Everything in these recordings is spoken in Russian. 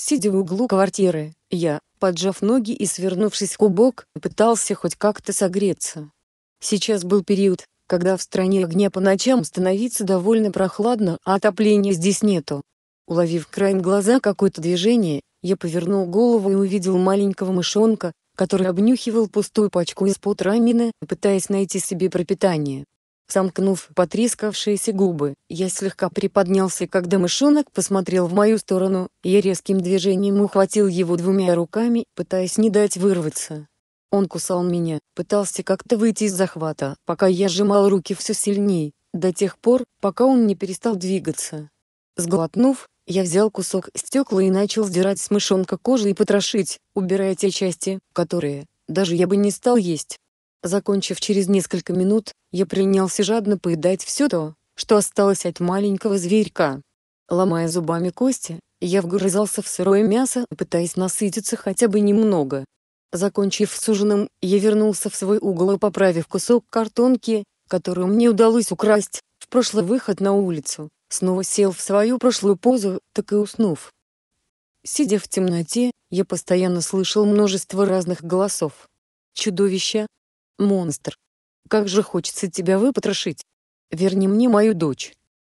Сидя в углу квартиры, я, поджав ноги и свернувшись в кубок, пытался хоть как-то согреться. Сейчас был период, когда в стране огня по ночам становится довольно прохладно, а отопления здесь нету. Уловив краем глаза какое-то движение, я повернул голову и увидел маленького мышонка, который обнюхивал пустую пачку из-под рамина, пытаясь найти себе пропитание сомкнув потрескавшиеся губы. Я слегка приподнялся, когда мышонок посмотрел в мою сторону, я резким движением ухватил его двумя руками, пытаясь не дать вырваться. Он кусал меня, пытался как-то выйти из захвата, пока я сжимал руки все сильнее, до тех пор, пока он не перестал двигаться. Сглотнув, я взял кусок стекла и начал сдирать с мышонка кожу и потрошить, убирая те части, которые, даже я бы не стал есть, Закончив через несколько минут, я принялся жадно поедать все то, что осталось от маленького зверька. Ломая зубами кости, я вгрызался в сырое мясо, пытаясь насытиться хотя бы немного. Закончив с ужином, я вернулся в свой угол и поправив кусок картонки, которую мне удалось украсть, в прошлый выход на улицу, снова сел в свою прошлую позу, так и уснув. Сидя в темноте, я постоянно слышал множество разных голосов. Чудовища, Монстр. Как же хочется тебя выпотрошить. Верни мне мою дочь.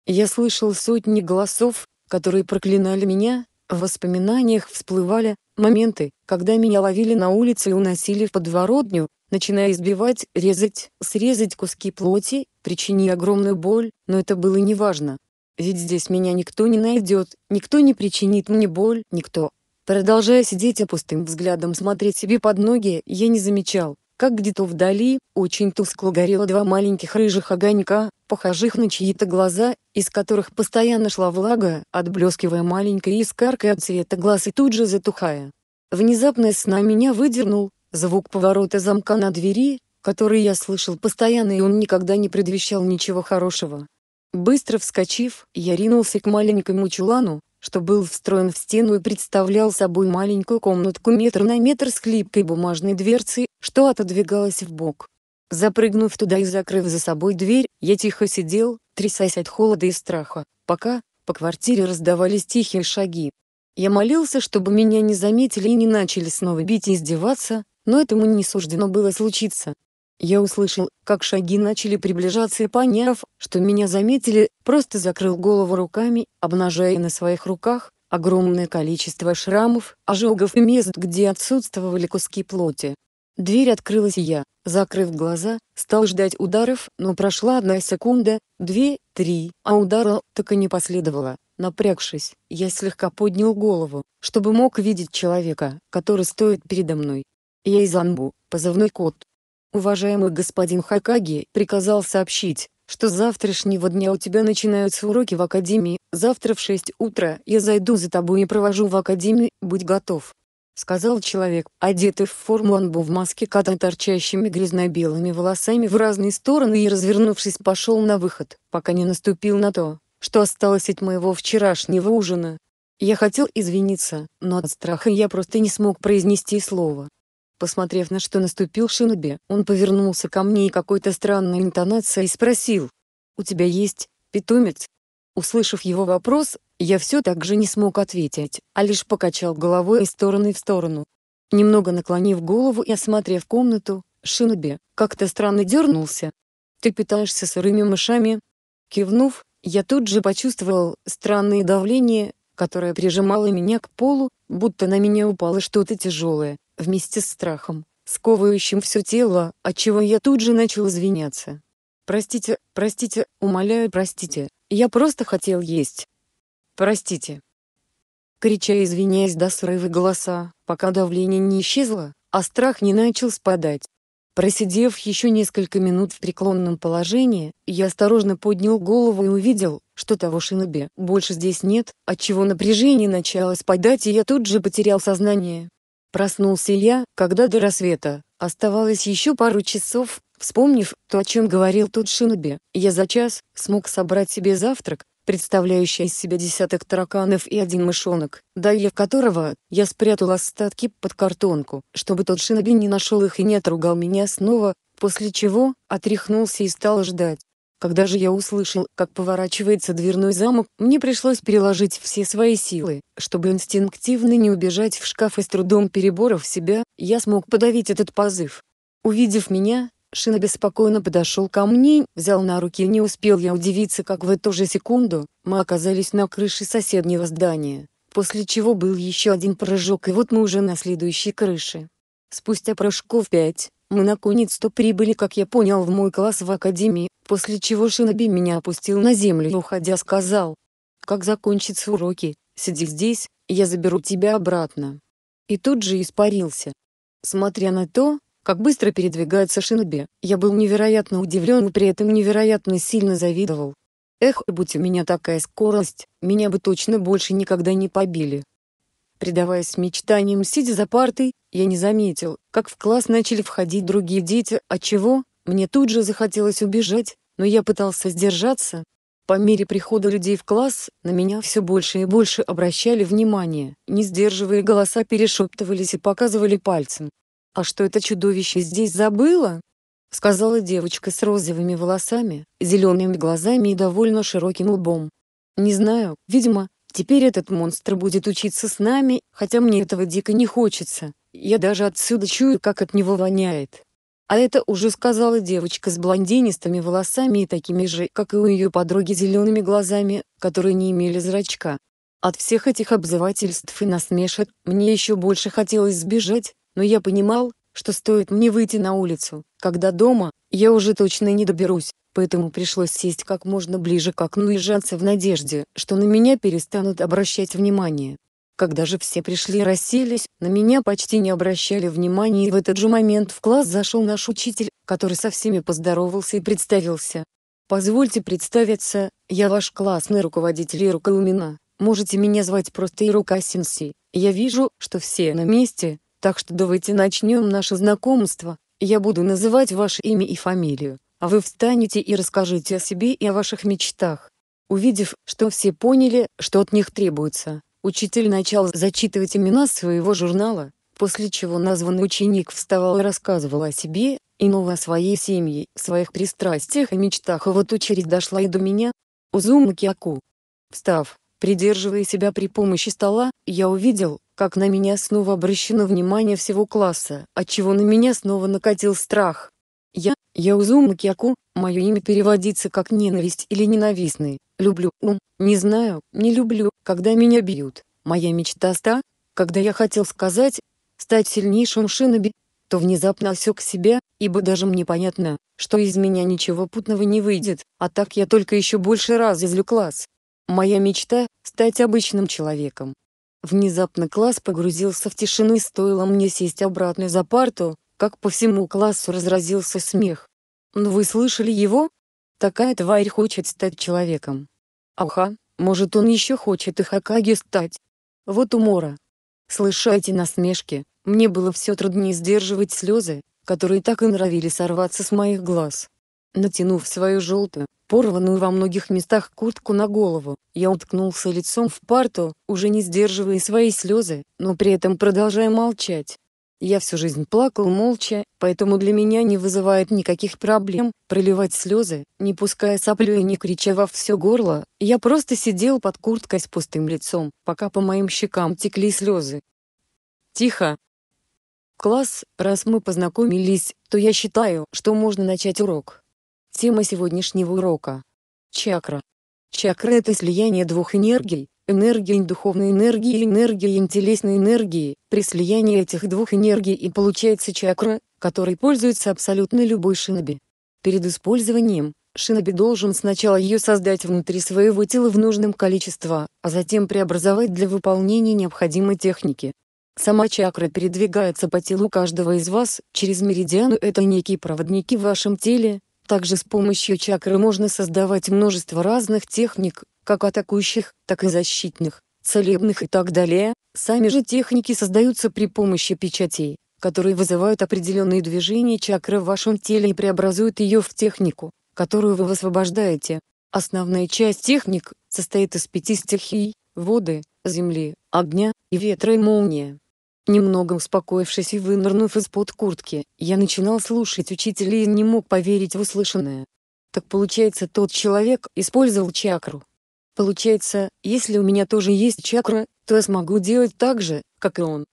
Я слышал сотни голосов, которые проклинали меня, в воспоминаниях всплывали моменты, когда меня ловили на улице и уносили в подворотню, начиная избивать, резать, срезать куски плоти, причини огромную боль, но это было неважно. Ведь здесь меня никто не найдет, никто не причинит мне боль, никто. Продолжая сидеть и пустым взглядом смотреть себе под ноги, я не замечал, как где-то вдали, очень тускло горело два маленьких рыжих огонька, похожих на чьи-то глаза, из которых постоянно шла влага, отблескивая маленькой искаркой от цвета глаз и тут же затухая. Внезапно сна меня выдернул, звук поворота замка на двери, который я слышал постоянно и он никогда не предвещал ничего хорошего. Быстро вскочив, я ринулся к маленькому чулану, что был встроен в стену и представлял собой маленькую комнатку метр на метр с хлипкой бумажной дверцей, что отодвигалась в бок. Запрыгнув туда и закрыв за собой дверь, я тихо сидел, трясясь от холода и страха, пока по квартире раздавались тихие шаги. Я молился, чтобы меня не заметили и не начали снова бить и издеваться, но этому не суждено было случиться. Я услышал, как шаги начали приближаться и поняв, что меня заметили, просто закрыл голову руками, обнажая на своих руках огромное количество шрамов, ожогов и мест, где отсутствовали куски плоти. Дверь открылась и я, закрыв глаза, стал ждать ударов, но прошла одна секунда, две, три, а удара так и не последовало. Напрягшись, я слегка поднял голову, чтобы мог видеть человека, который стоит передо мной. Я из Анбу, позывной кот, Уважаемый господин Хакаги приказал сообщить, что с завтрашнего дня у тебя начинаются уроки в академии, завтра в 6 утра я зайду за тобой и провожу в академию, будь готов. Сказал человек, одетый в форму Он был в маске кота торчащими грязно-белыми волосами в разные стороны и развернувшись пошел на выход, пока не наступил на то, что осталось от моего вчерашнего ужина. Я хотел извиниться, но от страха я просто не смог произнести слово. Посмотрев на что наступил Шиноби, он повернулся ко мне и какой-то странной интонацией спросил. «У тебя есть питомец?» Услышав его вопрос, я все так же не смог ответить, а лишь покачал головой из стороны в сторону. Немного наклонив голову и осмотрев комнату, Шиноби как-то странно дернулся. «Ты питаешься сырыми мышами?» Кивнув, я тут же почувствовал странное давление, которое прижимало меня к полу, будто на меня упало что-то тяжелое вместе с страхом, сковывающим все тело, отчего я тут же начал извиняться. «Простите, простите, умоляю, простите, я просто хотел есть. Простите». Крича и извиняясь до срыва голоса, пока давление не исчезло, а страх не начал спадать. Просидев еще несколько минут в преклонном положении, я осторожно поднял голову и увидел, что того шиноби больше здесь нет, отчего напряжение начало спадать и я тут же потерял сознание. Проснулся Илья, когда до рассвета оставалось еще пару часов, вспомнив то, о чем говорил тот Шиноби. Я за час смог собрать себе завтрак, представляющий из себя десяток тараканов и один мышонок, да в которого я спрятал остатки под картонку, чтобы тот Шиноби не нашел их и не отругал меня снова, после чего отряхнулся и стал ждать, когда же я услышал, как поворачивается дверной замок, мне пришлось переложить все свои силы, чтобы инстинктивно не убежать в шкаф и с трудом переборов себя, я смог подавить этот позыв. Увидев меня, Шина беспокойно подошел ко мне, взял на руки и не успел я удивиться, как в эту же секунду мы оказались на крыше соседнего здания, после чего был еще один прыжок и вот мы уже на следующей крыше. Спустя прыжков пять, мы наконец-то прибыли, как я понял, в мой класс в академии, после чего Шиноби меня опустил на землю и уходя сказал, «Как закончатся уроки, сиди здесь, я заберу тебя обратно». И тут же испарился. Смотря на то, как быстро передвигается Шиноби, я был невероятно удивлен и при этом невероятно сильно завидовал. Эх, будь у меня такая скорость, меня бы точно больше никогда не побили. Предаваясь мечтаниям, сидя за партой, я не заметил, как в класс начали входить другие дети, отчего мне тут же захотелось убежать, но я пытался сдержаться. По мере прихода людей в класс на меня все больше и больше обращали внимание, не сдерживая голоса перешептывались и показывали пальцем. «А что это чудовище здесь забыло?» — сказала девочка с розовыми волосами, зелеными глазами и довольно широким лбом. Не знаю, видимо, Теперь этот монстр будет учиться с нами, хотя мне этого дико не хочется. Я даже отсюда чую, как от него воняет. А это уже сказала девочка с блондинистыми волосами и такими же, как и у ее подруги зелеными глазами, которые не имели зрачка. От всех этих обзывательств и насмешек мне еще больше хотелось сбежать, но я понимал, что стоит мне выйти на улицу, когда дома, я уже точно не доберусь, поэтому пришлось сесть как можно ближе к окну и сжаться в надежде, что на меня перестанут обращать внимание. Когда же все пришли и расселись, на меня почти не обращали внимания и в этот же момент в класс зашел наш учитель, который со всеми поздоровался и представился. «Позвольте представиться, я ваш классный руководитель Ирука Лумина, можете меня звать просто Ирука Сенсей, я вижу, что все на месте, так что давайте начнем наше знакомство, я буду называть ваше имя и фамилию. А вы встанете и расскажете о себе и о ваших мечтах. Увидев, что все поняли, что от них требуется, учитель начал зачитывать имена своего журнала, после чего названный ученик вставал и рассказывал о себе, иного о своей семье, своих пристрастиях и мечтах. И вот очередь дошла и до меня, Узуму Киаку. Встав, придерживая себя при помощи стола, я увидел, как на меня снова обращено внимание всего класса, отчего на меня снова накатил страх. Яузуму Кяку, мое имя переводится как «ненависть» или «ненавистный», «люблю», ум, «не знаю», «не люблю», «когда меня бьют», «моя мечта ста», «когда я хотел сказать», «стать сильнейшим шиноби», то внезапно осек себя, ибо даже мне понятно, что из меня ничего путного не выйдет, а так я только еще больше разозлю класс. Моя мечта — стать обычным человеком. Внезапно класс погрузился в тишину и стоило мне сесть обратно за парту, как по всему классу разразился смех. Но ну, «Вы слышали его? Такая тварь хочет стать человеком. Аха, может он еще хочет и Хакаги стать? Вот умора!» Слыша эти насмешки, мне было все труднее сдерживать слезы, которые так и норовили сорваться с моих глаз. Натянув свою желтую, порванную во многих местах куртку на голову, я уткнулся лицом в парту, уже не сдерживая свои слезы, но при этом продолжая молчать. Я всю жизнь плакал молча, поэтому для меня не вызывает никаких проблем проливать слезы, не пуская соплю и не крича во все горло. Я просто сидел под курткой с пустым лицом, пока по моим щекам текли слезы. Тихо. Класс, раз мы познакомились, то я считаю, что можно начать урок. Тема сегодняшнего урока. Чакра. Чакра — это слияние двух энергий, энергии, духовной энергии и энергия интеллесной энергии, при слиянии этих двух энергий и получается чакра, которой пользуется абсолютно любой шиноби. Перед использованием, шиноби должен сначала ее создать внутри своего тела в нужном количестве, а затем преобразовать для выполнения необходимой техники. Сама чакра передвигается по телу каждого из вас, через меридианы это некие проводники в вашем теле, также с помощью чакры можно создавать множество разных техник, как атакующих, так и защитных, целебных и так далее. Сами же техники создаются при помощи печатей, которые вызывают определенные движения чакры в вашем теле и преобразуют ее в технику, которую вы высвобождаете. Основная часть техник состоит из пяти стихий – воды, земли, огня и ветра и молния. Немного успокоившись и вынырнув из-под куртки, я начинал слушать учителя и не мог поверить в услышанное. Так получается, тот человек использовал чакру, Получается, если у меня тоже есть чакра, то я смогу делать так же, как и он.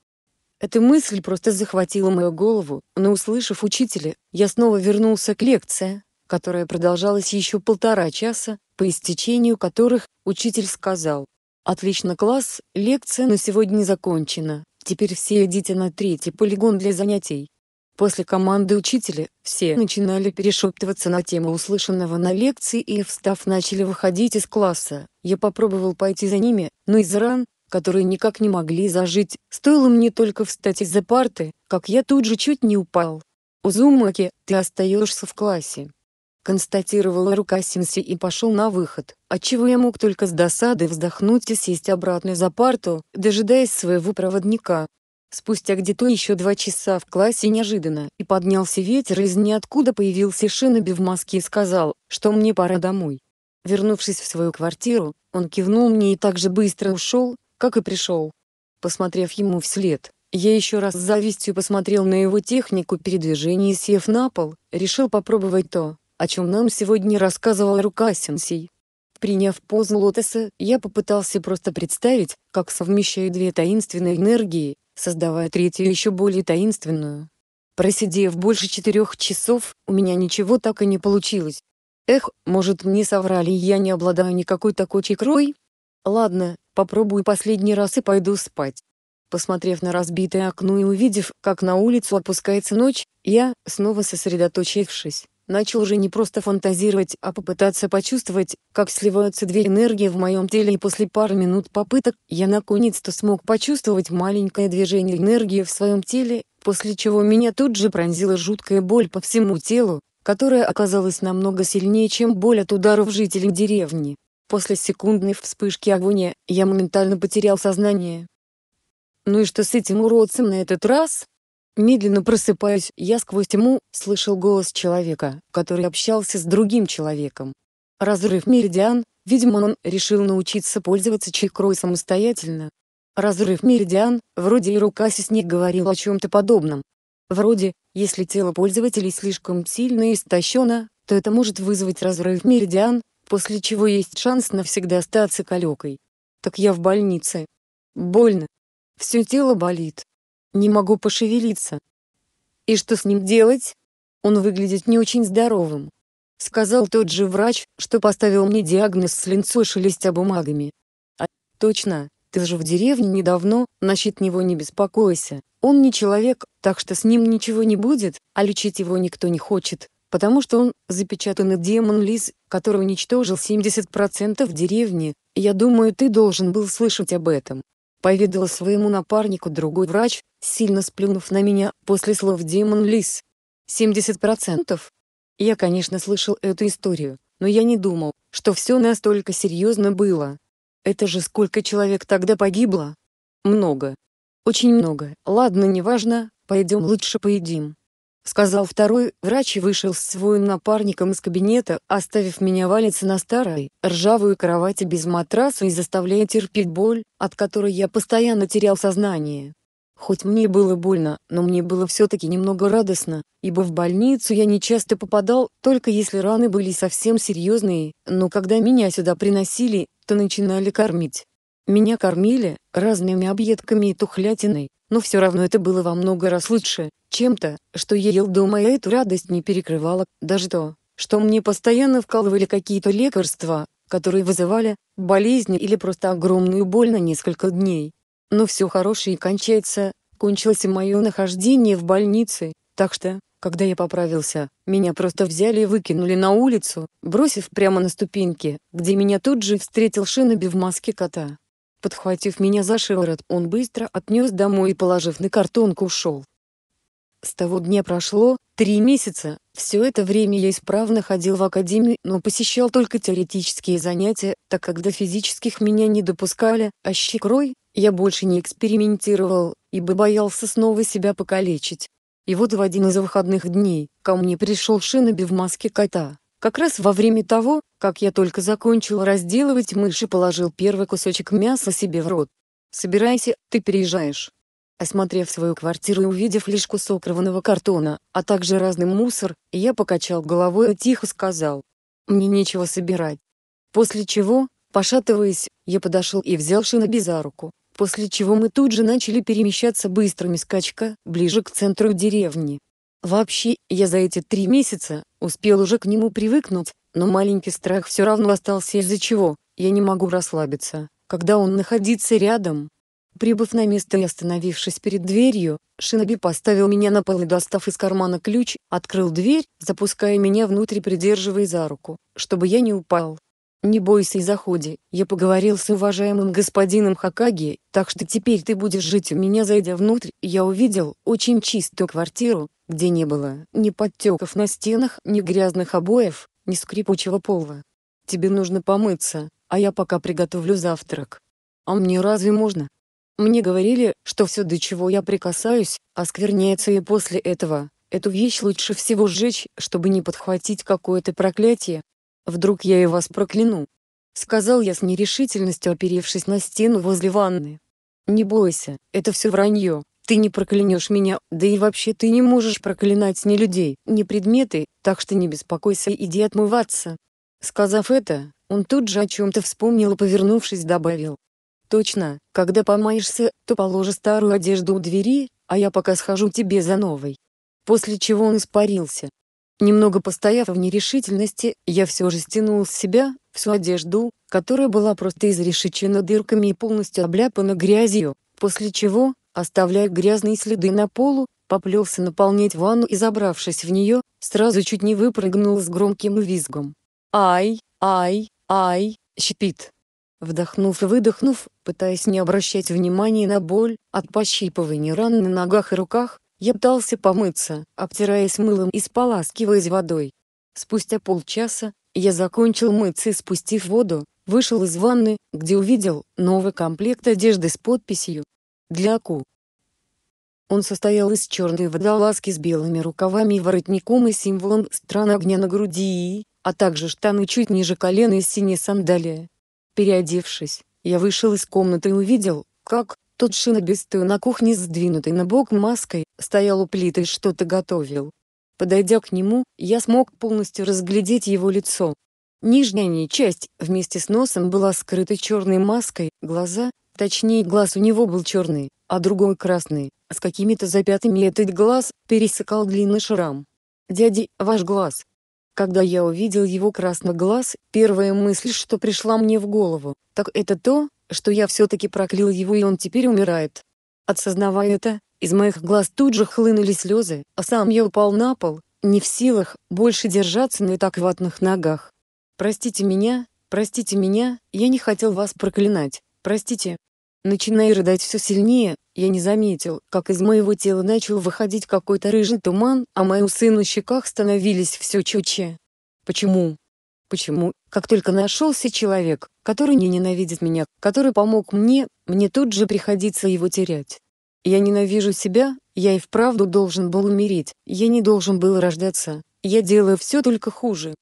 Эта мысль просто захватила мою голову, но услышав учителя, я снова вернулся к лекции, которая продолжалась еще полтора часа, по истечению которых учитель сказал «Отлично, класс, лекция на сегодня закончена, теперь все идите на третий полигон для занятий». После команды учителя, все начинали перешептываться на тему услышанного на лекции и, встав, начали выходить из класса. Я попробовал пойти за ними, но из ран, которые никак не могли зажить, стоило мне только встать из-за парты, как я тут же чуть не упал. «Узумаки, ты остаешься в классе», — констатировала рука Симси и пошел на выход, отчего я мог только с досады вздохнуть и сесть обратно за парту, дожидаясь своего проводника. Спустя где-то еще два часа в классе неожиданно и поднялся ветер из ниоткуда появился Шиноби в маске и сказал, что мне пора домой. Вернувшись в свою квартиру, он кивнул мне и так же быстро ушел, как и пришел. Посмотрев ему вслед, я еще раз с завистью посмотрел на его технику передвижения и сев на пол, решил попробовать то, о чем нам сегодня рассказывал Рука Сенсей. Приняв позу лотоса, я попытался просто представить, как совмещаю две таинственные энергии, создавая третью еще более таинственную. Просидев больше четырех часов, у меня ничего так и не получилось. Эх, может мне соврали и я не обладаю никакой такой чекрой? Ладно, попробую последний раз и пойду спать. Посмотрев на разбитое окно и увидев, как на улицу опускается ночь, я, снова сосредоточившись, начал уже не просто фантазировать, а попытаться почувствовать, как сливаются две энергии в моем теле и после пары минут попыток, я наконец-то смог почувствовать маленькое движение энергии в своем теле, после чего меня тут же пронзила жуткая боль по всему телу, которая оказалась намного сильнее, чем боль от ударов жителей деревни. После секундной вспышки огня я моментально потерял сознание. Ну и что с этим уродцем на этот раз? Медленно просыпаюсь, я сквозь тьму слышал голос человека, который общался с другим человеком. Разрыв меридиан, видимо он решил научиться пользоваться чакрой самостоятельно. Разрыв меридиан, вроде и рука Сисник говорил о чем-то подобном. Вроде, если тело пользователей слишком сильно истощено, то это может вызвать разрыв меридиан, после чего есть шанс навсегда остаться калекой. Так я в больнице. Больно. Все тело болит, не могу пошевелиться. И что с ним делать? Он выглядит не очень здоровым. Сказал тот же врач, что поставил мне диагноз с линцой шелестя бумагами. А, точно, ты же в деревне недавно, насчет него не беспокойся. Он не человек, так что с ним ничего не будет, а лечить его никто не хочет, потому что он запечатанный демон лис, который уничтожил 70% деревни. Я думаю, ты должен был слышать об этом. Поведал своему напарнику другой врач, сильно сплюнув на меня после слов «Демон Лис». Семьдесят процентов? Я, конечно, слышал эту историю, но я не думал, что все настолько серьезно было. Это же сколько человек тогда погибло? Много. Очень много. Ладно, неважно, пойдем лучше поедим. Сказал второй, врач и вышел с своим напарником из кабинета, оставив меня валиться на старой, ржавую кровати без матраса и заставляя терпеть боль, от которой я постоянно терял сознание. Хоть мне было больно, но мне было все-таки немного радостно, ибо в больницу я не часто попадал, только если раны были совсем серьезные, но когда меня сюда приносили, то начинали кормить. Меня кормили разными объедками и тухлятиной, но все равно это было во много раз лучше, чем то, что я ел дома, и эту радость не перекрывала, даже то, что мне постоянно вкалывали какие-то лекарства, которые вызывали болезни или просто огромную боль на несколько дней. Но все хорошее кончается, кончилось и мое нахождение в больнице, так что, когда я поправился, меня просто взяли и выкинули на улицу, бросив прямо на ступеньки, где меня тут же встретил Шиноби в маске кота. Подхватив меня за шиворот, он быстро отнес домой и, положив на картонку, ушел. С того дня прошло три месяца, все это время я исправно ходил в академию, но посещал только теоретические занятия, так как до физических меня не допускали, а щекрой я больше не экспериментировал, ибо боялся снова себя покалечить. И вот в один из выходных дней ко мне пришел Шиноби в маске кота. Как раз во время того, как я только закончил разделывать мышь и положил первый кусочек мяса себе в рот. «Собирайся, ты переезжаешь». Осмотрев свою квартиру и увидев лишь кусок рваного картона, а также разный мусор, я покачал головой и тихо сказал «Мне нечего собирать». После чего, пошатываясь, я подошел и взял Шиноби за руку, после чего мы тут же начали перемещаться быстрыми скачка, ближе к центру деревни. Вообще, я за эти три месяца успел уже к нему привыкнуть, но маленький страх все равно остался из-за чего, я не могу расслабиться, когда он находится рядом. Прибыв на место и остановившись перед дверью, Шиноби поставил меня на пол и, достав из кармана ключ, открыл дверь, запуская меня внутрь, придерживая за руку, чтобы я не упал. «Не бойся и заходи, я поговорил с уважаемым господином Хакаги, так что теперь ты будешь жить у меня». Зайдя внутрь, я увидел очень чистую квартиру, где не было ни подтеков на стенах, ни грязных обоев, ни скрипучего пола. «Тебе нужно помыться, а я пока приготовлю завтрак». «А мне разве можно?» Мне говорили, что все до чего я прикасаюсь, оскверняется и после этого, эту вещь лучше всего сжечь, чтобы не подхватить какое-то проклятие. Вдруг я и вас прокляну. Сказал я с нерешительностью, оперевшись на стену возле ванны. Не бойся, это все вранье, ты не проклянешь меня, да и вообще ты не можешь проклинать ни людей, ни предметы, так что не беспокойся и иди отмываться». Сказав это, он тут же о чем-то вспомнил и повернувшись добавил. Точно, когда помоешься, то положи старую одежду у двери, а я пока схожу тебе за новой. После чего он испарился. Немного постояв в нерешительности, я все же стянул с себя всю одежду, которая была просто изрешечена дырками и полностью обляпана грязью, после чего, оставляя грязные следы на полу, поплелся наполнять ванну и забравшись в нее, сразу чуть не выпрыгнул с громким визгом. «Ай, ай, ай!» — щипит. Вдохнув и выдохнув, пытаясь не обращать внимания на боль от пощипывания ран на ногах и руках, я пытался помыться, обтираясь мылом и споласкиваясь водой. Спустя полчаса, я закончил мыться и спустив воду, вышел из ванны, где увидел новый комплект одежды с подписью «Для Аку». Он состоял из черной водолазки с белыми рукавами и воротником и символом стран огня на груди, а также штаны чуть ниже колена и синие сандалии. Переодевшись, я вышел из комнаты и увидел, как тот шинобистый на кухне сдвинутый на бок маской, стоял у плиты и что-то готовил. Подойдя к нему, я смог полностью разглядеть его лицо. Нижняя часть, вместе с носом была скрыта черной маской, глаза, точнее глаз у него был черный, а другой красный, с какими-то запятыми этот глаз пересекал длинный шрам. «Дяди, ваш глаз», когда я увидел его красный глаз, первая мысль, что пришла мне в голову, так это то, что я все-таки проклял его и он теперь умирает. Отсознавая это, из моих глаз тут же хлынули слезы, а сам я упал на пол, не в силах больше держаться на и так ватных ногах. «Простите меня, простите меня, я не хотел вас проклинать, простите». Начиная рыдать все сильнее, я не заметил, как из моего тела начал выходить какой-то рыжий туман, а мои усы на щеках становились все чуче. Почему? Почему, как только нашелся человек, который не ненавидит меня, который помог мне, мне тут же приходится его терять? Я ненавижу себя, я и вправду должен был умереть, я не должен был рождаться, я делаю все только хуже.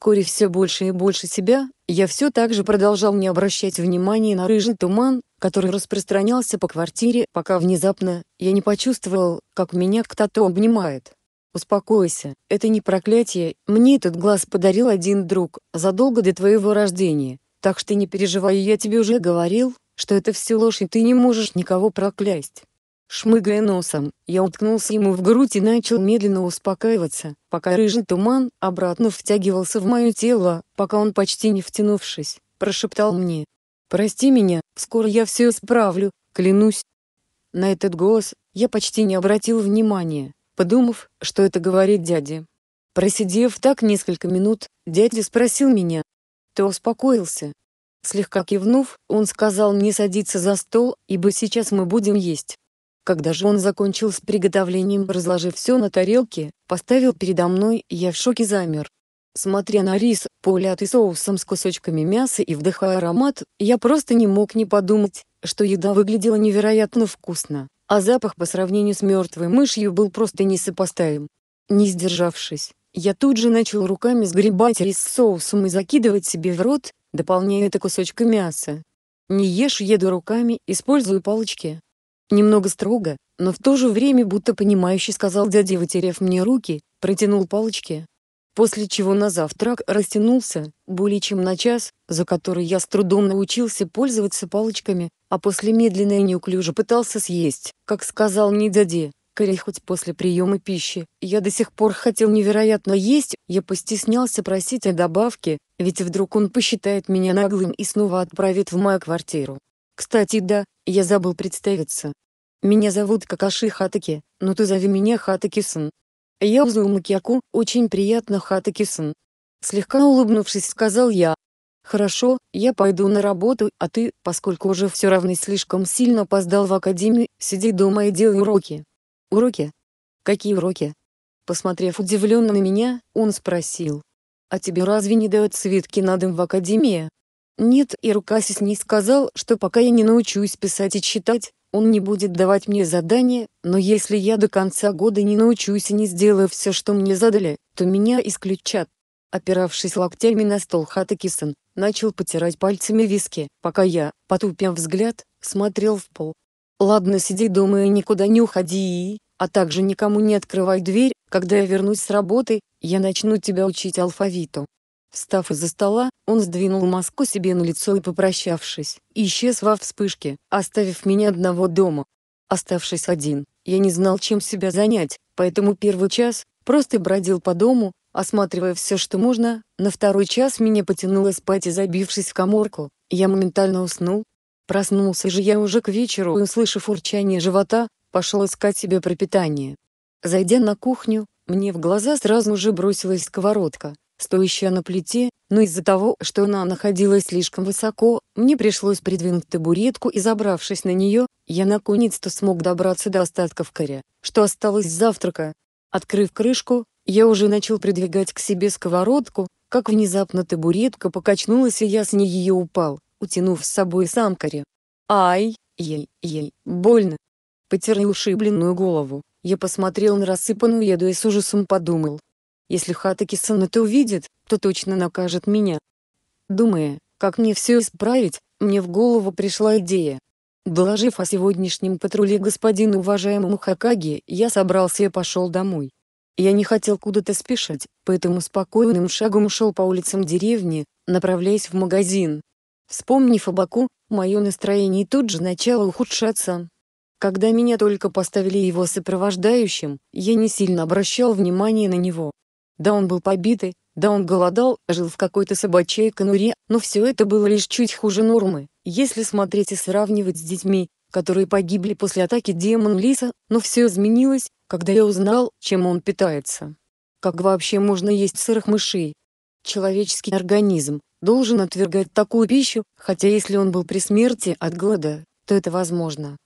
Кори все больше и больше себя, я все так же продолжал не обращать внимания на рыжий туман, который распространялся по квартире, пока внезапно я не почувствовал, как меня кто-то обнимает. «Успокойся, это не проклятие, мне этот глаз подарил один друг, задолго до твоего рождения, так что не переживай, я тебе уже говорил, что это все ложь и ты не можешь никого проклясть». Шмыгая носом, я уткнулся ему в грудь и начал медленно успокаиваться, пока рыжий туман обратно втягивался в мое тело, пока он почти не втянувшись, прошептал мне Прости меня, скоро я все исправлю, клянусь. На этот голос я почти не обратил внимания, подумав, что это говорит дядя. Просидев так несколько минут, дядя спросил меня. Ты успокоился? Слегка кивнув, он сказал мне садиться за стол, ибо сейчас мы будем есть. Когда же он закончил с приготовлением, разложив все на тарелке, поставил передо мной, я в шоке замер. Смотря на рис, полятый соусом с кусочками мяса и вдыхая аромат, я просто не мог не подумать, что еда выглядела невероятно вкусно, а запах по сравнению с мертвой мышью был просто несопоставим. Не сдержавшись, я тут же начал руками сгребать рис с соусом и закидывать себе в рот, дополняя это кусочка мяса. Не ешь еду руками, использую палочки. Немного строго, но в то же время будто понимающе сказал дядя, вытерев мне руки, протянул палочки. После чего на завтрак растянулся более чем на час, за который я с трудом научился пользоваться палочками, а после медленно и неуклюже пытался съесть, как сказал Нидаде, Корей хоть после приема пищи, я до сих пор хотел невероятно есть, я постеснялся просить о добавке, ведь вдруг он посчитает меня наглым и снова отправит в мою квартиру. Кстати да, я забыл представиться. Меня зовут Какаши Хатаки, но ты зови меня Хатаки-сан. Ябзу Макьяку, очень приятно Хатакисан. Слегка улыбнувшись сказал я. Хорошо, я пойду на работу, а ты, поскольку уже все равно слишком сильно опоздал в академию, сиди дома и делай уроки. Уроки? Какие уроки? Посмотрев удивленно на меня, он спросил. А тебе разве не дают свитки на дым в академии? Нет, и Рукасис не сказал, что пока я не научусь писать и читать, он не будет давать мне задания, но если я до конца года не научусь и не сделаю все, что мне задали, то меня исключат. Опиравшись локтями на стол Хатакисон, начал потирать пальцами виски, пока я, потупив взгляд, смотрел в пол. «Ладно, сиди дома и никуда не уходи, а также никому не открывай дверь, когда я вернусь с работы, я начну тебя учить алфавиту. Встав из-за стола, он сдвинул маску себе на лицо и, попрощавшись, исчез во вспышке, оставив меня одного дома. Оставшись один, я не знал, чем себя занять, поэтому первый час просто бродил по дому, осматривая все, что можно, на второй час меня потянуло спать и забившись в коморку, я моментально уснул. Проснулся же я уже к вечеру и, услышав урчание живота, пошел искать себе пропитание. Зайдя на кухню, мне в глаза сразу же бросилась сковородка, стоящая на плите, но из-за того, что она находилась слишком высоко, мне пришлось придвинуть табуретку и забравшись на нее, я наконец-то смог добраться до остатков коря, что осталось с завтрака. Открыв крышку, я уже начал придвигать к себе сковородку, как внезапно табуретка покачнулась и я с ней ее упал, утянув с собой сам коря. Ай, ей, ей, больно. Потеря ушибленную голову, я посмотрел на рассыпанную еду и с ужасом подумал, если Хатаки-сан это увидит, то точно накажет меня. Думая, как мне все исправить, мне в голову пришла идея. Доложив о сегодняшнем патруле господину уважаемому Хакаги, я собрался и пошел домой. Я не хотел куда-то спешить, поэтому спокойным шагом шел по улицам деревни, направляясь в магазин. Вспомнив о Баку, мое настроение тут же начало ухудшаться. Когда меня только поставили его сопровождающим, я не сильно обращал внимания на него, да он был побитый, да он голодал, жил в какой-то собачьей конуре, но все это было лишь чуть хуже нормы, если смотреть и сравнивать с детьми, которые погибли после атаки демон-лиса, но все изменилось, когда я узнал, чем он питается. Как вообще можно есть сырых мышей? Человеческий организм должен отвергать такую пищу, хотя если он был при смерти от голода, то это возможно.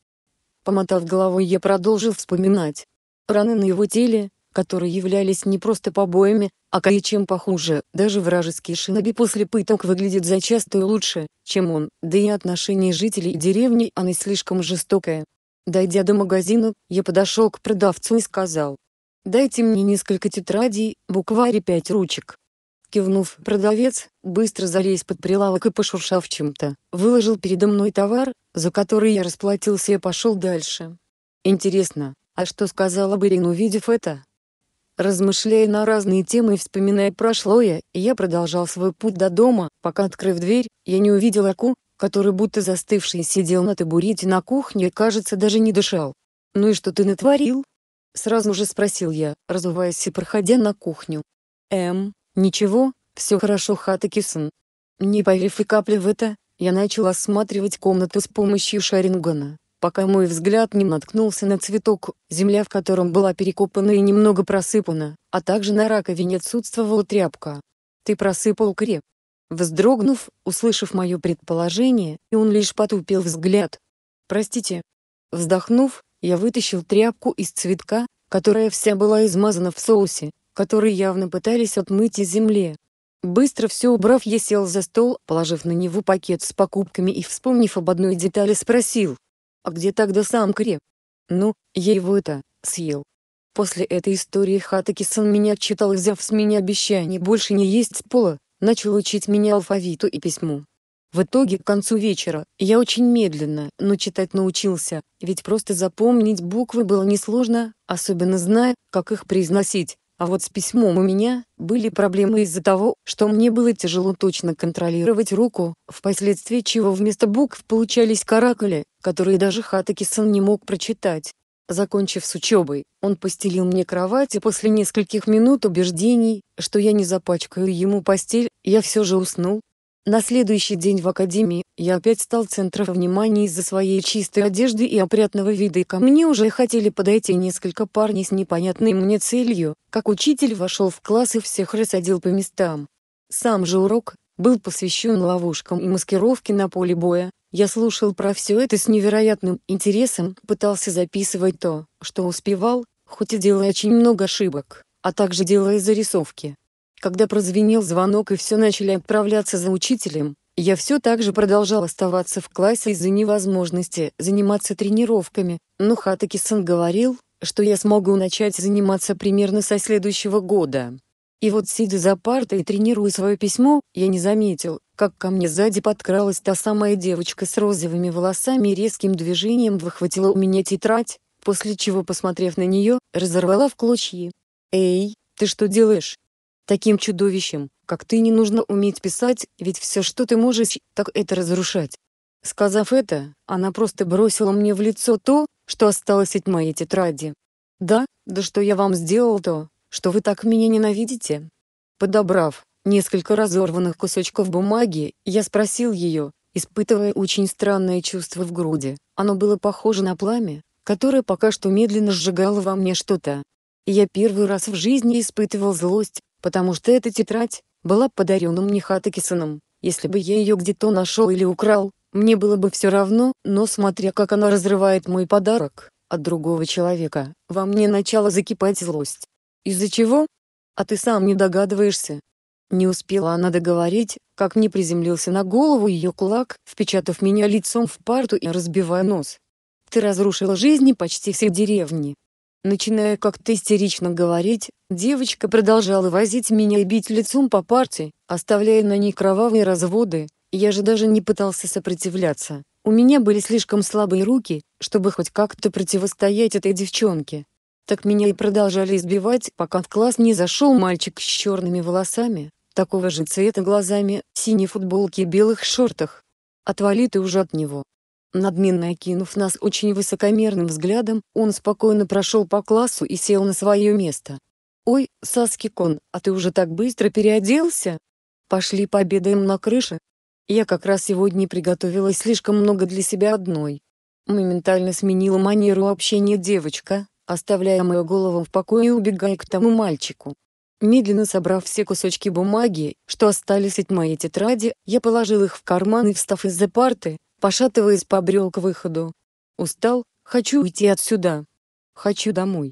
Помотав головой я продолжил вспоминать. Раны на его теле, которые являлись не просто побоями, а кое-чем похуже. Даже вражеский шиноби после пыток выглядит зачастую лучше, чем он, да и отношение жителей деревни оно слишком жестокое. Дойдя до магазина, я подошел к продавцу и сказал, «Дайте мне несколько тетрадей, буквари, пять ручек». Кивнув, продавец, быстро залез под прилавок и пошуршав чем-то, выложил передо мной товар, за который я расплатился и пошел дальше. Интересно, а что сказала бы Рин, увидев это? Размышляя на разные темы и вспоминая прошлое, я продолжал свой путь до дома, пока открыв дверь, я не увидел Аку, который будто застывший сидел на табурете на кухне и, кажется, даже не дышал. «Ну и что ты натворил?» Сразу же спросил я, разуваясь и проходя на кухню. «Эм, ничего, все хорошо, Хатакисон». Не поверив и капли в это, я начал осматривать комнату с помощью шарингана пока мой взгляд не наткнулся на цветок, земля в котором была перекопана и немного просыпана, а также на раковине отсутствовала тряпка. «Ты просыпал креп». Вздрогнув, услышав мое предположение, и он лишь потупил взгляд. «Простите». Вздохнув, я вытащил тряпку из цветка, которая вся была измазана в соусе, который явно пытались отмыть из земли. Быстро все убрав, я сел за стол, положив на него пакет с покупками и вспомнив об одной детали спросил, а где тогда сам Креп? Ну, я его это, съел. После этой истории Хатакисан меня отчитал, взяв с меня обещание больше не есть с пола, начал учить меня алфавиту и письму. В итоге к концу вечера я очень медленно, но читать научился, ведь просто запомнить буквы было несложно, особенно зная, как их произносить. А вот с письмом у меня были проблемы из-за того, что мне было тяжело точно контролировать руку, впоследствии чего вместо букв получались каракули, которые даже Хатаки-сан не мог прочитать. Закончив с учебой, он постелил мне кровать и после нескольких минут убеждений, что я не запачкаю ему постель, я все же уснул, на следующий день в академии я опять стал центром внимания из-за своей чистой одежды и опрятного вида и ко мне уже хотели подойти несколько парней с непонятной мне целью, как учитель вошел в класс и всех рассадил по местам. Сам же урок был посвящен ловушкам и маскировке на поле боя. Я слушал про все это с невероятным интересом, пытался записывать то, что успевал, хоть и делая очень много ошибок, а также делая зарисовки. Когда прозвенел звонок и все начали отправляться за учителем, я все так же продолжал оставаться в классе из-за невозможности заниматься тренировками, но Хатаки-сан говорил, что я смогу начать заниматься примерно со следующего года. И вот сидя за партой и тренируя свое письмо, я не заметил, как ко мне сзади подкралась та самая девочка с розовыми волосами и резким движением выхватила у меня тетрадь, после чего, посмотрев на нее, разорвала в клочья. «Эй, ты что делаешь?» Таким чудовищем, как ты, не нужно уметь писать, ведь все, что ты можешь, так это разрушать. Сказав это, она просто бросила мне в лицо то, что осталось от моей тетради. Да, да что я вам сделал то, что вы так меня ненавидите? Подобрав несколько разорванных кусочков бумаги, я спросил ее, испытывая очень странное чувство в груди. Оно было похоже на пламя, которое пока что медленно сжигало во мне что-то. Я первый раз в жизни испытывал злость, потому что эта тетрадь была подарена мне Хатакисоном. Если бы я ее где-то нашел или украл, мне было бы все равно, но смотря как она разрывает мой подарок от другого человека, во мне начала закипать злость. Из-за чего? А ты сам не догадываешься. Не успела она договорить, как мне приземлился на голову ее кулак, впечатав меня лицом в парту и разбивая нос. Ты разрушила жизни почти всей деревни. Начиная как-то истерично говорить, девочка продолжала возить меня и бить лицом по парте, оставляя на ней кровавые разводы, я же даже не пытался сопротивляться. У меня были слишком слабые руки, чтобы хоть как-то противостоять этой девчонке. Так меня и продолжали избивать, пока в класс не зашел мальчик с черными волосами, такого же цвета глазами, синей футболке и белых шортах. «Отвали ты уже от него», Надменно окинув нас очень высокомерным взглядом, он спокойно прошел по классу и сел на свое место. ой Саскикон, а ты уже так быстро переоделся? Пошли пообедаем на крыше? Я как раз сегодня приготовила слишком много для себя одной». Моментально сменила манеру общения девочка, оставляя мою голову в покое и убегая к тому мальчику. Медленно собрав все кусочки бумаги, что остались от моей тетради, я положил их в карман и, встав из-за парты, пошатываясь, побрел к выходу. Устал, хочу уйти отсюда. Хочу домой.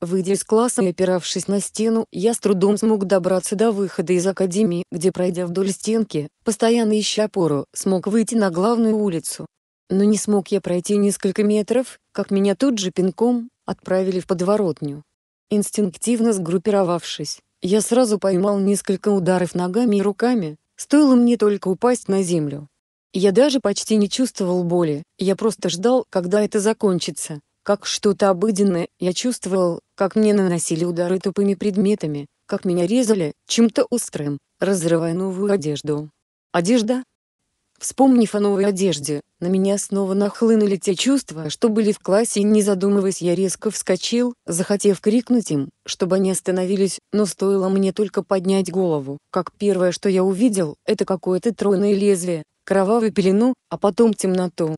Выйдя из класса и опиравшись на стену, я с трудом смог добраться до выхода из академии, где, пройдя вдоль стенки, постоянно ища опору, смог выйти на главную улицу. Но не смог я пройти несколько метров, как меня тут же пинком отправили в подворотню. Инстинктивно сгруппировавшись, я сразу поймал несколько ударов ногами и руками, стоило мне только упасть на землю. Я даже почти не чувствовал боли, я просто ждал, когда это закончится. Как что-то обыденное, я чувствовал, как мне наносили удары тупыми предметами, как меня резали, чем-то острым, разрывая новую одежду. Одежда? Вспомнив о новой одежде, на меня снова нахлынули те чувства, что были в классе и не задумываясь я резко вскочил, захотев крикнуть им, чтобы они остановились, но стоило мне только поднять голову, как первое что я увидел, это какое-то тройное лезвие, кровавую пелену, а потом темноту.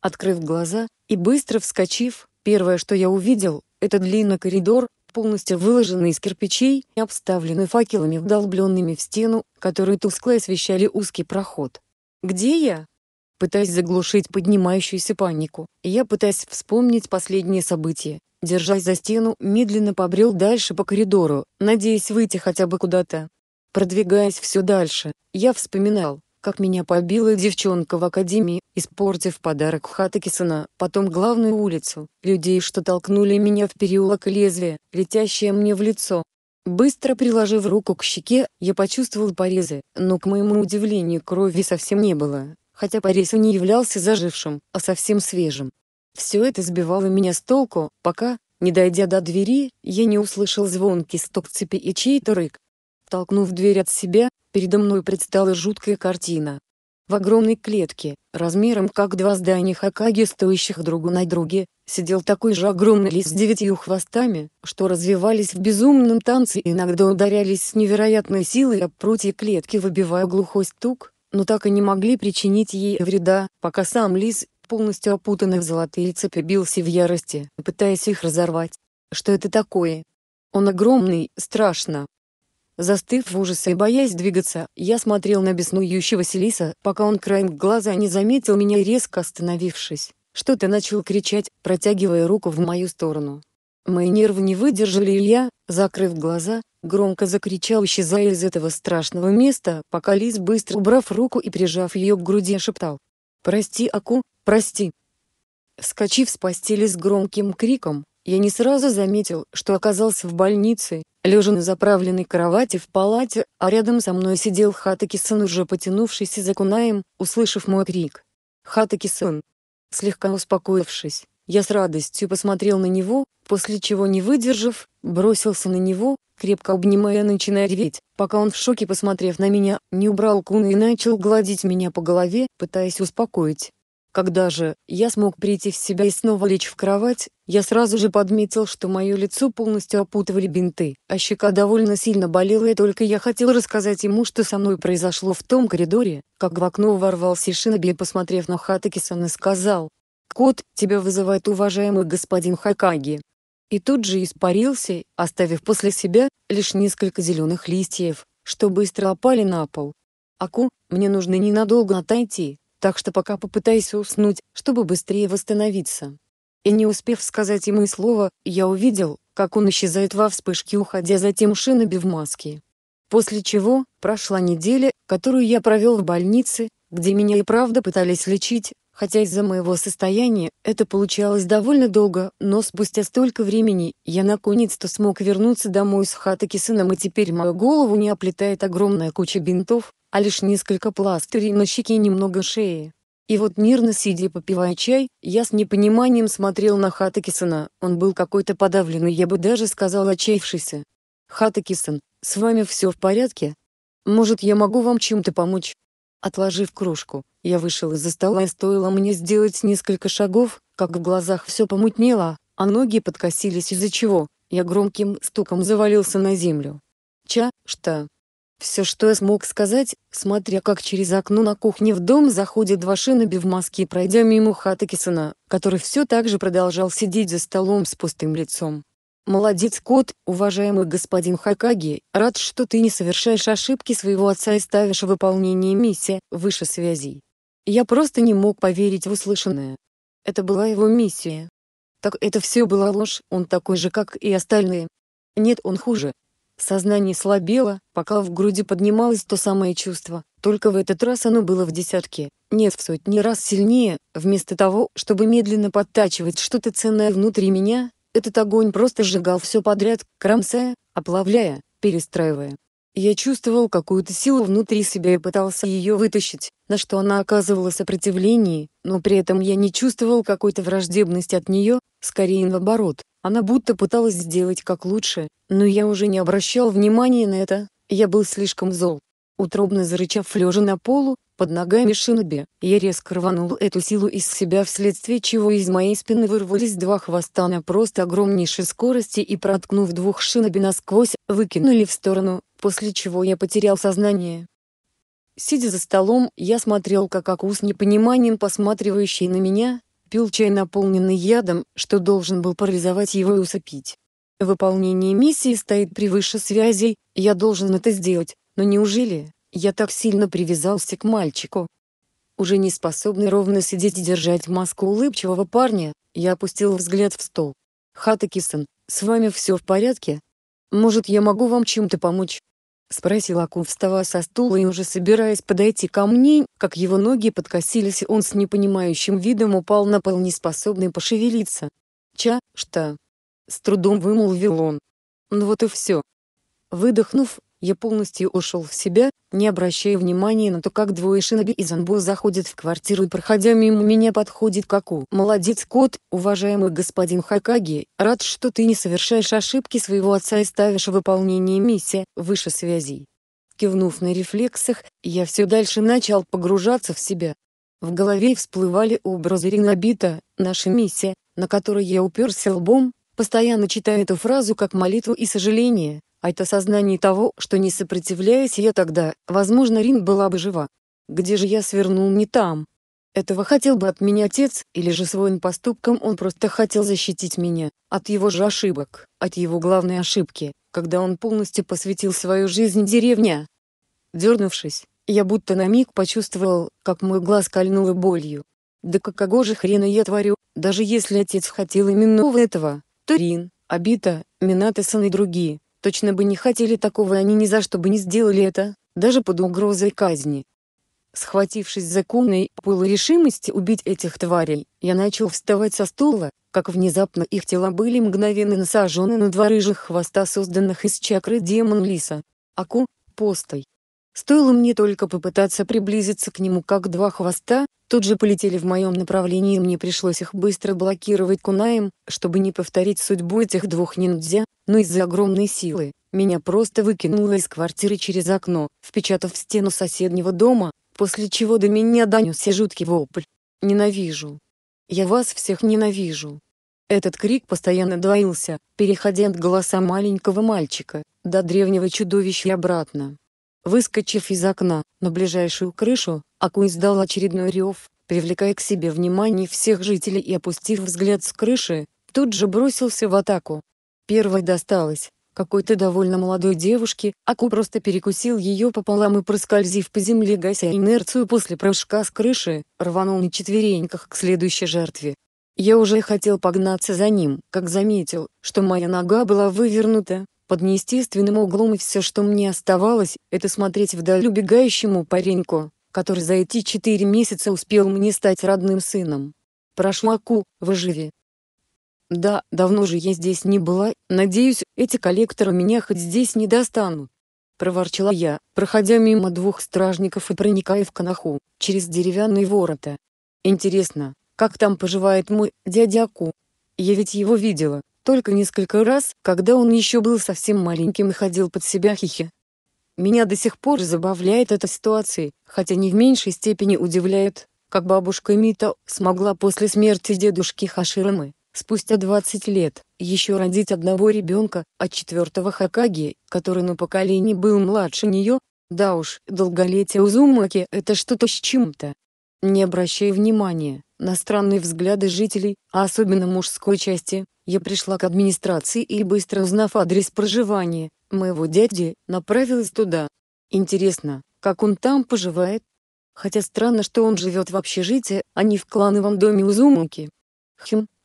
Открыв глаза и быстро вскочив, первое, что я увидел, это длинный коридор, полностью выложенный из кирпичей и обставленный факелами, вдолбленными в стену, которые тускло освещали узкий проход. «Где я?» Пытаясь заглушить поднимающуюся панику, я пытаясь вспомнить последние события. Держась за стену, медленно побрел дальше по коридору, надеясь выйти хотя бы куда-то. Продвигаясь все дальше, я вспоминал, как меня побила девчонка в академии, испортив подарок Хатакисона, потом главную улицу, людей, что толкнули меня в переулок лезвия, летящее мне в лицо. Быстро приложив руку к щеке, я почувствовал порезы, но к моему удивлению крови совсем не было, хотя порез не являлся зажившим, а совсем свежим. Все это сбивало меня с толку, пока, не дойдя до двери, я не услышал звонкий стук цепи и чей-то рык. Толкнув дверь от себя, передо мной предстала жуткая картина. В огромной клетке, размером как два здания Хакаги, стоящих другу на друге, сидел такой же огромный лис с девятью хвостами, что развивались в безумном танце и иногда ударялись с невероятной силой об прутья клетки, выбивая глухой стук, но так и не могли причинить ей вреда, пока сам лис, полностью опутанный в золотые цепи, бился в ярости, пытаясь их разорвать. Что это такое? Он огромный, страшно, Застыв в ужасе и боясь двигаться, я смотрел на беснующегося Василиса, пока он краем глаза не заметил меня и резко остановившись, что-то начал кричать, протягивая руку в мою сторону. Мои нервы не выдержали и я, закрыв глаза, громко закричал, исчезая из этого страшного места, пока лис быстро убрав руку и прижав ее к груди шептал. «Прости, Аку, прости!» Скочив с постели с громким криком, я не сразу заметил, что оказался в больнице, лежа на заправленной кровати в палате, а рядом со мной сидел Хатаки-сан, уже потянувшийся за кунаем, услышав мой крик. Хатаки-сан. Слегка успокоившись, я с радостью посмотрел на него, после чего, не выдержав, бросился на него, крепко обнимая, начиная реветь, пока он в шоке, посмотрев на меня, не убрал куна и начал гладить меня по голове, пытаясь успокоить. Когда же я смог прийти в себя и снова лечь в кровать, я сразу же подметил, что мое лицо полностью опутывали бинты, а щека довольно сильно болела и только я хотел рассказать ему, что со мной произошло в том коридоре, как в окно ворвался Шиноби и посмотрев на Хатакисона сказал «Кот, тебя вызывает уважаемый господин Хакаги». И тут же испарился, оставив после себя лишь несколько зеленых листьев, что быстро опали на пол. «Аку, мне нужно ненадолго отойти», так что пока попытайся уснуть, чтобы быстрее восстановиться». И не успев сказать ему и слова, я увидел, как он исчезает во вспышке, уходя за тем Шиноби в маске. После чего, прошла неделя, которую я провел в больнице, где меня и правда пытались лечить, Хотя из-за моего состояния это получалось довольно долго, но спустя столько времени я наконец-то смог вернуться домой с Хатаки сыном и теперь мою голову не оплетает огромная куча бинтов, а лишь несколько пластырей на щеке и немного шеи. И вот мирно сидя попивая чай, я с непониманием смотрел на Хатакисона, он был какой-то подавленный, я бы даже сказал отчаявшийся. «Хатакисон, с вами все в порядке? Может я могу вам чем-то помочь?» Отложив кружку, я вышел из-за стола и стоило мне сделать несколько шагов, как в глазах все помутнело, а ноги подкосились из-за чего я громким стуком завалился на землю. Ча, что? Все, что я смог сказать, смотря как через окно на кухне в дом заходит два шиноби в маске и пройдя мимо Хатакисона, который все так же продолжал сидеть за столом с пустым лицом, «Молодец, кот, уважаемый господин Хакаги, рад, что ты не совершаешь ошибки своего отца и ставишь выполнение миссии выше связей. Я просто не мог поверить в услышанное. Это была его миссия. Так это все была ложь, он такой же, как и остальные. Нет, он хуже». Сознание слабело, пока в груди поднималось то самое чувство, только в этот раз оно было в десятке, нет в сотни раз сильнее, вместо того, чтобы медленно подтачивать что-то ценное внутри меня, этот огонь просто сжигал все подряд, кромсая, оплавляя, перестраивая. Я чувствовал какую-то силу внутри себя и пытался ее вытащить, на что она оказывала сопротивление, но при этом я не чувствовал какой-то враждебности от нее, скорее наоборот, она будто пыталась сделать как лучше, но я уже не обращал внимания на это, я был слишком зол. Утробно зарычав лежа на полу, под ногами Шиноби, я резко рванул эту силу из себя вследствие чего из моей спины вырвались два хвоста на просто огромнейшей скорости и проткнув двух Шиноби насквозь, выкинули в сторону, после чего я потерял сознание. Сидя за столом, я смотрел как Аку с непониманием посматривающий на меня, пил чай наполненный ядом, что должен был парализовать его и усыпить. Выполнение миссии стоит превыше связей, я должен это сделать, но неужели? Я так сильно привязался к мальчику. Уже не способный ровно сидеть и держать маску улыбчивого парня, я опустил взгляд в стол. хатаки с вами все в порядке? Может я могу вам чем-то помочь?» Спросил Аку, вставая со стула и уже собираясь подойти ко мне, как его ноги подкосились, он с непонимающим видом упал на пол, неспособный пошевелиться. «Ча, что?» С трудом вымолвил он. «Ну вот и все». Выдохнув, я полностью ушел в себя, не обращая внимания на то, как двое шиноби из Анбо заходят в квартиру и проходя мимо меня подходит к Аку. «Молодец, кот, уважаемый господин Хакаги, рад, что ты не совершаешь ошибки своего отца и ставишь выполнение миссии выше связей». Кивнув на рефлексах, я все дальше начал погружаться в себя. В голове всплывали образы Ринобита, наша миссия, на которой я уперся лбом, постоянно читая эту фразу как молитву и сожаление, а это сознание того, что не сопротивляясь я тогда, возможно, Рин была бы жива. Где же я свернул не там? Этого хотел бы от меня отец, или же своим поступком он просто хотел защитить меня, от его же ошибок, от его главной ошибки, когда он полностью посвятил свою жизнь деревне. Дернувшись, я будто на миг почувствовал, как мой глаз кольнуло болью. Да какого же хрена я творю, даже если отец хотел именно этого, то Рин, Абита, Минатесон и другие, Точно бы не хотели такого они ни за что бы не сделали это, даже под угрозой казни. Схватившись за конной пылой решимости убить этих тварей, я начал вставать со стула, как внезапно их тела были мгновенно насажены на два рыжих хвоста созданных из чакры демон-лиса. Аку, постой, Стоило мне только попытаться приблизиться к нему, как два хвоста тут же полетели в моем направлении, и мне пришлось их быстро блокировать кунаем, чтобы не повторить судьбу этих двух ниндзя, но из-за огромной силы меня просто выкинуло из квартиры через окно, впечатав в стену соседнего дома, после чего до меня донесся жуткий вопль. «Ненавижу! Я вас всех ненавижу!» Этот крик постоянно двоился, переходя от голоса маленького мальчика до древнего чудовища и обратно. Выскочив из окна на ближайшую крышу, Акунь издал очередной рев, привлекая к себе внимание всех жителей и опустив взгляд с крыши, тут же бросился в атаку. Первой досталось какой-то довольно молодой девушке, Аку просто перекусил ее пополам и проскользив по земле, гася инерцию после прыжка с крыши, рванул на четвереньках к следующей жертве. Я уже хотел погнаться за ним, как заметил, что моя нога была вывернута, под неестественным углом и все, что мне оставалось, это смотреть вдаль убегающему пареньку, который за эти четыре месяца успел мне стать родным сыном. Прошу, выживи. Да, давно же я здесь не была, надеюсь, эти коллекторы меня хоть здесь не достанут. Проворчала я, проходя мимо двух стражников и проникая в канаху, через деревянные ворота. Интересно, как там поживает мой дядя Аку? Я ведь его видела только несколько раз, когда он еще был совсем маленьким и ходил под себя хихи. Меня до сих пор забавляет эта ситуация, хотя не в меньшей степени удивляет, как бабушка Мита смогла после смерти дедушки Хаширамы, спустя 20 лет, еще родить одного ребенка, а четвертого Хакаги, который на поколении был младше нее, да уж, долголетие Узумаки это что-то с чем-то. Не обращая внимания на странные взгляды жителей, а особенно мужской части, я пришла к администрации и, быстро узнав адрес проживания моего дяди, направилась туда. Интересно, как он там поживает? Хотя странно, что он живет в общежитии, а не в клановом доме у Хм,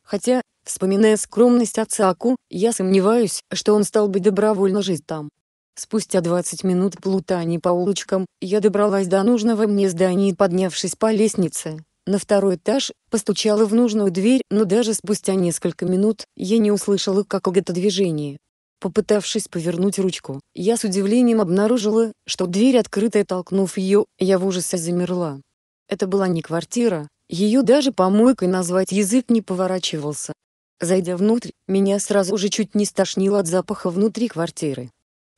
хотя, вспоминая скромность отца Аку, я сомневаюсь, что он стал бы добровольно жить там. Спустя 20 минут плутаний по улочкам, я добралась до нужного мне здания, поднявшись по лестнице на второй этаж, постучала в нужную дверь, но даже спустя несколько минут я не услышала какого-то движения. Попытавшись повернуть ручку, я с удивлением обнаружила, что дверь открытая, толкнув ее, я в ужасе замерла. Это была не квартира, ее даже помойкой назвать язык не поворачивался. Зайдя внутрь, меня сразу же чуть не стошнило от запаха внутри квартиры.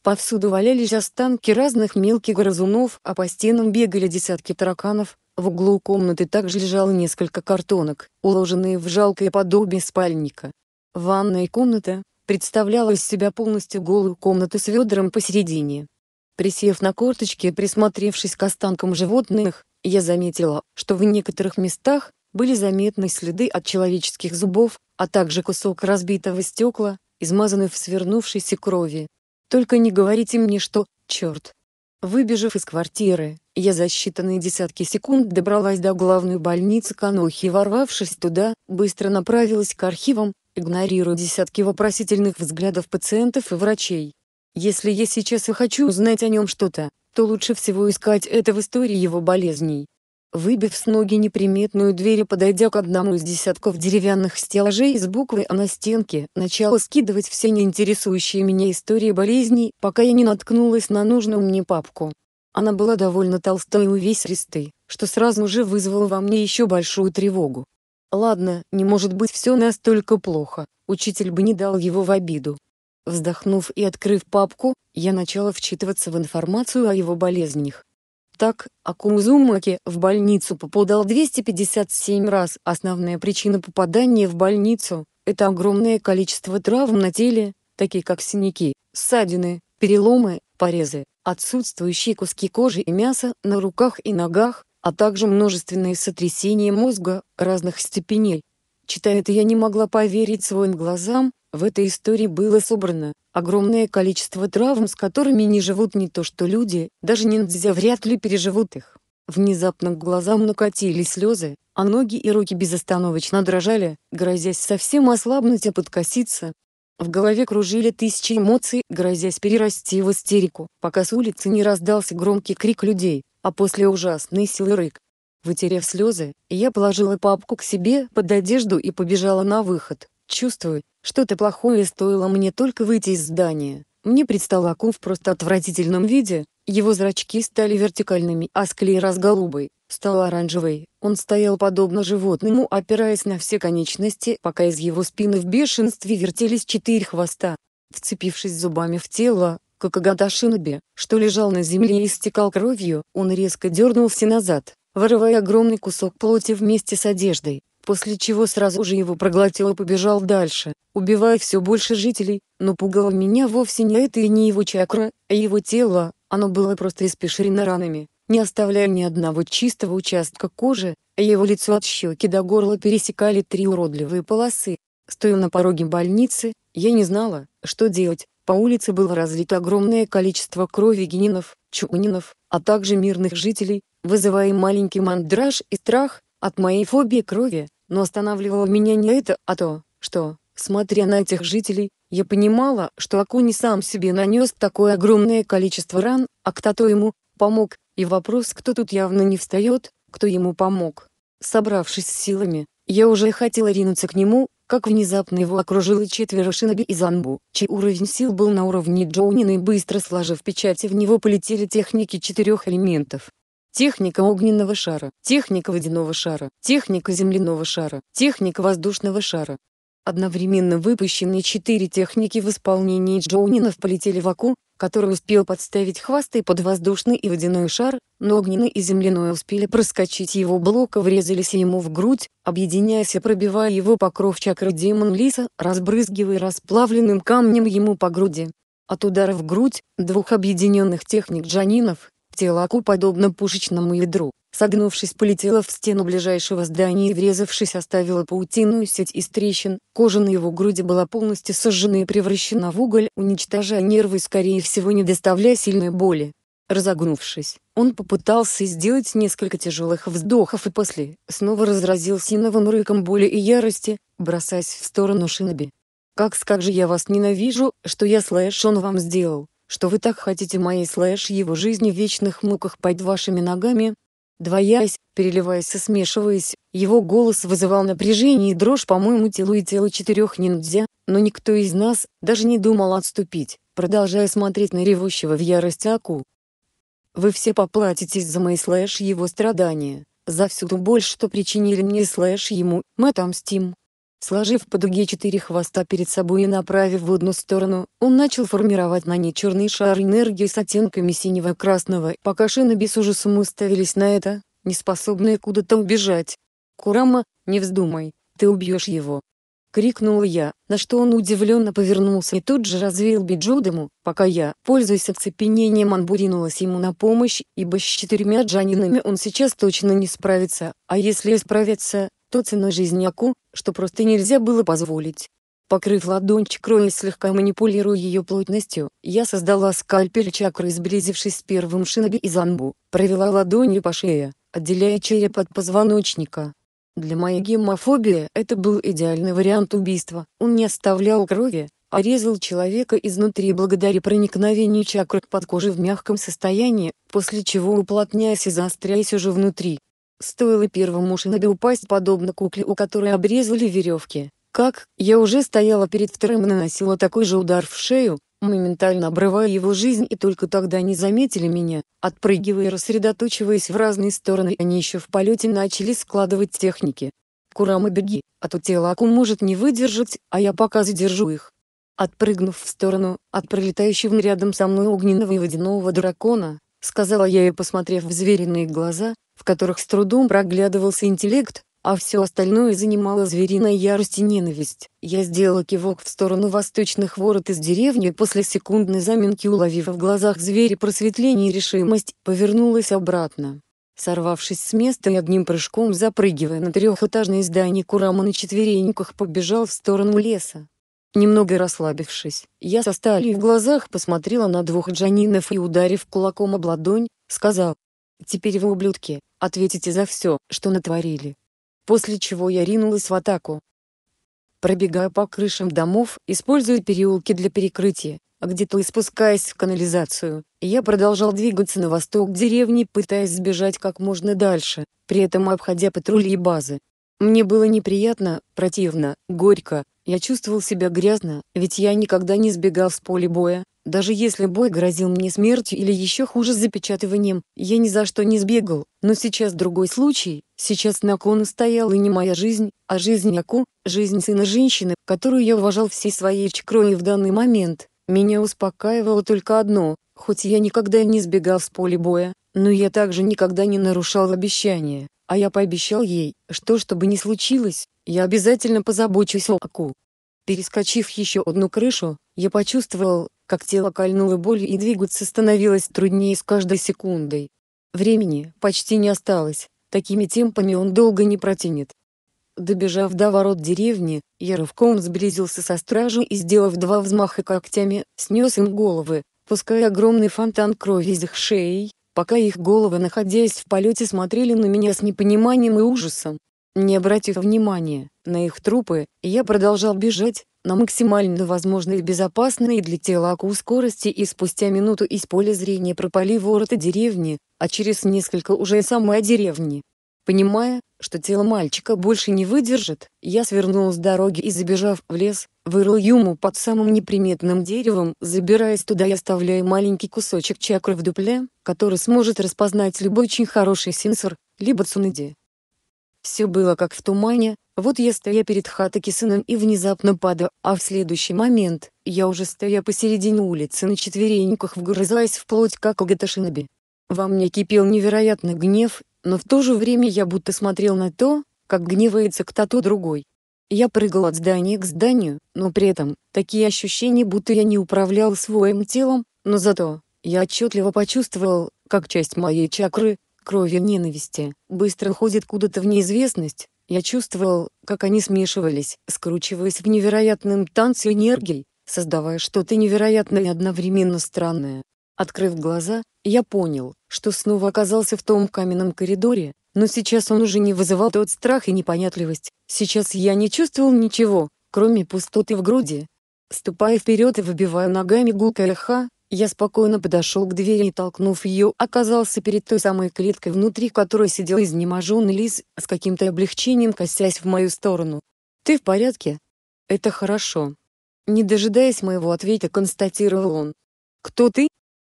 Повсюду валялись останки разных мелких грызунов, а по стенам бегали десятки тараканов, в углу комнаты также лежало несколько картонок, уложенные в жалкое подобие спальника. Ванная комната представляла из себя полностью голую комнату с ведром посередине. Присев на корточки и присмотревшись к останкам животных, я заметила, что в некоторых местах были заметны следы от человеческих зубов, а также кусок разбитого стекла, измазанный в свернувшейся крови. Только не говорите мне, что, черт, Выбежав из квартиры, я за считанные десятки секунд добралась до главной больницы Канохи и ворвавшись туда, быстро направилась к архивам, игнорируя десятки вопросительных взглядов пациентов и врачей. Если я сейчас и хочу узнать о нем что-то, то лучше всего искать это в истории его болезней. Выбив с ноги неприметную дверь и подойдя к одному из десятков деревянных стеллажей с буквой «А» на стенке, начала скидывать все неинтересующие меня истории болезней, пока я не наткнулась на нужную мне папку. Она была довольно толстой и увесистой, что сразу же вызвало во мне еще большую тревогу. Ладно, не может быть все настолько плохо, учитель бы не дал его в обиду. Вздохнув и открыв папку, я начала вчитываться в информацию о его болезнях. Так, Акумзумаки в больницу попадал 257 раз. Основная причина попадания в больницу – это огромное количество травм на теле, такие как синяки, ссадины, переломы, порезы, отсутствующие куски кожи и мяса на руках и ногах, а также множественные сотрясения мозга разных степеней. Читая это я не могла поверить своим глазам, в этой истории было собрано огромное количество травм, с которыми не живут не то что люди, даже ниндзя вряд ли переживут их. Внезапно к глазам накатили слезы, а ноги и руки безостановочно дрожали, грозясь совсем ослабнуть и подкоситься. В голове кружили тысячи эмоций, грозясь перерасти в истерику, пока с улицы не раздался громкий крик людей, а после ужасный силы рык. Вытерев слезы, я положила папку к себе под одежду и побежала на выход, чувствуя, что-то плохое стоило мне только выйти из здания. Мне предстал Аку в просто отвратительном виде, его зрачки стали вертикальными, а склераз голубой, стал оранжевой. Он стоял подобно животному, опираясь на все конечности, пока из его спины в бешенстве вертелись четыре хвоста. Вцепившись зубами в тело, как Агата Шиноби, что лежал на земле и истекал кровью, он резко дернулся назад, вырывая огромный кусок плоти вместе с одеждой после чего сразу же его проглотил и побежал дальше, убивая все больше жителей, но пугало меня вовсе не это и не его чакра, а его тело, оно было просто испещрено ранами, не оставляя ни одного чистого участка кожи, а его лицо от щеки до горла пересекали три уродливые полосы. Стоя на пороге больницы, я не знала, что делать, по улице было разлито огромное количество крови генинов, чунинов, а также мирных жителей, вызывая маленький мандраж и страх, от моей фобии крови, но останавливало меня не это, а то, что, смотря на этих жителей, я понимала, что Акуни сам себе нанес такое огромное количество ран, а кто-то ему помог, и вопрос, кто тут явно не встает, кто ему помог. Собравшись с силами, я уже хотела ринуться к нему, как внезапно его окружило четверо шиноби и занбу, чей уровень сил был на уровне Джоунина и быстро сложив печати в него полетели техники четырех элементов. Техника огненного шара, техника водяного шара, техника земляного шара, техника воздушного шара. Одновременно выпущенные четыре техники в исполнении Джоунинов полетели в Аку, который успел подставить хвосты под воздушный и водяной шар, но огненный и земляной успели проскочить его блок и врезались ему в грудь, объединяясь и пробивая его покров чакры демон лиса, разбрызгивая расплавленным камнем ему по груди. От удара в грудь двух объединенных техник джанинов Тело Телаку, подобно пушечному ядру, согнувшись полетела в стену ближайшего здания и врезавшись оставила паутинную сеть из трещин, кожа на его груди была полностью сожжена и превращена в уголь, уничтожая нервы скорее всего не доставляя сильной боли. Разогнувшись, он попытался сделать несколько тяжелых вздохов и после снова разразился новым рыком боли и ярости, бросаясь в сторону Шиноби. «Как скажи я вас ненавижу, что я слэш он вам сделал?» что вы так хотите моей слэш его жизни в вечных муках под вашими ногами?» Двоясь, переливаясь и смешиваясь, его голос вызывал напряжение и дрожь по моему телу и телу четырех ниндзя, но никто из нас даже не думал отступить, продолжая смотреть на ревущего в ярости Аку. «Вы все поплатитесь за мои слэш его страдания, за всю ту боль, что причинили мне слэш ему, мы отомстим, Сложив по дуге четыре хвоста перед собой и направив в одну сторону, он начал формировать на ней черный шар энергии с оттенками синего и красного, пока шины без ужаса мы уставились на это, неспособные куда-то убежать. «Курама, не вздумай, ты убьешь его!» — крикнул я, на что он удивленно повернулся и тут же развеял биджудому, пока я, пользуясь оцепенением, анбуринулась ему на помощь, ибо с четырьмя джанинами он сейчас точно не справится, а если и справится, то ценой жизняку, что просто нельзя было позволить. Покрыв ладонь чакрой и слегка манипулируя ее плотностью, я создала скальпель чакры, сблизившись с первым шиноби и замбу, провела ладонью по шее, отделяя череп от позвоночника. Для моей гемофобии это был идеальный вариант убийства, он не оставлял крови, а резал человека изнутри благодаря проникновению чакры под кожей в мягком состоянии, после чего уплотняясь и заостряясь уже внутри. Стоило первому шиноби упасть подобно кукле, у которой обрезали веревки. Как, я уже стояла перед вторым и наносила такой же удар в шею, моментально обрывая его жизнь и только тогда они заметили меня, отпрыгивая и рассредоточиваясь в разные стороны, они еще в полете начали складывать техники. Курама беги, а то тело Аку может не выдержать, а я пока задержу их. Отпрыгнув в сторону от пролетающего рядом со мной огненного и водяного дракона, — сказала я и, посмотрев в звериные глаза, в которых с трудом проглядывался интеллект, а все остальное занимала звериная ярость и ненависть. Я сделала кивок в сторону восточных ворот из деревни после секундной заминки уловив в глазах зверя просветление и решимость, повернулась обратно. Сорвавшись с места и одним прыжком запрыгивая на трехэтажное здание Курама на четвереньках побежал в сторону леса. Немного расслабившись, я со сталью в глазах посмотрела на двух джанинов и, ударив кулаком об ладонь, сказал. «Теперь вы, ублюдки, ответите за все, что натворили». После чего я ринулась в атаку. Пробегая по крышам домов, используя переулки для перекрытия, а где-то и спускаясь в канализацию, я продолжал двигаться на восток деревни, пытаясь сбежать как можно дальше, при этом обходя патрули и базы. Мне было неприятно, противно, горько, я чувствовал себя грязно, ведь я никогда не сбегал с поля боя. Даже если бой грозил мне смертью или еще хуже запечатыванием, я ни за что не сбегал. Но сейчас другой случай. Сейчас на кону стояла не моя жизнь, а жизнь Яку, жизнь сына женщины, которую я уважал всей своей чкрой в данный момент. Меня успокаивало только одно. Хоть я никогда не сбегал с поля боя, но я также никогда не нарушал обещания. А я пообещал ей, что чтобы ни случилось, я обязательно позабочусь о Аку. Перескочив еще одну крышу, я почувствовал, как тело кольнуло болью и двигаться становилось труднее с каждой секундой. Времени почти не осталось, такими темпами он долго не протянет. Добежав до ворот деревни, я рывком сблизился со стражей и, сделав два взмаха когтями, снес им головы, пуская огромный фонтан крови из их шеи, пока их головы, находясь в полете, смотрели на меня с непониманием и ужасом. Не обратив внимания на их трупы, я продолжал бежать, на максимально возможной и безопасной для аку скорости и спустя минуту из поля зрения пропали ворота деревни, а через несколько уже и самой деревни. Понимая, что тело мальчика больше не выдержит, я свернул с дороги и забежав в лес, вырыл юму под самым неприметным деревом, забираясь туда я оставляю маленький кусочек чакры в дупле, который сможет распознать любой очень хороший сенсор, либо цунади. Все было как в тумане, вот я стоя перед Хатаки сыном и внезапно падаю, а в следующий момент, я уже стоя посередине улицы на четвереньках вгрызаясь в плоть как Агата Шиноби. Во мне кипел невероятный гнев, но в то же время я будто смотрел на то, как гневается кто-то другой. Я прыгал от здания к зданию, но при этом, такие ощущения, будто я не управлял своим телом, но зато, я отчетливо почувствовал, как часть моей чакры, крови ненависти, быстро ходит куда-то в неизвестность, я чувствовал, как они смешивались, скручиваясь в невероятном танце энергий, создавая что-то невероятное и одновременно странное, Открыв глаза, я понял, что снова оказался в том каменном коридоре, но сейчас он уже не вызывал тот страх и непонятливость. Сейчас я не чувствовал ничего, кроме пустоты в груди. Ступая вперед и выбивая ногами гулкое ха, я спокойно подошел к двери и, толкнув ее, оказался перед той самой клеткой, внутри которой сидел изнеможенный лис, с каким-то облегчением косясь в мою сторону. «Ты в порядке?» «Это хорошо». Не дожидаясь моего ответа, констатировал он. «Кто ты?»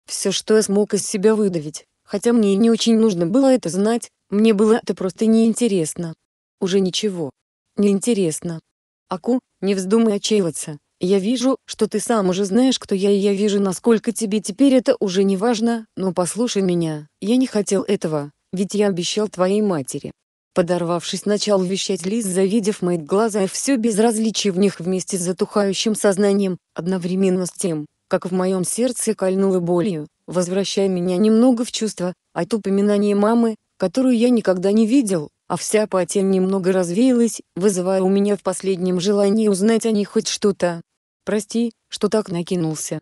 Все, что я смог из себя выдавить, хотя мне и не очень нужно было это знать, мне было это просто неинтересно. Уже ничего. Неинтересно. Аку, не вздумай отчаиваться. Я вижу, что ты сам уже знаешь, кто я, и я вижу, насколько тебе теперь это уже не важно, но послушай меня, я не хотел этого, ведь я обещал твоей матери. Подорвавшись, начал вещать Лиз, завидев мои глаза и все безразличие в них вместе с затухающим сознанием, одновременно с тем, как в моем сердце кольнуло болью, возвращая меня немного в чувство, от упоминания мамы, которую я никогда не видел, а вся апатия немного развеялась, вызывая у меня в последнем желании узнать о ней хоть что-то. Прости, что так накинулся.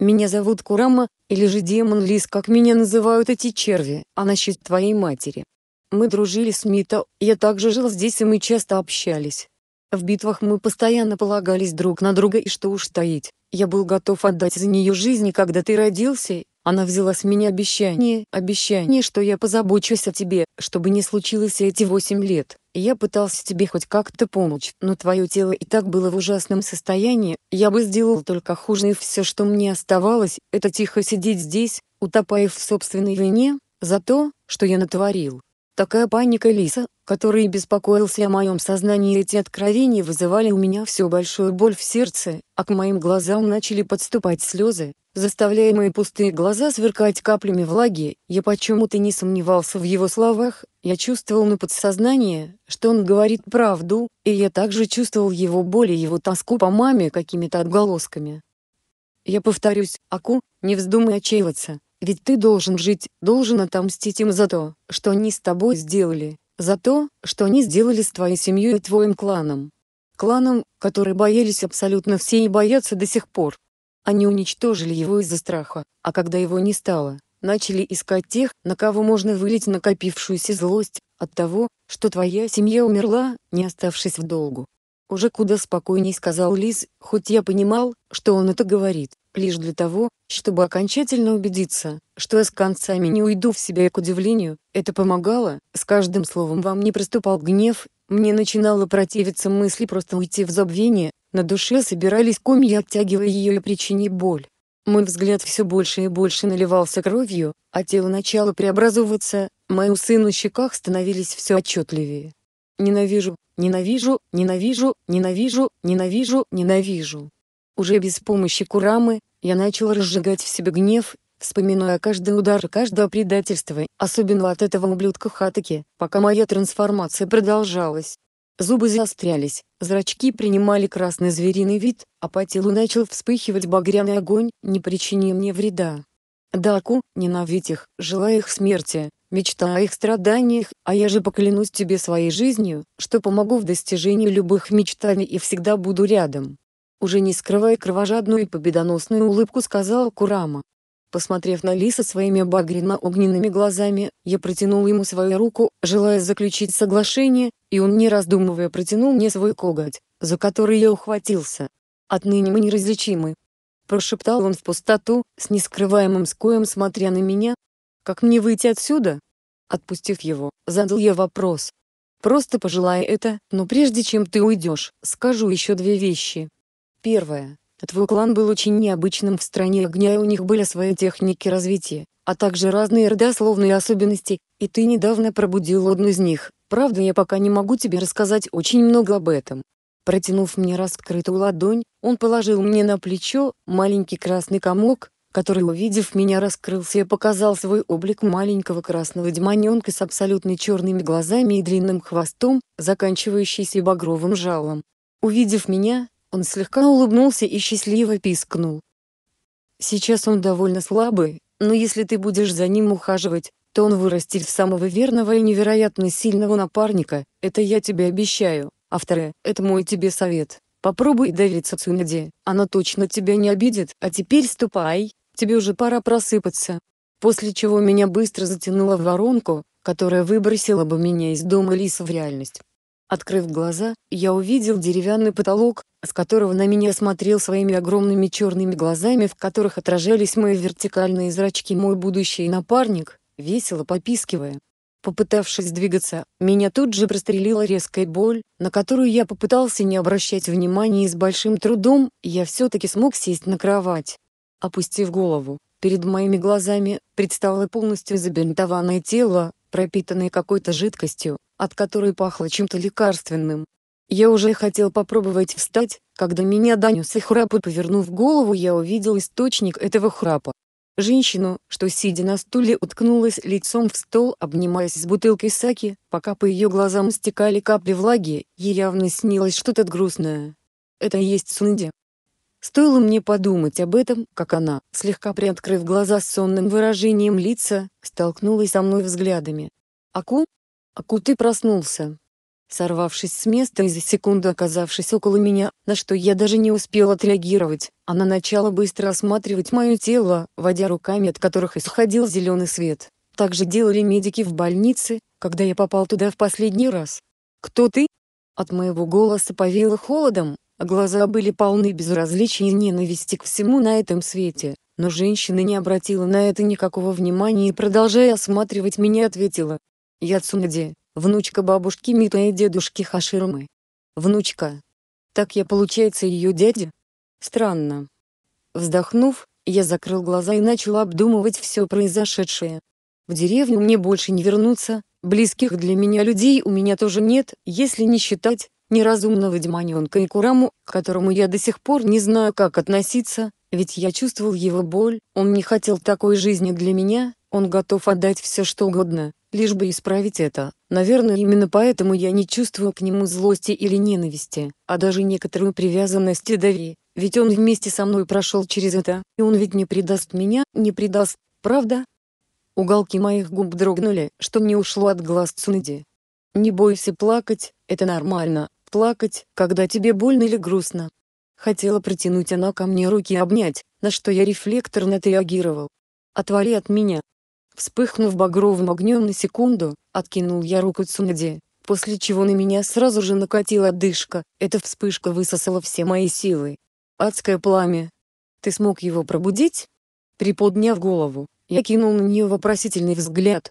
Меня зовут Курама, или же демон Лис, как меня называют эти черви, а насчет твоей матери. Мы дружили с Мито, я также жил здесь и мы часто общались. В битвах мы постоянно полагались друг на друга и что уж таить, я был готов отдать за нее жизнь когда ты родился, она взяла с меня обещание, обещание, что я позабочусь о тебе, чтобы не случилось эти восемь лет. Я пытался тебе хоть как-то помочь, но твое тело и так было в ужасном состоянии, я бы сделал только хуже и все, что мне оставалось, это тихо сидеть здесь, утопая в собственной вине, за то, что я натворил. Такая паника Лиса, который беспокоился о моем сознании эти откровения вызывали у меня всю большую боль в сердце, а к моим глазам начали подступать слезы, заставляя мои пустые глаза сверкать каплями влаги, я почему-то не сомневался в его словах, я чувствовал на подсознание, что он говорит правду, и я также чувствовал его боль и его тоску по маме какими-то отголосками. Я повторюсь, Аку, не вздумай отчаиваться. Ведь ты должен жить, должен отомстить им за то, что они с тобой сделали, за то, что они сделали с твоей семьей и твоим кланом. Кланом, который боялись абсолютно все и боятся до сих пор. Они уничтожили его из-за страха, а когда его не стало, начали искать тех, на кого можно вылить накопившуюся злость от того, что твоя семья умерла, не оставшись в долгу. Уже куда спокойней сказал Лиз, хоть я понимал, что он это говорит лишь для того, чтобы окончательно убедиться, что я с концами не уйду в себя и к удивлению, это помогало, с каждым словом вам не приступал гнев, мне начинало противиться мысли просто уйти в забвение, на душе собирались комья оттягивая ее и причиняя боль. Мой взгляд все больше и больше наливался кровью, а тело начало преобразовываться, мои усы на щеках становились все отчетливее. Ненавижу, ненавижу, ненавижу, ненавижу, ненавижу, ненавижу. Уже без помощи Курамы, я начал разжигать в себе гнев, вспоминая каждый удар и каждое предательство, особенно от этого ублюдка Хатаки, пока моя трансформация продолжалась. Зубы заострялись, зрачки принимали красный звериный вид, а по телу начал вспыхивать багряный огонь, не причиня мне вреда. Даку, ненавидь их, желая их смерти, мечта о их страданиях, а я же поклянусь тебе своей жизнью, что помогу в достижении любых мечтаний и всегда буду рядом. Уже не скрывая кровожадную и победоносную улыбку сказал Курама. Посмотрев на Лиса своими багряно-огненными глазами, я протянул ему свою руку, желая заключить соглашение, и он не раздумывая протянул мне свой коготь, за который я ухватился. «Отныне мы неразличимы», — прошептал он в пустоту, с нескрываемым скоем смотря на меня. «Как мне выйти отсюда?» Отпустив его, задал я вопрос. «Просто пожелай это, но прежде чем ты уйдешь, скажу еще две вещи. Первое. А твой клан был очень необычным в стране огня и у них были свои техники развития, а также разные родословные особенности, и ты недавно пробудил одну из них. Правда я пока не могу тебе рассказать очень много об этом. Протянув мне раскрытую ладонь, он положил мне на плечо маленький красный комок, который, увидев меня, раскрылся и показал свой облик маленького красного демоненка с абсолютно черными глазами и длинным хвостом, заканчивающийся багровым жалом. Увидев меня, он слегка улыбнулся и счастливо пискнул. «Сейчас он довольно слабый, но если ты будешь за ним ухаживать, то он вырастет в самого верного и невероятно сильного напарника, это я тебе обещаю. А второе, это мой тебе совет. Попробуй довериться Цунаде, она точно тебя не обидит. А теперь ступай, тебе уже пора просыпаться». После чего меня быстро затянуло в воронку, которая выбросила бы меня из дома Лиса в реальность. Открыв глаза, я увидел деревянный потолок, с которого на меня смотрел своими огромными черными глазами, в которых отражались мои вертикальные зрачки мой будущий напарник, весело попискивая. Попытавшись двигаться, меня тут же прострелила резкая боль, на которую я попытался не обращать внимания и с большим трудом я все-таки смог сесть на кровать. Опустив голову, перед моими глазами предстало полностью забинтованное тело, пропитанное какой-то жидкостью, от которой пахло чем-то лекарственным. Я уже хотел попробовать встать, когда меня донес и храп и повернув голову я увидел источник этого храпа. Женщину, что сидя на стуле уткнулась лицом в стол, обнимаясь с бутылкой саки, пока по ее глазам стекали капли влаги, ей явно снилось что-то грустное. Это и есть Сунди. Стоило мне подумать об этом, как она, слегка приоткрыв глаза с сонным выражением лица, столкнулась со мной взглядами. «Аку?» А куты проснулся. Сорвавшись с места и за секунду оказавшись около меня, на что я даже не успел отреагировать, она а начала быстро осматривать мое тело, водя руками от которых исходил зеленый свет. Так же делали медики в больнице, когда я попал туда в последний раз. «Кто ты?» От моего голоса повело холодом, а глаза были полны безразличия и ненависти к всему на этом свете. Но женщина не обратила на это никакого внимания и, продолжая осматривать меня, ответила, Яцунади, внучка бабушки Мита и дедушки Хаширмы. Внучка. Так я получается ее дядя? Странно. Вздохнув, я закрыл глаза и начал обдумывать все произошедшее. В деревню мне больше не вернуться, близких для меня людей у меня тоже нет, если не считать неразумного демоненка и Кураму, к которому я до сих пор не знаю как относиться, ведь я чувствовал его боль, он не хотел такой жизни для меня, он готов отдать все что угодно, лишь бы исправить это. Наверное, именно поэтому я не чувствую к нему злости или ненависти, а даже некоторую привязанность и доверие, ведь он вместе со мной прошел через это, и он ведь не предаст меня, не предаст, правда? Уголки моих губ дрогнули, что не ушло от глаз Цунади. Не бойся плакать, это нормально, плакать, когда тебе больно или грустно. Хотела протянуть она ко мне руки и обнять, на что я рефлекторно отреагировал. «Отвали от меня, Вспыхнув багровым огнем на секунду, откинул я руку Цунади, после чего на меня сразу же накатила дышка, эта вспышка высосала все мои силы. Адское пламя. Ты смог его пробудить? Приподняв голову, я кинул на нее вопросительный взгляд.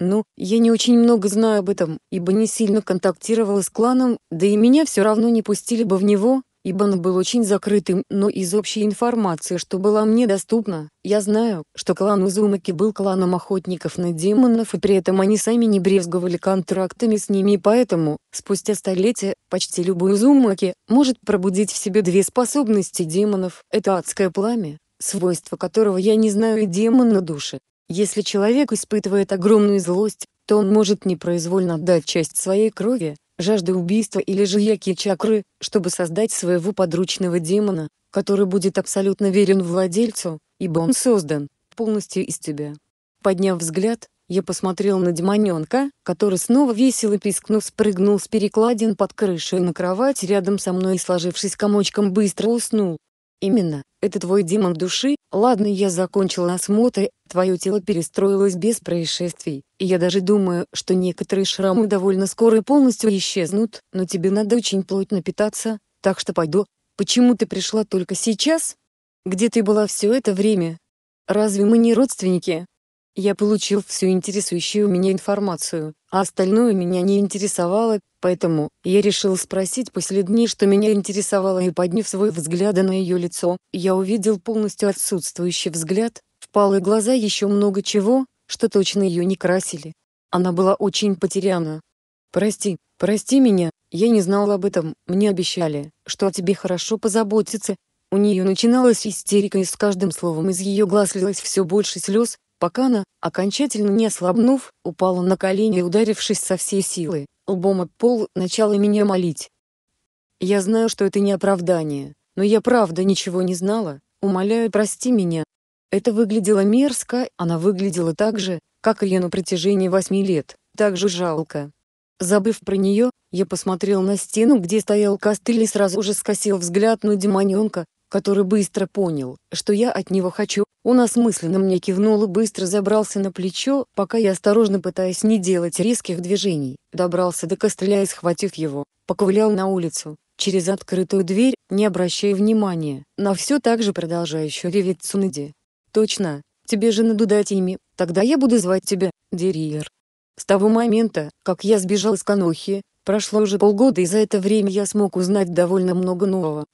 Ну, я не очень много знаю об этом, ибо не сильно контактировала с кланом, да и меня все равно не пустили бы в него, Ибо он был очень закрытым, но из общей информации, что была мне доступна, я знаю, что клан Узумаки был кланом охотников на демонов и при этом они сами не брезговали контрактами с ними поэтому, спустя столетия, почти любой Узумаки может пробудить в себе две способности демонов, это адское пламя, свойство которого я не знаю и демон на душе. Если человек испытывает огромную злость, то он может непроизвольно отдать часть своей крови, жажда убийства или же яки чакры, чтобы создать своего подручного демона, который будет абсолютно верен владельцу, ибо он создан полностью из тебя. Подняв взгляд, я посмотрел на демоненка, который снова весело пискнув спрыгнул с перекладин под крышей на кровать рядом со мной и сложившись комочком быстро уснул. Именно, это твой демон души, Ладно, я закончил осмотр, твое тело перестроилось без происшествий, и я даже думаю, что некоторые шрамы довольно скоро полностью исчезнут, но тебе надо очень плотно питаться, так что пойду. Почему ты пришла только сейчас? Где ты была все это время? Разве мы не родственники? Я получил всю интересующую меня информацию, а остальное меня не интересовало, поэтому я решил спросить последнее, что меня интересовало, и подняв свой взгляд на ее лицо, я увидел полностью отсутствующий взгляд, впалые глаза еще много чего, что точно ее не красили. Она была очень потеряна. «Прости, прости меня, я не знал об этом, мне обещали, что о тебе хорошо позаботиться». У нее начиналась истерика и с каждым словом из ее глаз лилось все больше слез, пока она, окончательно не ослабнув, упала на колени и ударившись со всей силы, лбом об пол, начала меня молить. Я знаю, что это не оправдание, но я правда ничего не знала, умоляю, прости меня. Это выглядело мерзко, она выглядела так же, как и я на протяжении восьми лет, так же жалко. Забыв про нее, я посмотрел на стену, где стоял костыль и сразу же скосил взгляд на демоненка, который быстро понял, что я от него хочу. Он осмысленно мне кивнул и быстро забрался на плечо, пока я осторожно пытаясь не делать резких движений, добрался до костыля и схватив его, поковылял на улицу, через открытую дверь, не обращая внимания на все так же продолжающую реветь Цунади. «Точно, тебе же надо дать ими, тогда я буду звать тебя, Дерриер. С того момента, как я сбежал из Канохи, прошло уже полгода и за это время я смог узнать довольно много нового.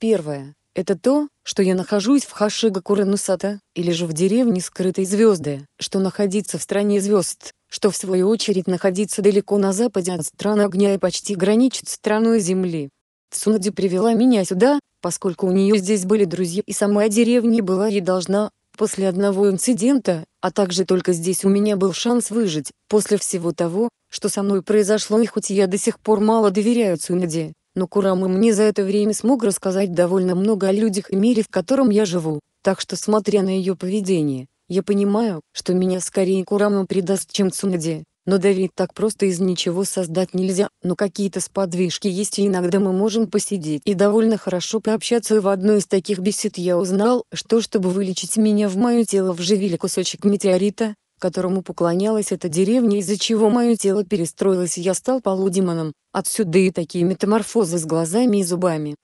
Первое. Это то, что я нахожусь в Хашига Куранусата, или же в деревне скрытой звезды, что находиться в стране звезд, что в свою очередь находиться далеко на западе от страны огня и почти граничит страной земли. Цунади привела меня сюда, поскольку у нее здесь были друзья и сама деревня была и должна, после одного инцидента, а также только здесь у меня был шанс выжить, после всего того, что со мной произошло и хоть я до сих пор мало доверяю Цунади, но Курама мне за это время смог рассказать довольно много о людях и мире, в котором я живу, так что смотря на ее поведение, я понимаю, что меня скорее Курама предаст, чем Цунаде, но доверить так просто из ничего создать нельзя, но какие-то сподвижки есть и иногда мы можем посидеть и довольно хорошо пообщаться и в одной из таких бесед я узнал, что чтобы вылечить меня в мое тело вживили кусочек метеорита, которому поклонялась эта деревня из-за чего мое тело перестроилось и я стал полудемоном, отсюда и такие метаморфозы с глазами и зубами.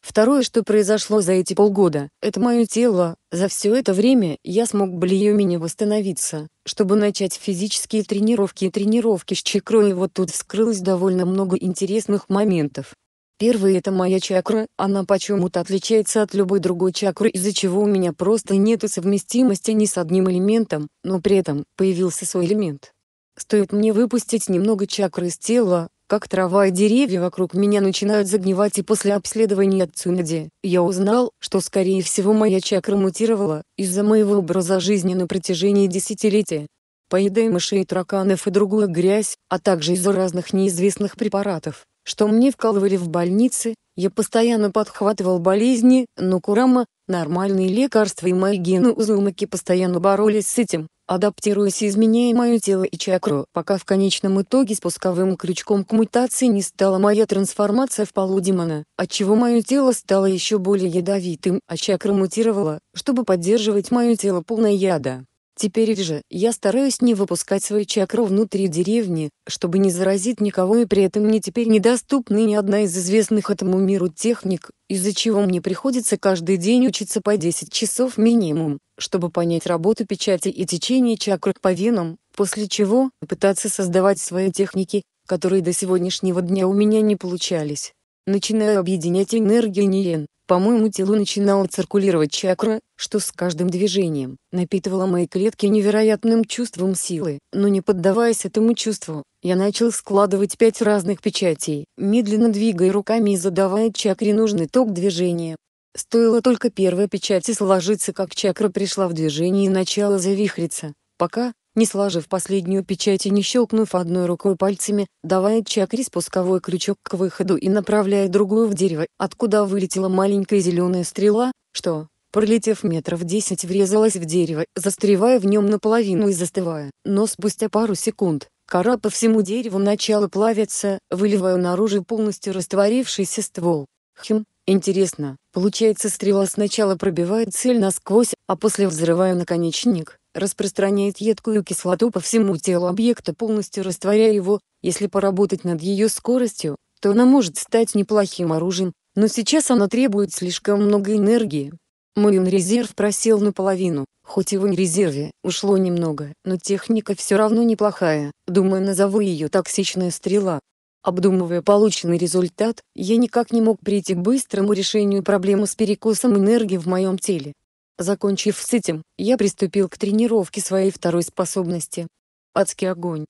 Второе, что произошло за эти полгода, это мое тело, за все это время я смог более-менее восстановиться, чтобы начать физические тренировки и тренировки с чакрой и вот тут вскрылось довольно много интересных моментов. Первая это моя чакра, она почему-то отличается от любой другой чакры, из-за чего у меня просто нет совместимости ни с одним элементом, но при этом появился свой элемент. Стоит мне выпустить немного чакры из тела, как трава и деревья вокруг меня начинают загнивать и после обследования от Цунади, я узнал, что скорее всего моя чакра мутировала, из-за моего образа жизни на протяжении десятилетия. Поедая мышей, тараканов и другую грязь, а также из-за разных неизвестных препаратов, что мне вкалывали в больнице, я постоянно подхватывал болезни, но Курама, нормальные лекарства и мои гены Узумаки постоянно боролись с этим, адаптируясь и изменяя мое тело и чакру, пока в конечном итоге спусковым крючком к мутации не стала моя трансформация в полудемона, отчего мое тело стало еще более ядовитым, а чакра мутировала, чтобы поддерживать мое тело полное яда. Теперь же я стараюсь не выпускать свои чакру внутри деревни, чтобы не заразить никого и при этом мне теперь недоступна ни одна из известных этому миру техник, из-за чего мне приходится каждый день учиться по 10 часов минимум, чтобы понять работу печати и течение чакр по венам, после чего пытаться создавать свои техники, которые до сегодняшнего дня у меня не получались. Начинаю объединять энергии Ниен, по моему телу начинала циркулировать чакра, что с каждым движением напитывала мои клетки невероятным чувством силы, но не поддаваясь этому чувству, я начал складывать пять разных печатей, медленно двигая руками и задавая чакре нужный ток движения. Стоило только первой печати сложиться, как чакра пришла в движение и начала завихриться, пока, не сложив последнюю печать и не щелкнув одной рукой пальцами, давая Чакри спусковой крючок к выходу и направляя другую в дерево, откуда вылетела маленькая зеленая стрела, что, пролетев метров десять, врезалась в дерево, застревая в нем наполовину и застывая. Но спустя пару секунд, кора по всему дереву начала плавиться, выливая наружу полностью растворившийся ствол. Хм, интересно, получается стрела сначала пробивает цель насквозь, а после взрывая наконечник распространяет едкую кислоту по всему телу объекта, полностью растворяя его. Если поработать над ее скоростью, то она может стать неплохим оружием, но сейчас она требует слишком много энергии. Мой резерв просел наполовину, хоть и в резерве ушло немного, но техника все равно неплохая, думаю назову ее «токсичная стрела». Обдумывая полученный результат, я никак не мог прийти к быстрому решению проблемы с перекосом энергии в моем теле, Закончив с этим, я приступил к тренировке своей второй способности. Адский огонь.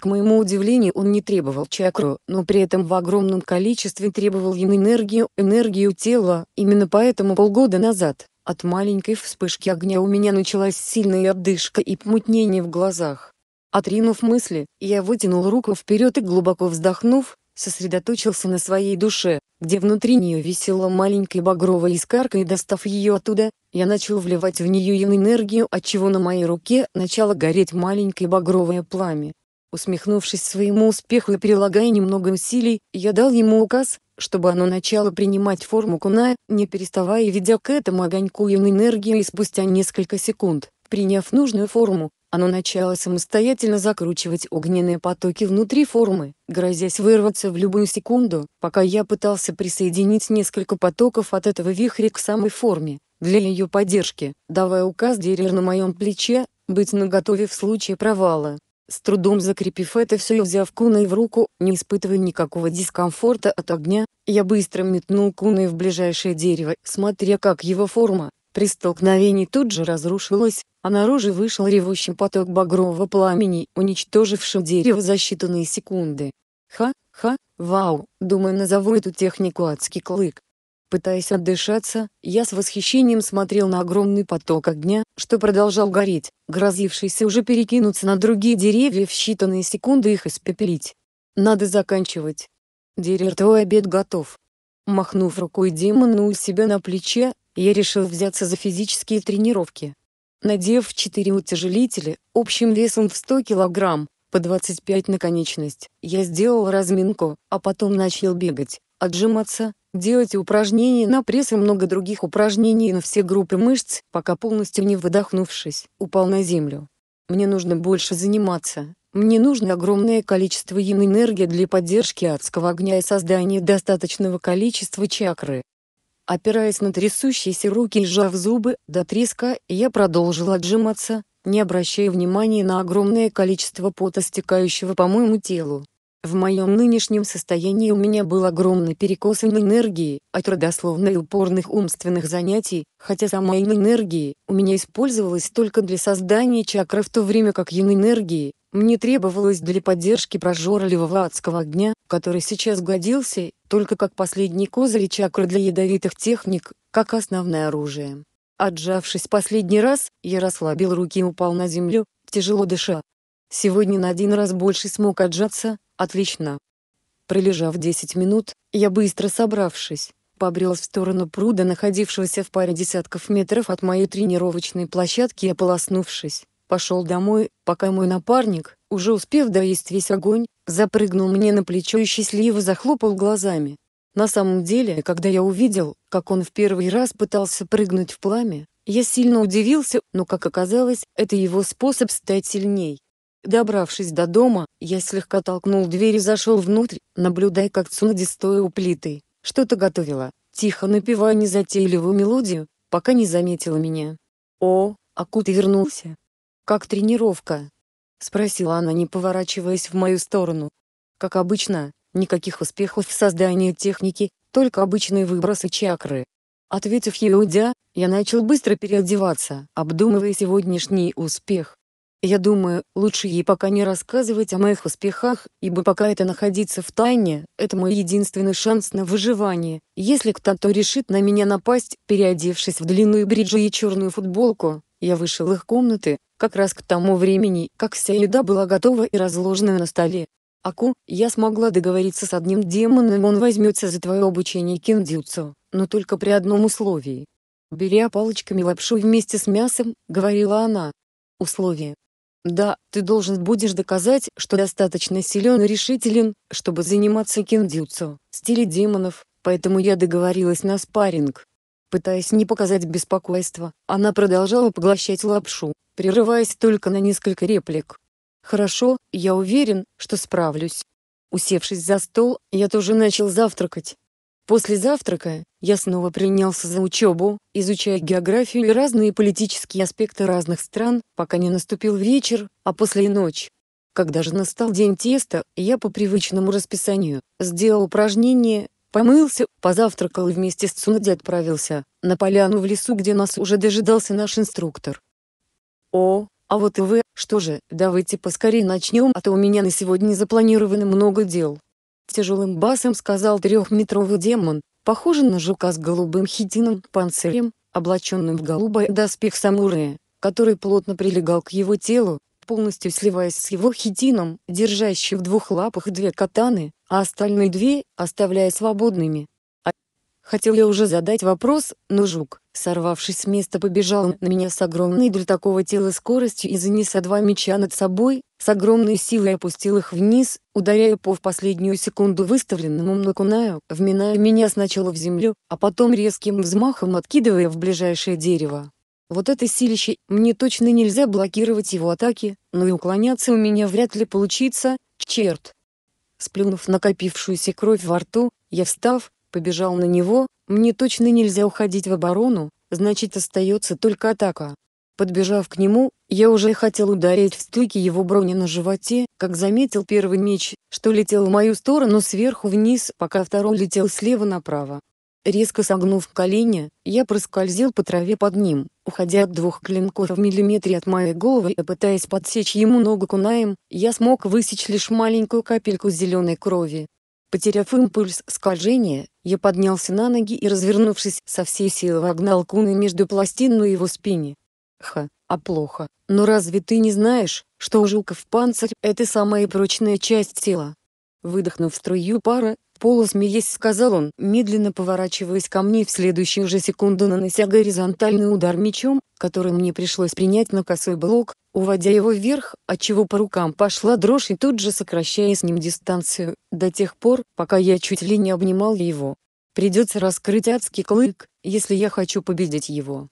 К моему удивлению, он не требовал чакру, но при этом в огромном количестве требовал ему энергию, энергию тела. Именно поэтому полгода назад от маленькой вспышки огня у меня началась сильная отдышка и помутнение в глазах. Отринув мысли, я вытянул руку вперед и глубоко вздохнув, сосредоточился на своей душе, где внутри нее висела маленькая багровая искарка и достав ее оттуда, я начал вливать в нее энергию, отчего на моей руке начало гореть маленькое багровое пламя. Усмехнувшись своему успеху и прилагая немного усилий, я дал ему указ, чтобы оно начало принимать форму куна, не переставая ведя к этому огоньку юн энергии и спустя несколько секунд, приняв нужную форму, оно начало самостоятельно закручивать огненные потоки внутри формы, грозясь вырваться в любую секунду, пока я пытался присоединить несколько потоков от этого вихря к самой форме, для ее поддержки, давая указ Дерер на моем плече, быть наготове в случае провала. С трудом закрепив это все и взяв куной в руку, не испытывая никакого дискомфорта от огня, я быстро метнул куной в ближайшее дерево, смотря как его форма, при столкновении тут же разрушилось, а наружу вышел ревущий поток багрового пламени, уничтоживший дерево за считанные секунды. Ха-ха, вау, думаю назову эту технику адский клык. Пытаясь отдышаться, я с восхищением смотрел на огромный поток огня, что продолжал гореть, грозившийся уже перекинуться на другие деревья в считанные секунды их испепелить. Надо заканчивать. Дерер твой обед готов. Махнув рукой демону у себя на плече, я решил взяться за физические тренировки. Надев четыре утяжелители общим весом в 100 кг, по 25 на конечность, я сделал разминку, а потом начал бегать, отжиматься, делать упражнения на пресс и много других упражнений на все группы мышц, пока полностью не выдохнувшись, упал на землю. Мне нужно больше заниматься, мне нужно огромное количество yin энергии для поддержки адского огня и создания достаточного количества чакры, Опираясь на трясущиеся руки и сжав зубы до треска, я продолжил отжиматься, не обращая внимания на огромное количество пота, стекающего по моему телу. В моем нынешнем состоянии у меня был огромный перекос энергии от родословно упорных умственных занятий, хотя сама энергия у меня использовалась только для создания чакры в то время как энергии мне требовалось для поддержки прожорливого адского огня, который сейчас годился только как последний козырь чакры для ядовитых техник, как основное оружие. Отжавшись последний раз, я расслабил руки и упал на землю, тяжело дыша. Сегодня на один раз больше смог отжаться, отлично. Пролежав 10 минут, я быстро собравшись, побрел в сторону пруда, находившегося в паре десятков метров от моей тренировочной площадки и ополоснувшись, пошел домой, пока мой напарник, уже успев доесть весь огонь, запрыгнул мне на плечо и счастливо захлопал глазами. На самом деле, когда я увидел, как он в первый раз пытался прыгнуть в пламя, я сильно удивился, но, как оказалось, это его способ стать сильней. Добравшись до дома, я слегка толкнул дверь и зашел внутрь, наблюдая, как Цунади, стоя у плиты, что-то готовила, тихо напевая незатейливую мелодию, пока не заметила меня. «О, Акута вернулся!» «Как тренировка?» — спросила она, не поворачиваясь в мою сторону. «Как обычно, никаких успехов в создании техники, только обычные выбросы чакры». Ответив ей уйдя, я начал быстро переодеваться, обдумывая сегодняшний успех. Я думаю, лучше ей пока не рассказывать о моих успехах, ибо пока это находиться в тайне, это мой единственный шанс на выживание. Если кто-то решит на меня напасть, переодевшись в длинную бриджи и черную футболку, я вышел их комнаты, как раз к тому времени, как вся еда была готова и разложена на столе. Аку, я смогла договориться с одним демоном, он возьмется за твое обучение киндзюцу, но только при одном условии. «Бери палочками лапшу вместе с мясом», — говорила она. Условие. «Да, ты должен будешь доказать, что достаточно силен и решителен, чтобы заниматься киндзюцу, стиле демонов, поэтому я договорилась на спарринг, Пытаясь не показать беспокойство, она продолжала поглощать лапшу, прерываясь только на несколько реплик. «Хорошо, я уверен, что справлюсь». Усевшись за стол, я тоже начал завтракать. После завтрака я снова принялся за учебу, изучая географию и разные политические аспекты разных стран, пока не наступил вечер, а после и ночь. Когда же настал день теста, я по привычному расписанию сделал упражнение, помылся, позавтракал и вместе с Цунади отправился на поляну в лесу, где нас уже дожидался наш инструктор. «О, а вот и вы, что же, давайте поскорее начнем, а то у меня на сегодня запланировано много дел». Тяжелым басом сказал трехметровый демон, похожий на жука с голубым хитином панцирем, облаченным в голубой доспех самурая, который плотно прилегал к его телу, полностью сливаясь с его хитином, держащий в двух лапах две катаны, а остальные две, оставляя свободными. А хотел я уже задать вопрос, но жук, сорвавшись с места, побежал на меня с огромной для такого тела скоростью и занеся два меча над собой, с огромной силой опустил их вниз, ударяя по в последнюю секунду выставленному мнакунаю, вминая меня сначала в землю, а потом резким взмахом откидывая в ближайшее дерево. Вот это силище, мне точно нельзя блокировать его атаки, но и уклоняться у меня вряд ли получится, черт. Сплюнув накопившуюся кровь во рту, я встав, побежал на него, мне точно нельзя уходить в оборону, значит остается только атака. Подбежав к нему, я уже хотел ударить в стыки его брони на животе, как заметил первый меч, что летел в мою сторону сверху вниз, пока второй летел слева направо. Резко согнув колени, я проскользил по траве под ним, уходя от двух клинков в миллиметре от моей головы и пытаясь подсечь ему ногу кунаем, я смог высечь лишь маленькую капельку зеленой крови. Потеряв импульс скольжения, я поднялся на ноги и, развернувшись, со всей силы вогнал куны между пластин на его спине. Ха, а плохо. Но разве ты не знаешь, что у жуков панцирь – это самая прочная часть тела? Выдохнув струю пара, есть, сказал он, медленно поворачиваясь ко мне в следующую же секунду нанося горизонтальный удар мечом, который мне пришлось принять на косой блок, уводя его вверх, отчего по рукам пошла дрожь и тут же сокращая с ним дистанцию, до тех пор, пока я чуть ли не обнимал его. Придется раскрыть адский клык, если я хочу победить его.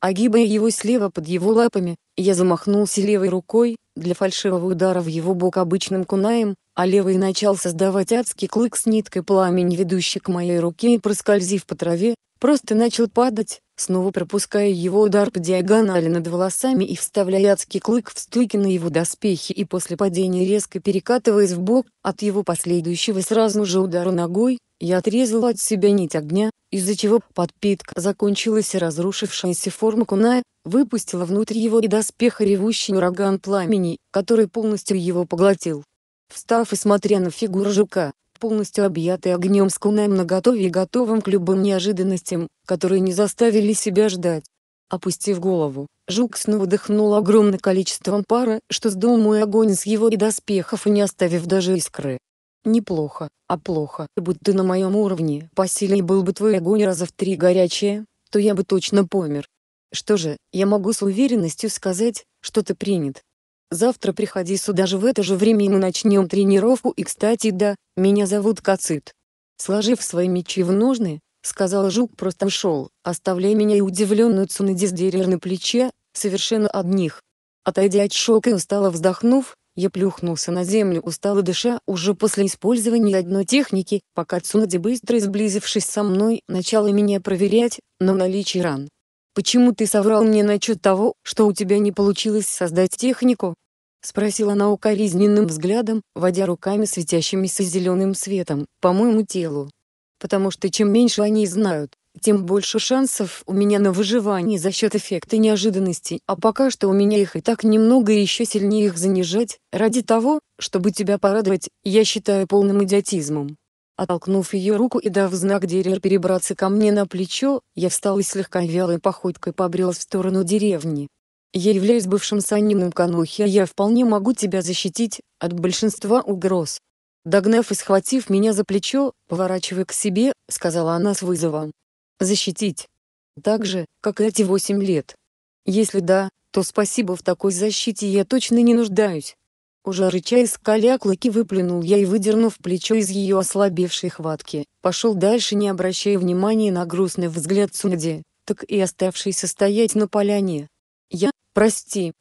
Огибая его слева под его лапами, я замахнулся левой рукой, для фальшивого удара в его бок обычным кунаем, а левый начал создавать адский клык с ниткой пламени, ведущий к моей руке и проскользив по траве, просто начал падать, снова пропуская его удар по диагонали над волосами и вставляя адский клык в стыки на его доспехи и после падения резко перекатываясь в бок, от его последующего сразу же удара ногой, я отрезал от себя нить огня, из-за чего подпитка закончилась и разрушившаяся форма куная, выпустила внутрь его и доспеха ревущий ураган пламени, который полностью его поглотил. Встав и смотря на фигуру жука, полностью объятый огнем с кунаем наготове и готовым к любым неожиданностям, которые не заставили себя ждать. Опустив голову, жук снова вдохнул огромное количество пара, что сдул мой огонь с его и доспехов и не оставив даже искры. Неплохо, а плохо, будь ты на моем уровне, по силе был бы твой огонь раза в три горячее, то я бы точно помер. Что же, я могу с уверенностью сказать, что ты принят. Завтра приходи сюда же в это же время и мы начнем тренировку и кстати да, меня зовут Кацит. Сложив свои мечи в ножны, сказал Жук просто ушел, оставляя меня и удивленную Цунади с на плече, совершенно одних. Отойдя от шока и устало вздохнув, я плюхнулся на землю устало дыша уже после использования одной техники, пока Цунади быстро сблизившись со мной начала меня проверять на наличие ран. «Почему ты соврал мне насчет того, что у тебя не получилось создать технику?» — спросила она укоризненным взглядом, водя руками светящимися зеленым светом по моему телу. «Потому что чем меньше они знают, тем больше шансов у меня на выживание за счет эффекта неожиданности, а пока что у меня их и так немного и еще сильнее их занижать, ради того, чтобы тебя порадовать, я считаю полным идиотизмом. Оттолкнув ее руку и дав знак Дерер перебраться ко мне на плечо, я встал и слегка вялой походкой побрелась в сторону деревни. Я являюсь бывшим саниным конухи, а я вполне могу тебя защитить от большинства угроз. Догнав и схватив меня за плечо, поворачивая к себе, сказала она с вызовом. Защитить. Так же, как и эти восемь лет. Если да, то спасибо в такой защите я точно не нуждаюсь. Уже рыча и скаля клыки выплюнул я и, выдернув плечо из ее ослабевшей хватки, пошел дальше не обращая внимания на грустный взгляд Цунади, так и оставшийся стоять на поляне. Я, прости.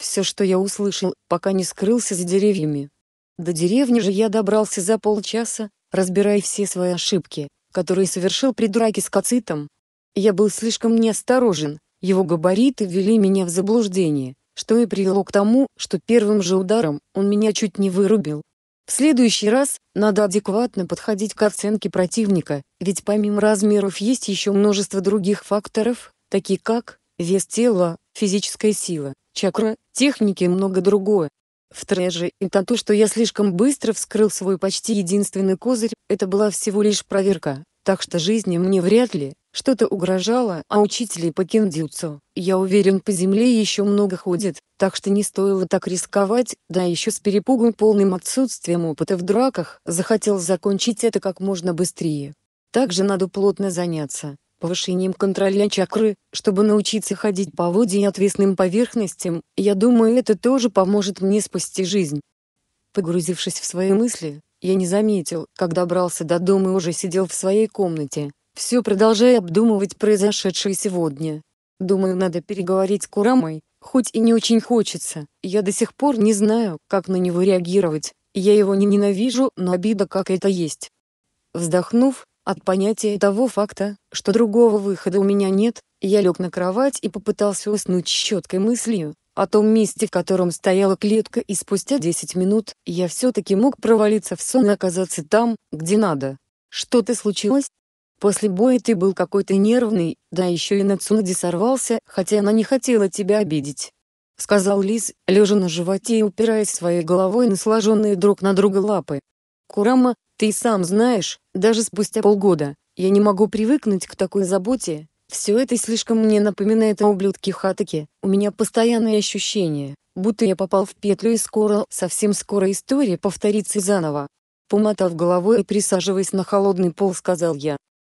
Все, что я услышал, пока не скрылся за деревьями. До деревни же я добрался за полчаса, разбирая все свои ошибки, которые совершил при драке с Кацитом. Я был слишком неосторожен, его габариты ввели меня в заблуждение, что и привело к тому, что первым же ударом он меня чуть не вырубил. В следующий раз надо адекватно подходить к оценке противника, ведь помимо размеров есть еще множество других факторов, такие как вес тела, физическая сила, чакра, техники и много другое. Второе же, это то, что я слишком быстро вскрыл свой почти единственный козырь, это была всего лишь проверка, так что жизни мне вряд ли что-то угрожало, а учителей по кендзюцу, я уверен, по земле еще много ходит, так что не стоило так рисковать, да еще с перепугом полным отсутствием опыта в драках, захотел закончить это как можно быстрее. Также надо плотно заняться повышением контроля чакры, чтобы научиться ходить по воде и отвесным поверхностям, я думаю это тоже поможет мне спасти жизнь. Погрузившись в свои мысли, я не заметил, как добрался до дома и уже сидел в своей комнате, все продолжая обдумывать произошедшее сегодня. Думаю, надо переговорить с Курамой, хоть и не очень хочется. Я до сих пор не знаю, как на него реагировать. Я его не ненавижу, но обида как это есть. Вздохнув, от понятия того факта, что другого выхода у меня нет, я лег на кровать и попытался уснуть с четкой мыслью о том месте, в котором стояла клетка, и спустя 10 минут я все-таки мог провалиться в сон и оказаться там, где надо. Что-то случилось, После боя ты был какой-то нервный, да еще и Нацунади сорвался, хотя она не хотела тебя обидеть. Сказал Лис, лежа на животе и упираясь своей головой на сложенные друг на друга лапы. Курама, ты сам знаешь, даже спустя полгода, я не могу привыкнуть к такой заботе, все это слишком мне напоминает о ублюдке Хатаке, у меня постоянное ощущение, будто я попал в петлю и скоро, совсем скоро история повторится заново. Помотав головой и присаживаясь на холодный пол сказал я,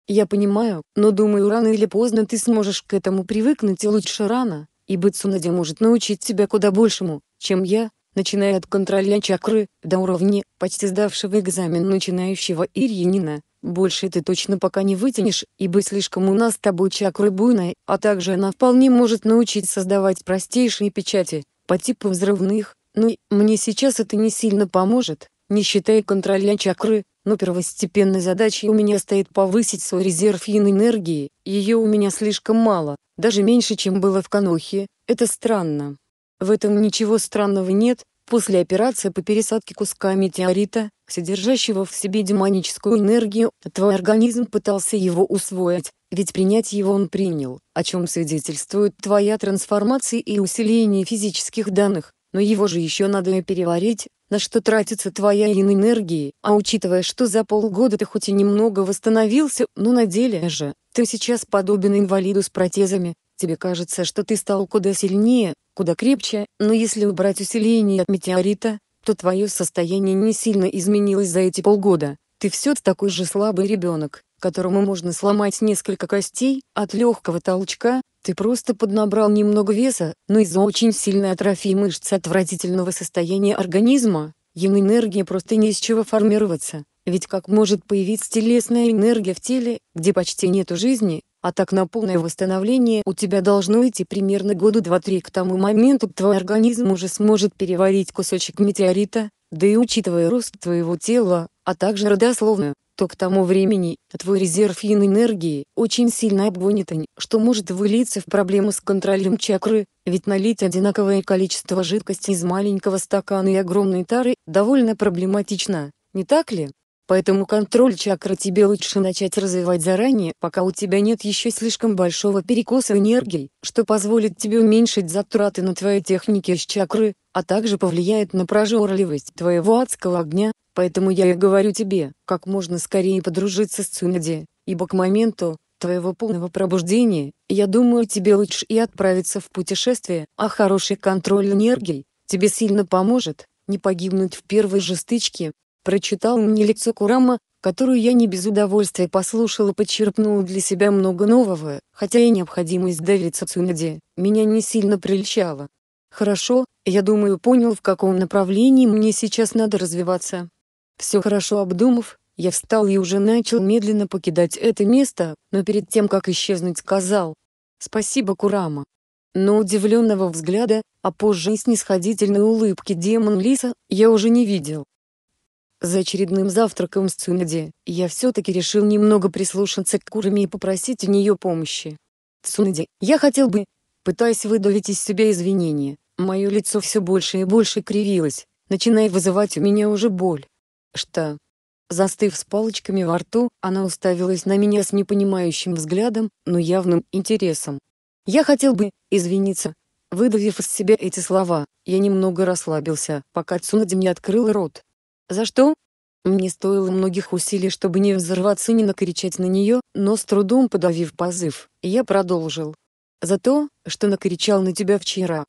я понимаю, но думаю рано или поздно ты сможешь к этому привыкнуть и лучше рано, ибо Цунади может научить тебя куда большему, чем я, начиная от контроля чакры, до уровня, почти сдавшего экзамен начинающего Ирьянина. Больше ты точно пока не вытянешь, ибо слишком у нас с тобой чакры буйная, а также она вполне может научить создавать простейшие печати, по типу взрывных, но ну, мне сейчас это не сильно поможет, не считая контроля чакры, но первостепенной задачей у меня стоит повысить свой резерв ин-энергии, ее у меня слишком мало, даже меньше, чем было в Канохе, это странно. В этом ничего странного нет, после операции по пересадке куска метеорита, содержащего в себе демоническую энергию, твой организм пытался его усвоить, ведь принять его он принял, о чем свидетельствует твоя трансформация и усиление физических данных, но его же еще надо и переварить, на что тратится твоя энергии, а учитывая, что за полгода ты хоть и немного восстановился, но на деле же, ты сейчас подобен инвалиду с протезами, тебе кажется, что ты стал куда сильнее, куда крепче, но если убрать усиление от метеорита, то твое состояние не сильно изменилось за эти полгода, ты все такой же слабый ребенок, которому можно сломать несколько костей, от легкого толчка, ты просто поднабрал немного веса, но из-за очень сильной атрофии мышц отвратительного состояния организма, им энергия просто не из чего формироваться. Ведь как может появиться телесная энергия в теле, где почти нету жизни, а так на полное восстановление у тебя должно идти примерно года 2-3 к тому моменту твой организм уже сможет переварить кусочек метеорита, да и учитывая рост твоего тела, а также родословную, то к тому времени твой резерв yin-энергии очень сильно обгонит обгонитань, что может вылиться в проблему с контролем чакры, ведь налить одинаковое количество жидкости из маленького стакана и огромной тары довольно проблематично, не так ли? Поэтому контроль чакры тебе лучше начать развивать заранее, пока у тебя нет еще слишком большого перекоса энергий, что позволит тебе уменьшить затраты на твои техники из чакры, а также повлияет на прожорливость твоего адского огня, Поэтому я и говорю тебе, как можно скорее подружиться с Цунади, ибо к моменту твоего полного пробуждения, я думаю, тебе лучше и отправиться в путешествие, а хороший контроль энергий тебе сильно поможет не погибнуть в первой же стычке. Прочитал мне лицо Курама, которую я не без удовольствия послушала и подчерпнула для себя много нового, хотя и необходимость довериться Цунаде меня не сильно прельщала. Хорошо, я думаю понял в каком направлении мне сейчас надо развиваться. Все хорошо обдумав, я встал и уже начал медленно покидать это место, но перед тем как исчезнуть сказал «Спасибо, Курама». Но удивленного взгляда, а позже и снисходительной улыбки демон Лиса, я уже не видел. За очередным завтраком с Цунаде, я все-таки решил немного прислушаться к Кураме и попросить у нее помощи. Цунаде, я хотел бы... Пытаясь выдавить из себя извинения, мое лицо все больше и больше кривилось, начиная вызывать у меня уже боль. «Что?» Застыв с палочками во рту, она уставилась на меня с непонимающим взглядом, но явным интересом. Я хотел бы извиниться. Выдавив из себя эти слова, я немного расслабился, пока Цунади не открыл рот. «За что?» Мне стоило многих усилий, чтобы не взорваться и не накричать на нее, но с трудом подавив позыв, я продолжил. «За то, что накричал на тебя вчера.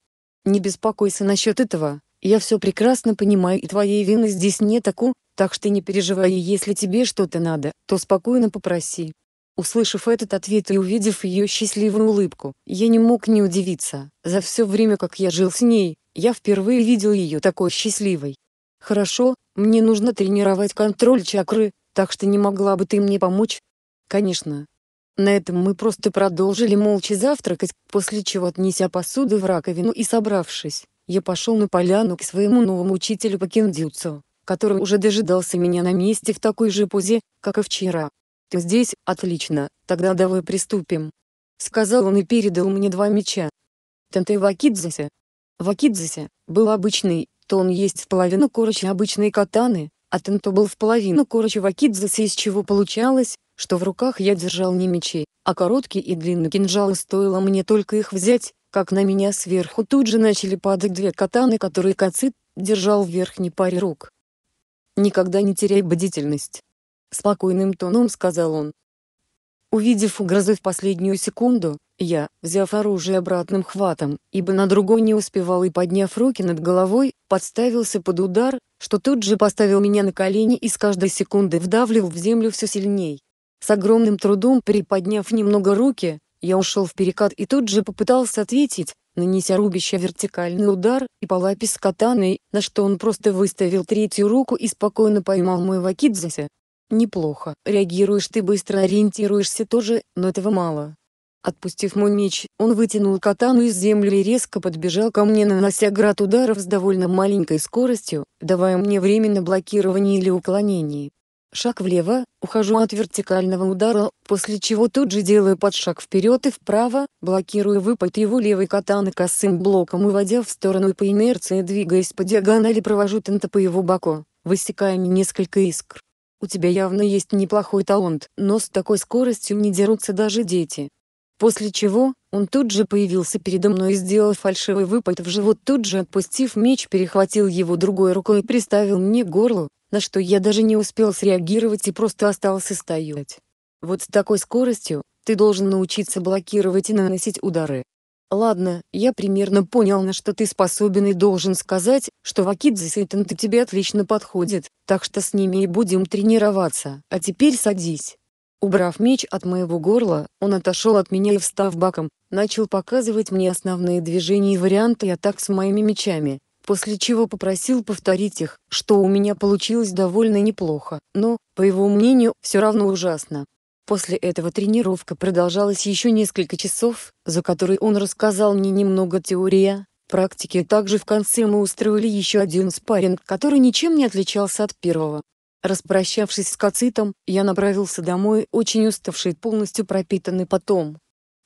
Не беспокойся насчет этого, я все прекрасно понимаю и твоей вины здесь нет, Аку, так что не переживай, и если тебе что-то надо, то спокойно попроси. Услышав этот ответ и увидев ее счастливую улыбку, я не мог не удивиться. За все время, как я жил с ней, я впервые видел ее такой счастливой. Хорошо, мне нужно тренировать контроль чакры, так что не могла бы ты мне помочь? Конечно. На этом мы просто продолжили молча завтракать, после чего отнеся посуду в раковину и собравшись, я пошел на поляну к своему новому учителю по киндзюцу который уже дожидался меня на месте в такой же позе, как и вчера. «Ты здесь, отлично, тогда давай приступим», — сказал он и передал мне два меча. Тенте Вакидзесе. Вакидзесе был обычный, то он есть в половину короче обычной катаны, а Тенто был в половину короче Вакидзесе из чего получалось, что в руках я держал не мечи, а короткий и длинные кинжалы стоило мне только их взять, как на меня сверху тут же начали падать две катаны которые Кацит держал в верхней паре рук. Никогда не теряй бдительность. Спокойным тоном сказал он. Увидев угрозы в последнюю секунду, я, взяв оружие обратным хватом, ибо на другой не успевал и подняв руки над головой, подставился под удар, что тут же поставил меня на колени и с каждой секунды вдавливал в землю все сильней. С огромным трудом приподняв немного руки, я ушел в перекат и тут же попытался ответить, нанеся рубище вертикальный удар и по лапе с катаной, на что он просто выставил третью руку и спокойно поймал мой вакидзасе. Неплохо, реагируешь ты быстро ориентируешься тоже, но этого мало. Отпустив мой меч, он вытянул катану из земли и резко подбежал ко мне, нанося град ударов с довольно маленькой скоростью, давая мне время на блокирование или уклонение. Шаг влево, ухожу от вертикального удара, после чего тут же делаю подшаг вперед и вправо, блокируя выпад его левой катаны косым блоком уводя в сторону и по инерции двигаясь по диагонали провожу тента по его боку, высекая мне несколько искр. У тебя явно есть неплохой талант, но с такой скоростью не дерутся даже дети. После чего, он тут же появился передо мной и сделал фальшивый выпад в живот, тут же отпустив меч, перехватил его другой рукой и приставил мне горло, на что я даже не успел среагировать и просто остался стоять. Вот с такой скоростью ты должен научиться блокировать и наносить удары. Ладно, я примерно понял, на что ты способен и должен сказать, что Вакидзе сейтан тебе отлично подходит, так что с ними и будем тренироваться. А теперь садись. Убрав меч от моего горла, он отошел от меня и встав баком, начал показывать мне основные движения и варианты атак с моими мечами после чего попросил повторить их, что у меня получилось довольно неплохо, но, по его мнению, все равно ужасно. После этого тренировка продолжалась еще несколько часов, за которые он рассказал мне немного теории, практики. Также в конце мы устроили еще один спарринг, который ничем не отличался от первого. Распрощавшись с Кацитом, я направился домой, очень уставший, полностью пропитанный потом.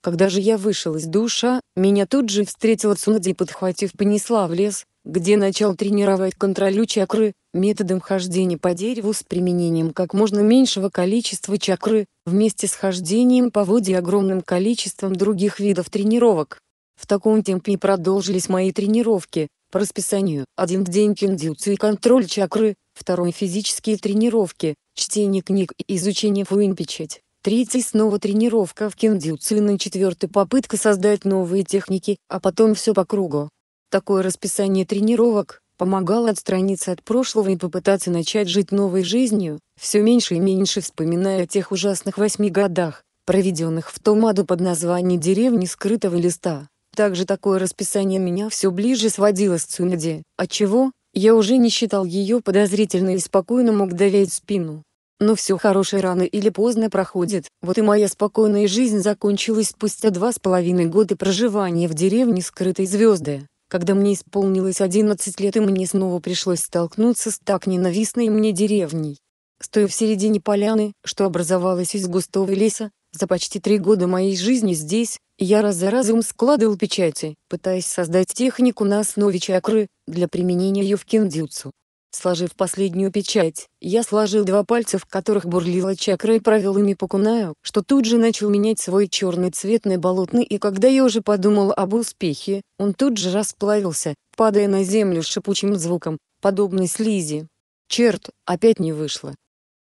Когда же я вышел из душа, меня тут же встретила Цунади и, подхватив, понесла в лес, где начал тренировать контролю чакры методом хождения по дереву с применением как можно меньшего количества чакры, вместе с хождением по воде огромным количеством других видов тренировок. В таком темпе продолжились мои тренировки, по расписанию. Один день киндзюцу и контроль чакры, второй физические тренировки, чтение книг и изучение фуинпичать. Третий снова тренировка в киндзюцу и на четвертый попытка создать новые техники, а потом все по кругу. Такое расписание тренировок помогало отстраниться от прошлого и попытаться начать жить новой жизнью, все меньше и меньше вспоминая о тех ужасных восьми годах, проведенных в том аду под названием «Деревни скрытого листа». Также такое расписание меня все ближе сводило с Цунади, отчего я уже не считал ее подозрительной и спокойно мог доверить спину. Но все хорошее рано или поздно проходит, вот и моя спокойная жизнь закончилась спустя два с половиной года проживания в деревне Скрытой Звезды, когда мне исполнилось 11 лет и мне снова пришлось столкнуться с так ненавистной мне деревней. Стоя в середине поляны, что образовалась из густого леса, за почти три года моей жизни здесь, я раз за разом складывал печати, пытаясь создать технику на основе чакры, для применения ее в киндюцу. Сложив последнюю печать, я сложил два пальца, в которых бурлила чакра и провел ими по кунаю, что тут же начал менять свой черный цвет на болотный и когда я уже подумал об успехе, он тут же расплавился, падая на землю с шипучим звуком, подобной слизи. Черт, опять не вышло.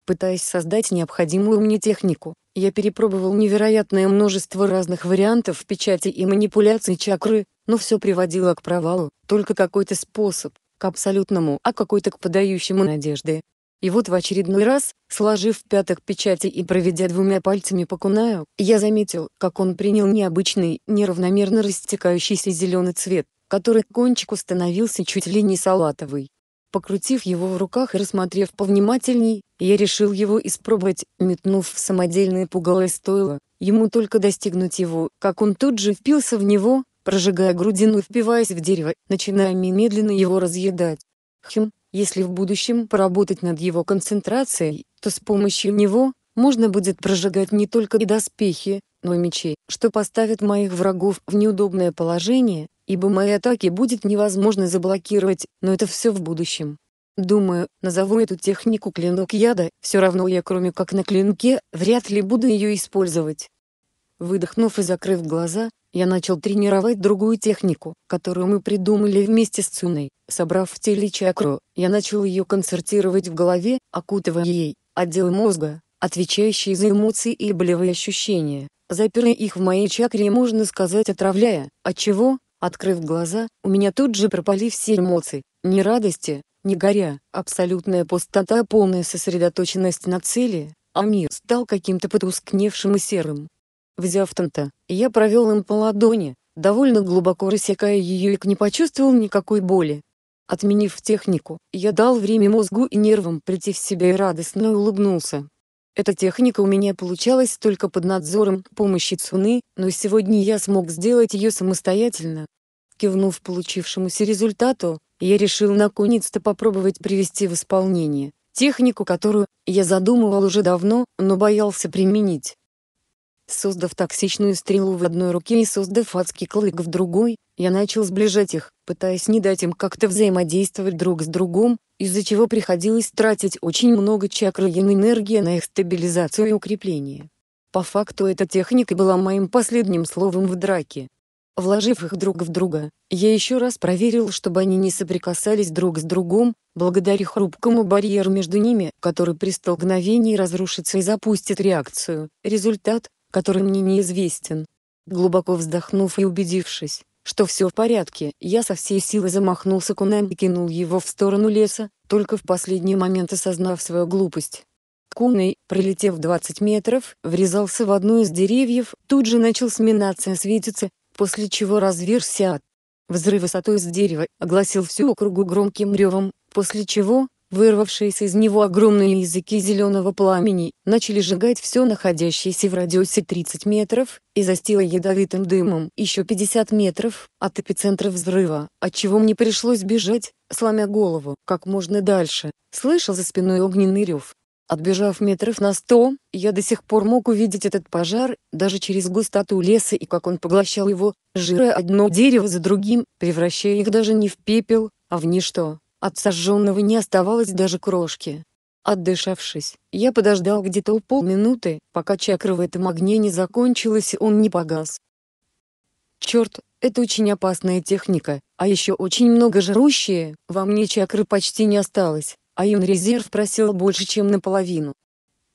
Пытаясь создать необходимую мне технику, я перепробовал невероятное множество разных вариантов печати и манипуляций чакры, но все приводило к провалу, только какой-то способ, к абсолютному, а какой-то к подающему надежды. И вот в очередной раз, сложив пятых печати и проведя двумя пальцами по кунаю, я заметил, как он принял необычный, неравномерно растекающийся зеленый цвет, который кончик установился чуть ли не салатовый. Покрутив его в руках и рассмотрев повнимательней, я решил его испробовать, метнув в самодельное пугало и стоило, ему только достигнуть его, как он тут же впился в него, прожигая грудину и впиваясь в дерево, начиная медленно его разъедать. Хм, если в будущем поработать над его концентрацией, то с помощью него можно будет прожигать не только и доспехи, но и мечи, что поставит моих врагов в неудобное положение, ибо мои атаки будет невозможно заблокировать, но это все в будущем. Думаю, назову эту технику клинок яда, все равно я кроме как на клинке, вряд ли буду ее использовать. Выдохнув и закрыв глаза, я начал тренировать другую технику, которую мы придумали вместе с Цуной. Собрав в теле чакру, я начал ее концертировать в голове, окутывая ей отделы мозга, отвечающие за эмоции и болевые ощущения, запирая их в моей чакре, можно сказать, отравляя, отчего, открыв глаза, у меня тут же пропали все эмоции, ни радости, ни горя, абсолютная пустота, полная сосредоточенность на цели, а мир стал каким-то потускневшим и серым. Взяв Танта, я провел им по ладони, довольно глубоко рассекая ее и не почувствовал никакой боли. Отменив технику, я дал время мозгу и нервам прийти в себя и радостно улыбнулся. Эта техника у меня получалась только под надзором помощи Цуны, но сегодня я смог сделать ее самостоятельно. Кивнув получившемуся результату, я решил наконец-то попробовать привести в исполнение технику, которую я задумывал уже давно, но боялся применить. Создав токсичную стрелу в одной руке и создав адский клык в другой, я начал сближать их, пытаясь не дать им как-то взаимодействовать друг с другом, из-за чего приходилось тратить очень много чакры и энергии на их стабилизацию и укрепление. По факту эта техника была моим последним словом в драке. Вложив их друг в друга, я еще раз проверил, чтобы они не соприкасались друг с другом, благодаря хрупкому барьеру между ними, который при столкновении разрушится и запустит реакцию. Результат который мне неизвестен. Глубоко вздохнув и убедившись, что все в порядке, я со всей силы замахнулся кунаем и кинул его в сторону леса, только в последний момент осознав свою глупость. Куней, пролетев 20 метров, врезался в одну из деревьев, тут же начал сминаться и светиться, после чего разверся от Взрыв высотой с дерева огласил всю округу громким ревом, после чего, Вырвавшиеся из него огромные языки зеленого пламени начали сжигать все находящееся в радиусе 30 метров, и застило ядовитым дымом еще 50 метров от эпицентра взрыва, отчего мне пришлось бежать, сломя голову, как можно дальше. Слышал за спиной огненный рев. Отбежав метров на сто, я до сих пор мог увидеть этот пожар, даже через густоту леса и как он поглощал его, жирая одно дерево за другим, превращая их даже не в пепел, а в ничто. От сожженного не оставалось даже крошки. Отдышавшись, я подождал где-то полминуты, пока чакра в этом огне не закончилась и он не погас. Черт, это очень опасная техника, а еще очень много жрущие, во мне чакры почти не осталось, а юн-резерв просел больше, чем наполовину.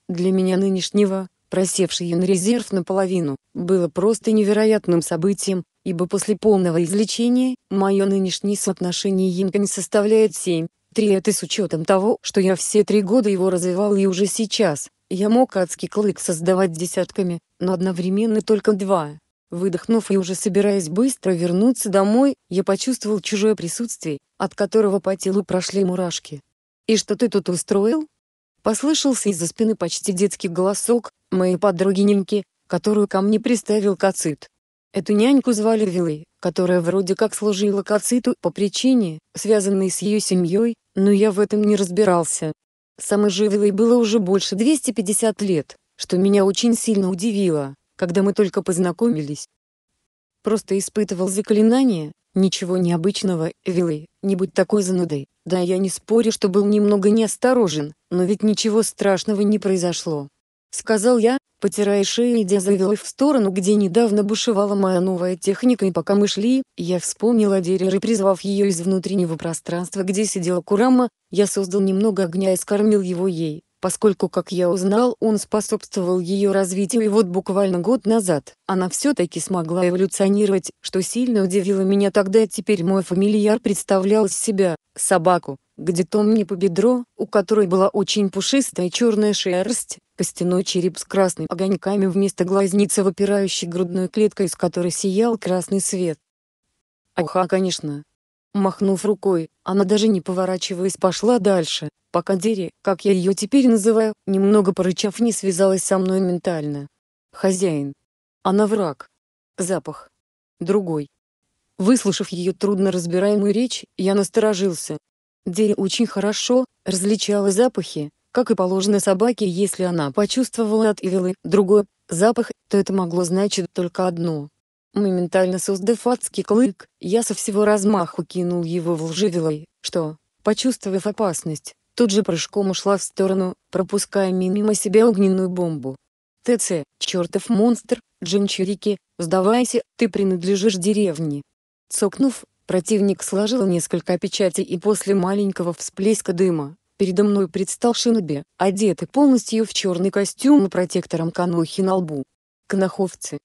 Для меня нынешнего, просевший юн-резерв наполовину, было просто невероятным событием, ибо после полного излечения, мое нынешнее соотношение янь составляет 7, 3 это с учетом того, что я все три года его развивал и уже сейчас, я мог адский клык создавать десятками, но одновременно только два. Выдохнув и уже собираясь быстро вернуться домой, я почувствовал чужое присутствие, от которого по телу прошли мурашки. «И что ты тут устроил?» Послышался из-за спины почти детский голосок моей подруги Нинки, которую ко мне приставил кацит. Эту няньку звали Вилой, которая вроде как служила Кациту по причине, связанной с ее семьей, но я в этом не разбирался. Самой же Вилой было уже больше 250 лет, что меня очень сильно удивило, когда мы только познакомились. Просто испытывал заклинание, ничего необычного, Вилой, не будь такой занудой. Да я не спорю, что был немного неосторожен, но ведь ничего страшного не произошло сказал я, потирая шею и идя в сторону, где недавно бушевала моя новая техника и пока мы шли, я вспомнил о Дерри, призвав ее из внутреннего пространства, где сидела Курама, я создал немного огня и скормил его ей, поскольку, как я узнал, он способствовал ее развитию и вот буквально год назад, она все-таки смогла эволюционировать, что сильно удивило меня тогда И теперь мой фамильяр представлял себя, собаку, где то мне по бедро, у которой была очень пушистая черная шерсть, Костяной череп с красными огоньками вместо глазницы выпирающей грудной клеткой, из которой сиял красный свет. Аха, конечно. Махнув рукой, она даже не поворачиваясь пошла дальше, пока Дери, как я ее теперь называю, немного порычав не связалась со мной ментально. Хозяин. Она враг. Запах. Другой. Выслушав ее трудно разбираемую речь, я насторожился. Дери очень хорошо различала запахи, как и положено собаке, если она почувствовала от Ивилы другой запах, то это могло значить только одно. Моментально создав адский клык, я со всего размаху кинул его в лживилой, что, почувствовав опасность, тут же прыжком ушла в сторону, пропуская мимо себя огненную бомбу. ТЦ, чертов монстр, Джинчурики, сдавайся, ты принадлежишь деревне. Цокнув, противник сложил несколько печатей и после маленького всплеска дыма, Передо мной предстал Шиноби, одетый полностью в черный костюм и протектором канохи на лбу. Каноховцы.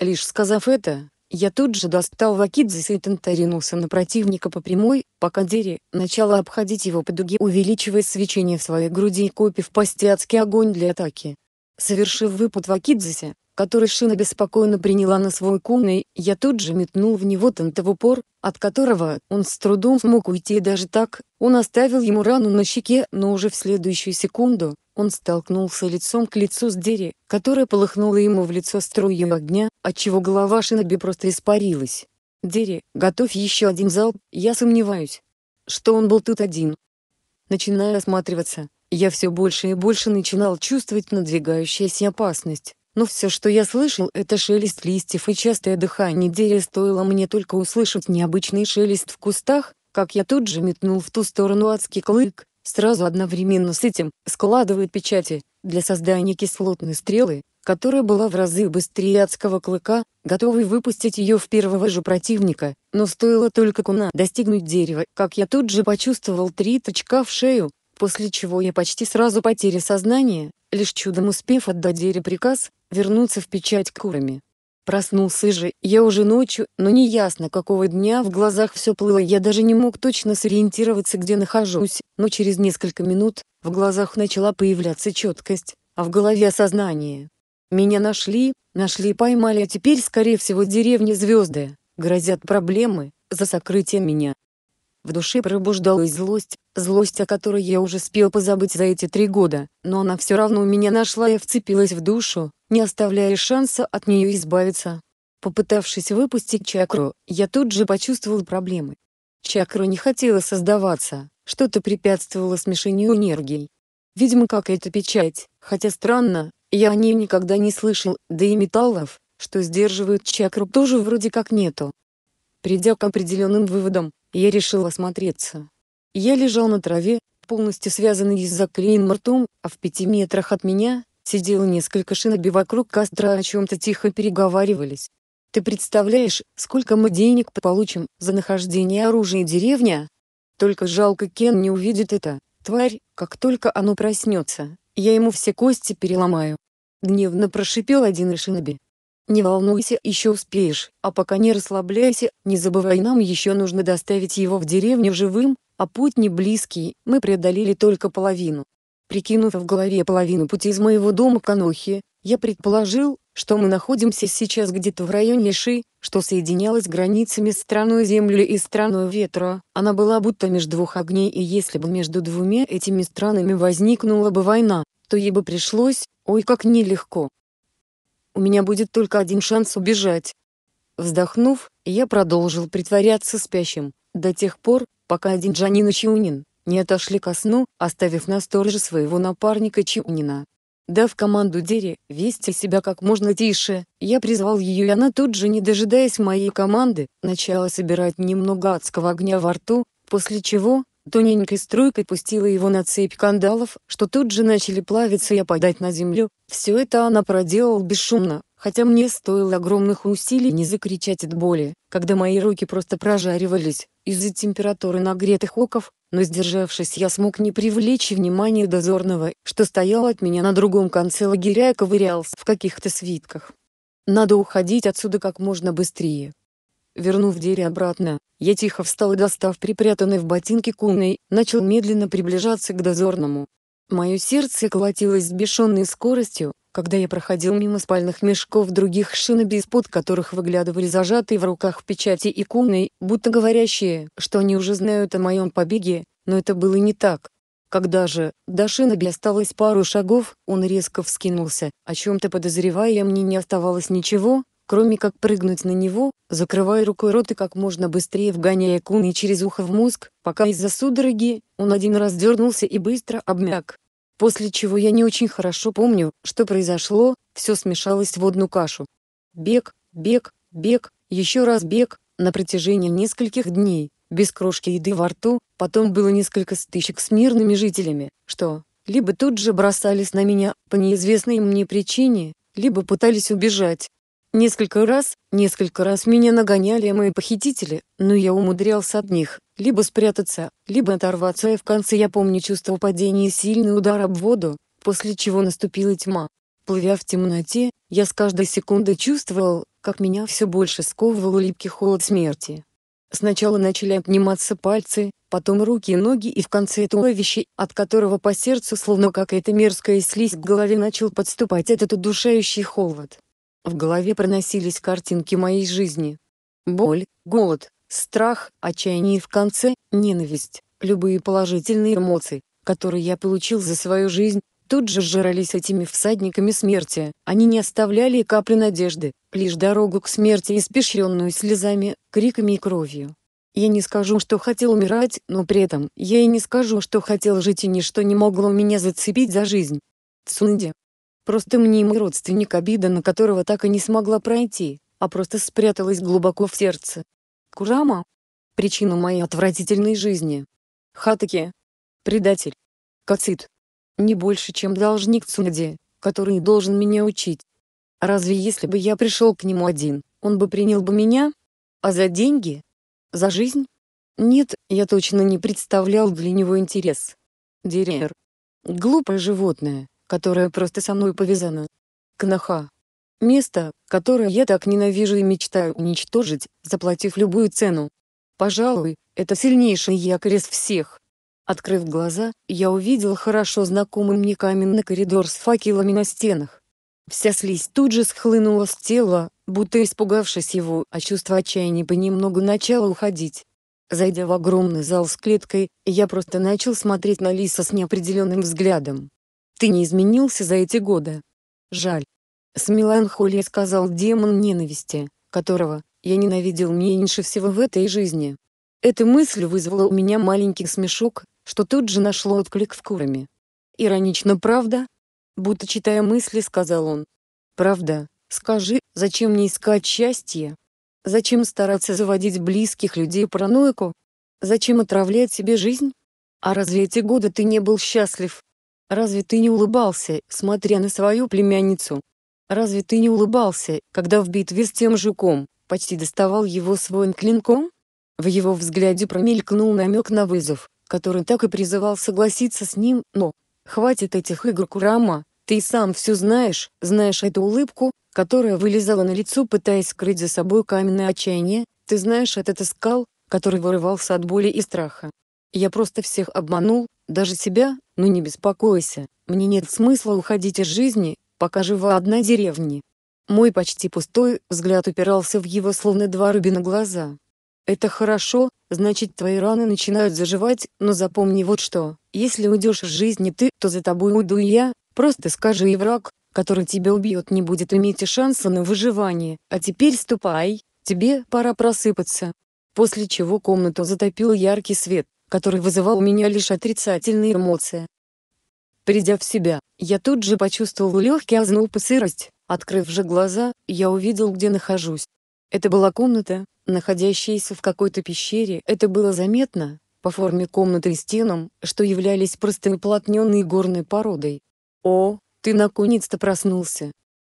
Лишь сказав это, я тут же достал Вакидзис и Тента на противника по прямой, пока Дери начала обходить его по дуге, увеличивая свечение в своей груди и копив по-стиатски огонь для атаки. Совершив выпад Вакидзисе, который Шина беспокойно приняла на свой кун, я тут же метнул в него тантовопор, от которого он с трудом смог уйти даже так, он оставил ему рану на щеке, но уже в следующую секунду, он столкнулся лицом к лицу с Дери, которая полыхнула ему в лицо струей огня, отчего голова Шиноби просто испарилась. Дери, готовь еще один залп, я сомневаюсь, что он был тут один». Начиная осматриваться, я все больше и больше начинал чувствовать надвигающуюся опасность, но все, что я слышал, это шелест листьев и частое дыхание дерева. Стоило мне только услышать необычный шелест в кустах, как я тут же метнул в ту сторону адский клык, сразу одновременно с этим, складывая печати, для создания кислотной стрелы, которая была в разы быстрее адского клыка, готовый выпустить ее в первого же противника, но стоило только куна достигнуть дерева, как я тут же почувствовал три точка в шею, после чего я почти сразу потеря сознания, лишь чудом успев отдать дереву приказ, вернуться в печать курами. Проснулся же я уже ночью, но неясно какого дня в глазах все плыло, я даже не мог точно сориентироваться, где нахожусь, но через несколько минут, в глазах начала появляться четкость, а в голове осознание. Меня нашли, нашли и поймали, а теперь, скорее всего, деревни звезды, грозят проблемы, за сокрытие меня. В душе пробуждалась злость, Злость, о которой я уже спел позабыть за эти три года, но она все равно меня нашла и вцепилась в душу, не оставляя шанса от нее избавиться. Попытавшись выпустить чакру, я тут же почувствовал проблемы. Чакра не хотела создаваться, что-то препятствовало смешению энергий. Видимо, какая-то печать, хотя странно, я о ней никогда не слышал, да и металлов, что сдерживают чакру, тоже вроде как нету. Придя к определенным выводам, я решил осмотреться. Я лежал на траве, полностью связанный с заклеенным ртом, а в пяти метрах от меня сидело несколько шиноби вокруг костра о чем-то тихо переговаривались. Ты представляешь, сколько мы денег получим за нахождение оружия деревня? Только жалко Кен не увидит это, тварь, как только оно проснется, я ему все кости переломаю. Гневно прошипел один из шиноби. Не волнуйся, еще успеешь, а пока не расслабляйся, не забывай нам еще нужно доставить его в деревню живым, а путь не близкий, мы преодолели только половину. Прикинув в голове половину пути из моего дома к Анохе, я предположил, что мы находимся сейчас где-то в районе Ши, что соединялось границами страной земли и страной ветра, она была будто между двух огней и если бы между двумя этими странами возникнула бы война, то ей бы пришлось, ой как нелегко. У меня будет только один шанс убежать. Вздохнув, я продолжил притворяться спящим, до тех пор, пока Динджанин и Чиунин не отошли ко сну, оставив на стороже своего напарника Чиунина, Дав команду Дере вести себя как можно тише, я призвал ее и она тут же, не дожидаясь моей команды, начала собирать немного адского огня во рту, после чего, тоненькой струйкой пустила его на цепь кандалов, что тут же начали плавиться и опадать на землю. Все это она проделала бесшумно, хотя мне стоило огромных усилий не закричать от боли, когда мои руки просто прожаривались, из-за температуры нагретых оков, но сдержавшись я смог не привлечь внимания дозорного, что стоял от меня на другом конце лагеря и ковырялся в каких-то свитках. Надо уходить отсюда как можно быстрее. Вернув Дерри обратно, я тихо встал и достав припрятанный в ботинке куной, начал медленно приближаться к дозорному. Мое сердце колотилось с бешеной скоростью, когда я проходил мимо спальных мешков других шиноби, из-под которых выглядывали зажатые в руках печати иконы, будто говорящие, что они уже знают о моем побеге, но это было не так. Когда же, до шиноби осталось пару шагов, он резко вскинулся, о чем-то подозревая мне не оставалось ничего, кроме как прыгнуть на него, закрывая рукой рот и как можно быстрее вгоняя куни через ухо в мозг, пока из-за судороги, он один раз дернулся и быстро обмяк. После чего я не очень хорошо помню, что произошло, все смешалось в одну кашу. Бег, бег, бег, еще раз бег, на протяжении нескольких дней, без крошки еды во рту, потом было несколько стычек с мирными жителями, что, либо тут же бросались на меня, по неизвестной мне причине, либо пытались убежать. Несколько раз, несколько раз меня нагоняли мои похитители, но я умудрялся от них либо спрятаться, либо оторваться и в конце я помню чувство падения и сильный удар об воду, после чего наступила тьма. Плывя в темноте, я с каждой секундой чувствовал, как меня все больше сковывал липкий холод смерти. Сначала начали обниматься пальцы, потом руки и ноги и в конце туловище, от которого по сердцу словно какая-то мерзкая слизь к голове начал подступать этот удушающий холод. В голове проносились картинки моей жизни. Боль, голод, страх, отчаяние и в конце ненависть. Любые положительные эмоции, которые я получил за свою жизнь, тут же сжирались этими всадниками смерти. Они не оставляли капли надежды, лишь дорогу к смерти, испещренную слезами, криками и кровью. Я не скажу, что хотел умирать, но при этом я и не скажу, что хотел жить и ничто не могло меня зацепить за жизнь. Цунди. Просто мне мой родственник обида, на которого так и не смогла пройти, а просто спряталась глубоко в сердце, Курама — причину моей отвратительной жизни. Хатаки — предатель. Кацит. Не больше, чем должник Цунади, который должен меня учить. Разве если бы я пришел к нему один, он бы принял бы меня? А за деньги? За жизнь? Нет, я точно не представлял для него интерес. Дерер. Глупое животное, которое просто со мной повязано. Кнаха. Место, которое я так ненавижу и мечтаю уничтожить, заплатив любую цену. Пожалуй, это сильнейший якорь из всех. Открыв глаза, я увидел хорошо знакомый мне каменный коридор с факелами на стенах. Вся слизь тут же схлынула с тела, будто испугавшись его, а чувство отчаяния понемногу начало уходить. Зайдя в огромный зал с клеткой, я просто начал смотреть на Лиса с неопределенным взглядом. «Ты не изменился за эти годы. Жаль, с меланхолией сказал демон ненависти, которого я ненавидел меньше всего в этой жизни. Эта мысль вызвала у меня маленький смешок, что тут же нашло отклик в курами. «Иронично, правда?» Будто читая мысли, сказал он. «Правда, скажи, зачем мне искать счастье? Зачем стараться заводить близких людей параноику? Зачем отравлять себе жизнь? А разве эти годы ты не был счастлив? Разве ты не улыбался, смотря на свою племянницу, Разве ты не улыбался, когда в битве с тем жуком, почти доставал его своим клинком? В его взгляде промелькнул намек на вызов, который так и призывал согласиться с ним, но... Хватит этих игр Курама, ты сам все знаешь, знаешь эту улыбку, которая вылезала на лицо, пытаясь скрыть за собой каменное отчаяние, ты знаешь этот искал, который вырывался от боли и страха. Я просто всех обманул, даже себя, но не беспокойся, мне нет смысла уходить из жизни, пока жива одна деревня. Мой почти пустой взгляд упирался в его словно два рубина глаза. Это хорошо, значит твои раны начинают заживать, но запомни вот что, если уйдешь из жизни ты, то за тобой уйду и я, просто скажи и враг, который тебя убьет не будет иметь и шанса на выживание, а теперь ступай, тебе пора просыпаться. После чего комнату затопил яркий свет, который вызывал у меня лишь отрицательные эмоции. Придя в себя, я тут же почувствовал легкий озноб и сырость. Открыв же глаза, я увидел, где нахожусь. Это была комната, находящаяся в какой-то пещере. Это было заметно по форме комнаты и стенам, что являлись простыноплотненной горной породой. О, ты наконец-то проснулся.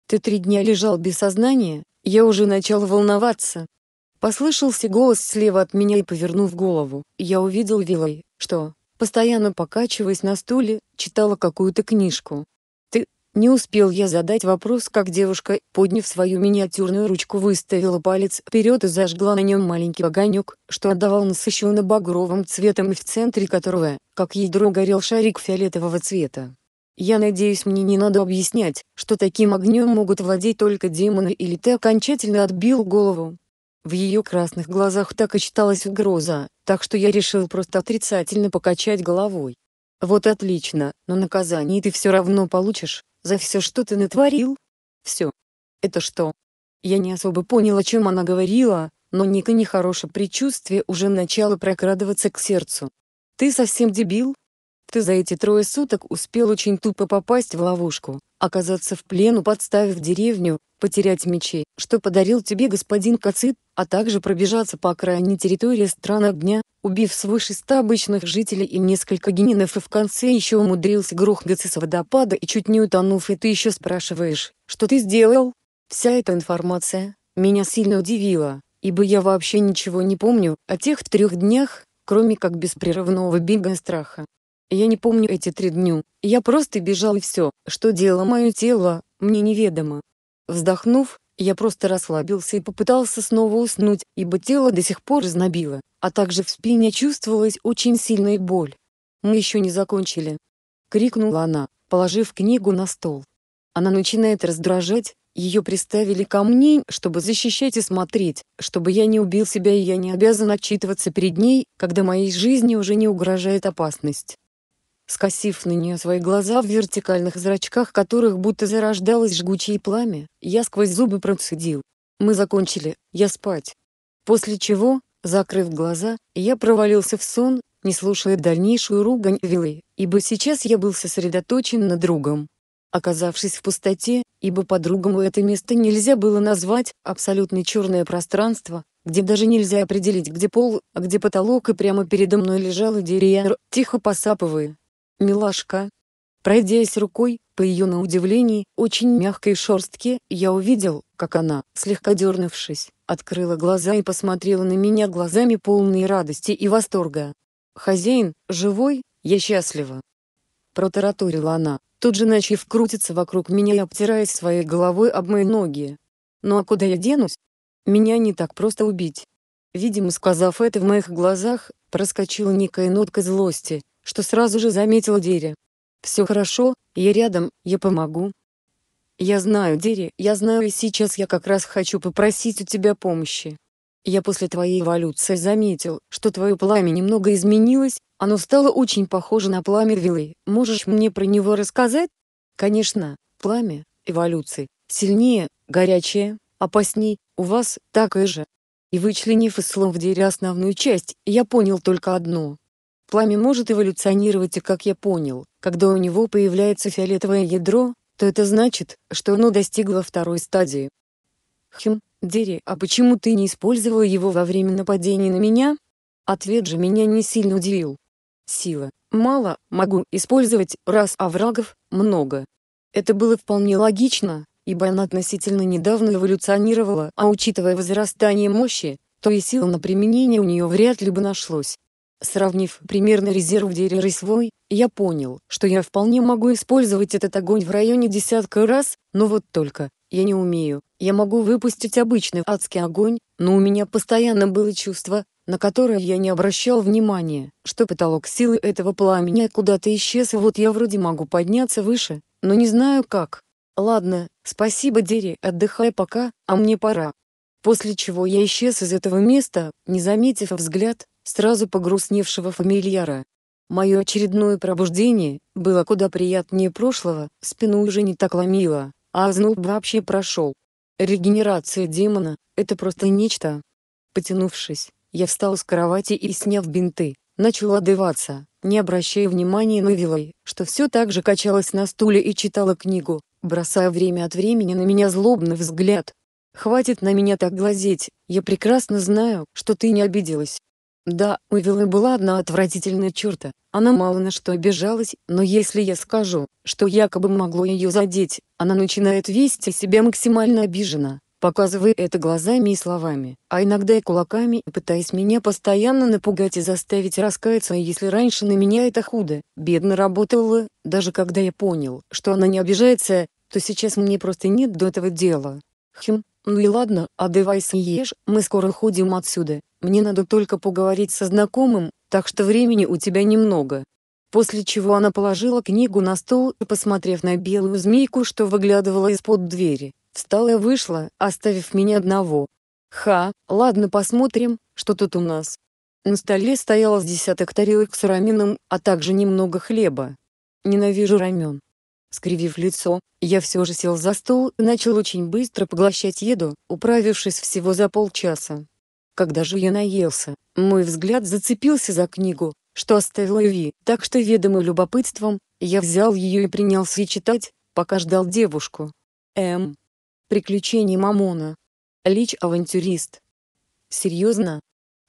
Ты три дня лежал без сознания, я уже начал волноваться. Послышался голос слева от меня и повернув голову, я увидел Вилой, что постоянно покачиваясь на стуле, читала какую-то книжку. «Ты...» Не успел я задать вопрос, как девушка, подняв свою миниатюрную ручку, выставила палец вперед и зажгла на нем маленький огонек, что отдавал насыщенно багровым цветом и в центре которого, как ядро, горел шарик фиолетового цвета. Я надеюсь, мне не надо объяснять, что таким огнем могут владеть только демоны или ты окончательно отбил голову. В ее красных глазах так и читалась угроза, так что я решил просто отрицательно покачать головой. «Вот отлично, но наказание ты все равно получишь, за все, что ты натворил». «Все». «Это что?» Я не особо понял, о чем она говорила, но Ника нехорошее предчувствие уже начало прокрадываться к сердцу. «Ты совсем дебил?» Ты за эти трое суток успел очень тупо попасть в ловушку, оказаться в плену, подставив деревню, потерять мечи, что подарил тебе господин Кацит, а также пробежаться по окраине территории стран огня, убив свыше ста обычных жителей и несколько генинов и в конце еще умудрился грохнуться с водопада и чуть не утонув, и ты еще спрашиваешь, что ты сделал? Вся эта информация меня сильно удивила, ибо я вообще ничего не помню о тех трех днях, кроме как беспрерывного бега и страха. Я не помню эти три дню, я просто бежал и все, что делало мое тело, мне неведомо. Вздохнув, я просто расслабился и попытался снова уснуть, ибо тело до сих пор знобило, а также в спине чувствовалась очень сильная боль. «Мы еще не закончили!» — крикнула она, положив книгу на стол. Она начинает раздражать, ее приставили ко мне, чтобы защищать и смотреть, чтобы я не убил себя и я не обязан отчитываться перед ней, когда моей жизни уже не угрожает опасность скосив на нее свои глаза в вертикальных зрачках, которых будто зарождалось жгучее пламя, я сквозь зубы процедил. Мы закончили, я спать. После чего, закрыв глаза, я провалился в сон, не слушая дальнейшую ругань Вилы, ибо сейчас я был сосредоточен на другом. Оказавшись в пустоте, ибо по-другому это место нельзя было назвать, абсолютно черное пространство, где даже нельзя определить где пол, а где потолок и прямо передо мной лежала Дериар, тихо посапывая, «Милашка». Пройдясь рукой по ее на удивление очень мягкой шерстке, я увидел, как она, слегка дернувшись, открыла глаза и посмотрела на меня глазами полной радости и восторга. «Хозяин, живой, я счастлива». Протараторила она, тут же начав крутиться вокруг меня и обтираясь своей головой об мои ноги. «Ну а куда я денусь? Меня не так просто убить». Видимо, сказав это в моих глазах, проскочила некая нотка злости, что сразу же заметил Дерри. «Все хорошо, я рядом, я помогу». «Я знаю, Дерри, я знаю, и сейчас я как раз хочу попросить у тебя помощи. Я после твоей эволюции заметил, что твое пламя немного изменилось, оно стало очень похоже на пламя Вилы. Можешь мне про него рассказать?» «Конечно, пламя, эволюции, сильнее, горячее, опасней, у вас такое же». И вычленив из слов Дерри основную часть, я понял только одно. Пламя может эволюционировать, и как я понял, когда у него появляется фиолетовое ядро, то это значит, что оно достигло второй стадии. Хм, Дерри, а почему ты не использовала его во время нападения на меня? Ответ же меня не сильно удивил. Сила. Мало, могу использовать, раз, а врагов, много. Это было вполне логично, ибо она относительно недавно эволюционировала, а учитывая возрастание мощи, то и сил на применение у нее вряд ли бы нашлось. Сравнив примерно резерв Дерера с свой, я понял, что я вполне могу использовать этот огонь в районе десятка раз, но вот только, я не умею. Я могу выпустить обычный адский огонь, но у меня постоянно было чувство, на которое я не обращал внимания, что потолок силы этого пламени куда-то исчез и вот я вроде могу подняться выше, но не знаю как. Ладно, спасибо Дерри, отдыхай пока, а мне пора. После чего я исчез из этого места, не заметив взгляд, сразу погрустневшего фамильяра. Мое очередное пробуждение было куда приятнее прошлого, спину уже не так ломило, а озноб вообще прошел. Регенерация демона — это просто нечто. Потянувшись, я встал с кровати и, сняв бинты, начал одеваться, не обращая внимания на Вилой, что все так же качалась на стуле и читала книгу, бросая время от времени на меня злобный взгляд. «Хватит на меня так глазеть, я прекрасно знаю, что ты не обиделась, да, у Виллы была одна отвратительная черта, она мало на что обижалась, но если я скажу, что якобы могло ее задеть, она начинает вести себя максимально обиженно, показывая это глазами и словами, а иногда и кулаками, пытаясь меня постоянно напугать и заставить раскаяться, а если раньше на меня это худо, бедно работала, даже когда я понял, что она не обижается, то сейчас мне просто нет до этого дела. Хм, «Ну и ладно, одевайся и ешь, мы скоро уходим отсюда, мне надо только поговорить со знакомым, так что времени у тебя немного». После чего она положила книгу на стол и, посмотрев на белую змейку, что выглядывала из-под двери, встала и вышла, оставив меня одного. «Ха, ладно посмотрим, что тут у нас». На столе стояло десяток тарелок с раменом, а также немного хлеба. Ненавижу рамен. Скривив лицо, я все же сел за стол и начал очень быстро поглощать еду, управившись всего за полчаса. Когда же я наелся, мой взгляд зацепился за книгу, что оставила ви, так что ведомый любопытством, я взял ее и принялся читать, пока ждал девушку. М. Приключения Мамона. Лич-авантюрист. Серьезно,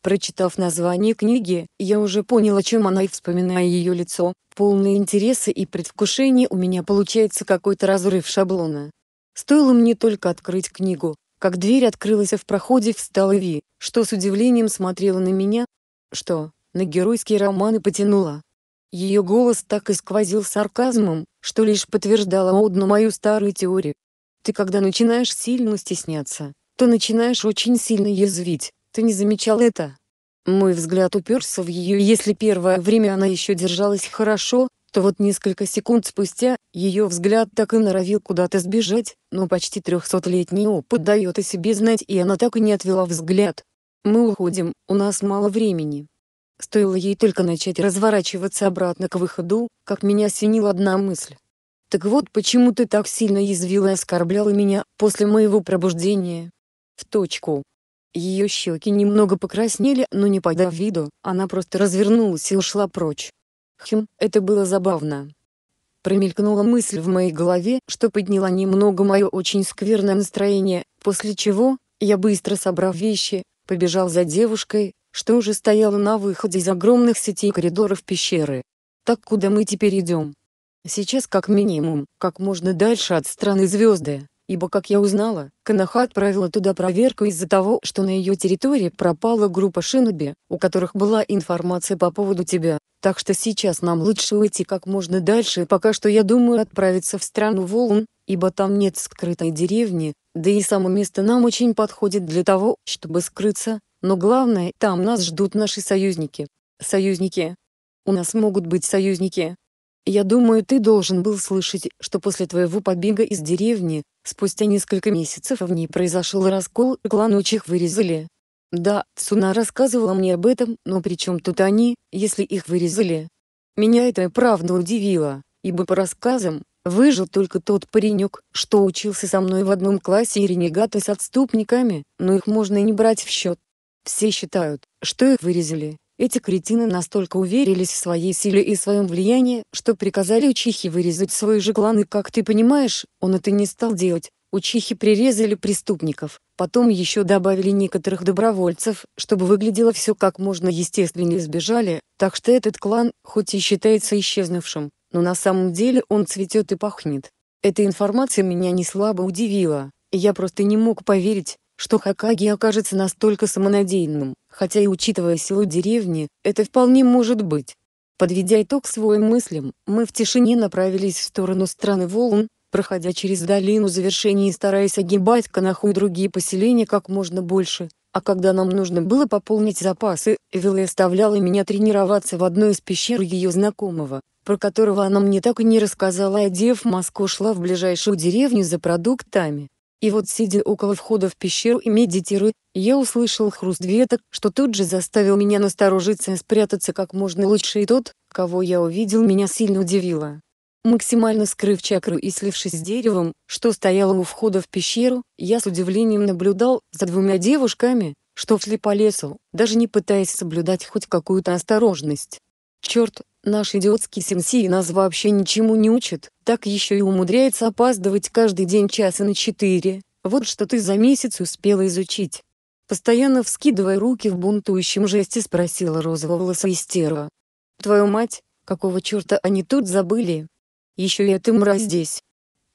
Прочитав название книги, я уже понял, о чем она и вспоминая ее лицо, полное интереса и предвкушения у меня получается какой-то разрыв шаблона. Стоило мне только открыть книгу, как дверь открылась, а в проходе встала Ви, что с удивлением смотрела на меня. Что, на геройские романы потянула? Ее голос так и сквозил сарказмом, что лишь подтверждало одну мою старую теорию. Ты когда начинаешь сильно стесняться, то начинаешь очень сильно язвить, ты не замечал это? Мой взгляд уперся в ее, если первое время она еще держалась хорошо, то вот несколько секунд спустя, ее взгляд так и норовил куда-то сбежать, но почти трехсотлетний опыт дает о себе знать и она так и не отвела взгляд. «Мы уходим, у нас мало времени». Стоило ей только начать разворачиваться обратно к выходу, как меня осенила одна мысль. «Так вот почему ты так сильно язвила и оскорбляла меня после моего пробуждения?» В точку. Ее щеки немного покраснели, но не подав виду, она просто развернулась и ушла прочь. Хм, это было забавно. Промелькнула мысль в моей голове, что подняла немного мое очень скверное настроение, после чего, я быстро собрав вещи, побежал за девушкой, что уже стояла на выходе из огромных сетей коридоров пещеры. Так куда мы теперь идем? Сейчас как минимум, как можно дальше от страны звезды ибо, как я узнала, Канаха отправила туда проверку из-за того, что на ее территории пропала группа Шиноби, у которых была информация по поводу тебя, так что сейчас нам лучше уйти как можно дальше пока что я думаю отправиться в страну волн, ибо там нет скрытой деревни, да и само место нам очень подходит для того, чтобы скрыться, но главное, там нас ждут наши союзники. Союзники. У нас могут быть союзники. Я думаю, ты должен был слышать, что после твоего побега из деревни, Спустя несколько месяцев в ней произошел раскол, кланучих вырезали. Да, Цуна рассказывала мне об этом, но при чем тут они, если их вырезали? Меня это и правда удивило, ибо по рассказам, выжил только тот паренек, что учился со мной в одном классе и ренегаты с отступниками, но их можно и не брать в счет. Все считают, что их вырезали, эти кретины настолько уверились в своей силе и своем влиянии, что приказали учихе вырезать свой же клан и как ты понимаешь, он это не стал делать. Учихи прирезали преступников, потом еще добавили некоторых добровольцев, чтобы выглядело все как можно естественнее сбежали, так что этот клан, хоть и считается исчезнувшим, но на самом деле он цветет и пахнет. Эта информация меня не слабо удивила, я просто не мог поверить, что Хакаги окажется настолько самонадеянным хотя и учитывая силу деревни, это вполне может быть. Подведя итог своим мыслям, мы в тишине направились в сторону страны волн, проходя через долину завершений и стараясь огибать канаху и другие поселения как можно больше, а когда нам нужно было пополнить запасы, Вилла оставляла меня тренироваться в одной из пещер ее знакомого, про которого она мне так и не рассказала, одев а маску, шла в ближайшую деревню за продуктами. И вот сидя около входа в пещеру и медитируя, я услышал хруст веток, что тут же заставил меня насторожиться и спрятаться как можно лучше и тот, кого я увидел, меня сильно удивило. Максимально скрыв чакру и слившись с деревом, что стояло у входа в пещеру, я с удивлением наблюдал за двумя девушками, что шли по лесу, даже не пытаясь соблюдать хоть какую-то осторожность. Черт, наш идиотский Симси нас вообще ничему не учит, так еще и умудряется опаздывать каждый день часа на четыре. Вот что ты за месяц успела изучить. Постоянно вскидывая руки в бунтующем жесте спросила розоволосая истерва. Твою мать, какого черта они тут забыли? Еще и эта мразь здесь.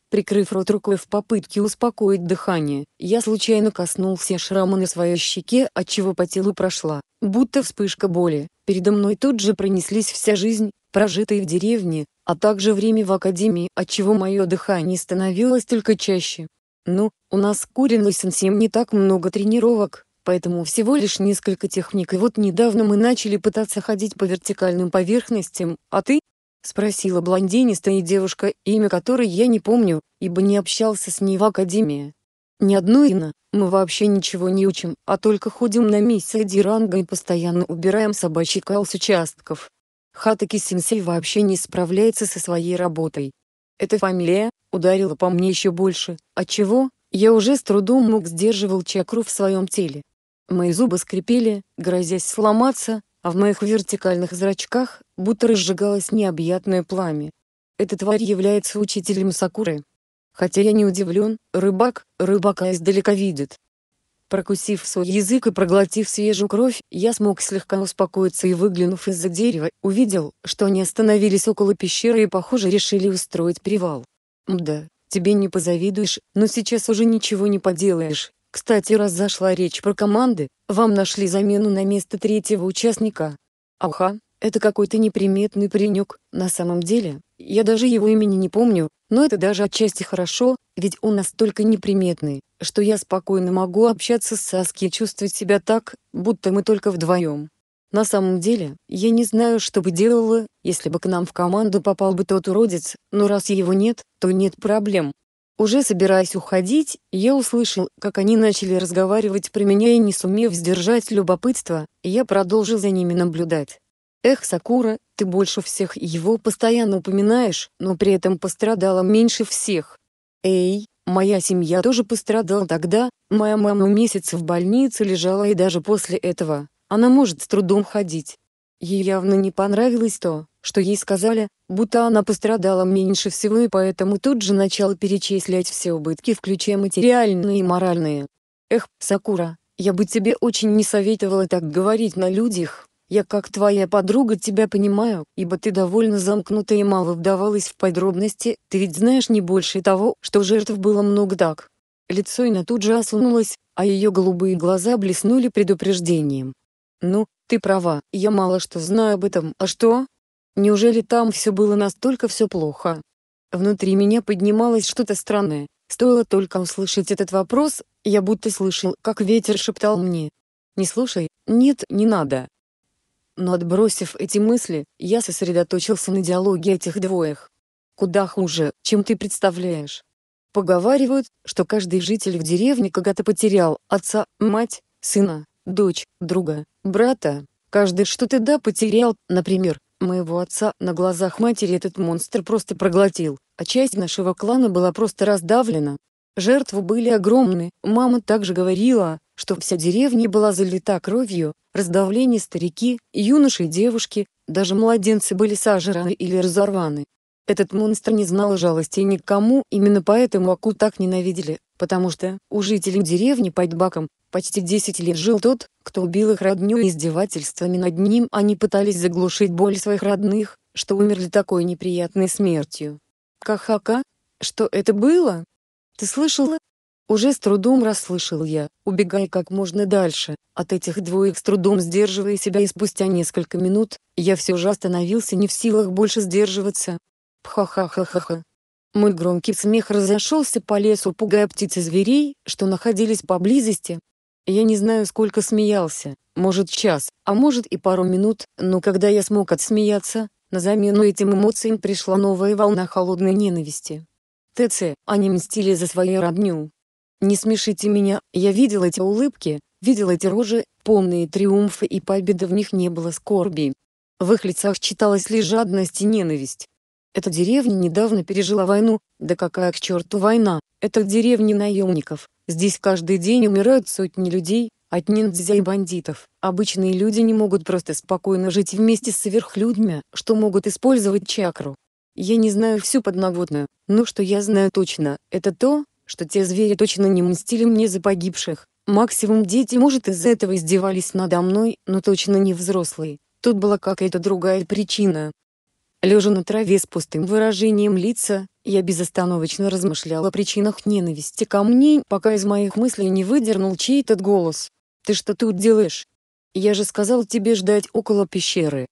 Прикрыв рот рукой в попытке успокоить дыхание, я случайно коснулся шрама на своей щеке, отчего по телу прошла, будто вспышка боли. Передо мной тут же пронеслись вся жизнь, прожитая в деревне, а также время в академии, отчего мое дыхание становилось только чаще. Ну, у нас с Куриной не так много тренировок, поэтому всего лишь несколько техник и вот недавно мы начали пытаться ходить по вертикальным поверхностям, а ты? Спросила блондинистая девушка, имя которой я не помню, ибо не общался с ней в академии. Ни одну ина, мы вообще ничего не учим, а только ходим на миссии Диранга и постоянно убираем собачий кал с участков. Хатаки Сенсей вообще не справляется со своей работой. Эта фамилия ударила по мне еще больше, отчего я уже с трудом мог сдерживал чакру в своем теле. Мои зубы скрипели, грозясь сломаться, а в моих вертикальных зрачках будто разжигалось необъятное пламя. Эта тварь является учителем Сакуры, Хотя я не удивлен, рыбак, рыбака издалека видит. Прокусив свой язык и проглотив свежую кровь, я смог слегка успокоиться и выглянув из-за дерева, увидел, что они остановились около пещеры и похоже решили устроить привал. Мда, тебе не позавидуешь, но сейчас уже ничего не поделаешь. Кстати, раз зашла речь про команды, вам нашли замену на место третьего участника. Аха, это какой-то неприметный паренек, на самом деле, я даже его имени не помню, но это даже отчасти хорошо, ведь он настолько неприметный, что я спокойно могу общаться с Саски и чувствовать себя так, будто мы только вдвоем. На самом деле, я не знаю, что бы делала, если бы к нам в команду попал бы тот уродец, но раз его нет, то нет проблем. Уже собираясь уходить, я услышал, как они начали разговаривать про меня и не сумев сдержать любопытство, я продолжил за ними наблюдать. Эх, Сакура, ты больше всех его постоянно упоминаешь, но при этом пострадала меньше всех. Эй, моя семья тоже пострадала тогда, моя мама месяц в больнице лежала и даже после этого, она может с трудом ходить. Ей явно не понравилось то, что ей сказали, будто она пострадала меньше всего и поэтому тут же начала перечислять все убытки, включая материальные и моральные. Эх, Сакура, я бы тебе очень не советовала так говорить на людях. Я как твоя подруга тебя понимаю, ибо ты довольно замкнута и мало вдавалась в подробности, ты ведь знаешь не больше того, что жертв было много так». Лицо Инна тут же осунулось, а ее голубые глаза блеснули предупреждением. «Ну, ты права, я мало что знаю об этом, а что? Неужели там все было настолько все плохо?» Внутри меня поднималось что-то странное, стоило только услышать этот вопрос, я будто слышал, как ветер шептал мне. «Не слушай, нет, не надо, но отбросив эти мысли, я сосредоточился на диалоге этих двоих. Куда хуже, чем ты представляешь. Поговаривают, что каждый житель в деревне когда-то потерял отца, мать, сына, дочь, друга, брата. Каждый что-то да потерял, например, моего отца на глазах матери этот монстр просто проглотил, а часть нашего клана была просто раздавлена. Жертвы были огромны, мама также говорила, что вся деревня была залита кровью, раздавлены старики, юноши и девушки, даже младенцы были сожраны или разорваны. Этот монстр не знал жалости никому, именно поэтому Аку так ненавидели, потому что у жителей деревни под баком почти 10 лет жил тот, кто убил их родню и издевательствами над ним они а пытались заглушить боль своих родных, что умерли такой неприятной смертью. Кахака? Что это было? Ты слышала? Уже с трудом расслышал я, убегая как можно дальше, от этих двоих с трудом сдерживая себя и спустя несколько минут, я все же остановился не в силах больше сдерживаться. Пха-ха-ха-ха-ха. Мой громкий смех разошелся по лесу, пугая птиц и зверей, что находились поблизости. Я не знаю сколько смеялся, может час, а может и пару минут, но когда я смог отсмеяться, на замену этим эмоциям пришла новая волна холодной ненависти. ТЦ, они мстили за свою родню. Не смешите меня, я видел эти улыбки, видел эти рожи, полные триумфы и победы в них не было скорби. В их лицах читалась лишь жадность и ненависть. Эта деревня недавно пережила войну, да какая к черту война, это деревня наемников, здесь каждый день умирают сотни людей, от ниндзя и бандитов. Обычные люди не могут просто спокойно жить вместе с сверхлюдьми, что могут использовать чакру. Я не знаю всю подноготную, но что я знаю точно, это то, что те звери точно не мстили мне за погибших. Максимум дети, может, из-за этого издевались надо мной, но точно не взрослые. Тут была какая-то другая причина. Лежа на траве с пустым выражением лица, я безостановочно размышлял о причинах ненависти ко мне, пока из моих мыслей не выдернул чей-то голос. «Ты что тут делаешь? Я же сказал тебе ждать около пещеры».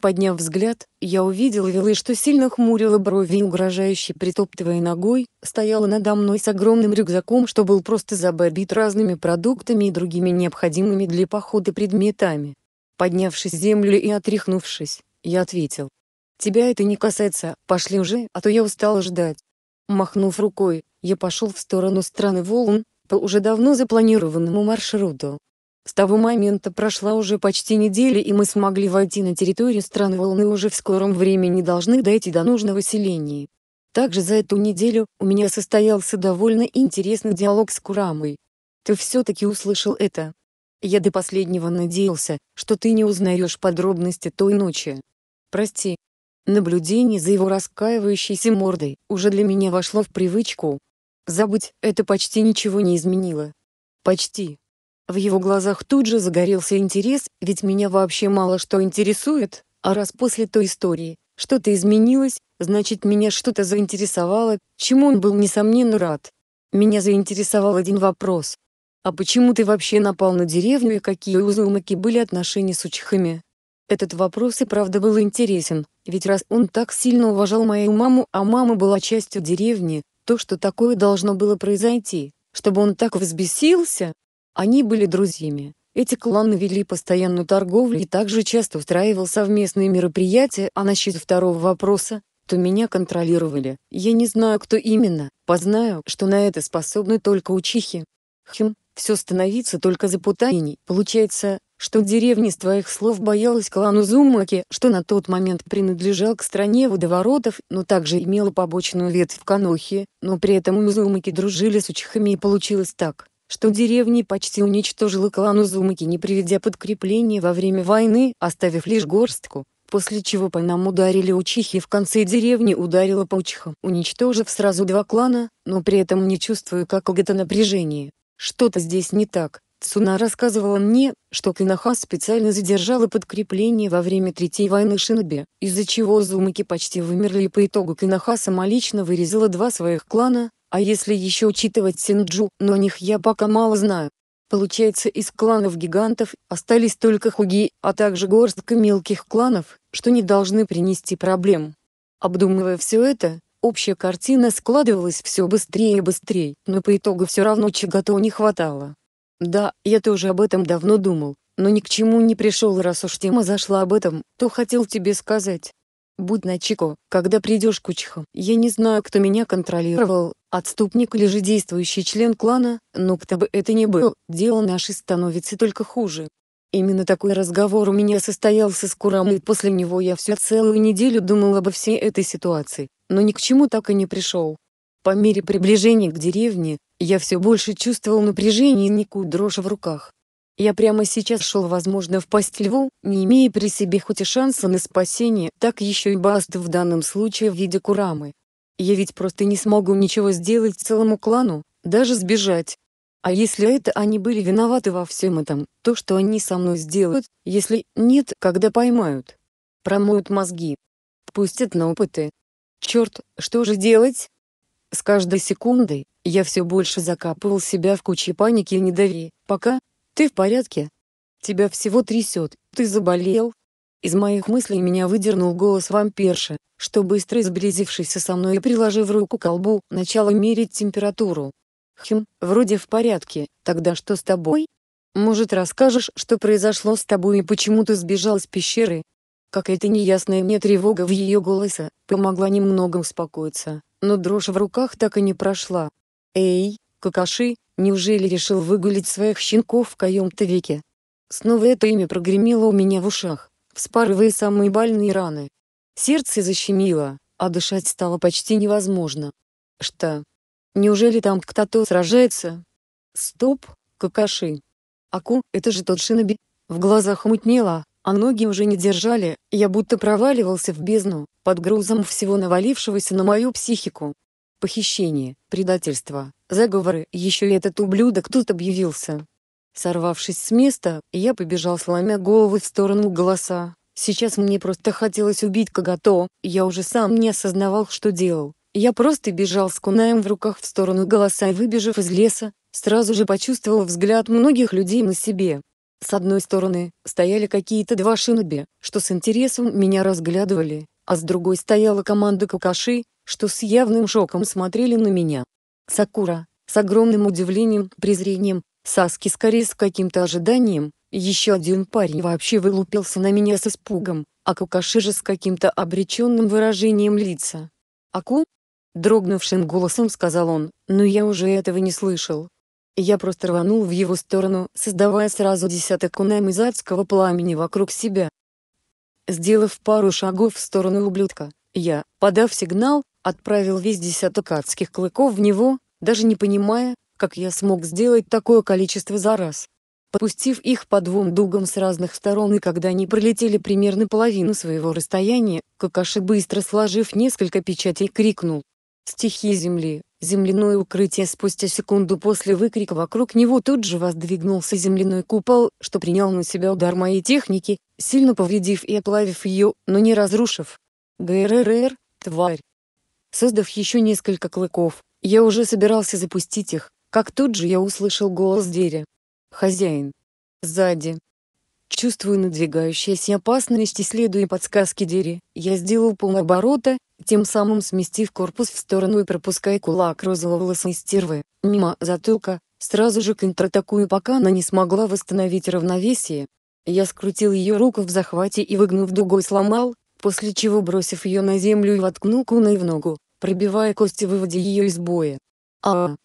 Подняв взгляд, я увидел Вилы, что сильно хмурила брови и угрожающе притоптывая ногой, стояла надо мной с огромным рюкзаком, что был просто забит разными продуктами и другими необходимыми для похода предметами. Поднявшись с земли и отряхнувшись, я ответил. «Тебя это не касается, пошли уже, а то я устал ждать». Махнув рукой, я пошел в сторону страны волн, по уже давно запланированному маршруту. С того момента прошла уже почти неделя и мы смогли войти на территорию стран волны уже в скором времени должны дойти до нужного селения. Также за эту неделю у меня состоялся довольно интересный диалог с Курамой. Ты все-таки услышал это. Я до последнего надеялся, что ты не узнаешь подробности той ночи. Прости. Наблюдение за его раскаивающейся мордой уже для меня вошло в привычку. Забыть это почти ничего не изменило. Почти. В его глазах тут же загорелся интерес, ведь меня вообще мало что интересует, а раз после той истории что-то изменилось, значит меня что-то заинтересовало, чему он был несомненно рад. Меня заинтересовал один вопрос. А почему ты вообще напал на деревню и какие у Зумаки были отношения с Учхами? Этот вопрос и правда был интересен, ведь раз он так сильно уважал мою маму, а мама была частью деревни, то что такое должно было произойти, чтобы он так взбесился, они были друзьями. Эти кланы вели постоянную торговлю и также часто устраивал совместные мероприятия, а насчет второго вопроса, то меня контролировали. Я не знаю, кто именно, познаю, что на это способны только учихи. Хм, все становится только запутаний. Получается, что деревня с твоих слов боялась клану Зумаки, что на тот момент принадлежал к стране водоворотов, но также имела побочную ветвь в Канохе, но при этом у Зумаки дружили с учихами и получилось так, что деревни почти уничтожила клан Узумаки не приведя подкрепление во время войны, оставив лишь горстку, после чего по нам ударили учихи в конце деревни ударила паучиха, уничтожив сразу два клана, но при этом не чувствую какого-то напряжения. Что-то здесь не так. Цуна рассказывала мне, что Кинаха специально задержала подкрепление во время Третьей войны Шиноби, из-за чего Зумаки почти вымерли и по итогу Кинаха самолично вырезала два своих клана, а если еще учитывать Синджу, но о них я пока мало знаю. Получается, из кланов гигантов остались только хуги, а также горстка мелких кланов, что не должны принести проблем. Обдумывая все это, общая картина складывалась все быстрее и быстрее, но по итогу все равно чего-то не хватало. Да, я тоже об этом давно думал, но ни к чему не пришел, раз уж тема зашла об этом, то хотел тебе сказать. Будь начеко, когда придешь к Учхам. Я не знаю, кто меня контролировал, Отступник или же действующий член клана, но кто бы это ни был, дело наше становится только хуже. Именно такой разговор у меня состоялся с Курамой, и после него я всю целую неделю думал обо всей этой ситуации, но ни к чему так и не пришел. По мере приближения к деревне, я все больше чувствовал напряжение и некую дрожь в руках. Я прямо сейчас шел, возможно, в пасть льву, не имея при себе хоть и шанса на спасение, так еще и басты в данном случае в виде курамы, я ведь просто не смогу ничего сделать целому клану, даже сбежать. А если это они были виноваты во всем этом, то что они со мной сделают, если нет, когда поймают? Промоют мозги. Пустят на опыты. Черт, что же делать? С каждой секундой я все больше закапывал себя в куче паники и недоверия, пока... Ты в порядке? Тебя всего трясет, ты заболел, из моих мыслей меня выдернул голос вампирши, что быстро изблизившийся со мной и приложив руку к колбу, начала мерить температуру. «Хм, вроде в порядке, тогда что с тобой? Может расскажешь, что произошло с тобой и почему ты сбежал с пещеры?» Какая-то неясная мне тревога в ее голосе, помогла немного успокоиться, но дрожь в руках так и не прошла. «Эй, Какаши, неужели решил выгулить своих щенков в каком-то веке?» Снова это имя прогремело у меня в ушах вспарывая самые больные раны. Сердце защемило, а дышать стало почти невозможно. Что? Неужели там кто-то сражается? Стоп, Какаши. Аку, это же тот шиноби. В глазах мутнело, а ноги уже не держали, я будто проваливался в бездну, под грузом всего навалившегося на мою психику. Похищение, предательство, заговоры, еще и этот ублюдок тут объявился. Сорвавшись с места, я побежал, сломя голову, в сторону голоса. Сейчас мне просто хотелось убить Кагато, я уже сам не осознавал, что делал. Я просто бежал с кунаем в руках в сторону голоса и выбежав из леса, сразу же почувствовал взгляд многих людей на себе. С одной стороны, стояли какие-то два шиноби, что с интересом меня разглядывали, а с другой стояла команда Какаши, что с явным шоком смотрели на меня. Сакура, с огромным удивлением, презрением Саски скорее с каким-то ожиданием, еще один парень вообще вылупился на меня с испугом, а Какаши же с каким-то обреченным выражением лица. «Аку?» — дрогнувшим голосом сказал он, но «Ну, я уже этого не слышал. Я просто рванул в его сторону, создавая сразу десяток кунами из адского пламени вокруг себя. Сделав пару шагов в сторону ублюдка, я, подав сигнал, отправил весь десяток адских клыков в него, даже не понимая, как я смог сделать такое количество за раз. Пустив их по двум дугам с разных сторон и когда они пролетели примерно половину своего расстояния, Какаши быстро сложив несколько печатей крикнул «Стихи земли!» Земляное укрытие спустя секунду после выкрика вокруг него тут же воздвигнулся земляной купол, что принял на себя удар моей техники, сильно повредив и оплавив ее, но не разрушив. ГРРР, тварь. Создав еще несколько клыков, я уже собирался запустить их, как тут же я услышал голос Дерри. «Хозяин!» «Сзади!» Чувствую надвигающуюся опасность и следуя подсказке Дерри, я сделал полоборота, тем самым сместив корпус в сторону и пропуская кулак розового волосой стервы, мимо затылка, сразу же контратакую пока она не смогла восстановить равновесие. Я скрутил ее руку в захвате и выгнув дугой сломал, после чего бросив ее на землю и воткнул куной в ногу, пробивая кости выводя ее из боя. А, -а, -а.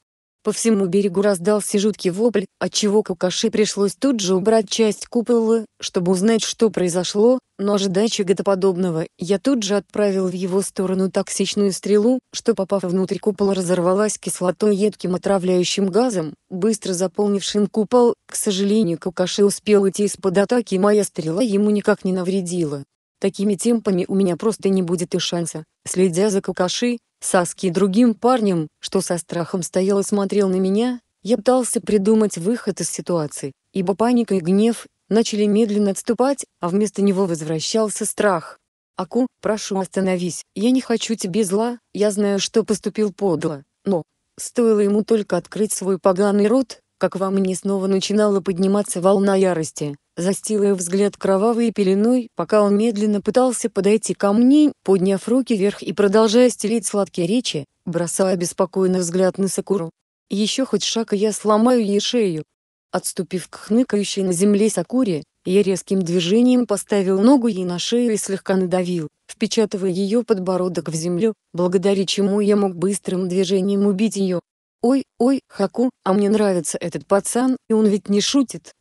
По всему берегу раздался жуткий вопль, отчего Какаши пришлось тут же убрать часть купола, чтобы узнать, что произошло, но ожидая чего-то подобного, я тут же отправил в его сторону токсичную стрелу, что попав внутрь купола разорвалась кислотой едким отравляющим газом, быстро заполнившим купол, к сожалению Какаши успел уйти из-под атаки и моя стрела ему никак не навредила. Такими темпами у меня просто не будет и шанса. Следя за Какаши, Саски и другим парнем, что со страхом стоял и смотрел на меня, я пытался придумать выход из ситуации, ибо паника и гнев начали медленно отступать, а вместо него возвращался страх. «Аку, прошу остановись, я не хочу тебе зла, я знаю, что поступил подло, но...» Стоило ему только открыть свой поганый рот, как во мне снова начинала подниматься волна ярости застила взгляд кровавой пеленой, пока он медленно пытался подойти ко мне, подняв руки вверх и продолжая стелить сладкие речи, бросая беспокойный взгляд на Сакуру. «Еще хоть шаг, и я сломаю ей шею». Отступив к хныкающей на земле Сакуре, я резким движением поставил ногу ей на шею и слегка надавил, впечатывая ее подбородок в землю, благодаря чему я мог быстрым движением убить ее. «Ой, ой, Хаку, а мне нравится этот пацан, и он ведь не шутит!»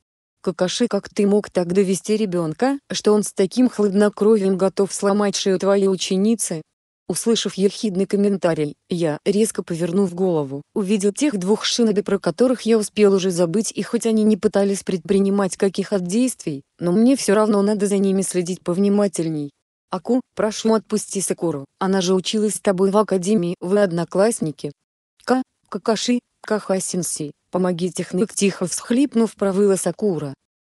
Какаши, как ты мог так довести ребенка, что он с таким хладнокровием готов сломать шею твоей ученицы?» Услышав ехидный комментарий, я, резко повернув голову, увидел тех двух шиноби, про которых я успел уже забыть и хоть они не пытались предпринимать каких-то действий, но мне все равно надо за ними следить повнимательней. «Аку, прошу отпусти Сакуру, она же училась с тобой в академии, вы одноклассники». К. Какаши, Кахасинси. «Помоги техник!» Тихо всхлипнув, провыла Сакура.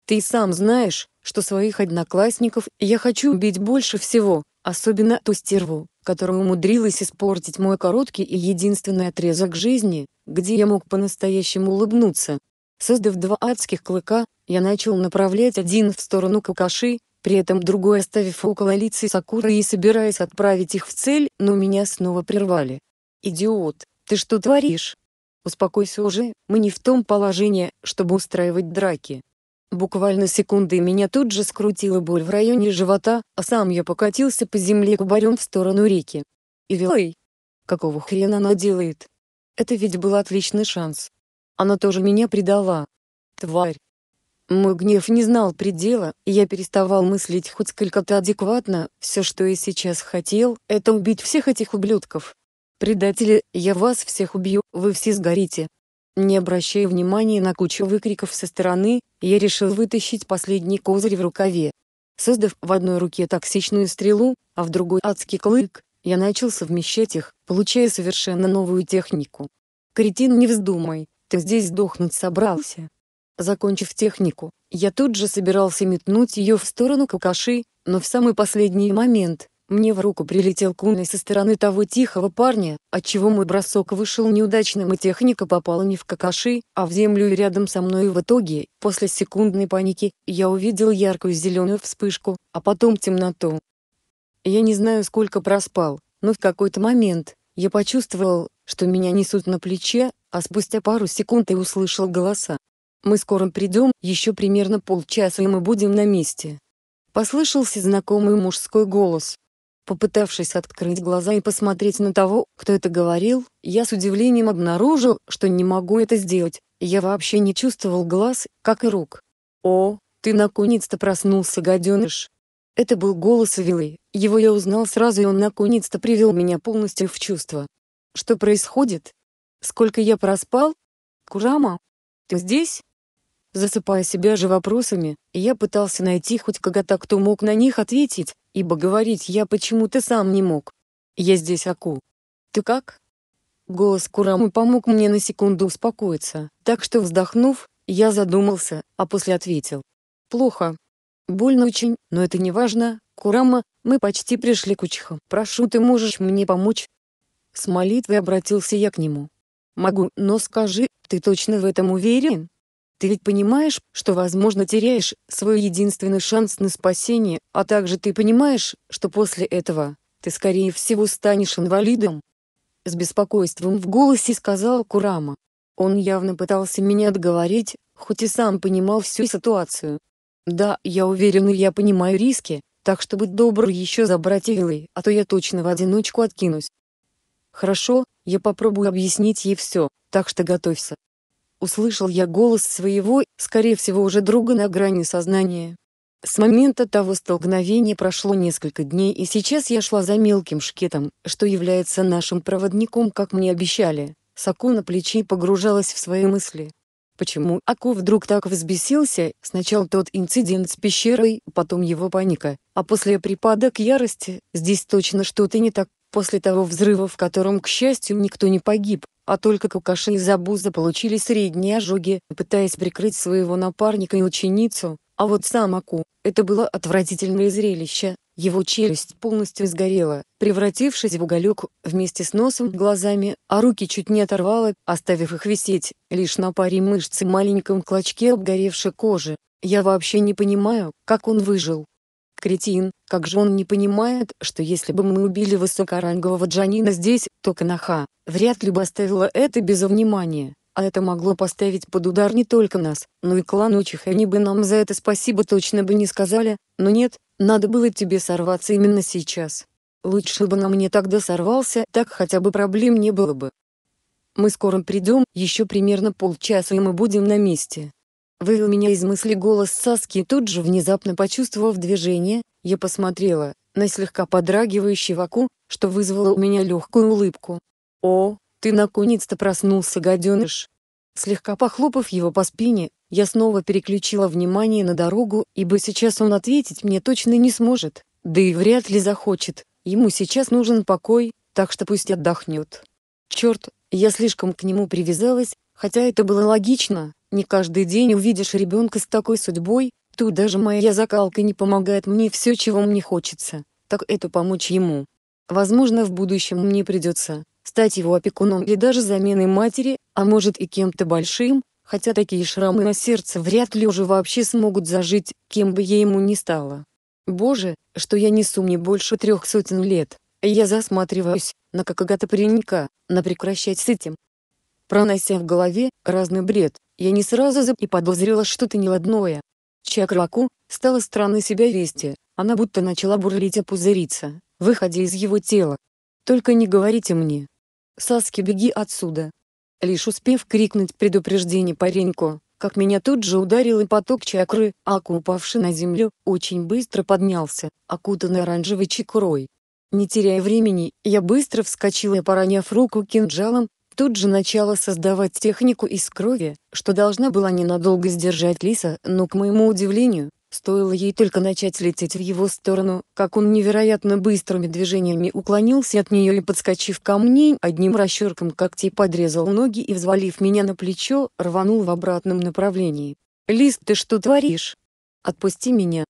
«Ты сам знаешь, что своих одноклассников я хочу убить больше всего, особенно ту стерву, которая умудрилась испортить мой короткий и единственный отрезок жизни, где я мог по-настоящему улыбнуться. Создав два адских клыка, я начал направлять один в сторону Какаши, при этом другой оставив около лица Сакуры и собираясь отправить их в цель, но меня снова прервали. «Идиот, ты что творишь?» Успокойся уже, мы не в том положении, чтобы устраивать драки. Буквально секунды меня тут же скрутила боль в районе живота, а сам я покатился по земле кубарем в сторону реки. И Ивилой! Какого хрена она делает? Это ведь был отличный шанс. Она тоже меня предала. Тварь. Мой гнев не знал предела, и я переставал мыслить хоть сколько-то адекватно, все, что я сейчас хотел, это убить всех этих ублюдков. «Предатели, я вас всех убью, вы все сгорите!» Не обращая внимания на кучу выкриков со стороны, я решил вытащить последний козырь в рукаве. Создав в одной руке токсичную стрелу, а в другой адский клык, я начал совмещать их, получая совершенно новую технику. «Кретин, не вздумай, ты здесь сдохнуть собрался!» Закончив технику, я тут же собирался метнуть ее в сторону Какаши, но в самый последний момент, мне в руку прилетел куной со стороны того тихого парня, отчего мой бросок вышел неудачным и техника попала не в какаши, а в землю и рядом со мной и в итоге, после секундной паники, я увидел яркую зеленую вспышку, а потом темноту. Я не знаю сколько проспал, но в какой-то момент, я почувствовал, что меня несут на плече, а спустя пару секунд и услышал голоса. «Мы скоро придем, еще примерно полчаса и мы будем на месте». Послышался знакомый мужской голос. Попытавшись открыть глаза и посмотреть на того, кто это говорил, я с удивлением обнаружил, что не могу это сделать. Я вообще не чувствовал глаз, как и рук. «О, ты наконец-то проснулся, гаденыш!» Это был голос Вилы, его я узнал сразу и он наконец-то привел меня полностью в чувство. «Что происходит? Сколько я проспал? Курама? Ты здесь?» Засыпая себя же вопросами, я пытался найти хоть когда-то, кто мог на них ответить, ибо говорить я почему-то сам не мог. «Я здесь, Аку. Ты как?» Голос Курамы помог мне на секунду успокоиться, так что вздохнув, я задумался, а после ответил. «Плохо. Больно очень, но это не важно. Курама, мы почти пришли к Учхам. Прошу, ты можешь мне помочь?» С молитвой обратился я к нему. «Могу, но скажи, ты точно в этом уверен?» Ты ведь понимаешь, что, возможно, теряешь свой единственный шанс на спасение, а также ты понимаешь, что после этого ты, скорее всего, станешь инвалидом?» С беспокойством в голосе сказал Курама. Он явно пытался меня отговорить, хоть и сам понимал всю ситуацию. «Да, я уверен и я понимаю риски, так что будь добр еще забрать Эйлой, а то я точно в одиночку откинусь». «Хорошо, я попробую объяснить ей все, так что готовься услышал я голос своего, скорее всего уже друга на грани сознания. С момента того столкновения прошло несколько дней и сейчас я шла за мелким шкетом, что является нашим проводником, как мне обещали. Саку на плечи погружалась в свои мысли. Почему Аку вдруг так взбесился, сначала тот инцидент с пещерой, потом его паника, а после припадок ярости, здесь точно что-то не так, после того взрыва, в котором, к счастью, никто не погиб, а только Кукаши и Забуза получили средние ожоги, пытаясь прикрыть своего напарника и ученицу, а вот сам Аку, это было отвратительное зрелище, его челюсть полностью сгорела, превратившись в уголек, вместе с носом, глазами, а руки чуть не оторвало, оставив их висеть, лишь на паре мышц и маленьком клочке обгоревшей кожи. Я вообще не понимаю, как он выжил. Кретин, как же он не понимает, что если бы мы убили высокорангового Джанина здесь, то Канаха, вряд ли бы оставила это без внимания. А это могло поставить под удар не только нас, но и клан Учих, они бы нам за это спасибо точно бы не сказали, но нет, надо было тебе сорваться именно сейчас. Лучше бы на мне тогда сорвался, так хотя бы проблем не было бы. Мы скоро придем, еще примерно полчаса и мы будем на месте. Вывел меня из мысли голос Саски, тут же внезапно почувствовав движение, я посмотрела на слегка подрагивающий Ваку, что вызвало у меня легкую улыбку. «О, ты наконец-то проснулся, гаденыш!» Слегка похлопав его по спине, я снова переключила внимание на дорогу, ибо сейчас он ответить мне точно не сможет, да и вряд ли захочет, ему сейчас нужен покой, так что пусть отдохнет. Черт, я слишком к нему привязалась, Хотя это было логично, не каждый день увидишь ребенка с такой судьбой, тут даже моя закалка не помогает мне все, чего мне хочется, так это помочь ему. Возможно в будущем мне придется стать его опекуном или даже заменой матери, а может и кем-то большим, хотя такие шрамы на сердце вряд ли уже вообще смогут зажить, кем бы я ему ни стала. Боже, что я несу мне больше трех сотен лет, я засматриваюсь на какого-то паренька, но прекращать с этим Пронося в голове разный бред, я не сразу зап и подозрела что-то неладное. Чакраку стало странно себя вести, она будто начала бурлить и пузыриться, выходя из его тела. «Только не говорите мне!» «Саски, беги отсюда!» Лишь успев крикнуть предупреждение пареньку, как меня тут же ударил и поток чакры, а упавший на землю, очень быстро поднялся, окутанный оранжевой чекурой. Не теряя времени, я быстро вскочила и, пороняв руку кинжалом, Тут же начала создавать технику из крови, что должна была ненадолго сдержать Лиса, но, к моему удивлению, стоило ей только начать лететь в его сторону, как он невероятно быстрыми движениями уклонился от нее и, подскочив ко мне, одним расчерком когтей подрезал ноги и, взвалив меня на плечо, рванул в обратном направлении. «Лис, ты что творишь? Отпусти меня!»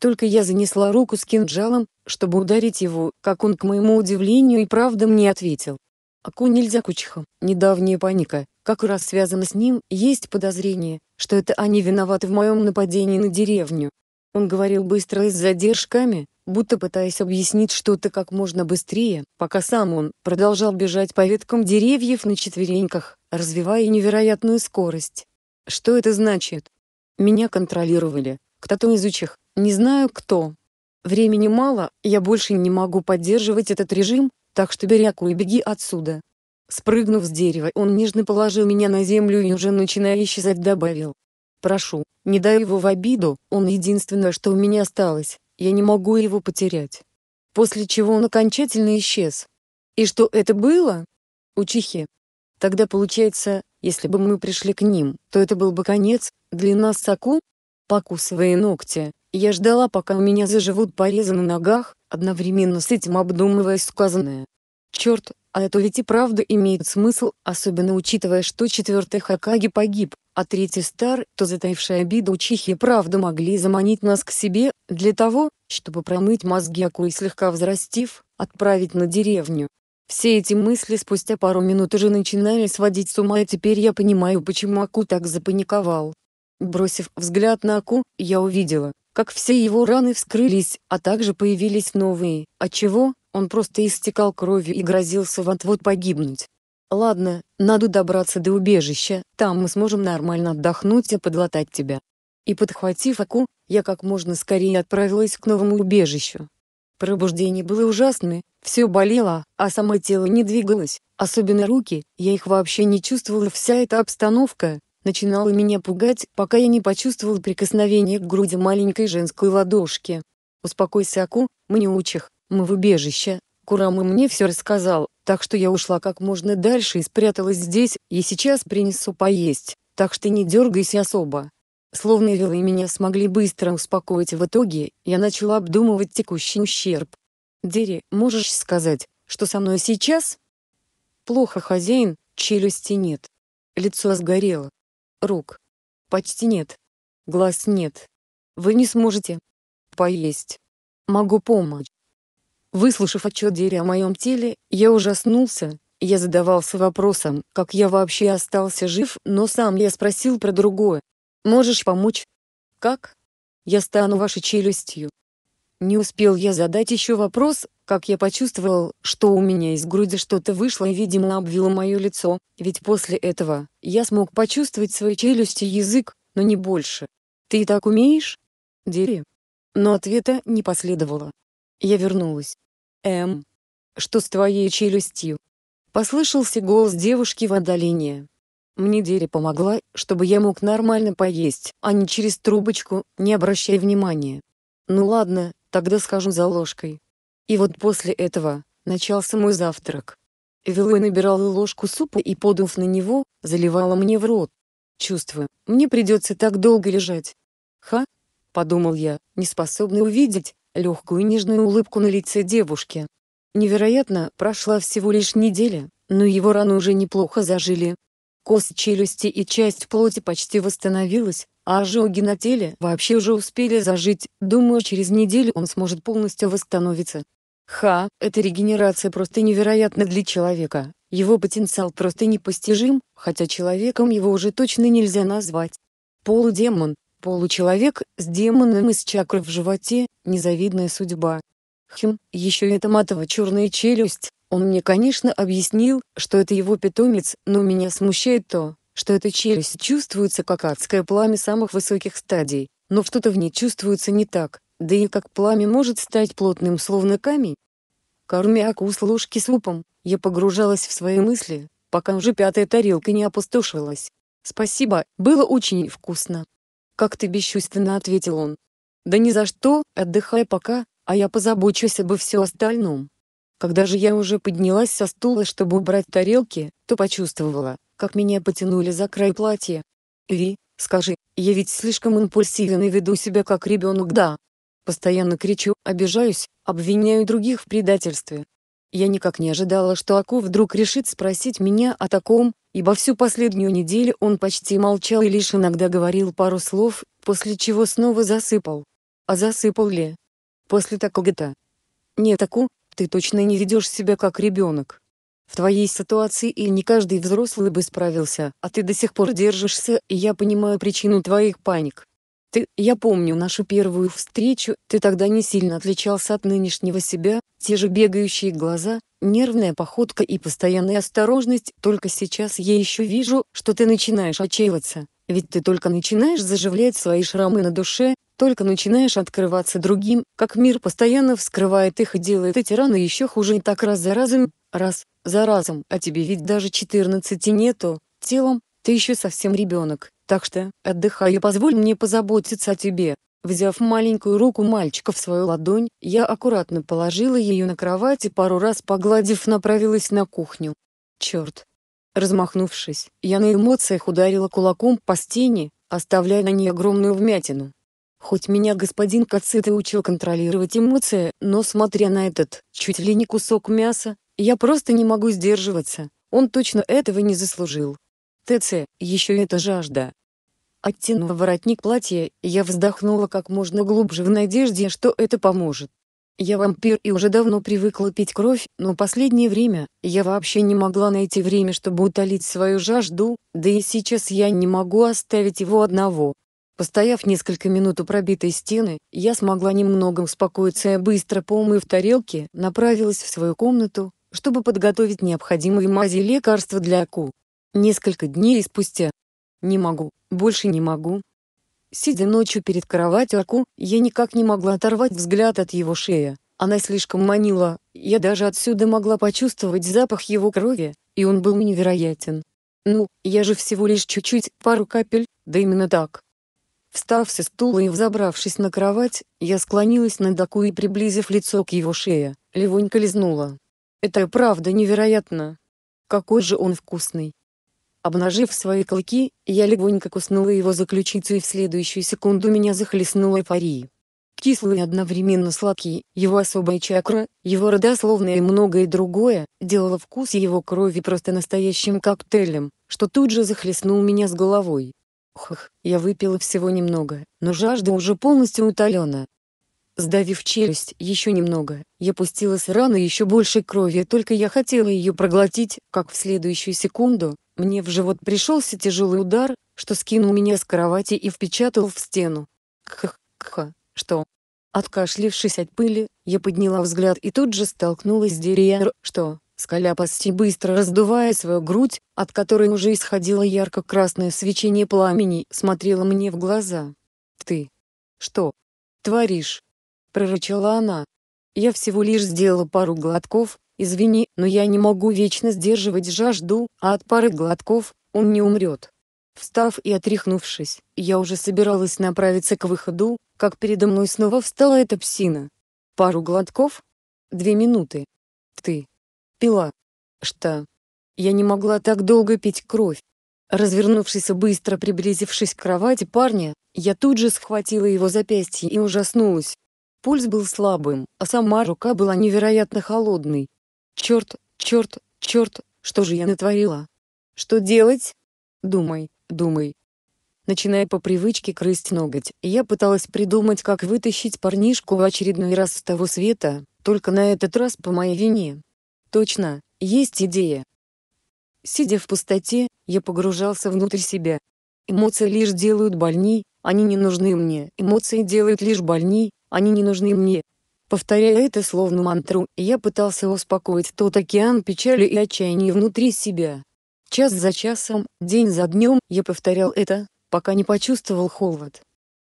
Только я занесла руку с кинжалом, чтобы ударить его, как он, к моему удивлению, и правда мне ответил. Аку нельзя кучиха. Недавняя паника, как раз связана с ним, есть подозрение, что это они виноваты в моем нападении на деревню. Он говорил быстро и с задержками, будто пытаясь объяснить что-то как можно быстрее, пока сам он продолжал бежать по веткам деревьев на четвереньках, развивая невероятную скорость. Что это значит? Меня контролировали. Кто-то из учих, не знаю кто. Времени мало, я больше не могу поддерживать этот режим, так что беряку и беги отсюда. Спрыгнув с дерева, он нежно положил меня на землю и уже начиная исчезать добавил. Прошу, не дай его в обиду, он единственное, что у меня осталось, я не могу его потерять. После чего он окончательно исчез. И что это было? Учихи. Тогда получается, если бы мы пришли к ним, то это был бы конец, Длина нас Саку? Покусывая ногти, я ждала пока у меня заживут порезы на ногах, одновременно с этим обдумывая сказанное. Черт, а это ведь и правда имеет смысл, особенно учитывая, что четвертый Хакаги погиб, а третий Стар, то затаившая обида учихи правда могли заманить нас к себе, для того, чтобы промыть мозги Аку и слегка взрастив, отправить на деревню. Все эти мысли спустя пару минут уже начинали сводить с ума и теперь я понимаю, почему Аку так запаниковал. Бросив взгляд на Аку, я увидела, как все его раны вскрылись, а также появились новые, отчего он просто истекал кровью и грозился вот-вот погибнуть. «Ладно, надо добраться до убежища, там мы сможем нормально отдохнуть и подлатать тебя». И подхватив Аку, я как можно скорее отправилась к новому убежищу. Пробуждение было ужасное, все болело, а само тело не двигалось, особенно руки, я их вообще не чувствовала вся эта обстановка, начинало меня пугать, пока я не почувствовал прикосновение к груди маленькой женской ладошки. «Успокойся, Аку, мы не учих, мы в убежище, Курама мне все рассказал, так что я ушла как можно дальше и спряталась здесь, и сейчас принесу поесть, так что не дергайся особо». Словно Вилла и меня смогли быстро успокоить в итоге, я начала обдумывать текущий ущерб. «Дери, можешь сказать, что со мной сейчас?» «Плохо, хозяин, челюсти нет. Лицо сгорело, Рук почти нет. Глаз нет. Вы не сможете поесть. Могу помочь. Выслушав отчет Дерри о моем теле, я ужаснулся. Я задавался вопросом, как я вообще остался жив, но сам я спросил про другое. Можешь помочь? Как? Я стану вашей челюстью. Не успел я задать еще вопрос, как я почувствовал, что у меня из груди что-то вышло и, видимо, обвило мое лицо, ведь после этого я смог почувствовать свои челюсти и язык, но не больше. «Ты и так умеешь?» «Дери». Но ответа не последовало. Я вернулась. «Эм, что с твоей челюстью?» Послышался голос девушки в отдалении. Мне Дери помогла, чтобы я мог нормально поесть, а не через трубочку, не обращая внимания. Ну ладно, Тогда схожу за ложкой. И вот после этого, начался мой завтрак. Вилой набирала ложку супа и, подув на него, заливала мне в рот. Чувствую, мне придется так долго лежать. Ха, подумал я, не способный увидеть легкую нежную улыбку на лице девушки. Невероятно, прошла всего лишь неделя, но его раны уже неплохо зажили. Кость челюсти и часть плоти почти восстановилась, а ожоги на теле вообще уже успели зажить, думаю через неделю он сможет полностью восстановиться. Ха, эта регенерация просто невероятна для человека, его потенциал просто непостижим, хотя человеком его уже точно нельзя назвать. Полудемон, получеловек, с демоном из чакры в животе, незавидная судьба. Хм, еще и эта матово-черная челюсть, он мне конечно объяснил, что это его питомец, но меня смущает то, что эта челюсть чувствуется как адское пламя самых высоких стадий, но что-то в ней чувствуется не так, да и как пламя может стать плотным словно камень. Кормя кус ложки с лупом, я погружалась в свои мысли, пока уже пятая тарелка не опустошилась. «Спасибо, было очень вкусно». «Как ты бесчувственно», — ответил он. «Да ни за что, отдыхай пока, а я позабочусь обо всем остальном». Когда же я уже поднялась со стула, чтобы убрать тарелки, то почувствовала, как меня потянули за край платья. Ви, скажи, я ведь слишком импульсивен и веду себя как ребенок, да. Постоянно кричу, обижаюсь, обвиняю других в предательстве. Я никак не ожидала, что Аку вдруг решит спросить меня о таком, ибо всю последнюю неделю он почти молчал и лишь иногда говорил пару слов, после чего снова засыпал. А засыпал ли? После такого-то. Нет, Аку, ты точно не ведешь себя как ребенок. В твоей ситуации и не каждый взрослый бы справился, а ты до сих пор держишься, и я понимаю причину твоих паник. Ты, я помню нашу первую встречу, ты тогда не сильно отличался от нынешнего себя, те же бегающие глаза, нервная походка и постоянная осторожность, только сейчас я еще вижу, что ты начинаешь отчаиваться, ведь ты только начинаешь заживлять свои шрамы на душе, только начинаешь открываться другим, как мир постоянно вскрывает их и делает эти раны еще хуже и так раз за разом, раз за разом, а тебе ведь даже 14 нету, телом, ты еще совсем ребенок, так что отдыхай и позволь мне позаботиться о тебе. Взяв маленькую руку мальчика в свою ладонь, я аккуратно положила ее на кровать и пару раз погладив направилась на кухню. Черт. Размахнувшись, я на эмоциях ударила кулаком по стене, оставляя на ней огромную вмятину. Хоть меня господин Кацит и учил контролировать эмоции, но смотря на этот, чуть ли не кусок мяса, я просто не могу сдерживаться, он точно этого не заслужил. ТЦ, еще и эта жажда. Оттянув воротник платья, я вздохнула как можно глубже в надежде, что это поможет. Я вампир и уже давно привыкла пить кровь, но последнее время я вообще не могла найти время, чтобы утолить свою жажду, да и сейчас я не могу оставить его одного. Постояв несколько минут у пробитой стены, я смогла немного успокоиться и быстро, помыв тарелки, направилась в свою комнату, чтобы подготовить необходимые мази и лекарства для Аку. Несколько дней спустя. Не могу, больше не могу. Сидя ночью перед кроватью Аку, я никак не могла оторвать взгляд от его шеи. Она слишком манила, я даже отсюда могла почувствовать запах его крови, и он был невероятен. Ну, я же всего лишь чуть-чуть, пару капель, да именно так. Встав со стула и взобравшись на кровать, я склонилась над Аку и, приблизив лицо к его шее, легонько лизнула. Это правда невероятно. Какой же он вкусный. Обнажив свои клыки, я легонько куснула его за ключицу и в следующую секунду меня захлестнула эйфория. Кислый и одновременно сладкий, его особая чакра, его родословное и многое другое, делало вкус его крови просто настоящим коктейлем, что тут же захлестнул меня с головой. Хх, я выпила всего немного, но жажда уже полностью утолена. Сдавив челюсть еще немного, я пустила с раны еще больше крови, только я хотела ее проглотить, как в следующую секунду, мне в живот пришелся тяжелый удар, что скинул меня с кровати и впечатал в стену. кх кха, что? Откашлившись от пыли, я подняла взгляд и тут же столкнулась с деревьяр, что? Скаля почти быстро раздувая свою грудь, от которой уже исходило ярко-красное свечение пламени, смотрела мне в глаза. «Ты... что... творишь?» — прорычала она. «Я всего лишь сделала пару глотков, извини, но я не могу вечно сдерживать жажду, а от пары глотков он не умрет». Встав и отряхнувшись, я уже собиралась направиться к выходу, как передо мной снова встала эта псина. «Пару глотков? Две минуты. Ты...» пила. Что? Я не могла так долго пить кровь. Развернувшись и быстро приблизившись к кровати парня, я тут же схватила его запястье и ужаснулась. Пульс был слабым, а сама рука была невероятно холодной. Черт, черт, черт, что же я натворила? Что делать? Думай, думай. Начиная по привычке крысть ноготь, я пыталась придумать, как вытащить парнишку в очередной раз с того света, только на этот раз по моей вине. Точно, есть идея. Сидя в пустоте, я погружался внутрь себя. Эмоции лишь делают больней, они не нужны мне. Эмоции делают лишь больней, они не нужны мне. Повторяя это словно мантру, я пытался успокоить тот океан печали и отчаяния внутри себя. Час за часом, день за днем, я повторял это, пока не почувствовал холод.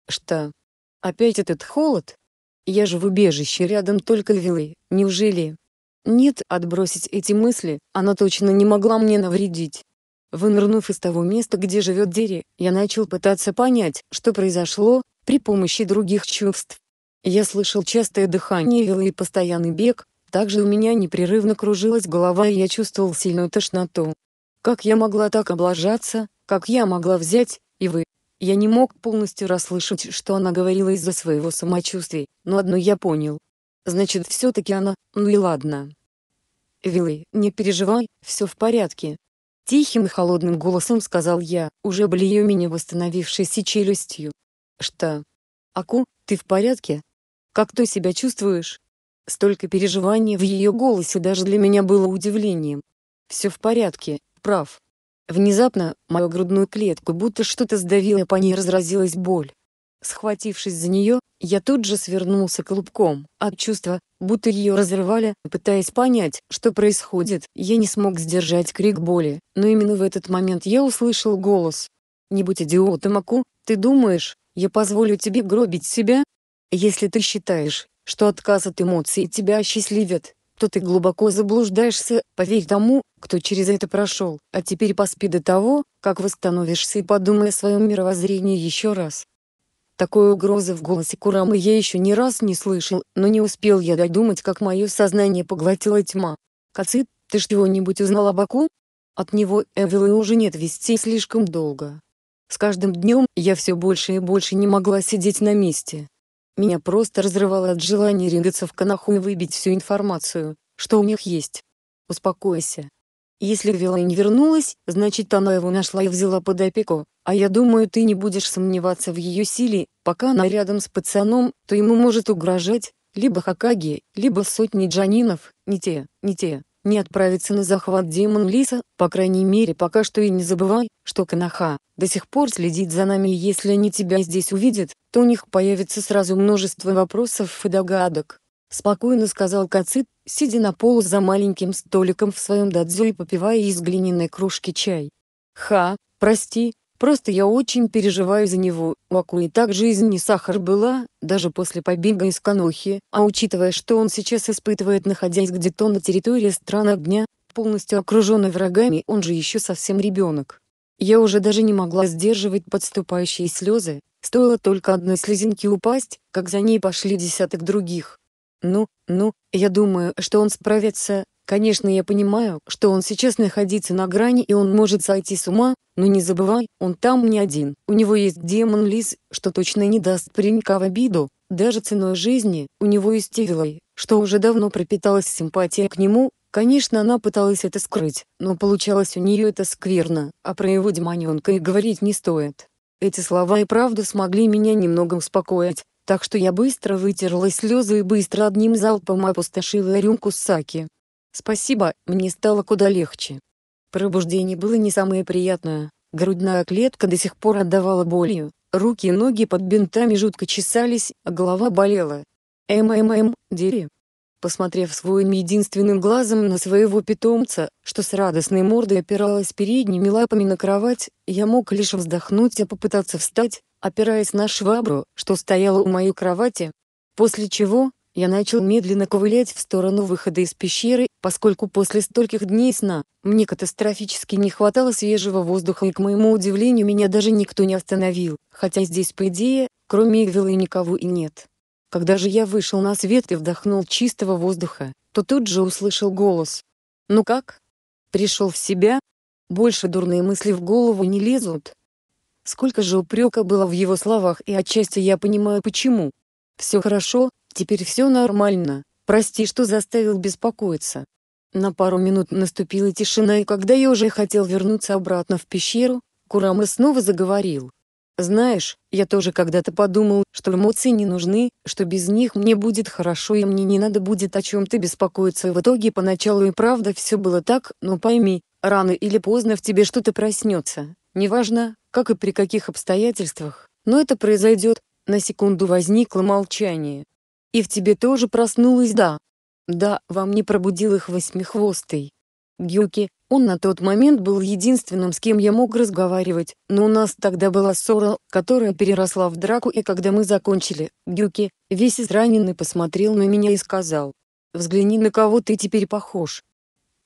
Что? Опять этот холод? Я же в убежище рядом только вилы, неужели? Нет, отбросить эти мысли, она точно не могла мне навредить. Вынырнув из того места, где живет Дерри, я начал пытаться понять, что произошло, при помощи других чувств. Я слышал частое дыхание Вилла и постоянный бег, также у меня непрерывно кружилась голова и я чувствовал сильную тошноту. Как я могла так облажаться, как я могла взять, и вы? Я не мог полностью расслышать, что она говорила из-за своего самочувствия, но одно я понял, Значит, все-таки она, ну и ладно. Вилы, не переживай, все в порядке. Тихим и холодным голосом сказал я, уже блею меня восстановившейся челюстью. Что? Аку, ты в порядке? Как ты себя чувствуешь? Столько переживаний в ее голосе даже для меня было удивлением. Все в порядке, прав. Внезапно, мою грудную клетку будто что-то сдавило, по ней разразилась боль. Схватившись за нее, я тут же свернулся клубком, от чувства, будто ее разрывали, пытаясь понять, что происходит. Я не смог сдержать крик боли, но именно в этот момент я услышал голос. «Не будь идиотом, Аку, ты думаешь, я позволю тебе гробить себя? Если ты считаешь, что отказ от эмоций тебя осчастливит, то ты глубоко заблуждаешься, поверь тому, кто через это прошел, а теперь поспи до того, как восстановишься и подумай о своем мировоззрении еще раз. Такой угрозы в голосе Курамы я еще ни раз не слышал, но не успел я додумать, как мое сознание поглотила тьма. «Кацит, ты что нибудь узнал об Аку?» От него Эвелы уже нет вести слишком долго. С каждым днем я все больше и больше не могла сидеть на месте. Меня просто разрывало от желания ринуться в канаху и выбить всю информацию, что у них есть. «Успокойся», если Вилла вернулась, значит она его нашла и взяла под опеку, а я думаю ты не будешь сомневаться в ее силе, пока она рядом с пацаном, то ему может угрожать, либо Хакаги, либо сотни джанинов, не те, не те, не отправиться на захват демон Лиса, по крайней мере пока что и не забывай, что Канаха до сих пор следит за нами и если они тебя здесь увидят, то у них появится сразу множество вопросов и догадок. — спокойно сказал Кацит, сидя на полу за маленьким столиком в своем дадзю и попивая из глиняной кружки чай. «Ха, прости, просто я очень переживаю за него, у Акуи так жизнь не сахар была, даже после побега из Канохи, а учитывая, что он сейчас испытывает, находясь где-то на территории стран огня, полностью окруженный врагами, он же еще совсем ребенок. Я уже даже не могла сдерживать подступающие слезы, стоило только одной слезинке упасть, как за ней пошли десяток других. Ну, ну, я думаю, что он справится. Конечно, я понимаю, что он сейчас находится на грани и он может сойти с ума, но не забывай, он там не один. У него есть демон Лиз, что точно не даст паренька в обиду, даже ценой жизни. У него есть Ивилай, что уже давно пропиталась симпатия к нему. Конечно, она пыталась это скрыть, но получалось у нее это скверно, а про его демоненка и говорить не стоит. Эти слова и правда смогли меня немного успокоить, так что я быстро вытерла слезы и быстро одним залпом опустошила рюмку саки. Спасибо, мне стало куда легче. Пробуждение было не самое приятное, грудная клетка до сих пор отдавала болью, руки и ноги под бинтами жутко чесались, а голова болела. МММ, дери. Посмотрев своим единственным глазом на своего питомца, что с радостной мордой опиралась передними лапами на кровать, я мог лишь вздохнуть и а попытаться встать, опираясь на швабру, что стояла у моей кровати, после чего я начал медленно ковылять в сторону выхода из пещеры, поскольку после стольких дней сна, мне катастрофически не хватало свежего воздуха и к моему удивлению меня даже никто не остановил, хотя здесь по идее, кроме Эвила и никого и нет. Когда же я вышел на свет и вдохнул чистого воздуха, то тут же услышал голос. «Ну как? Пришел в себя? Больше дурные мысли в голову не лезут, Сколько же упрека было в его словах и отчасти я понимаю почему. Все хорошо, теперь все нормально, прости, что заставил беспокоиться. На пару минут наступила тишина и когда я уже хотел вернуться обратно в пещеру, Курама снова заговорил. «Знаешь, я тоже когда-то подумал, что эмоции не нужны, что без них мне будет хорошо и мне не надо будет о чем-то беспокоиться. И в итоге поначалу и правда все было так, но пойми, рано или поздно в тебе что-то проснется. Неважно, как и при каких обстоятельствах, но это произойдет. На секунду возникло молчание. И в тебе тоже проснулась да. Да, вам не пробудил их восьмихвостый. Гюки, он на тот момент был единственным, с кем я мог разговаривать, но у нас тогда была ссора, которая переросла в драку, и когда мы закончили, Гюки, весь израненный посмотрел на меня и сказал, «Взгляни, на кого ты теперь похож».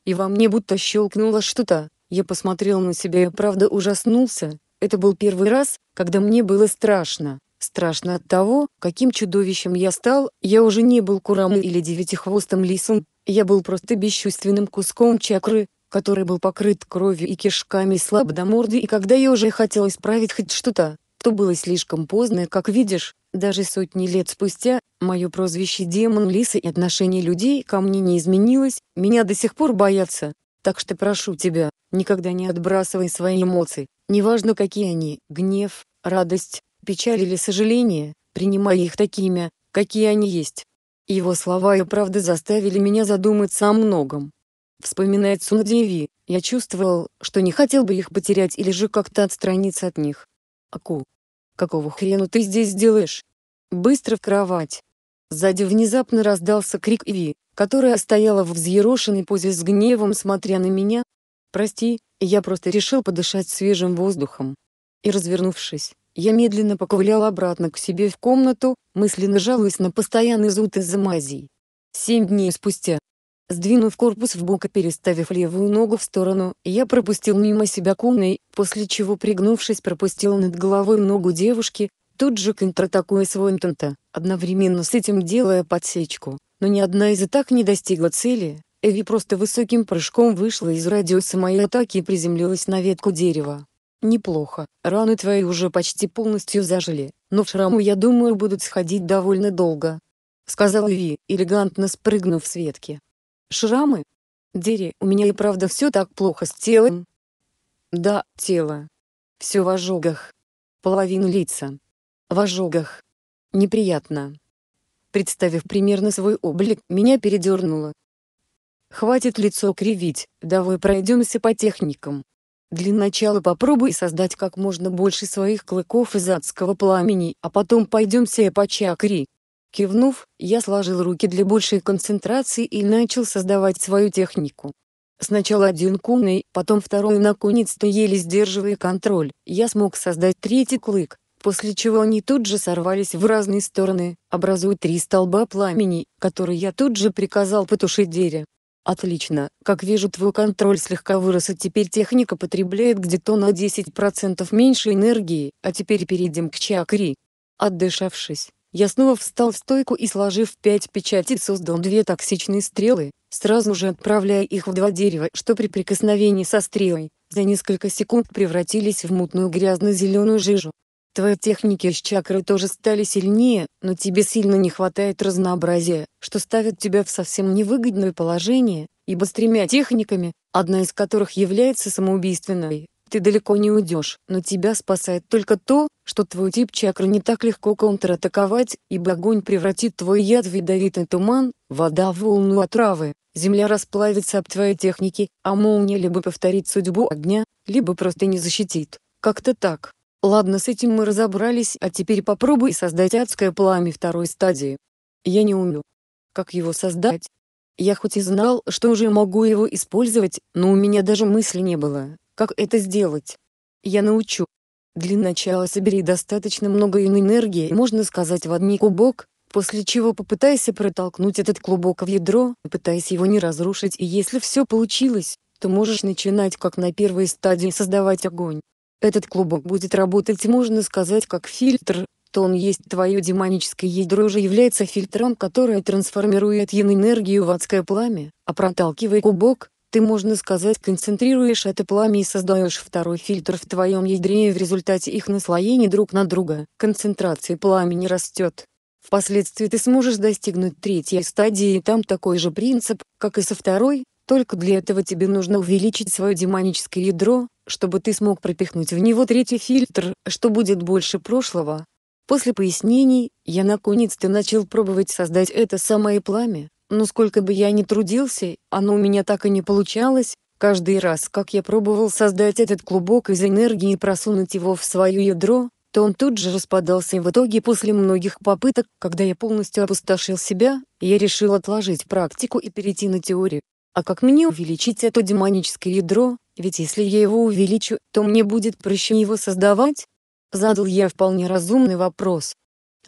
И во мне будто щелкнуло что-то, я посмотрел на себя и правда ужаснулся, это был первый раз, когда мне было страшно. Страшно от того, каким чудовищем я стал, я уже не был курамой или девятихвостым лисом, я был просто бесчувственным куском чакры, который был покрыт кровью и кишками слаб до морды, и когда я уже хотел исправить хоть что-то, то было слишком поздно как видишь, даже сотни лет спустя, мое прозвище «Демон Лиса» и отношение людей ко мне не изменилось, меня до сих пор боятся. Так что прошу тебя, никогда не отбрасывай свои эмоции, Неважно какие они, гнев, радость, печаль или сожаление, принимая их такими, какие они есть. Его слова и правда заставили меня задуматься о многом. Вспоминает Сунадеви, я чувствовал, что не хотел бы их потерять или же как-то отстраниться от них. Аку. Какого хрена ты здесь делаешь? Быстро в кровать. Сзади внезапно раздался крик Иви, которая стояла в взъерошенной позе с гневом смотря на меня, «Прости, я просто решил подышать свежим воздухом». И развернувшись, я медленно поковылял обратно к себе в комнату, мысленно жалуясь на постоянный зуд из-за мазей. Семь дней спустя. Сдвинув корпус в бок и переставив левую ногу в сторону, я пропустил мимо себя конной, после чего пригнувшись пропустил над головой ногу девушки, тут же контратакуя Свойнтонта, одновременно с этим делая подсечку, но ни одна из атак не достигла цели, Эви просто высоким прыжком вышла из радиуса моей атаки и приземлилась на ветку дерева. Неплохо, раны твои уже почти полностью зажили, но в шраму, я думаю, будут сходить довольно долго. Сказал Эви, элегантно спрыгнув с ветки. Шрамы? Дери, у меня и правда все так плохо с телом. Да, тело. Все в ожогах. Половина лица. В ожогах. Неприятно. Представив примерно свой облик, меня передернуло, Хватит лицо кривить, давай пройдемся по техникам. Для начала попробуй создать как можно больше своих клыков из адского пламени, а потом пойдемся и по чакре. Кивнув, я сложил руки для большей концентрации и начал создавать свою технику. Сначала один куной, потом второй наконец-то еле сдерживая контроль, я смог создать третий клык, после чего они тут же сорвались в разные стороны, образуя три столба пламени, которые я тут же приказал потушить дере. Отлично. Как вижу, твой контроль слегка вырос, и теперь техника потребляет где-то на 10% меньше энергии. А теперь перейдем к чакре. Отдышавшись, я снова встал в стойку и, сложив пять печатей, создал две токсичные стрелы, сразу же отправляя их в два дерева, что при прикосновении со стрелой, за несколько секунд превратились в мутную грязно-зеленую жижу, Твои техники с чакры тоже стали сильнее, но тебе сильно не хватает разнообразия, что ставит тебя в совсем невыгодное положение, ибо с тремя техниками, одна из которых является самоубийственной, ты далеко не уйдешь, но тебя спасает только то, что твой тип чакры не так легко контратаковать, ибо огонь превратит твой яд в ядовитый туман, вода в волну отравы, земля расплавится об твоей технике, а молния либо повторит судьбу огня, либо просто не защитит. Как-то так. Ладно, с этим мы разобрались, а теперь попробуй создать адское пламя второй стадии. Я не умею. Как его создать? Я хоть и знал, что уже могу его использовать, но у меня даже мысли не было, как это сделать. Я научу. Для начала собери достаточно много энергии, можно сказать, в одни кубок, после чего попытайся протолкнуть этот клубок в ядро, пытаясь его не разрушить и если все получилось, то можешь начинать как на первой стадии создавать огонь. Этот клубок будет работать, можно сказать, как фильтр, то он есть твое демоническое ядро уже является фильтром, который трансформирует ян-энергию в адское пламя, а проталкивая кубок, ты, можно сказать, концентрируешь это пламя и создаешь второй фильтр в твоем ядре и в результате их наслоения друг на друга, концентрация пламени растет. Впоследствии ты сможешь достигнуть третьей стадии и там такой же принцип, как и со второй, только для этого тебе нужно увеличить свое демоническое ядро, чтобы ты смог пропихнуть в него третий фильтр, что будет больше прошлого. После пояснений, я наконец-то начал пробовать создать это самое пламя, но сколько бы я ни трудился, оно у меня так и не получалось, Каждый раз, как я пробовал создать этот клубок из энергии и просунуть его в свое ядро, то он тут же распадался и в итоге после многих попыток, когда я полностью опустошил себя, я решил отложить практику и перейти на теорию. А как мне увеличить это демоническое ядро, ведь если я его увеличу, то мне будет проще его создавать? Задал я вполне разумный вопрос.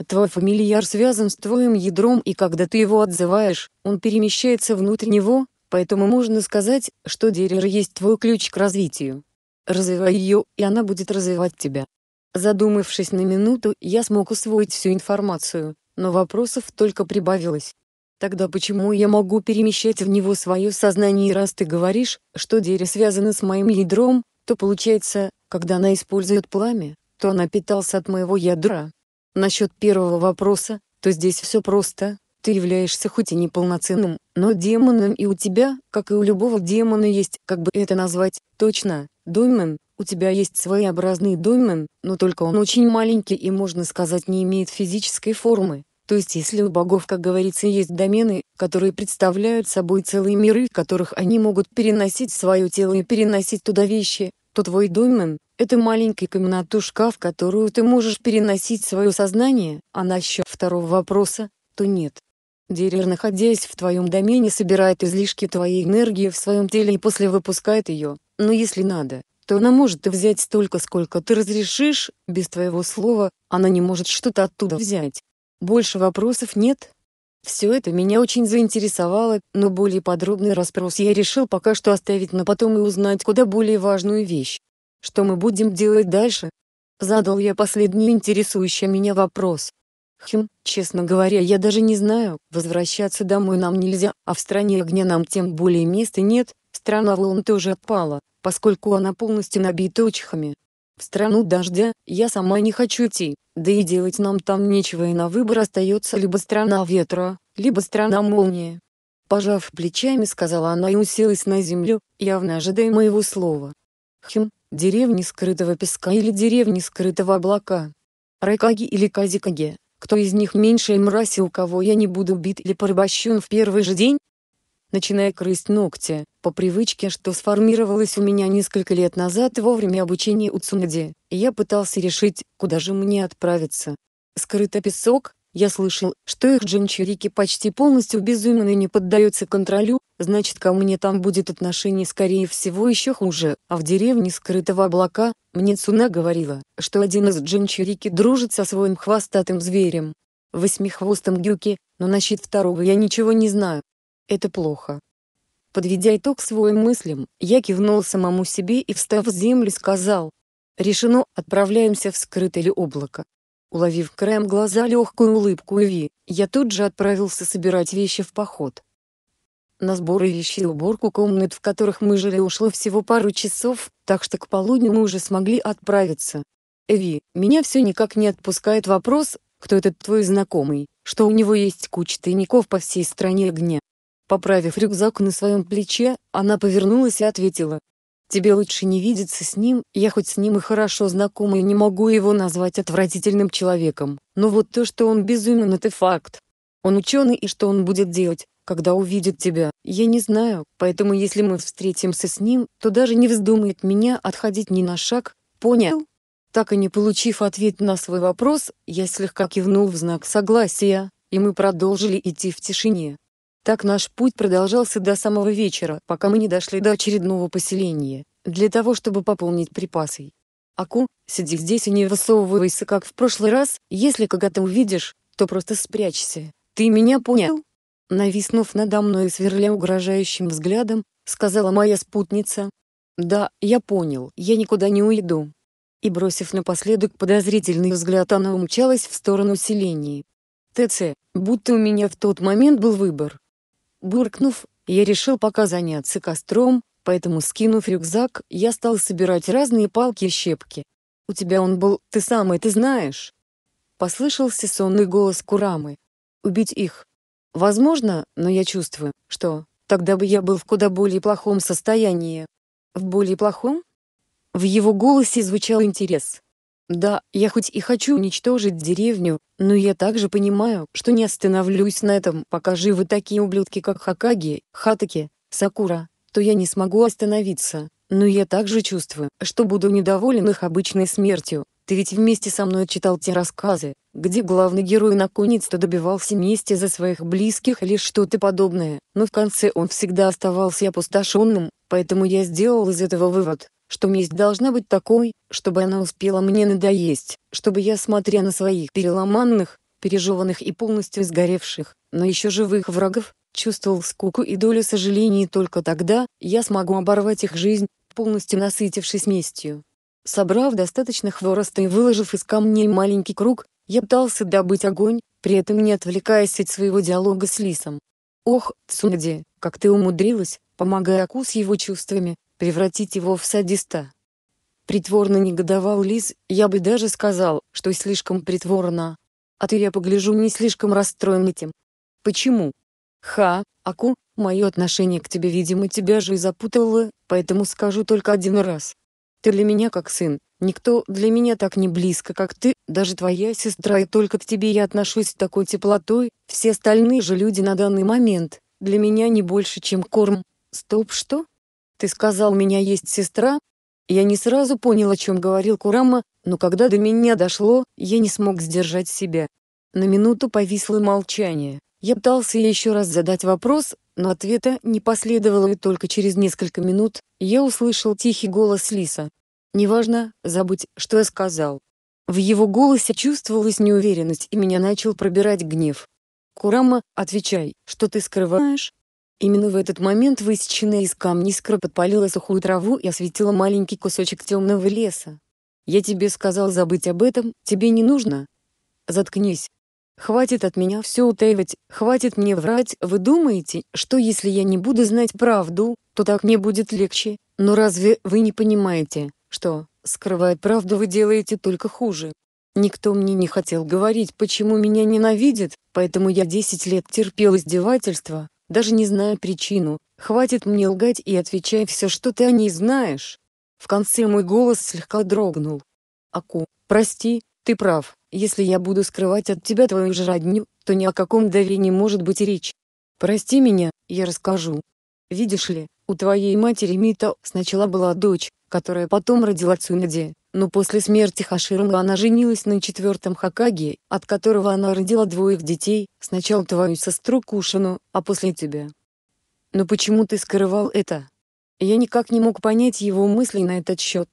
Твой фамильяр связан с твоим ядром и когда ты его отзываешь, он перемещается внутрь него, поэтому можно сказать, что Дерер есть твой ключ к развитию. Развивай ее, и она будет развивать тебя. Задумавшись на минуту, я смог усвоить всю информацию, но вопросов только прибавилось. Тогда почему я могу перемещать в него свое сознание и раз ты говоришь, что Дерри связана с моим ядром, то получается, когда она использует пламя, то она питалась от моего ядра. Насчет первого вопроса, то здесь все просто, ты являешься хоть и неполноценным, но демоном и у тебя, как и у любого демона есть, как бы это назвать, точно, домен, у тебя есть своеобразный домен, но только он очень маленький и можно сказать не имеет физической формы, то есть если у богов, как говорится, есть домены, которые представляют собой целые миры, в которых они могут переносить свое тело и переносить туда вещи, то твой домен — это маленькая комнатушка, в которую ты можешь переносить свое сознание, а насчет второго вопроса, то нет. Дерер, находясь в твоем домене, собирает излишки твоей энергии в своем теле и после выпускает ее, но если надо, то она может взять столько, сколько ты разрешишь, без твоего слова, она не может что-то оттуда взять. Больше вопросов нет? Все это меня очень заинтересовало, но более подробный расспрос я решил пока что оставить но потом и узнать куда более важную вещь. Что мы будем делать дальше? Задал я последний интересующий меня вопрос. Хм, честно говоря, я даже не знаю, возвращаться домой нам нельзя, а в стране огня нам тем более места нет, страна Лун тоже отпала, поскольку она полностью набита учхами, в страну дождя, я сама не хочу идти, да и делать нам там нечего и на выбор остается либо страна ветра, либо страна молнии. Пожав плечами сказала она и уселась на землю, явно ожидая моего слова. Хм, деревни скрытого песка или деревни скрытого облака. Райкаги или Казикаги, кто из них меньше и мразь и у кого я не буду убит или порабощен в первый же день, начиная крысть ногти, по привычке, что сформировалось у меня несколько лет назад во время обучения у Цунади, я пытался решить, куда же мне отправиться. Скрыто песок, я слышал, что их джинчурики почти полностью безумны и не поддаются контролю, значит ко мне там будет отношение скорее всего еще хуже, а в деревне скрытого облака, мне Цуна говорила, что один из джинчурики дружит со своим хвостатым зверем. Восьмихвостом Гюки, но насчет второго я ничего не знаю это плохо. Подведя итог своим мыслям, я кивнул самому себе и, встав с земли, сказал «Решено, отправляемся в скрытое облако». Уловив краем глаза легкую улыбку Эви, я тут же отправился собирать вещи в поход. На сборы вещей и уборку комнат, в которых мы жили, ушло всего пару часов, так что к полудню мы уже смогли отправиться. Эви, меня все никак не отпускает вопрос, кто этот твой знакомый, что у него есть куча тайников по всей стране огня. Поправив рюкзак на своем плече, она повернулась и ответила. «Тебе лучше не видеться с ним, я хоть с ним и хорошо знакома и не могу его назвать отвратительным человеком, но вот то, что он безумен, это факт. Он ученый и что он будет делать, когда увидит тебя, я не знаю, поэтому если мы встретимся с ним, то даже не вздумает меня отходить ни на шаг, понял?» Так и не получив ответ на свой вопрос, я слегка кивнул в знак согласия, и мы продолжили идти в тишине, так наш путь продолжался до самого вечера, пока мы не дошли до очередного поселения, для того чтобы пополнить припасы. Аку, сиди здесь и не высовывайся, как в прошлый раз, если кого-то увидишь, то просто спрячься. Ты меня понял? Нависнув надо мной и сверля угрожающим взглядом, сказала моя спутница. Да, я понял, я никуда не уйду. И бросив напоследок подозрительный взгляд, она умчалась в сторону селения. ТЦ, будто у меня в тот момент был выбор, Буркнув, я решил пока заняться костром, поэтому, скинув рюкзак, я стал собирать разные палки и щепки. «У тебя он был, ты самый, ты знаешь!» Послышался сонный голос Курамы. «Убить их!» «Возможно, но я чувствую, что тогда бы я был в куда более плохом состоянии». «В более плохом?» В его голосе звучал интерес. Да, я хоть и хочу уничтожить деревню, но я также понимаю, что не остановлюсь на этом. Пока живы такие ублюдки, как Хакаги, Хатаки, Сакура, то я не смогу остановиться. Но я также чувствую, что буду недоволен их обычной смертью. Ты ведь вместе со мной читал те рассказы, где главный герой наконец-то добивался мести за своих близких или что-то подобное, но в конце он всегда оставался опустошенным, поэтому я сделал из этого вывод, что месть должна быть такой, чтобы она успела мне надоесть, чтобы я, смотря на своих переломанных, пережеванных и полностью сгоревших, но еще живых врагов, чувствовал скуку и долю сожалений только тогда я смогу оборвать их жизнь, полностью насытившись местью. Собрав достаточно хвороста и выложив из камней маленький круг, я пытался добыть огонь, при этом не отвлекаясь от своего диалога с Лисом. «Ох, Цунади, как ты умудрилась, помогая Аку с его чувствами, превратить его в садиста. Притворно негодовал Лиз, я бы даже сказал, что слишком притворно. А ты, я погляжу, не слишком расстроен этим. Почему? Ха, Аку, мое отношение к тебе, видимо, тебя же и запутало, поэтому скажу только один раз. Ты для меня как сын, никто для меня так не близко, как ты, даже твоя сестра, и только к тебе я отношусь с такой теплотой, все остальные же люди на данный момент, для меня не больше, чем корм. Стоп, что? «Ты сказал, у меня есть сестра?» Я не сразу понял, о чем говорил Курама, но когда до меня дошло, я не смог сдержать себя. На минуту повисло молчание. Я пытался еще раз задать вопрос, но ответа не последовало и только через несколько минут я услышал тихий голос Лиса. «Неважно, забудь, что я сказал». В его голосе чувствовалась неуверенность и меня начал пробирать гнев. «Курама, отвечай, что ты скрываешь?» Именно в этот момент высеченная из камней искра подпалила сухую траву и осветила маленький кусочек темного леса. «Я тебе сказал забыть об этом, тебе не нужно. Заткнись. Хватит от меня все утаивать, хватит мне врать. Вы думаете, что если я не буду знать правду, то так мне будет легче? Но разве вы не понимаете, что, скрывая правду, вы делаете только хуже?» Никто мне не хотел говорить, почему меня ненавидят, поэтому я 10 лет терпел издевательства, даже не зная причину, хватит мне лгать и отвечай все, что ты о ней знаешь. В конце мой голос слегка дрогнул. Аку, прости, ты прав, если я буду скрывать от тебя твою же родню, то ни о каком доверии может быть речь. Прости меня, я расскажу. Видишь ли, у твоей матери Мита сначала была дочь, которая потом родила Цунаде но после смерти Хаширума она женилась на четвертом Хакаге, от которого она родила двоих детей, сначала твою сестру Кушину, а после тебя. Но почему ты скрывал это? Я никак не мог понять его мысли на этот счет.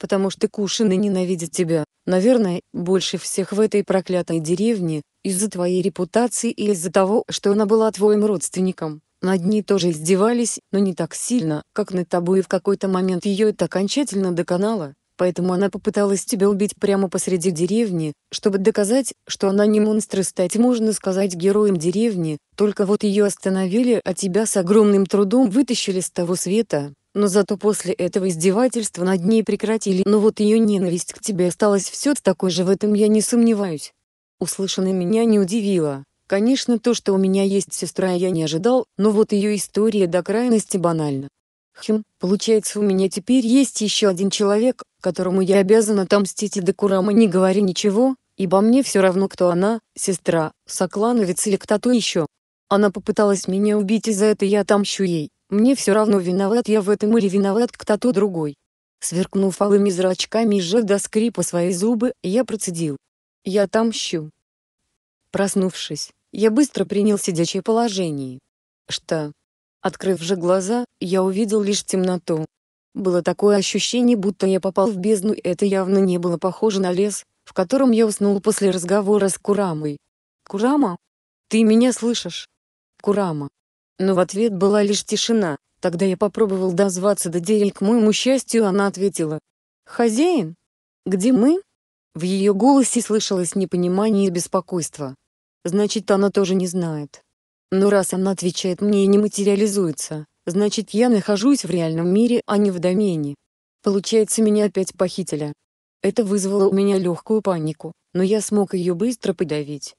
Потому что Кушина ненавидит тебя, наверное, больше всех в этой проклятой деревне, из-за твоей репутации и из-за того, что она была твоим родственником. Над ней тоже издевались, но не так сильно, как над тобой и в какой-то момент ее это окончательно доконало, поэтому она попыталась тебя убить прямо посреди деревни, чтобы доказать, что она не монстр и стать, можно сказать, героем деревни, только вот ее остановили, а тебя с огромным трудом вытащили с того света, но зато после этого издевательства над ней прекратили, но вот ее ненависть к тебе осталась все такой же, в этом я не сомневаюсь. Услышанное меня не удивило. Конечно, то, что у меня есть сестра, я не ожидал, но вот ее история до крайности банальна. Хм, получается у меня теперь есть еще один человек, которому я обязан отомстить и Декурама не говори ничего, ибо мне все равно кто она, сестра, соклановец или кто-то еще. Она попыталась меня убить и за это я отомщу ей, мне все равно виноват я в этом или виноват кто-то другой. Сверкнув алыми зрачками и сжав до скрипа свои зубы, я процедил. Я отомщу. Проснувшись, я быстро принял сидячее положение. Что? Открыв же глаза, я увидел лишь темноту, было такое ощущение, будто я попал в бездну, это явно не было похоже на лес, в котором я уснул после разговора с Курамой. «Курама? Ты меня слышишь?» «Курама». Но в ответ была лишь тишина. Тогда я попробовал дозваться до Деи, к моему счастью она ответила. «Хозяин? Где мы?» В ее голосе слышалось непонимание и беспокойство. «Значит, она тоже не знает. Но раз она отвечает мне и не материализуется, Значит, я нахожусь в реальном мире, а не в домене. Получается, меня опять похитили. Это вызвало у меня легкую панику, но я смог ее быстро подавить.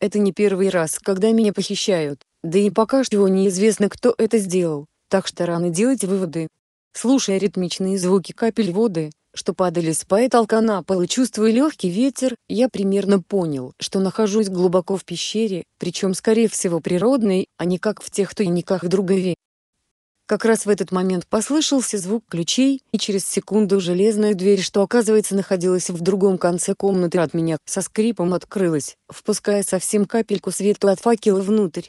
Это не первый раз, когда меня похищают, да и пока что неизвестно, кто это сделал, так что рано делать выводы. Слушая ритмичные звуки капель воды, что падали с потолка на пол и чувствуя легкий ветер, я примерно понял, что нахожусь глубоко в пещере, причем скорее всего природной, а не как в тех тайниках в Другове, как раз в этот момент послышался звук ключей, и через секунду железная дверь, что оказывается находилась в другом конце комнаты от меня, со скрипом открылась, впуская совсем капельку света от факела внутрь.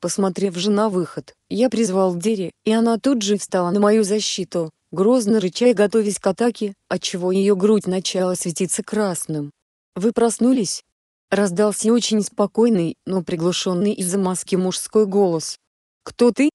Посмотрев же на выход, я призвал Дери, и она тут же встала на мою защиту, грозно рыча и готовясь к атаке, отчего ее грудь начала светиться красным. «Вы проснулись?» Раздался очень спокойный, но приглушенный из-за маски мужской голос. «Кто ты?»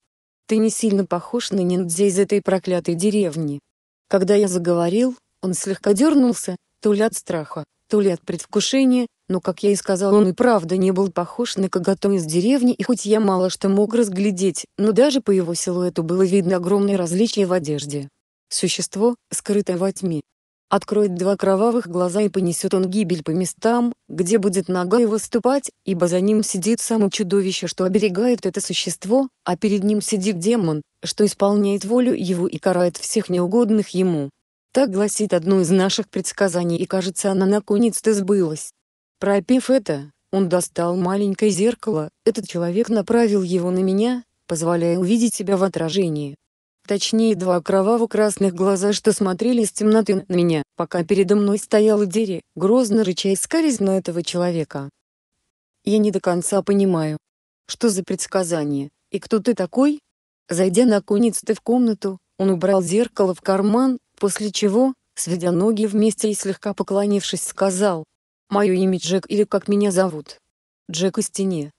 ты не сильно похож на ниндзя из этой проклятой деревни. Когда я заговорил, он слегка дернулся, то ли от страха, то ли от предвкушения, но, как я и сказал, он и правда не был похож на коготу из деревни, и хоть я мало что мог разглядеть, но даже по его силуэту было видно огромное различие в одежде. Существо, скрытое во тьме, откроет два кровавых глаза и понесет он гибель по местам, где будет нога его ступать, ибо за ним сидит само чудовище, что оберегает это существо, а перед ним сидит демон, что исполняет волю его и карает всех неугодных ему. Так гласит одно из наших предсказаний и кажется она наконец-то сбылась. Пропив это, он достал маленькое зеркало, этот человек направил его на меня, позволяя увидеть себя в отражении, точнее два кроваво-красных глаза, что смотрели из темноты на меня, пока передо мной стояла Дерри, грозно рыча и на этого человека. Я не до конца понимаю, что за предсказание, и кто ты такой? Зайдя на наконец-то в комнату, он убрал зеркало в карман, после чего, сведя ноги вместе и слегка поклонившись, сказал, «Мое имя Джек или как меня зовут?» «Джек из тени».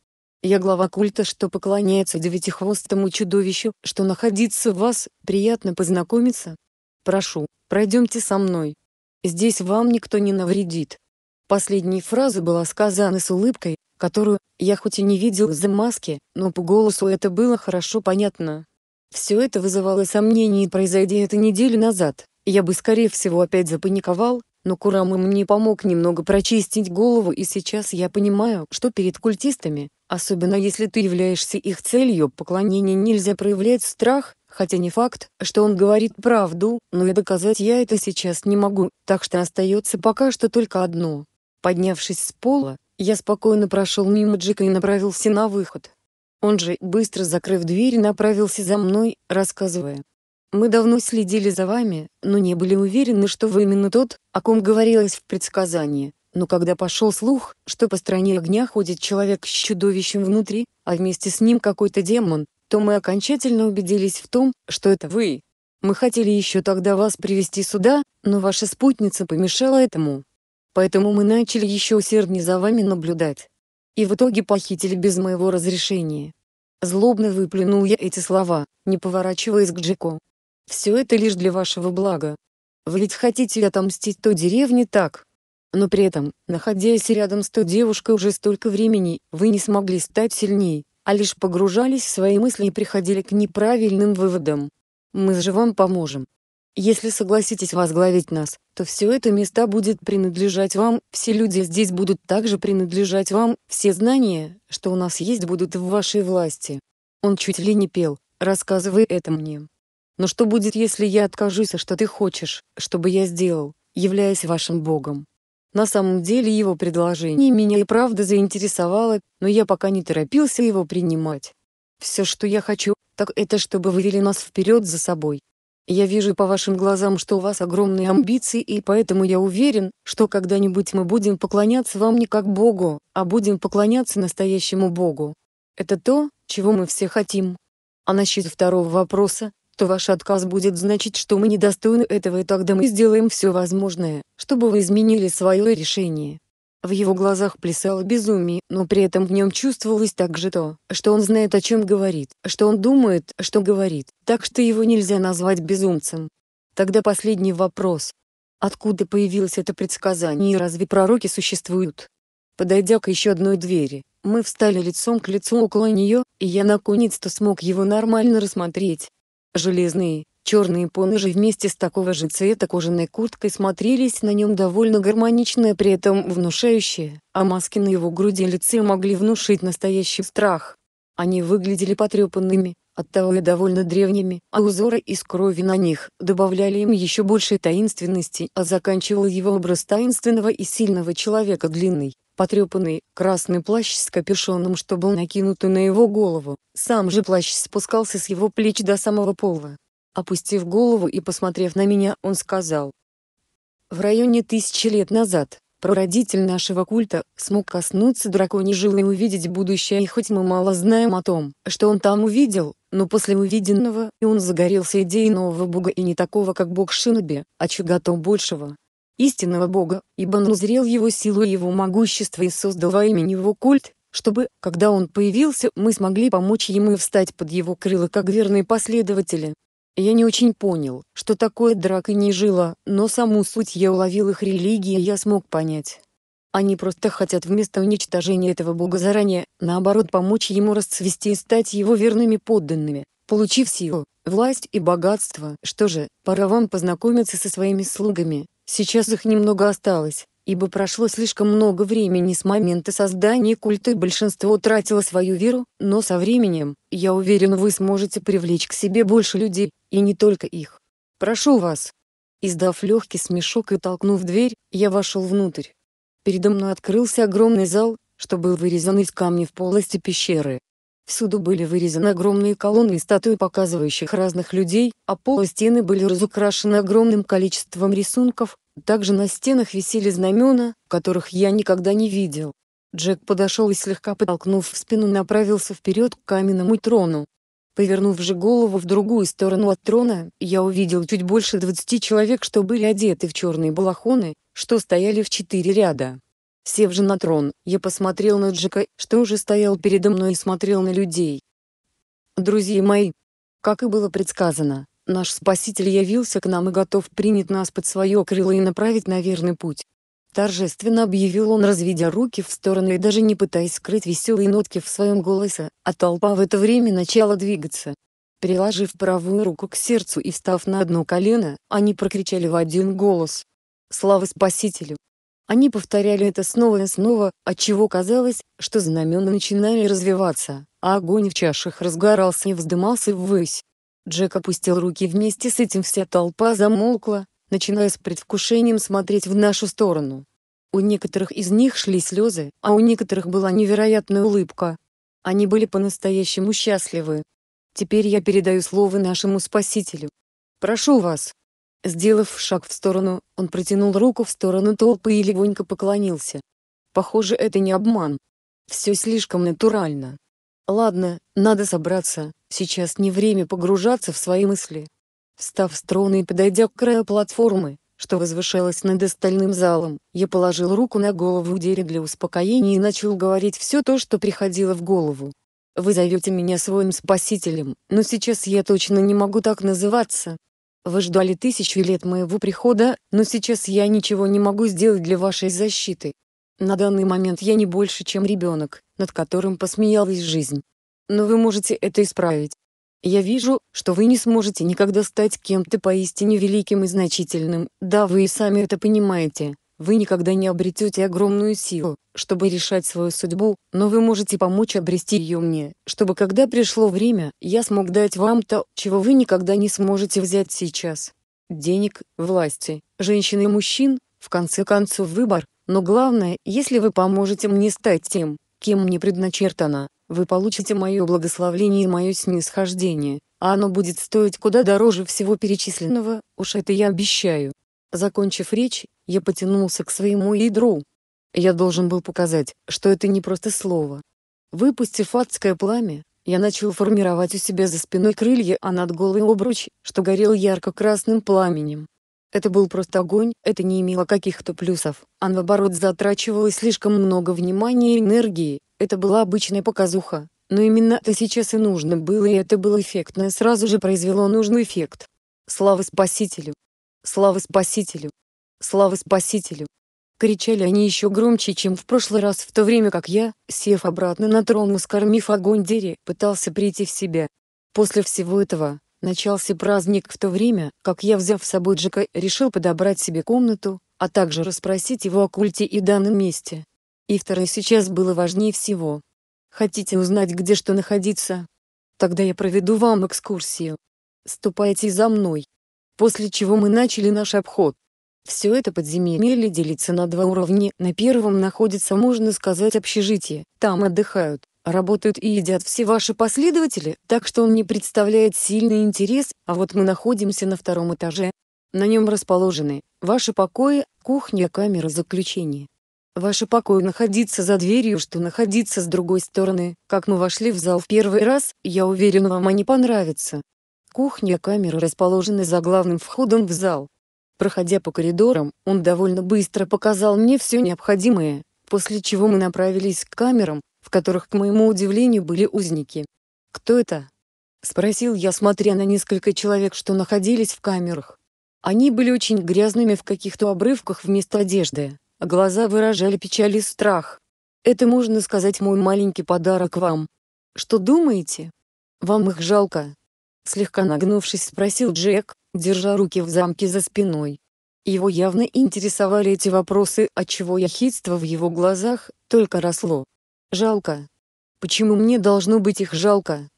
Я глава культа, что поклоняется девятихвостому чудовищу, что находиться в вас, приятно познакомиться. Прошу, пройдемте со мной. Здесь вам никто не навредит. Последняя фраза была сказана с улыбкой, которую, я хоть и не видел из-за маски, но по голосу это было хорошо понятно. Все это вызывало сомнения и произойди это неделю назад, я бы скорее всего опять запаниковал, но Курама мне помог немного прочистить голову и сейчас я понимаю, что перед культистами, Особенно если ты являешься их целью поклонения нельзя проявлять страх, хотя не факт, что он говорит правду, но и доказать я это сейчас не могу, так что остается пока что только одно. Поднявшись с пола, я спокойно прошел мимо Джека и направился на выход. Он же, быстро закрыв дверь, направился за мной, рассказывая. «Мы давно следили за вами, но не были уверены, что вы именно тот, о ком говорилось в предсказании. Но когда пошел слух, что по стране огня ходит человек с чудовищем внутри, а вместе с ним какой-то демон, то мы окончательно убедились в том, что это вы. Мы хотели еще тогда вас привести сюда, но ваша спутница помешала этому. Поэтому мы начали еще усерднее за вами наблюдать. И в итоге похитили без моего разрешения. Злобно выплюнул я эти слова, не поворачиваясь к Джеку. Все это лишь для вашего блага. Вы ведь хотите отомстить той деревне так, но при этом, находясь рядом с той девушкой уже столько времени, вы не смогли стать сильнее, а лишь погружались в свои мысли и приходили к неправильным выводам. Мы же вам поможем. Если согласитесь возглавить нас, то все это места будет принадлежать вам, все люди здесь будут также принадлежать вам, все знания, что у нас есть, будут в вашей власти. Он чуть ли не пел, рассказывая это мне. Но что будет, если я откажусь, а что ты хочешь, чтобы я сделал, являясь вашим богом? На самом деле его предложение меня и правда заинтересовало, но я пока не торопился его принимать. Все, что я хочу, так это чтобы вы вели нас вперед за собой. Я вижу по вашим глазам, что у вас огромные амбиции, и поэтому я уверен, что когда-нибудь мы будем поклоняться вам не как Богу, а будем поклоняться настоящему Богу. Это то, чего мы все хотим. А насчет второго вопроса, то ваш отказ будет значить, что мы недостойны этого и тогда мы сделаем все возможное, чтобы вы изменили свое решение. В его глазах плясало безумие, но при этом в нем чувствовалось также то, что он знает о чем говорит, что он думает, что говорит, так что его нельзя назвать безумцем. Тогда последний вопрос. Откуда появилось это предсказание и разве пророки существуют? Подойдя к еще одной двери, мы встали лицом к лицу около нее, и я наконец-то смог его нормально рассмотреть. Железные, черные поножи вместе с такого же цвета кожаной курткой смотрелись на нем довольно гармонично и при этом внушающие, а маски на его груди и лице могли внушить настоящий страх. Они выглядели потрепанными, оттого и довольно древними, а узоры из крови на них добавляли им еще больше таинственности, а заканчивал его образ таинственного и сильного человека длинный, потрепанный красный плащ с капюшоном, что был накинут на его голову, сам же плащ спускался с его плеч до самого пола. Опустив голову и посмотрев на меня, он сказал. В районе тысячи лет назад, прародитель нашего культа, смог коснуться драконьей жилы и увидеть будущее, и хоть мы мало знаем о том, что он там увидел, но после увиденного, и он загорелся идеей нового бога и не такого как бог Шиноби, а чего-то большего, истинного Бога, ибо он узрел его силу и его могущество и создал во имя него культ, чтобы, когда он появился, мы смогли помочь ему и встать под его крыло как верные последователи. Я не очень понял, что такое драка не жила, но саму суть я уловил их религии и я смог понять. Они просто хотят вместо уничтожения этого бога заранее, наоборот помочь ему расцвести и стать его верными подданными, получив силу, власть и богатство. Что же, пора вам познакомиться со своими слугами, Сейчас их немного осталось, ибо прошло слишком много времени с момента создания культа и большинство утратило свою веру, но со временем, я уверен вы сможете привлечь к себе больше людей, и не только их. Прошу вас. Издав легкий смешок и толкнув дверь, я вошел внутрь. Передо мной открылся огромный зал, что был вырезан из камня в полости пещеры. Всюду были вырезаны огромные колонны и статуи показывающих разных людей, а пол и стены были разукрашены огромным количеством рисунков, также на стенах висели знамена, которых я никогда не видел. Джек подошел и слегка подтолкнув в спину направился вперед к каменному трону. Повернув же голову в другую сторону от трона, я увидел чуть больше двадцати человек, что были одеты в черные балахоны, что стояли в четыре ряда. Сев же на трон, я посмотрел на Джека, что уже стоял передо мной и смотрел на людей. Друзья мои, как и было предсказано, наш Спаситель явился к нам и готов принять нас под свое крыло и направить на верный путь. Торжественно объявил он, разведя руки в стороны и даже не пытаясь скрыть веселые нотки в своем голосе, а толпа в это время начала двигаться. Приложив правую руку к сердцу и встав на одно колено, они прокричали в один голос. «Слава Спасителю!» Они повторяли это снова и снова, отчего казалось, что знамена начинали развиваться, а огонь в чашах разгорался и вздымался ввысь. Джек опустил руки вместе с этим вся толпа замолкла, начиная с предвкушением смотреть в нашу сторону. У некоторых из них шли слезы, а у некоторых была невероятная улыбка. Они были по-настоящему счастливы. Теперь я передаю слово нашему Спасителю. Прошу вас. Сделав шаг в сторону, он протянул руку в сторону толпы и легонько поклонился. Похоже, это не обман. Все слишком натурально. Ладно, надо собраться, сейчас не время погружаться в свои мысли. Встав с трона и подойдя к краю платформы, что возвышалась над остальным залом, я положил руку на голову Дери для успокоения и начал говорить все то, что приходило в голову. Вы зовете меня своим спасителем, но сейчас я точно не могу так называться, вы ждали тысячу лет моего прихода, но сейчас я ничего не могу сделать для вашей защиты. На данный момент я не больше, чем ребенок, над которым посмеялась жизнь. Но вы можете это исправить. Я вижу, что вы не сможете никогда стать кем-то поистине великим и значительным, да вы и сами это понимаете, вы никогда не обретете огромную силу, чтобы решать свою судьбу, но вы можете помочь обрести ее мне, чтобы когда пришло время, я смог дать вам то, чего вы никогда не сможете взять сейчас. Денег, власти, женщин и мужчин, в конце концов выбор, но главное, если вы поможете мне стать тем, кем мне предначертано, вы получите мое благословение и мое снисхождение, а оно будет стоить куда дороже всего перечисленного, уж это я обещаю. Закончив речь, я потянулся к своему ядру. Я должен был показать, что это не просто слово. Выпустив адское пламя, я начал формировать у себя за спиной крылья, а над голой обруч, что горел ярко-красным пламенем. Это был просто огонь, это не имело каких-то плюсов, а наоборот затрачивало слишком много внимания и энергии, это была обычная показуха, но именно это сейчас и нужно было и это было эффектное, сразу же произвело нужный эффект. Слава Спасителю! Слава Спасителю! Слава Спасителю! Кричали они еще громче, чем в прошлый раз, в то время как я, сев обратно на трон и скормив огонь Дери, пытался прийти в себя. После всего этого, начался праздник в то время, как я, взяв с собой Джека, решил подобрать себе комнату, а также расспросить его о культе и данном месте. И второе сейчас было важнее всего. Хотите узнать, где что находиться? Тогда я проведу вам экскурсию. Ступайте за мной. После чего мы начали наш обход. Все это подземелье делится на два уровня. На первом находится, можно сказать, общежитие. Там отдыхают, работают и едят все ваши последователи, так что он не представляет сильный интерес, а вот мы находимся на втором этаже. На нем расположены ваши покои, кухня, камера заключения. Ваши покои находиться за дверью, что находится с другой стороны. Как мы вошли в зал в первый раз, я уверен, вам они понравятся. Кухня, камера расположены за главным входом в зал. Проходя по коридорам, он довольно быстро показал мне все необходимое, после чего мы направились к камерам, в которых, к моему удивлению, были узники. «Кто это?» — спросил я, смотря на несколько человек, что находились в камерах. Они были очень грязными в каких-то обрывках вместо одежды, а глаза выражали печаль и страх. «Это, можно сказать, мой маленький подарок вам. Что думаете? Вам их жалко?» Слегка нагнувшись спросил Джек, держа руки в замке за спиной. Его явно интересовали эти вопросы, отчего яхидство в его глазах только росло. «Жалко. Почему мне должно быть их жалко?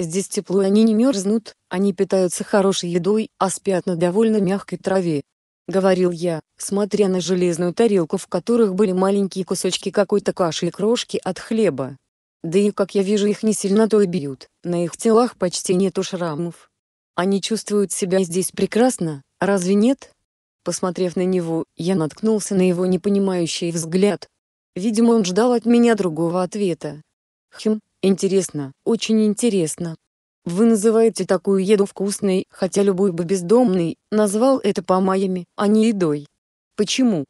Здесь тепло и они не мерзнут, они питаются хорошей едой, а спят на довольно мягкой траве». Говорил я, смотря на железную тарелку в которых были маленькие кусочки какой-то каши и крошки от хлеба. Да и как я вижу их не сильно-то и бьют, на их телах почти нету шрамов. Они чувствуют себя здесь прекрасно, разве нет? Посмотрев на него, я наткнулся на его непонимающий взгляд. Видимо он ждал от меня другого ответа. Хм, интересно, очень интересно. Вы называете такую еду вкусной, хотя любой бы бездомный назвал это помаями, а не едой. Почему?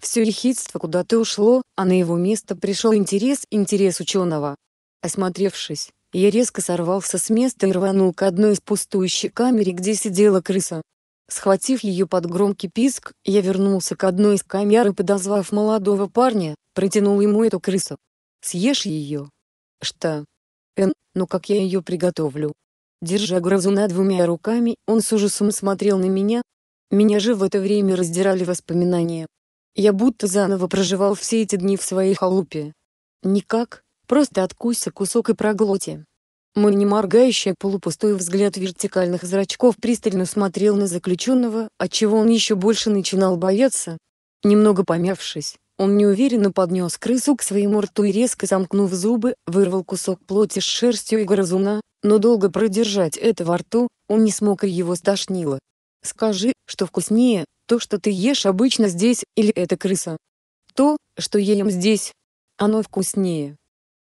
Все ехидство куда-то ушло, а на его место пришел интерес, интерес ученого. Осмотревшись, я резко сорвался с места и рванул к одной из пустующей камере, где сидела крыса. Схватив ее под громкий писк, я вернулся к одной из камер и, подозвав молодого парня, протянул ему эту крысу. «Съешь ее?» «Что?» «Эн, ну как я ее приготовлю?» Держа грызуна двумя руками, он с ужасом смотрел на меня. Меня же в это время раздирали воспоминания. Я будто заново проживал все эти дни в своей халупе. Никак, просто откуся кусок и проглоти. Мой неморгающий полупустой взгляд вертикальных зрачков пристально смотрел на заключенного, отчего он еще больше начинал бояться. Немного помявшись, он неуверенно поднес крысу к своему рту и резко замкнув зубы, вырвал кусок плоти с шерстью и грызуна, но долго продержать это во рту, он не смог и его стошнило. «Скажи, что вкуснее», то, что ты ешь обычно здесь, или это крыса. То, что ем здесь, оно вкуснее.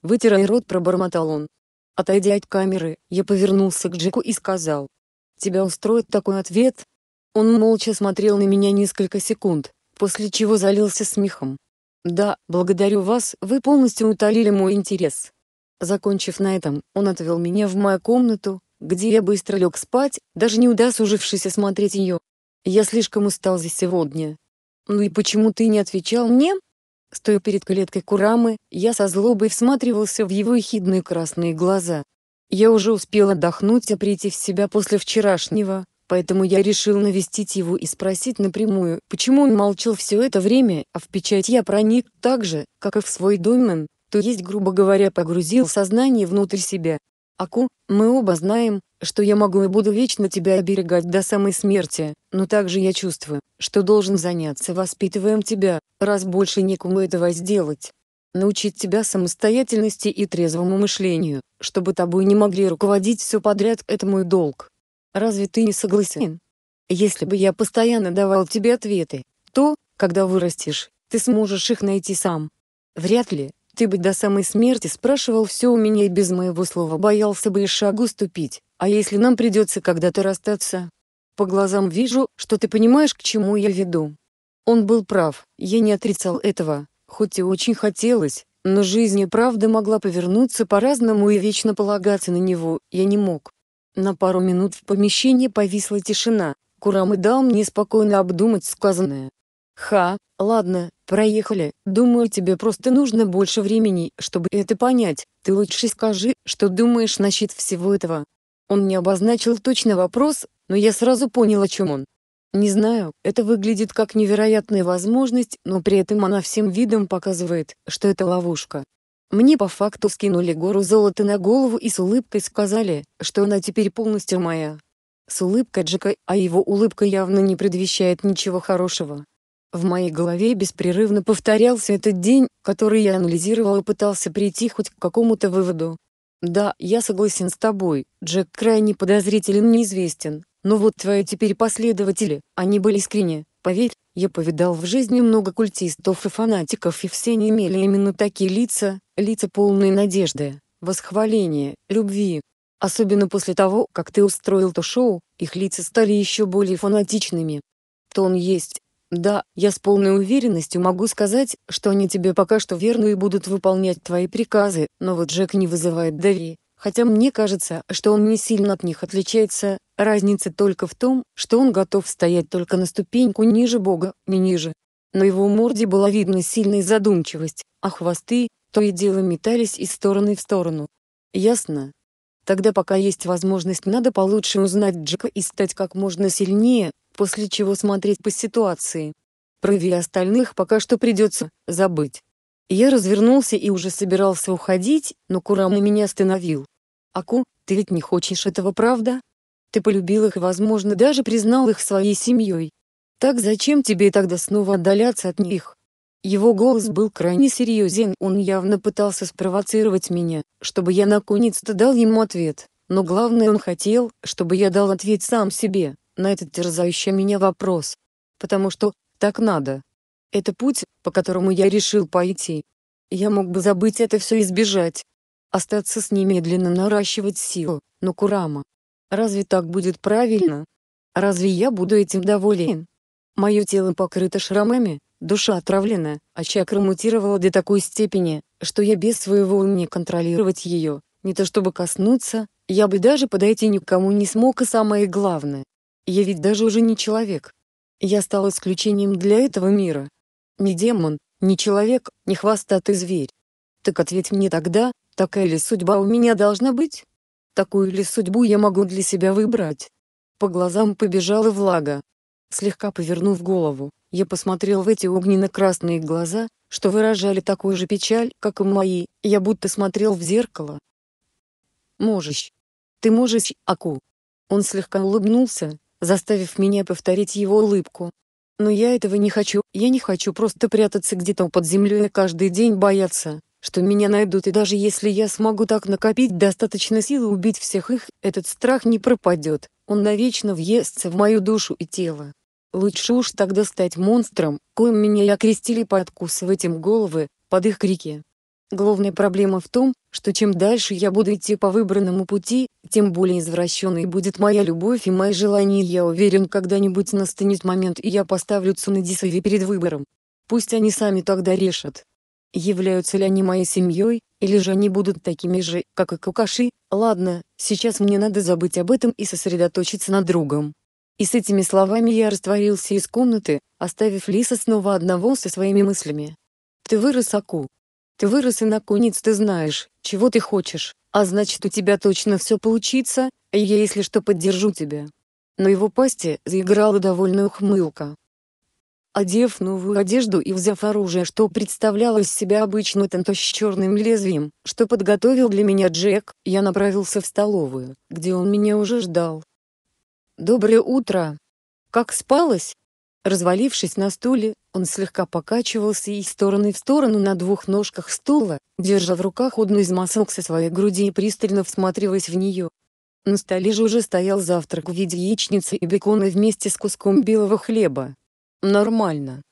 Вытирая рот, пробормотал он. Отойдя от камеры, я повернулся к Джеку и сказал. Тебя устроит такой ответ? Он молча смотрел на меня несколько секунд, после чего залился смехом. «Да, благодарю вас, вы полностью утолили мой интерес». Закончив на этом, он отвел меня в мою комнату, где я быстро лег спать, даже не удастся ужившись осмотреть ее. Я слишком устал за сегодня. Ну и почему ты не отвечал мне? Стоя перед клеткой Курамы, я со злобой всматривался в его ехидные красные глаза. Я уже успел отдохнуть и а прийти в себя после вчерашнего, поэтому я решил навестить его и спросить напрямую, почему он молчал все это время, а в печать я проник так же, как и в свой домен, то есть, грубо говоря, погрузил сознание внутрь себя. Аку, мы оба знаем, что я могу и буду вечно тебя оберегать до самой смерти, но также я чувствую, что должен заняться воспитываем тебя, раз больше некому этого сделать. Научить тебя самостоятельности и трезвому мышлению, чтобы тобой не могли руководить все подряд, это мой долг. Разве ты не согласен? Если бы я постоянно давал тебе ответы, то, когда вырастешь, ты сможешь их найти сам. Вряд ли, ты бы до самой смерти спрашивал все у меня и без моего слова боялся бы и шагу ступить. А если нам придется когда-то расстаться? По глазам вижу, что ты понимаешь, к чему я веду. Он был прав, я не отрицал этого, хоть и очень хотелось, но жизнь и правда могла повернуться по-разному и вечно полагаться на него я не мог. На пару минут в помещении повисла тишина. Курамы дал мне спокойно обдумать сказанное. «Ха, ладно, проехали. Думаю, тебе просто нужно больше времени, чтобы это понять. Ты лучше скажи, что думаешь насчет всего этого. Он не обозначил точно вопрос, но я сразу понял, о чем он. Не знаю, это выглядит как невероятная возможность, но при этом она всем видом показывает, что это ловушка. Мне по факту скинули гору золота на голову и с улыбкой сказали, что она теперь полностью моя. С улыбкой Джека, а его улыбка явно не предвещает ничего хорошего. В моей голове беспрерывно повторялся этот день, который я анализировал и пытался прийти хоть к какому-то выводу, да, я согласен с тобой, Джек крайне подозрителен неизвестен, но вот твои теперь последователи, они были искренне, поверь, я повидал в жизни много культистов и фанатиков и все они имели именно такие лица, лица полные надежды, восхваления, любви. Особенно после того, как ты устроил то шоу, их лица стали еще более фанатичными. То он есть, да, я с полной уверенностью могу сказать, что они тебе пока что верны и будут выполнять твои приказы, но вот Джек не вызывает доверия. Хотя мне кажется, что он не сильно от них отличается, разница только в том, что он готов стоять только на ступеньку ниже Бога, не ниже. На его морде была видна сильная задумчивость, а хвосты, то и дело метались из стороны в сторону. Ясно? Тогда пока есть возможность надо получше узнать Джека и стать как можно сильнее, после чего смотреть по ситуации. Про Ви остальных пока что придется забыть. Я развернулся и уже собирался уходить, но Курама меня остановил. «Аку, ты ведь не хочешь этого, правда? Ты полюбил их и, возможно, даже признал их своей семьей. Так зачем тебе тогда снова отдаляться от них?» Его голос был крайне серьезен, он явно пытался спровоцировать меня, чтобы я наконец-то дал ему ответ, но главное он хотел, чтобы я дал ответ сам себе на этот терзающий меня вопрос. Потому что так надо. Это путь, по которому я решил пойти. Я мог бы забыть это все и сбежать. Остаться с ними и медленно наращивать силу, но Курама. Разве так будет правильно? Разве я буду этим доволен? Мое тело покрыто шрамами, душа отравлена, а чакра мутировала до такой степени, что я без своего умения контролировать ее, не то чтобы коснуться, я бы даже подойти никому не смог и самое главное, я ведь даже уже не человек. Я стал исключением для этого мира. Не демон, не человек, не хвостатый зверь. Так ответь мне тогда, такая ли судьба у меня должна быть? Такую ли судьбу я могу для себя выбрать? По глазам побежала влага. Слегка повернув голову, я посмотрел в эти огненно-красные глаза, что выражали такую же печаль, как и мои, я будто смотрел в зеркало. «Можешь. Ты можешь, Аку». Он слегка улыбнулся, заставив меня повторить его улыбку. Но я этого не хочу, я не хочу просто прятаться где-то под землей и каждый день бояться, что меня найдут и даже если я смогу так накопить достаточно силы убить всех их, этот страх не пропадет, он навечно въестся в мою душу и тело. Лучше уж тогда стать монстром, коим меня и окрестили подкусывать им головы, под их крики. Главная проблема в том, что чем дальше я буду идти по выбранному пути, тем более извращенной будет моя любовь и мои желания. Я уверен, когда-нибудь настанет момент и я поставлю Цунадисави перед выбором. Пусть они сами тогда решат. Являются ли они моей семьей, или же они будут такими же, как и Кукаши, ладно, сейчас мне надо забыть об этом и сосредоточиться на другом. И с этими словами я растворился из комнаты, оставив Лиса снова одного со своими мыслями. «Ты вырос, Аку», ты вырос и наконец ты знаешь, чего ты хочешь, а значит у тебя точно все получится, и я если что поддержу тебя». Но его пасти заиграла довольная ухмылка. Одев новую одежду и взяв оружие, что представляло из себя обычную танту с черным лезвием, что подготовил для меня Джек, я направился в столовую, где он меня уже ждал. «Доброе утро! Как спалось?» Развалившись на стуле, он слегка покачивался из стороны в сторону на двух ножках стула, держа в руках одну из масок со своей груди и пристально всматриваясь в нее. На столе же уже стоял завтрак в виде яичницы и бекона вместе с куском белого хлеба. Нормально.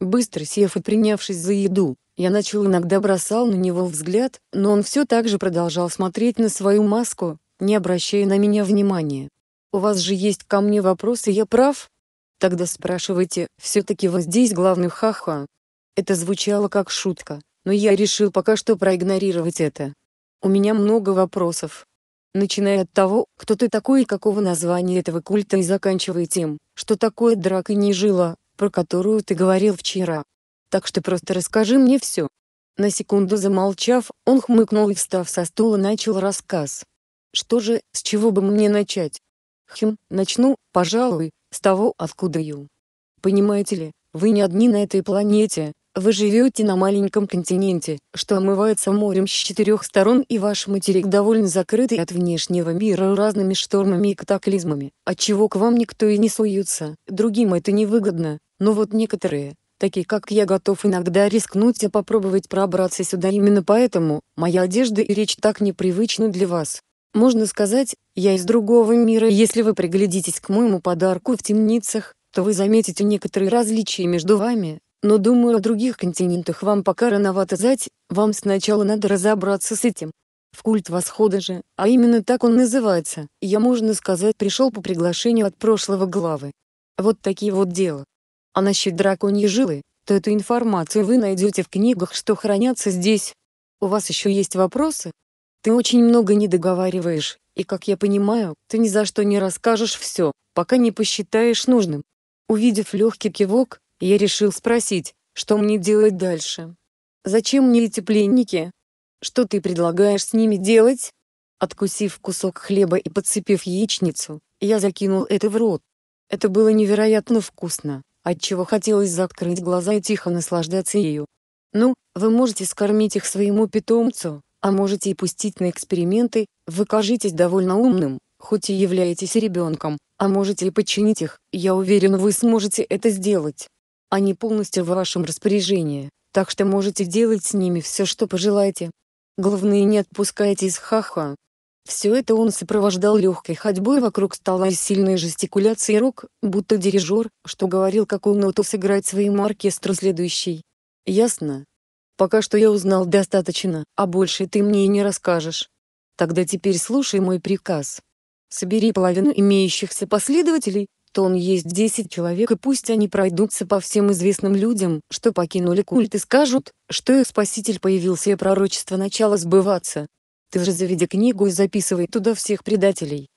Быстро сев и принявшись за еду, я начал иногда бросал на него взгляд, но он все так же продолжал смотреть на свою маску, не обращая на меня внимания. «У вас же есть ко мне вопросы, я прав?» Тогда спрашивайте, все-таки вы здесь главный ха-ха. Это звучало как шутка, но я решил пока что проигнорировать это. У меня много вопросов. Начиная от того, кто ты такой и какого названия этого культа и заканчивая тем, что такое драка не жила, про которую ты говорил вчера. Так что просто расскажи мне все. На секунду замолчав, он хмыкнул и встав со стула начал рассказ. Что же, с чего бы мне начать? Хм, начну, пожалуй, с того, откуда Ю. Понимаете ли, вы не одни на этой планете, вы живете на маленьком континенте, что омывается морем с четырех сторон и ваш материк довольно закрытый от внешнего мира разными штормами и катаклизмами, отчего к вам никто и не суется, другим это невыгодно, но вот некоторые, такие как я готов иногда рискнуть и попробовать пробраться сюда именно поэтому, моя одежда и речь так непривычны для вас, можно сказать, я из другого мира. Если вы приглядитесь к моему подарку в темницах, то вы заметите некоторые различия между вами, но думаю о других континентах вам пока рановато знать, вам сначала надо разобраться с этим. В культ восхода же, а именно так он называется, я, можно сказать, пришел по приглашению от прошлого главы. Вот такие вот дела. А насчет драконьей жилы, то эту информацию вы найдете в книгах, что хранятся здесь. У вас еще есть вопросы? Ты очень много не договариваешь, и, как я понимаю, ты ни за что не расскажешь все, пока не посчитаешь нужным. Увидев легкий кивок, я решил спросить, что мне делать дальше. Зачем мне эти пленники? Что ты предлагаешь с ними делать? Откусив кусок хлеба и подцепив яичницу, я закинул это в рот. Это было невероятно вкусно, отчего хотелось закрыть глаза и тихо наслаждаться ею. Ну, вы можете скормить их своему питомцу, а можете и пустить на эксперименты, вы кажетесь довольно умным, хоть и являетесь ребенком, а можете и подчинить их, я уверен вы сможете это сделать. Они полностью в вашем распоряжении, так что можете делать с ними все, что пожелаете. Главное не отпускайте из ха-ха. Все это он сопровождал легкой ходьбой вокруг стола и сильной жестикуляцией рук, будто дирижер, что говорил какую ноту сыграть своему оркестру следующий. Ясно, Пока что я узнал достаточно, а больше ты мне и не расскажешь. Тогда теперь слушай мой приказ. Собери половину имеющихся последователей, то он есть 10 человек и пусть они пройдутся по всем известным людям, что покинули культ и скажут, что их спаситель появился и пророчество начало сбываться. Ты же заведи книгу и записывай туда всех предателей.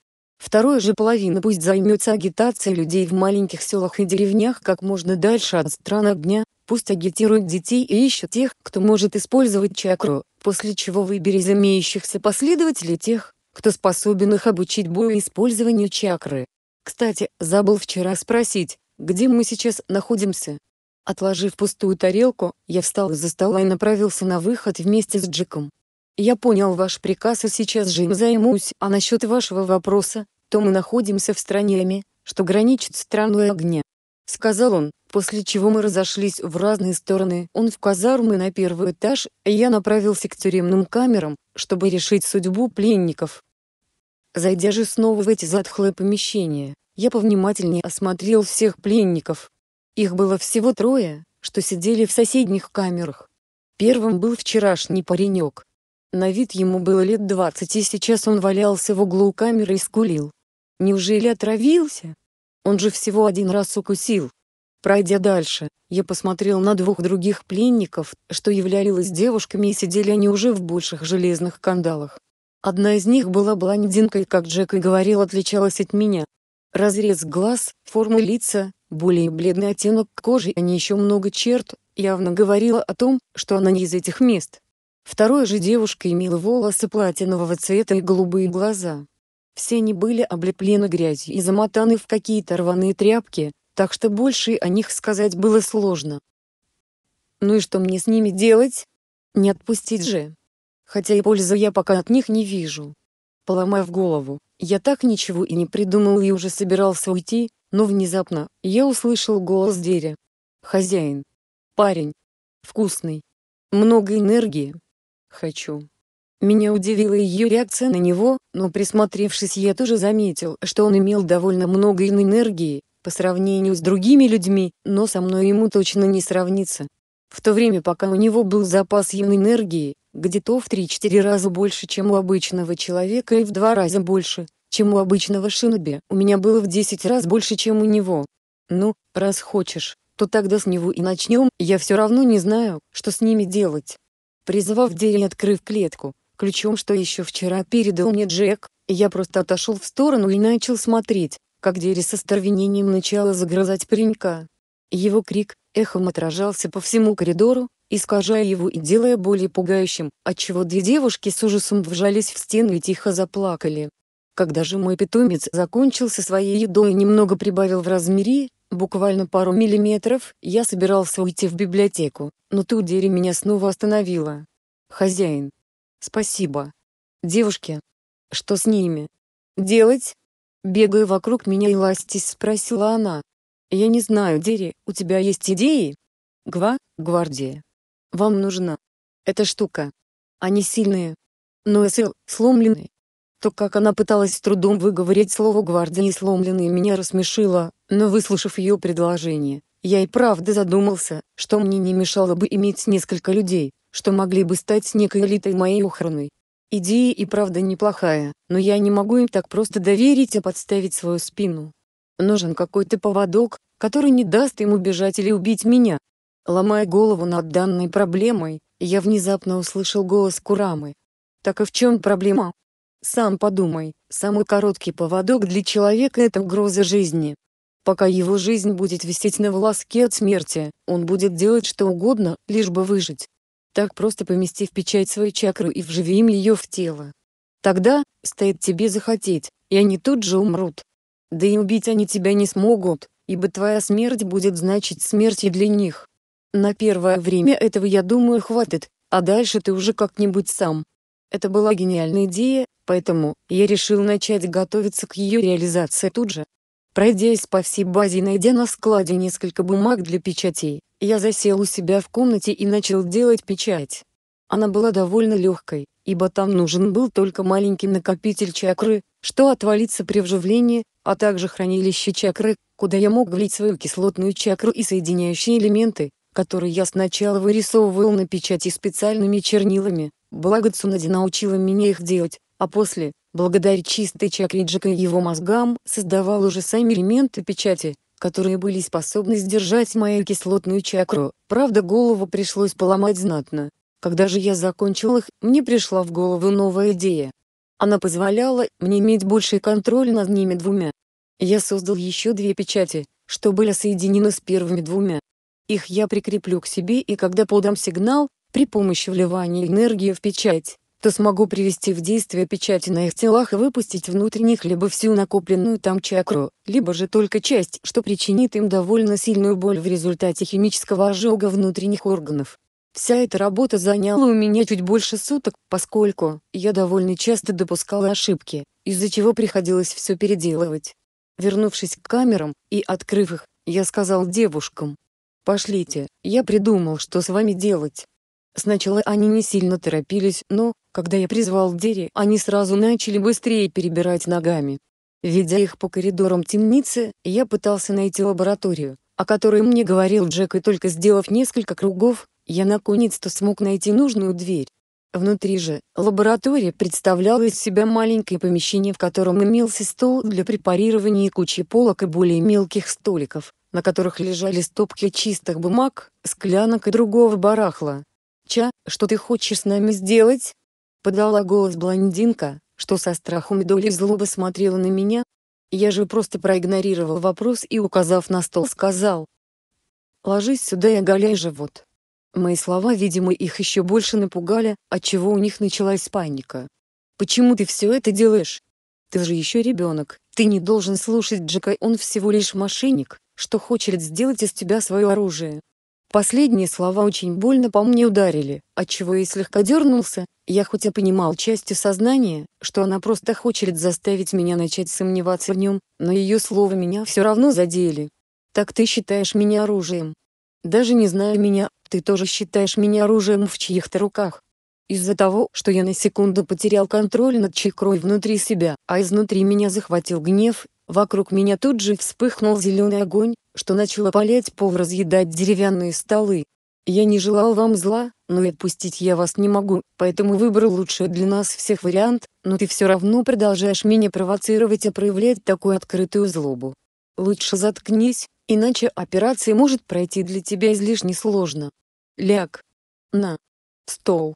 Вторая же половина пусть займется агитацией людей в маленьких селах и деревнях как можно дальше от стран огня, пусть агитируют детей и ищут тех, кто может использовать чакру, после чего выбери из имеющихся последователей тех, кто способен их обучить бою и использованию чакры. Кстати, забыл вчера спросить, где мы сейчас находимся. Отложив пустую тарелку, я встал из-за стола и направился на выход вместе с Джеком. «Я понял ваш приказ и сейчас же им займусь, а насчет вашего вопроса, то мы находимся в стране Эми, что граничит с страной огня сказал он, после чего мы разошлись в разные стороны. Он в казармы на первый этаж, а я направился к тюремным камерам, чтобы решить судьбу пленников. Зайдя же снова в эти затхлые помещения, я повнимательнее осмотрел всех пленников. Их было всего трое, что сидели в соседних камерах. Первым был вчерашний паренек. На вид ему было лет двадцать, и сейчас он валялся в углу камеры и скулил. Неужели отравился? Он же всего один раз укусил. Пройдя дальше, я посмотрел на двух других пленников, что являлись девушками и сидели они уже в больших железных кандалах. Одна из них была блондинкой, как Джек и говорил, отличалась от меня. Разрез глаз, форма лица, более бледный оттенок кожи и а не еще много черт, явно говорила о том, что она не из этих мест. Вторая же девушка имела волосы платинового цвета и голубые глаза. Все они были облеплены грязью и замотаны в какие-то рваные тряпки, так что больше о них сказать было сложно. Ну и что мне с ними делать? Не отпустить же. Хотя и пользы я пока от них не вижу. Поломав голову, я так ничего и не придумал и уже собирался уйти, но внезапно я услышал голос Деря. «Хозяин. Парень. Вкусный. Много энергии. Хочу». Меня удивила ее реакция на него, но присмотревшись я тоже заметил, что он имел довольно много энергии, по сравнению с другими людьми, но со мной ему точно не сравнится. В то время пока у него был запас энергии, где-то в 3-4 раза больше, чем у обычного человека и в 2 раза больше, чем у обычного шиноби, у меня было в 10 раз больше, чем у него. Ну, раз хочешь, то тогда с него и начнем, я все равно не знаю, что с ними делать. Призвав и открыв клетку, ключом, что еще вчера передал мне Джек, я просто отошел в сторону и начал смотреть, как Дерри со стервенением начала загрызать паренька. Его крик, эхом отражался по всему коридору, искажая его и делая более пугающим, отчего две девушки с ужасом вжались в стену и тихо заплакали. Когда же мой питомец закончился своей едой и немного прибавил в размере, буквально пару миллиметров, я собирался уйти в библиотеку, но тут Дерри меня снова остановила. «Хозяин, Спасибо. Девушки, что с ними? Делать? Бегая вокруг меня и ластись, спросила она. Я не знаю, Дери, у тебя есть идеи? Гва, гвардия. Вам нужна эта штука. Они сильные. Но СЛ сломлены. То, как она пыталась с трудом выговорить слово гвардия и сломленные меня рассмешило, но выслушав ее предложение, я и правда задумался, что мне не мешало бы иметь несколько людей, что могли бы стать некой элитой моей охраны. Идея и правда неплохая, но я не могу им так просто доверить и подставить свою спину. Нужен какой-то поводок, который не даст им убежать или убить меня. Ломая голову над данной проблемой, я внезапно услышал голос Курамы. Так и в чем проблема? Сам подумай, самый короткий поводок для человека это угроза жизни. Пока его жизнь будет висеть на волоске от смерти, он будет делать что угодно, лишь бы выжить. Так просто поместив печать свою чакру и вживи им ее в тело. Тогда, стоит тебе захотеть, и они тут же умрут. Да и убить они тебя не смогут, ибо твоя смерть будет значить смерть и для них. На первое время этого, я думаю, хватит, а дальше ты уже как-нибудь сам. Это была гениальная идея, поэтому я решил начать готовиться к ее реализации тут же. Пройдясь по всей базе и найдя на складе несколько бумаг для печатей, я засел у себя в комнате и начал делать печать. Она была довольно легкой, ибо там нужен был только маленький накопитель чакры, что отвалится при вживлении, а также хранилище чакры, куда я мог влить свою кислотную чакру и соединяющие элементы, которые я сначала вырисовывал на печати специальными чернилами, благо Цунади научила меня их делать, а после, благодаря чистой Чакриджика и его мозгам, создавал уже сами элементы печати, которые были способны сдержать мою кислотную чакру, правда голову пришлось поломать знатно. Когда же я закончил их, мне пришла в голову новая идея. Она позволяла мне иметь больший контроль над ними двумя. Я создал еще две печати, что были соединены с первыми двумя. Их я прикреплю к себе и когда подам сигнал, при помощи вливания энергии в печать, то смогу привести в действие печати на их телах и выпустить внутрь них либо всю накопленную там чакру, либо же только часть, что причинит им довольно сильную боль в результате химического ожога внутренних органов. Вся эта работа заняла у меня чуть больше суток, поскольку я довольно часто допускала ошибки, из-за чего приходилось все переделывать. Вернувшись к камерам и открыв их, я сказал девушкам, «Пошлите, я придумал, что с вами делать». Сначала они не сильно торопились, но, когда я призвал Дери, они сразу начали быстрее перебирать ногами. Ведя их по коридорам темницы, я пытался найти лабораторию, о которой мне говорил Джек и только сделав несколько кругов, я наконец-то смог найти нужную дверь. Внутри же, лаборатория представляла из себя маленькое помещение, в котором имелся стол для препарирования и кучи полок и более мелких столиков, на которых лежали стопки чистых бумаг, склянок и другого барахла. Ча, что ты хочешь с нами сделать?» Подала голос блондинка, что со страхом и долей злобы смотрела на меня. Я же просто проигнорировал вопрос и, указав на стол, сказал. «Ложись сюда и оголяй живот». Мои слова, видимо, их еще больше напугали, отчего у них началась паника. «Почему ты все это делаешь? Ты же еще ребенок, ты не должен слушать Джека, он всего лишь мошенник, что хочет сделать из тебя свое оружие». Последние слова очень больно по мне ударили, отчего я слегка дернулся, я хоть и понимал частью сознания, что она просто хочет заставить меня начать сомневаться в нем, но ее слова меня все равно задели. «Так ты считаешь меня оружием?» «Даже не зная меня, ты тоже считаешь меня оружием в чьих-то руках?» Из-за того, что я на секунду потерял контроль над чакрой внутри себя, а изнутри меня захватил гнев, вокруг меня тут же вспыхнул зеленый огонь, что начала палять пол разъедать деревянные столы. Я не желал вам зла, но и отпустить я вас не могу, поэтому выбрал лучший для нас всех вариант, но ты все равно продолжаешь меня провоцировать и проявлять такую открытую злобу. Лучше заткнись, иначе операция может пройти для тебя излишне сложно. Ляг. На. Стол.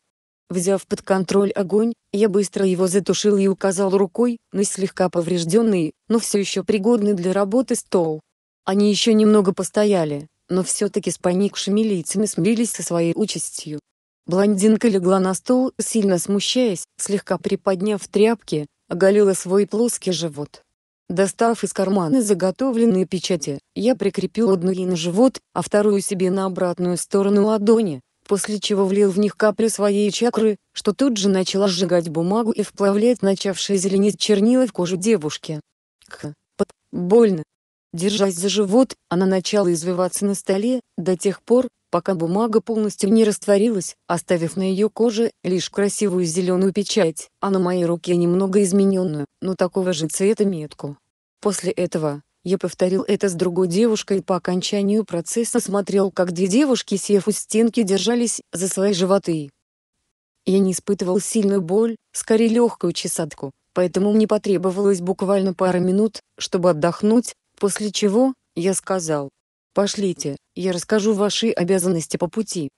Взяв под контроль огонь, я быстро его затушил и указал рукой на слегка поврежденный, но все еще пригодный для работы стол. Они еще немного постояли, но все-таки с поникшими лицами смирились со своей участью. Блондинка легла на стол, сильно смущаясь, слегка приподняв тряпки, оголила свой плоский живот. Достав из кармана заготовленные печати, я прикрепил одну ей на живот, а вторую себе на обратную сторону ладони, после чего влил в них каплю своей чакры, что тут же начала сжигать бумагу и вплавлять начавшие зеленеть чернила в кожу девушки. К. Под. Больно, Держась за живот, она начала извиваться на столе, до тех пор, пока бумага полностью не растворилась, оставив на ее коже лишь красивую зеленую печать, а на моей руке немного измененную, но такого же цвета метку. После этого, я повторил это с другой девушкой и по окончанию процесса смотрел, как две девушки, сев у стенки, держались за свои животы. Я не испытывал сильную боль, скорее легкую чесатку, поэтому мне потребовалось буквально пара минут, чтобы отдохнуть, После чего я сказал, «Пошлите, я расскажу ваши обязанности по пути».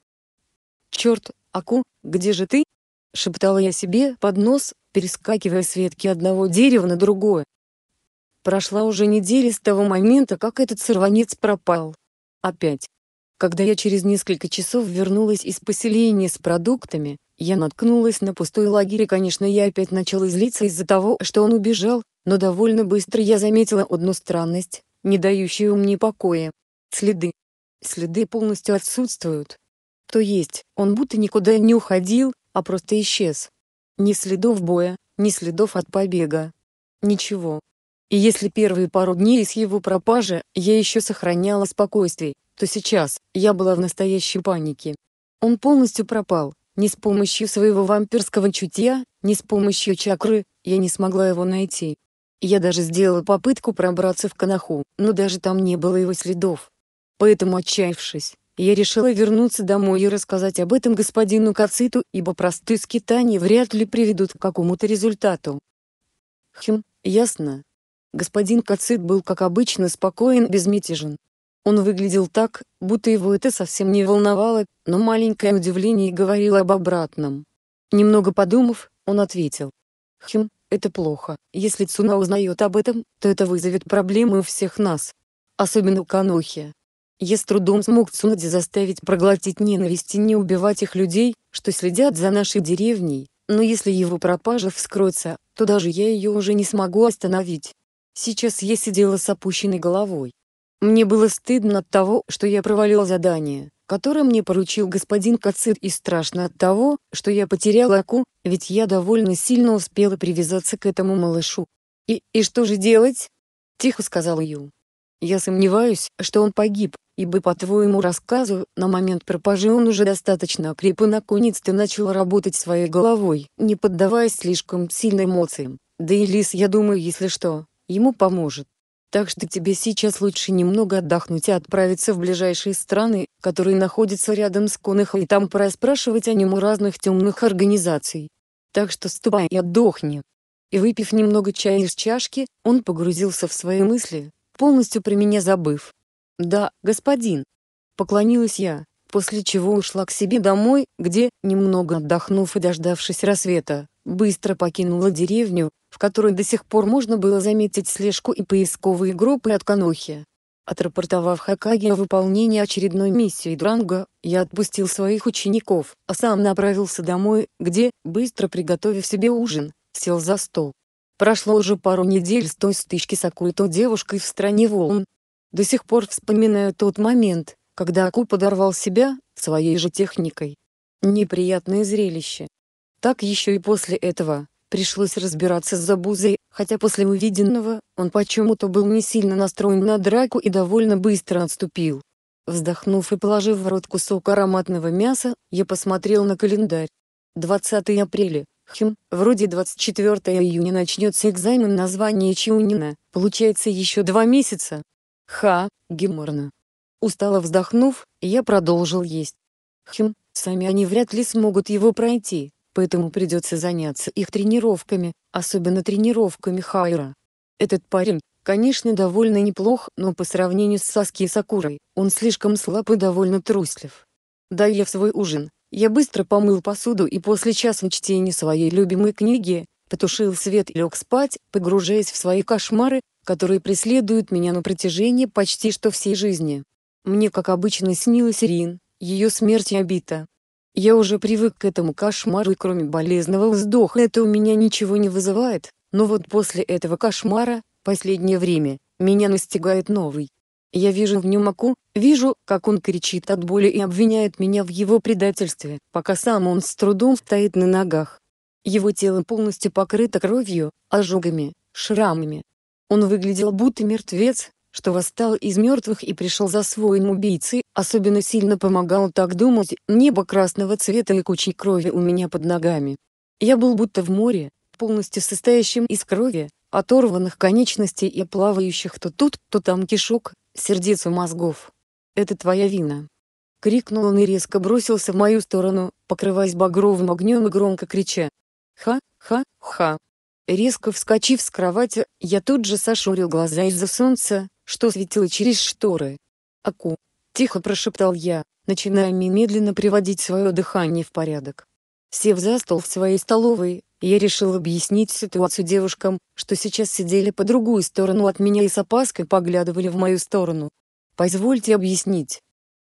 «Черт, Аку, где же ты?» — шептала я себе под нос, перескакивая с ветки одного дерева на другое. Прошла уже неделя с того момента, как этот сорванец пропал. Опять. Когда я через несколько часов вернулась из поселения с продуктами, я наткнулась на пустой лагерь и конечно я опять начала злиться из-за того, что он убежал, но довольно быстро я заметила одну странность, не дающую мне покоя. Следы. Следы полностью отсутствуют. То есть, он будто никуда не уходил, а просто исчез. Ни следов боя, ни следов от побега. Ничего. И если первые пару дней с его пропажи я еще сохраняла спокойствие, то сейчас я была в настоящей панике. Он полностью пропал. Ни с помощью своего вампирского чутья, ни с помощью чакры, я не смогла его найти. Я даже сделала попытку пробраться в канаху, но даже там не было его следов. Поэтому, отчаявшись, я решила вернуться домой и рассказать об этом господину Кациту, ибо простые скитания вряд ли приведут к какому-то результату. Хм, ясно. Господин Кацит был, как обычно, спокоен, безмятежен, он выглядел так, будто его это совсем не волновало, но маленькое удивление говорило об обратном. Немного подумав, он ответил. «Хм, это плохо. Если Цуна узнает об этом, то это вызовет проблемы у всех нас. Особенно у Канохи. Я с трудом смог Цунади заставить проглотить ненависть и не убивать их людей, что следят за нашей деревней, но если его пропажа вскроется, то даже я ее уже не смогу остановить. Сейчас я сидела с опущенной головой. Мне было стыдно от того, что я провалил задание, которое мне поручил господин Кацит и страшно от того, что я потерял Аку, ведь я довольно сильно успела привязаться к этому малышу. «И, и что же делать?» — тихо сказал Ю. «Я сомневаюсь, что он погиб, ибо по твоему рассказу, на момент пропажи он уже достаточно окреп и наконец-то начал работать своей головой, не поддаваясь слишком сильным эмоциям. Да и Лис, я думаю, если что, ему поможет. Так что тебе сейчас лучше немного отдохнуть и отправиться в ближайшие страны, которые находятся рядом с Конахо и там проспрашивать о нем у разных темных организаций. Так что ступай и отдохни. И выпив немного чая из чашки, он погрузился в свои мысли, полностью при меня забыв. «Да, господин!» Поклонилась я, после чего ушла к себе домой, где, немного отдохнув и дождавшись рассвета, быстро покинула деревню, в которой до сих пор можно было заметить слежку и поисковые группы от Канохи. Отрапортовав Хакаге о выполнении очередной миссии Дранга, я отпустил своих учеников, а сам направился домой, где, быстро приготовив себе ужин, сел за стол. Прошло уже пару недель с той стычки с Акуито девушкой в стране волн. До сих пор вспоминаю тот момент, когда Аку подорвал себя, своей же техникой. Неприятное зрелище. Так еще и после этого, Пришлось разбираться с Забузой, хотя после увиденного, он почему-то был не сильно настроен на драку и довольно быстро отступил. Вздохнув и положив в рот кусок ароматного мяса, я посмотрел на календарь. 20 апреля, Хм, вроде 24 июня начнется экзамен на звание Чунина, получается еще два месяца. Ха, геморно. Устало вздохнув, я продолжил есть. Хм, сами они вряд ли смогут его пройти, поэтому придется заняться их тренировками, особенно тренировками Хайра. Этот парень, конечно, довольно неплох, но по сравнению с Саски и Сакурой, он слишком слаб и довольно труслив. Доев свой ужин, я быстро помыл посуду и после часа чтения своей любимой книги, потушил свет и лег спать, погружаясь в свои кошмары, которые преследуют меня на протяжении почти что всей жизни. Мне, как обычно, снилась Рин, ее смерть и обита, я уже привык к этому кошмару и кроме болезненного вздоха это у меня ничего не вызывает, но вот после этого кошмара, последнее время, меня настигает новый. Я вижу в нем Аку, вижу, как он кричит от боли и обвиняет меня в его предательстве, пока сам он с трудом стоит на ногах. Его тело полностью покрыто кровью, ожогами, шрамами. Он выглядел будто мертвец, что восстал из мертвых и пришел за своим убийцей, особенно сильно помогал так думать, небо красного цвета и кучей крови у меня под ногами. Я был будто в море, полностью состоящем из крови, оторванных конечностей и плавающих то тут, то там кишок, сердец и мозгов. «Это твоя вина!» — крикнул он и резко бросился в мою сторону, покрываясь багровым огнем и громко крича. «Ха, ха, ха!» Резко вскочив с кровати, я тут же сошурил глаза из-за солнца, что светило через шторы. «Аку!» — тихо прошептал я, начиная медленно приводить свое дыхание в порядок. Сев за стол в своей столовой, я решил объяснить ситуацию девушкам, что сейчас сидели по другую сторону от меня и с опаской поглядывали в мою сторону. Позвольте объяснить.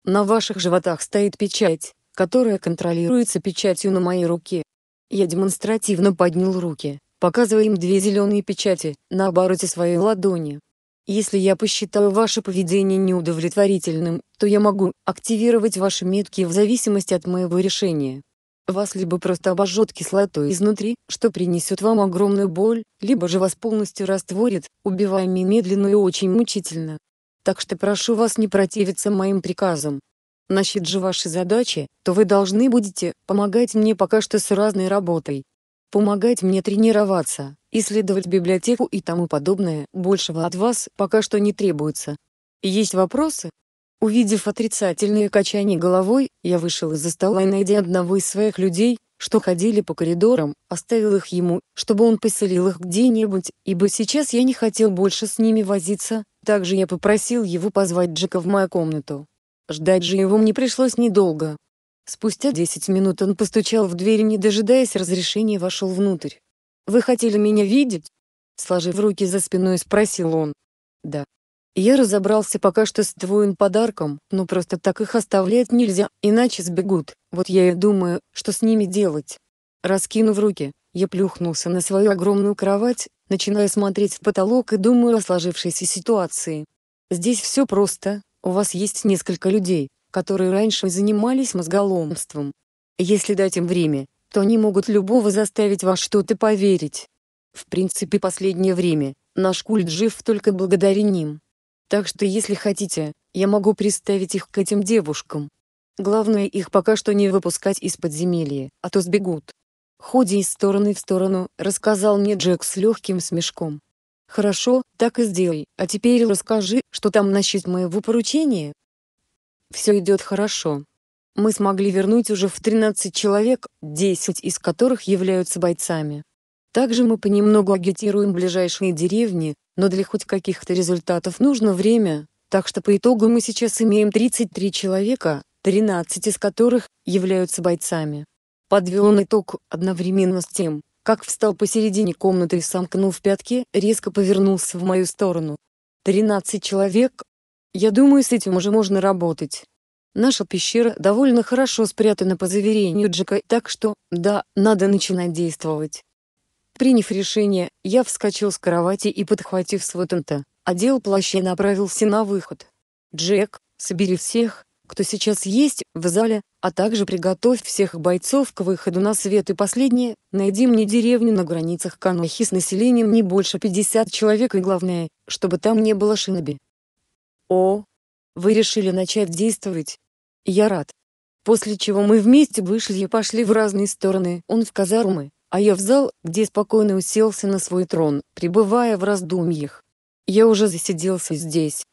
На ваших животах стоит печать, которая контролируется печатью на моей руке. Я демонстративно поднял руки, показывая им две зеленые печати на обороте своей ладони. Если я посчитаю ваше поведение неудовлетворительным, то я могу активировать ваши метки в зависимости от моего решения. Вас либо просто обожжет кислотой изнутри, что принесет вам огромную боль, либо же вас полностью растворит, убивая меня медленно и очень мучительно. Так что прошу вас не противиться моим приказам. Насчет же вашей задачи, то вы должны будете помогать мне пока что с разной работой. Помогать мне тренироваться, исследовать библиотеку и тому подобное, большего от вас пока что не требуется. Есть вопросы? Увидев отрицательные качания головой, я вышел из-за стола и, найдя одного из своих людей, что ходили по коридорам, оставил их ему, чтобы он поселил их где-нибудь, ибо сейчас я не хотел больше с ними возиться, также я попросил его позвать Джека в мою комнату. Ждать же его мне пришлось недолго. Спустя 10 минут он постучал в дверь и, не дожидаясь разрешения, вошел внутрь. «Вы хотели меня видеть?» Сложив руки за спиной, спросил он. «Да». Я разобрался пока что с твоим подарком, но просто так их оставлять нельзя, иначе сбегут. Вот я и думаю, что с ними делать. Раскинув руки, я плюхнулся на свою огромную кровать, начиная смотреть в потолок и думаю о сложившейся ситуации. Здесь все просто, у вас есть несколько людей, которые раньше занимались мозголомством. Если дать им время, что они могут любого заставить во что-то поверить. В принципе, последнее время наш культ жив только благодаря ним. Так что, если хотите, я могу представить их к этим девушкам. Главное их пока что не выпускать из подземелья, а то сбегут. Ходя из стороны в сторону, рассказал мне Джек с легким смешком. «Хорошо, так и сделай, а теперь расскажи, что там насчет моего поручения?» «Все идет хорошо», мы смогли вернуть уже в 13 человек, 10 из которых являются бойцами. Также мы понемногу агитируем ближайшие деревни, но для хоть каких-то результатов нужно время, так что по итогу мы сейчас имеем 33 человека, 13 из которых являются бойцами. Подвел он итог одновременно с тем, как встал посередине комнаты и сомкнув пятки, резко повернулся в мою сторону. 13 человек? Я думаю, с этим уже можно работать. Наша пещера довольно хорошо спрятана по заверению Джека, так что, да, надо начинать действовать. Приняв решение, я вскочил с кровати и, подхватив Свотента, одел плащ и направился на выход. «Джек, собери всех, кто сейчас есть, в зале, а также приготовь всех бойцов к выходу на свет и последнее, найди мне деревню на границах Канохи с населением не больше 50 человек и главное, чтобы там не было шиноби». «О, вы решили начать действовать?» Я рад. После чего мы вместе вышли и пошли в разные стороны, он в казармы, а я в зал, где спокойно уселся на свой трон, пребывая в раздумьях. Я уже засиделся здесь.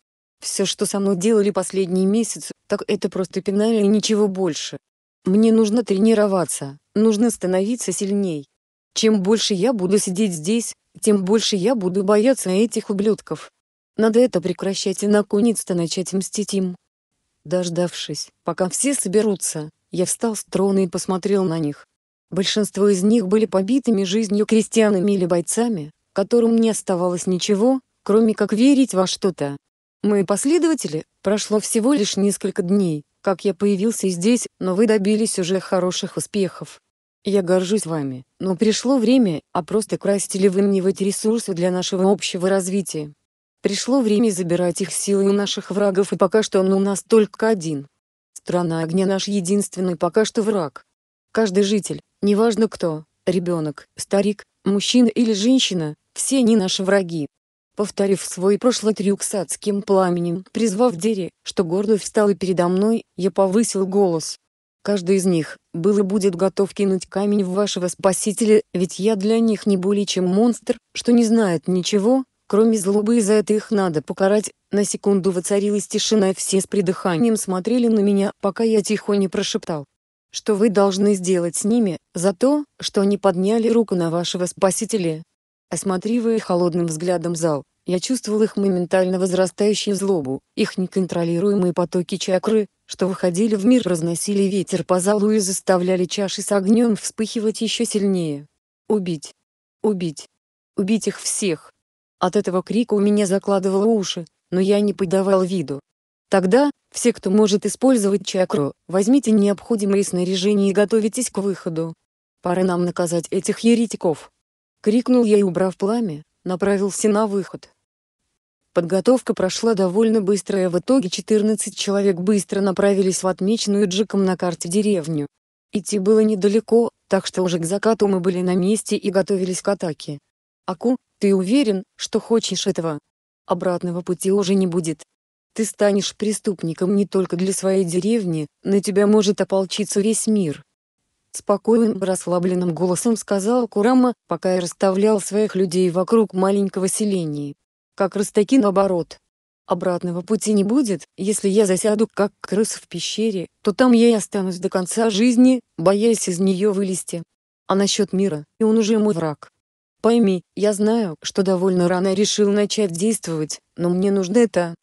Все, что со мной делали последний месяц, так это просто пинали и ничего больше. Мне нужно тренироваться, нужно становиться сильней. Чем больше я буду сидеть здесь, тем больше я буду бояться этих ублюдков. Надо это прекращать и наконец-то начать мстить им. Дождавшись, пока все соберутся, я встал с трона и посмотрел на них. Большинство из них были побитыми жизнью крестьянами или бойцами, которым не оставалось ничего, кроме как верить во что-то. Мои последователи, прошло всего лишь несколько дней, как я появился здесь, но вы добились уже хороших успехов. Я горжусь вами, но пришло время, а просто красите ли вы мне в эти ресурсы для нашего общего развития. Пришло время забирать их силы у наших врагов и пока что он у нас только один. Страна огня наш единственный пока что враг. Каждый житель, неважно кто, ребенок, старик, мужчина или женщина, все они наши враги. Повторив свой прошлый трюк с адским пламенем, призвав Дери, что гордо встал и передо мной, я повысил голос. Каждый из них был и будет готов кинуть камень в вашего спасителя, ведь я для них не более чем монстр, что не знает ничего, Кроме злобы и за это их надо покарать, на секунду воцарилась тишина все с придыханием смотрели на меня, пока я тихо не прошептал. Что вы должны сделать с ними, за то, что они подняли руку на вашего спасителя? Осмотривая холодным взглядом зал, я чувствовал их моментально возрастающую злобу, их неконтролируемые потоки чакры, что выходили в мир разносили ветер по залу и заставляли чаши с огнем вспыхивать еще сильнее. Убить. Убить. Убить их всех. От этого крика у меня закладывало уши, но я не подавал виду. Тогда, все, кто может использовать чакру, возьмите необходимое снаряжение и готовитесь к выходу. Пора нам наказать этих еретиков. Крикнул я и, убрав пламя, направился на выход. Подготовка прошла довольно быстро и в итоге 14 человек быстро направились в отмеченную Джиком на карте деревню. Идти было недалеко, так что уже к закату мы были на месте и готовились к атаке. Аку, ты уверен, что хочешь этого? Обратного пути уже не будет. Ты станешь преступником не только для своей деревни, на тебя может ополчиться весь мир. Спокойным, расслабленным голосом сказал Курама, пока я расставлял своих людей вокруг маленького селения. Как раз таки наоборот. Обратного пути не будет, если я засяду как крыс в пещере, то там я и останусь до конца жизни, боясь из нее вылезти. А насчет мира, и он уже мой враг. Пойми, я знаю, что довольно рано решил начать действовать, но мне нужно это.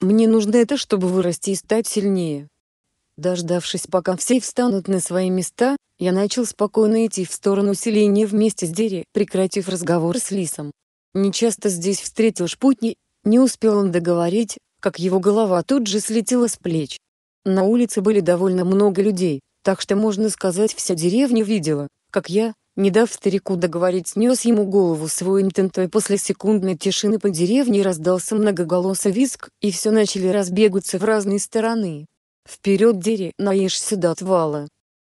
Мне нужно это, чтобы вырасти и стать сильнее. Дождавшись, пока все встанут на свои места, я начал спокойно идти в сторону селения вместе с Дерри, прекратив разговор с Лисом. Нечасто здесь встретил шпутни, не успел он договорить, как его голова тут же слетела с плеч. На улице были довольно много людей, так что можно сказать вся деревня видела, как я, не дав старику договорить, снес ему голову свой интент, и После секундной тишины по деревне раздался многоголосый визг, и все начали разбегаться в разные стороны. «Вперед, дери, наешься до отвала!»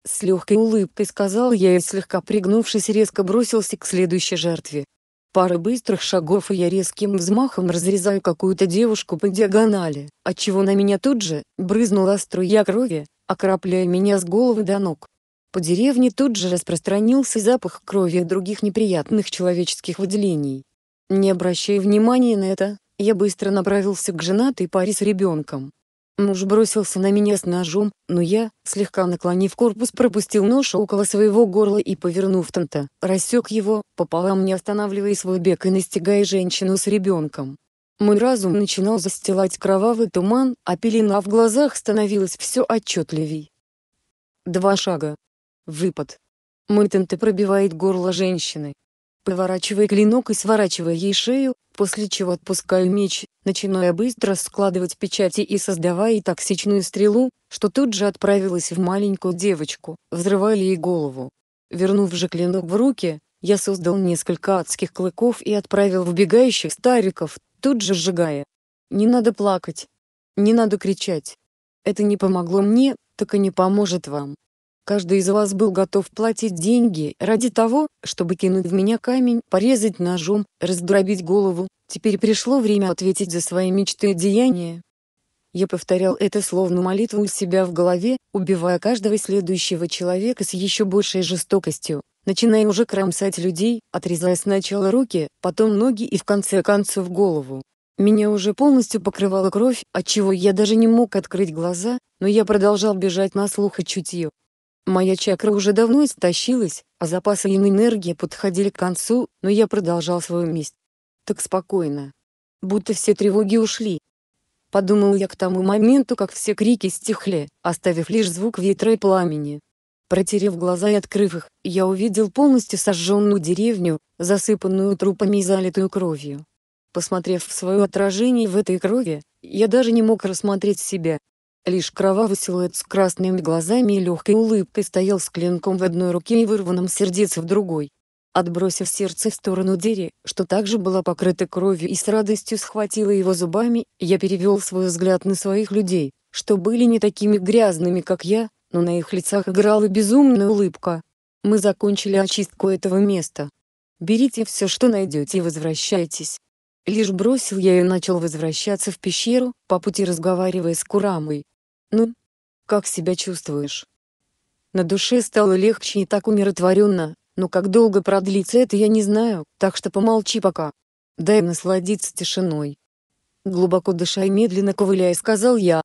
С легкой улыбкой сказал я и слегка пригнувшись резко бросился к следующей жертве. Пара быстрых шагов и я резким взмахом разрезаю какую-то девушку по диагонали, отчего на меня тут же брызнула струя крови, окропляя меня с головы до ног. По деревне тут же распространился запах крови и других неприятных человеческих выделений. Не обращая внимания на это, я быстро направился к женатой паре с ребенком. Муж бросился на меня с ножом, но я, слегка наклонив корпус, пропустил нож около своего горла и, повернув танта, рассек его, пополам не останавливая свой бег и настигая женщину с ребенком. Мой разум начинал застилать кровавый туман, а пелена в глазах становилась все отчетливей. Два шага, Выпад. Мэнтенте пробивает горло женщины. Поворачивая клинок и сворачивая ей шею, после чего отпускаю меч, начиная быстро складывать печати и создавая токсичную стрелу, что тут же отправилась в маленькую девочку, взрывая ей голову. Вернув же клинок в руки, я создал несколько адских клыков и отправил вбегающих стариков, тут же сжигая. Не надо плакать. Не надо кричать. Это не помогло мне, так и не поможет вам. Каждый из вас был готов платить деньги ради того, чтобы кинуть в меня камень, порезать ножом, раздробить голову. Теперь пришло время ответить за свои мечты и деяния. Я повторял это словно молитву у себя в голове, убивая каждого следующего человека с еще большей жестокостью, начиная уже кромсать людей, отрезая сначала руки, потом ноги и в конце концов голову. Меня уже полностью покрывала кровь, отчего я даже не мог открыть глаза, но я продолжал бежать на слух и чутье, Моя чакра уже давно истощилась, а запасы энергии подходили к концу, но я продолжал свою месть. Так спокойно. Будто все тревоги ушли. Подумал я к тому моменту, как все крики стихли, оставив лишь звук ветра и пламени. Протерев глаза и открыв их, я увидел полностью сожженную деревню, засыпанную трупами и залитую кровью. Посмотрев в свое отражение в этой крови, я даже не мог рассмотреть себя, Лишь кровавый силуэт с красными глазами и легкой улыбкой стоял с клинком в одной руке и вырванным сердец в другой. Отбросив сердце в сторону Дери, что также была покрыта кровью и с радостью схватила его зубами, я перевел свой взгляд на своих людей, что были не такими грязными, как я, но на их лицах играла безумная улыбка. Мы закончили очистку этого места. Берите все, что найдете и возвращайтесь. Лишь бросил я и начал возвращаться в пещеру, по пути разговаривая с Курамой, «Ну, как себя чувствуешь?» На душе стало легче и так умиротворенно, но как долго продлится это я не знаю, так что помолчи пока. Дай насладиться тишиной. Глубоко дыша и медленно ковыляя сказал я.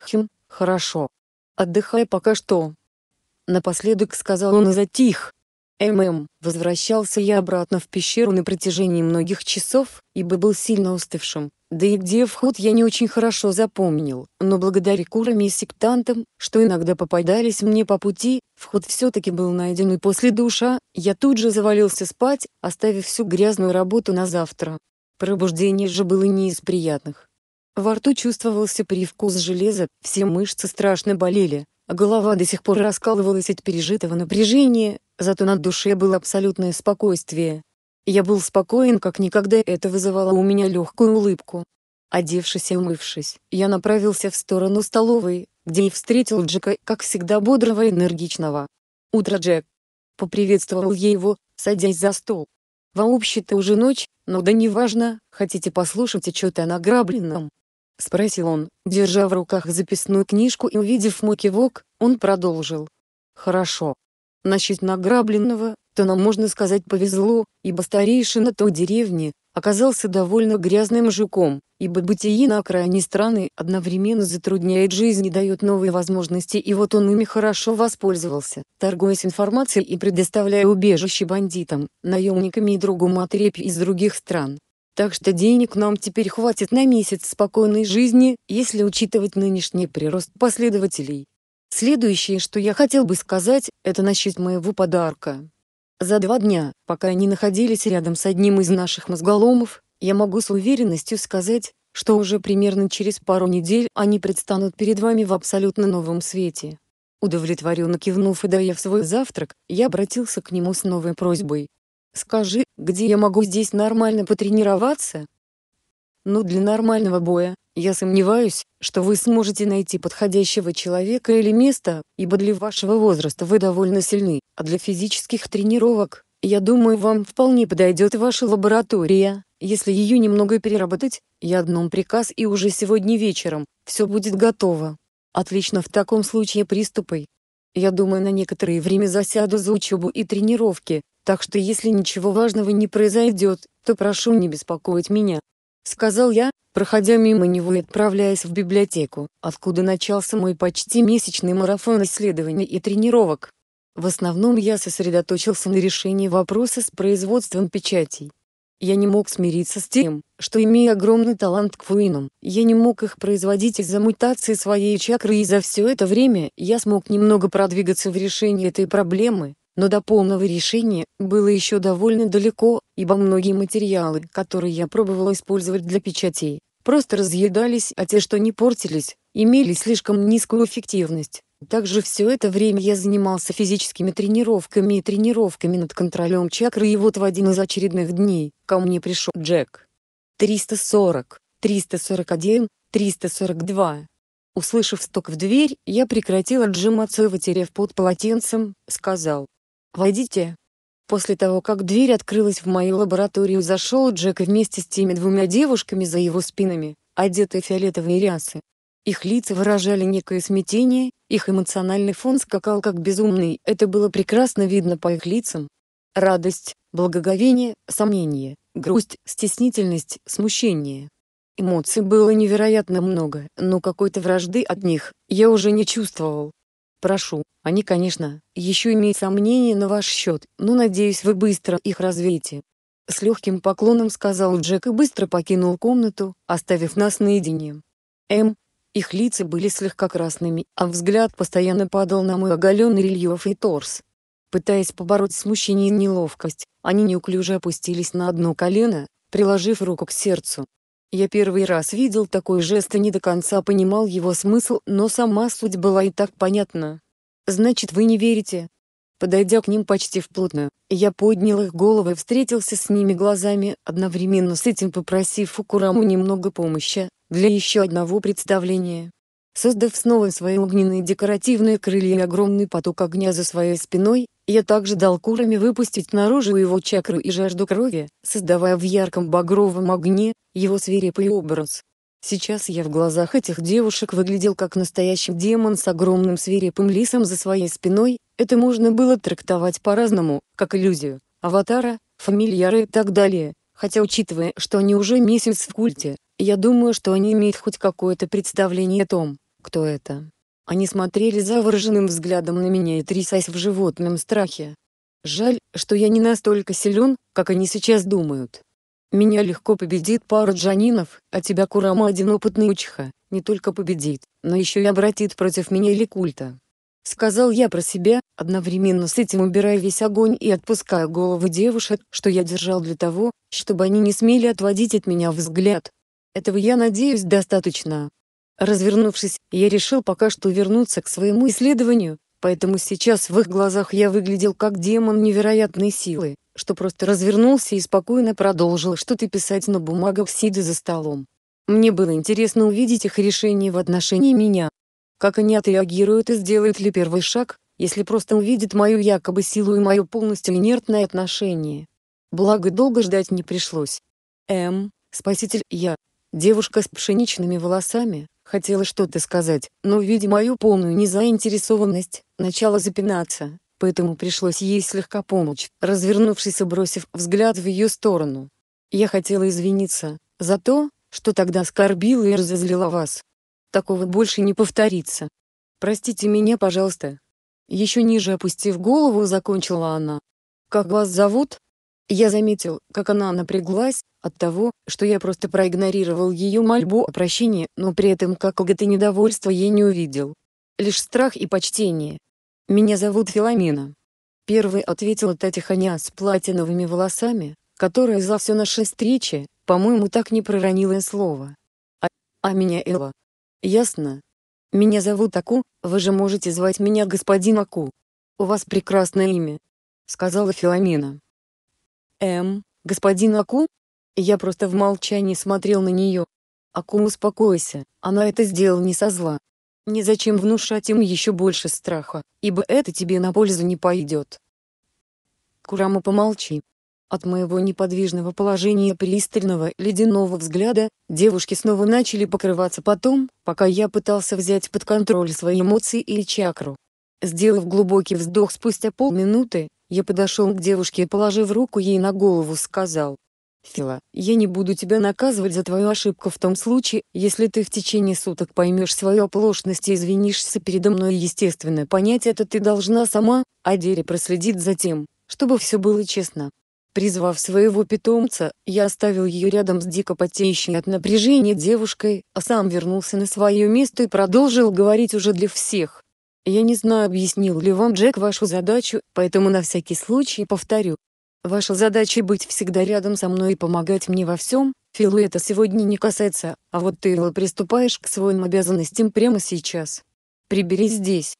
Хм, хорошо. Отдыхай пока что. Напоследок сказал он и затих, ММ, возвращался я обратно в пещеру на протяжении многих часов, ибо был сильно уставшим, да и где вход я не очень хорошо запомнил, но благодаря курам и сектантам, что иногда попадались мне по пути, вход все-таки был найден и после душа, я тут же завалился спать, оставив всю грязную работу на завтра. Пробуждение же было не из приятных. Во рту чувствовался привкус железа, все мышцы страшно болели, а голова до сих пор раскалывалась от пережитого напряжения, зато над душе было абсолютное спокойствие. Я был спокоен как никогда, это вызывало у меня легкую улыбку. Одевшись и умывшись, я направился в сторону столовой, где и встретил Джека, как всегда бодрого и энергичного. «Утро, Джек!» Поприветствовал я его, садясь за стол. «Вообще-то уже ночь, но да неважно, хотите послушать отчет о награбленном?» — спросил он, держа в руках записную книжку и увидев мой кивок, он продолжил. «Хорошо. Насчет награбленного, то нам, можно сказать, повезло, ибо старейшина той деревни, оказался довольно грязным жуком, ибо бытие на окраине страны одновременно затрудняет жизнь и дает новые возможности и вот он ими хорошо воспользовался, торгуясь информацией и предоставляя убежище бандитам, наемникам и другому отрепью из других стран. Так что денег нам теперь хватит на месяц спокойной жизни, если учитывать нынешний прирост последователей. Следующее, что я хотел бы сказать, это насчет моего подарка. За два дня, пока они находились рядом с одним из наших мозголомов, я могу с уверенностью сказать, что уже примерно через пару недель они предстанут перед вами в абсолютно новом свете. Удовлетворенно кивнув и доев свой завтрак, я обратился к нему с новой просьбой. Скажи, где я могу здесь нормально потренироваться? Ну для нормального боя, я сомневаюсь, что вы сможете найти подходящего человека или места, ибо для вашего возраста вы довольно сильны, а для физических тренировок, я думаю, вам вполне подойдет ваша лаборатория, если ее немного переработать, я одном приказ и уже сегодня вечером, все будет готово. Отлично в таком случае приступай. Я думаю на некоторое время засяду за учебу и тренировки, так что если ничего важного не произойдет, то прошу не беспокоить меня. Сказал я, проходя мимо него и отправляясь в библиотеку, откуда начался мой почти месячный марафон исследований и тренировок. В основном я сосредоточился на решении вопроса с производством печатей. Я не мог смириться с тем, что имея огромный талант к фуинам, я не мог их производить из-за мутации своей чакры и за все это время я смог немного продвигаться в решении этой проблемы, но до полного решения было еще довольно далеко, ибо многие материалы, которые я пробовала использовать для печатей, просто разъедались, а те, что не портились, имели слишком низкую эффективность. Также все это время я занимался физическими тренировками и тренировками над контролем чакры и вот в один из очередных дней ко мне пришел Джек. 340, 341, 342. Услышав стук в дверь, я прекратил отжиматься вытерев под полотенцем, сказал «Войдите». После того, как дверь открылась в мою лабораторию, зашел Джек вместе с теми двумя девушками за его спинами, одетые в фиолетовые рясы. Их лица выражали некое смятение, их эмоциональный фон скакал как безумный, это было прекрасно видно по их лицам. Радость, благоговение, сомнение, грусть, стеснительность, смущение. Эмоций было невероятно много, но какой-то вражды от них я уже не чувствовал. Прошу. Они, конечно, еще имеют сомнения на ваш счет, но надеюсь, вы быстро их развеете. С легким поклоном сказал Джек и быстро покинул комнату, оставив нас наедине. М. Их лица были слегка красными, а взгляд постоянно падал на мой оголенный рельеф и торс. Пытаясь побороть смущение и неловкость, они неуклюже опустились на одно колено, приложив руку к сердцу, я первый раз видел такой жест и не до конца понимал его смысл, но сама суть была и так понятна. «Значит, вы не верите?» Подойдя к ним почти вплотную, я поднял их головы и встретился с ними глазами, одновременно с этим попросив у Фукураму немного помощи, для еще одного представления. Создав снова свои огненные декоративные крылья и огромный поток огня за своей спиной, я также дал Курами выпустить наружу его чакру и жажду крови, создавая в ярком багровом огне, его свирепый образ. Сейчас я в глазах этих девушек выглядел как настоящий демон с огромным свирепым лисом за своей спиной, это можно было трактовать по-разному, как иллюзию, аватара, фамильяры и так далее, хотя учитывая, что они уже месяц в культе, я думаю, что они имеют хоть какое-то представление о том, кто это. Они смотрели завороженным взглядом на меня и трясясь в животном страхе. Жаль, что я не настолько силен, как они сейчас думают. Меня легко победит пара джанинов, а тебя Курама один опытный учха не только победит, но еще и обратит против меня или культа. Сказал я про себя, одновременно с этим убирая весь огонь и отпуская головы девушек, что я держал для того, чтобы они не смели отводить от меня взгляд. Этого я надеюсь достаточно. Развернувшись, я решил пока что вернуться к своему исследованию, поэтому сейчас в их глазах я выглядел как демон невероятной силы, что просто развернулся и спокойно продолжил что-то писать на бумагах, сидя за столом. Мне было интересно увидеть их решение в отношении меня. Как они отреагируют и сделают ли первый шаг, если просто увидят мою якобы силу и мое полностью инертное отношение. Благо долго ждать не пришлось. М. Эм, спаситель, я. Девушка с пшеничными волосами, Хотела что-то сказать, но видя мою полную незаинтересованность, начала запинаться, поэтому пришлось ей слегка помочь, развернувшись и бросив взгляд в ее сторону. Я хотела извиниться, за то, что тогда оскорбила и разозлила вас. Такого больше не повторится. Простите меня, пожалуйста. Еще ниже опустив голову, закончила она. Как вас зовут? Я заметил, как она напряглась от того, что я просто проигнорировал ее мольбу о прощении, но при этом какого-то недовольства ей не увидел. Лишь страх и почтение. «Меня зовут Филомена». Первый ответила та тихоня с платиновыми волосами, которая за все наши встречи, по-моему, так не проронила слово. А, а меня Элла. Ясно? Меня зовут Аку, вы же можете звать меня господин Аку. У вас прекрасное имя. Сказала Филомена. «Эм, господин Аку?» Я просто в молчании смотрел на нее. «Аку, успокойся, она это сделала не со зла. Не внушать им еще больше страха, ибо это тебе на пользу не пойдет». Курама помолчи. От моего неподвижного положения пристального ледяного взгляда, девушки снова начали покрываться потом, пока я пытался взять под контроль свои эмоции или чакру. Сделав глубокий вздох спустя полминуты, я подошел к девушке и, положив руку ей на голову, сказал. «Фила, я не буду тебя наказывать за твою ошибку в том случае, если ты в течение суток поймешь свою оплошность и извинишься передо мной. Естественно, понять это ты должна сама, а Дерри проследит за тем, чтобы все было честно». Призвав своего питомца, я оставил ее рядом с дико потеющей от напряжения девушкой, а сам вернулся на свое место и продолжил говорить уже для всех. Я не знаю, объяснил ли вам Джек вашу задачу, поэтому на всякий случай повторю. Ваша задача быть всегда рядом со мной и помогать мне во всем, Филу это сегодня не касается, а вот ты, Элла, приступаешь к своим обязанностям прямо сейчас. Приберись здесь.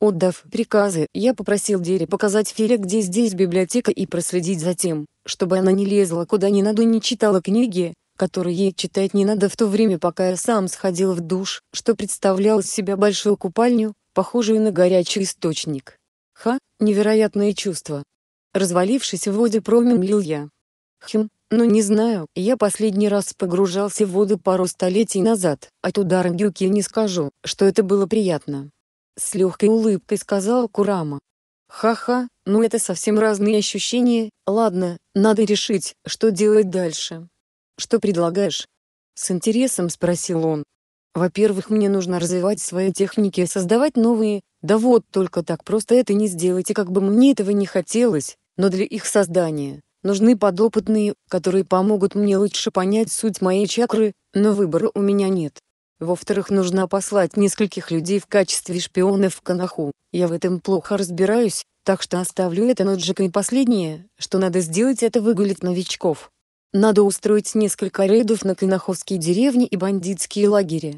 Отдав приказы, я попросил Дерри показать Филе, где здесь библиотека и проследить за тем, чтобы она не лезла куда не надо и не читала книги, которые ей читать не надо в то время, пока я сам сходил в душ, что представлял из себя большую купальню, похожую на горячий источник. Ха, невероятные чувства. Развалившись в воде промямлил я. Хм, ну не знаю, я последний раз погружался в воду пару столетий назад, от удара Гюки не скажу, что это было приятно. С легкой улыбкой сказал Курама. Ха-ха, ну это совсем разные ощущения, ладно, надо решить, что делать дальше. Что предлагаешь? С интересом спросил он. Во-первых, мне нужно развивать свои техники, создавать новые. Да вот, только так просто это не сделать, и как бы мне этого не хотелось, но для их создания нужны подопытные, которые помогут мне лучше понять суть моей чакры, но выбора у меня нет. Во-вторых, нужно послать нескольких людей в качестве шпионов в Канаху. Я в этом плохо разбираюсь, так что оставлю это на Джека и последнее, что надо сделать это выгулить новичков. Надо устроить несколько рейдов на канаховские деревни и бандитские лагеря.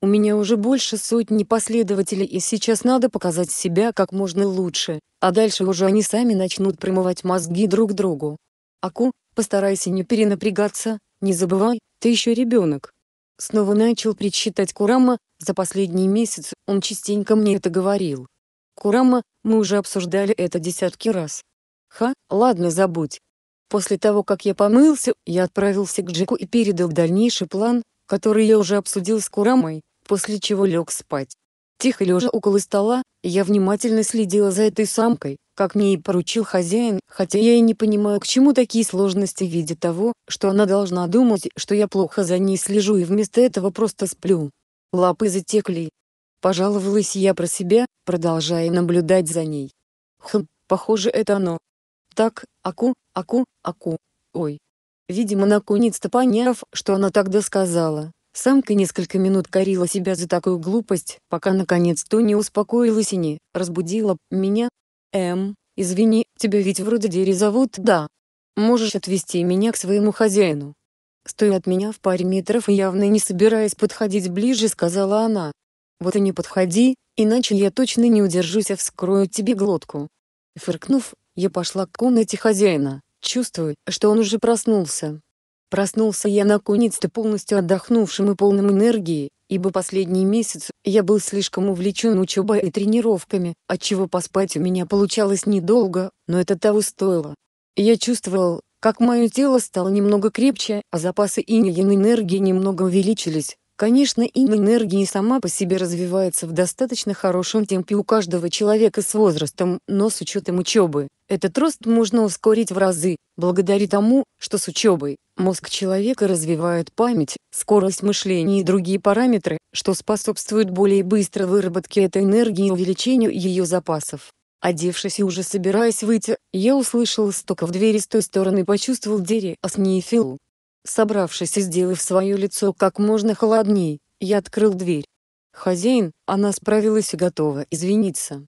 У меня уже больше сотни последователей, и сейчас надо показать себя как можно лучше, а дальше уже они сами начнут промывать мозги друг другу. Аку, постарайся не перенапрягаться, не забывай, ты еще ребенок. Снова начал причитать Курама, за последний месяц он частенько мне это говорил. Курама, мы уже обсуждали это десятки раз. Ха, ладно, забудь. После того, как я помылся, я отправился к Джеку и передал дальнейший план, который я уже обсудил с Курамой после чего лег спать. Тихо лежа около стола, я внимательно следила за этой самкой, как мне и поручил хозяин, хотя я и не понимаю, к чему такие сложности в виде того, что она должна думать, что я плохо за ней слежу и вместо этого просто сплю. Лапы затекли. Пожаловалась я про себя, продолжая наблюдать за ней. Хм, похоже это оно. Так, аку, аку, аку, ой. Видимо наконец-то поняв, что она тогда сказала, Самка несколько минут корила себя за такую глупость, пока наконец то не успокоилась и не разбудила меня. «Эм, извини, тебя ведь вроде Дери зовут, да? Можешь отвезти меня к своему хозяину?» Стоя от меня в паре метров и явно не собираясь подходить ближе, сказала она. «Вот и не подходи, иначе я точно не удержусь и а вскрою тебе глотку». Фыркнув, я пошла к комнате хозяина, чувствуя, что он уже проснулся. Проснулся я наконец-то полностью отдохнувшим и полным энергии, ибо последний месяц я был слишком увлечен учебой и тренировками, отчего поспать у меня получалось недолго, но это того стоило. Я чувствовал, как мое тело стало немного крепче, а запасы инь энергии немного увеличились. Конечно, инь-энергия сама по себе развивается в достаточно хорошем темпе у каждого человека с возрастом, но с учетом учебы, этот рост можно ускорить в разы, благодаря тому, что с учебой мозг человека развивает память, скорость мышления и другие параметры, что способствует более быстрой выработке этой энергии и увеличению ее запасов. Одевшись и уже собираясь выйти, я услышал стук в двери с той стороны и почувствовал а с ней Филу. Собравшись и сделав свое лицо как можно холодней, я открыл дверь. «Хозяин, она справилась и готова извиниться»,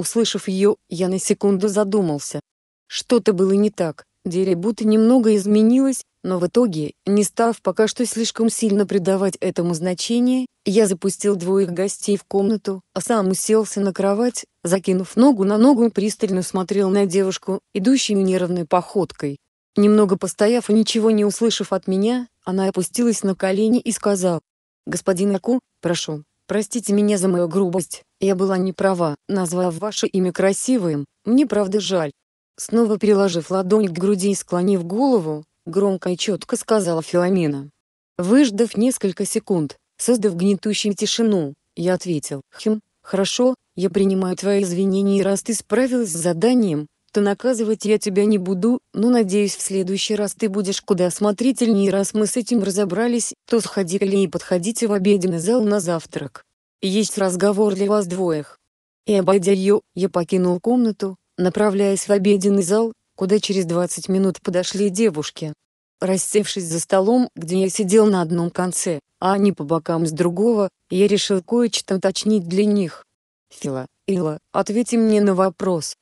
Услышав ее, я на секунду задумался. Что-то было не так. Дерево-будто немного изменилось, но в итоге, не став пока что слишком сильно придавать этому значение, я запустил двоих гостей в комнату, а сам уселся на кровать, закинув ногу на ногу, пристально смотрел на девушку, идущую нервной походкой. Немного постояв и ничего не услышав от меня, она опустилась на колени и сказала, «Господин Аку, прошу, простите меня за мою грубость». Я была не права, назвав ваше имя красивым, мне правда жаль. Снова приложив ладонь к груди и склонив голову, громко и четко сказала Филомена. Выждав несколько секунд, создав гнетущую тишину, я ответил, «Хм, хорошо, я принимаю твои извинения и раз ты справилась с заданием, то наказывать я тебя не буду, но надеюсь в следующий раз ты будешь куда осмотрительнее раз мы с этим разобрались, то сходи сходили и подходите в обеденный зал на завтрак. Есть разговор для вас двоих. И обойдя ее, я покинул комнату, направляясь в обеденный зал, куда через 20 минут подошли девушки. Рассевшись за столом, где я сидел на одном конце, а они по бокам с другого, я решил кое-что уточнить для них. «Фила, Ила, ответьте мне на вопрос.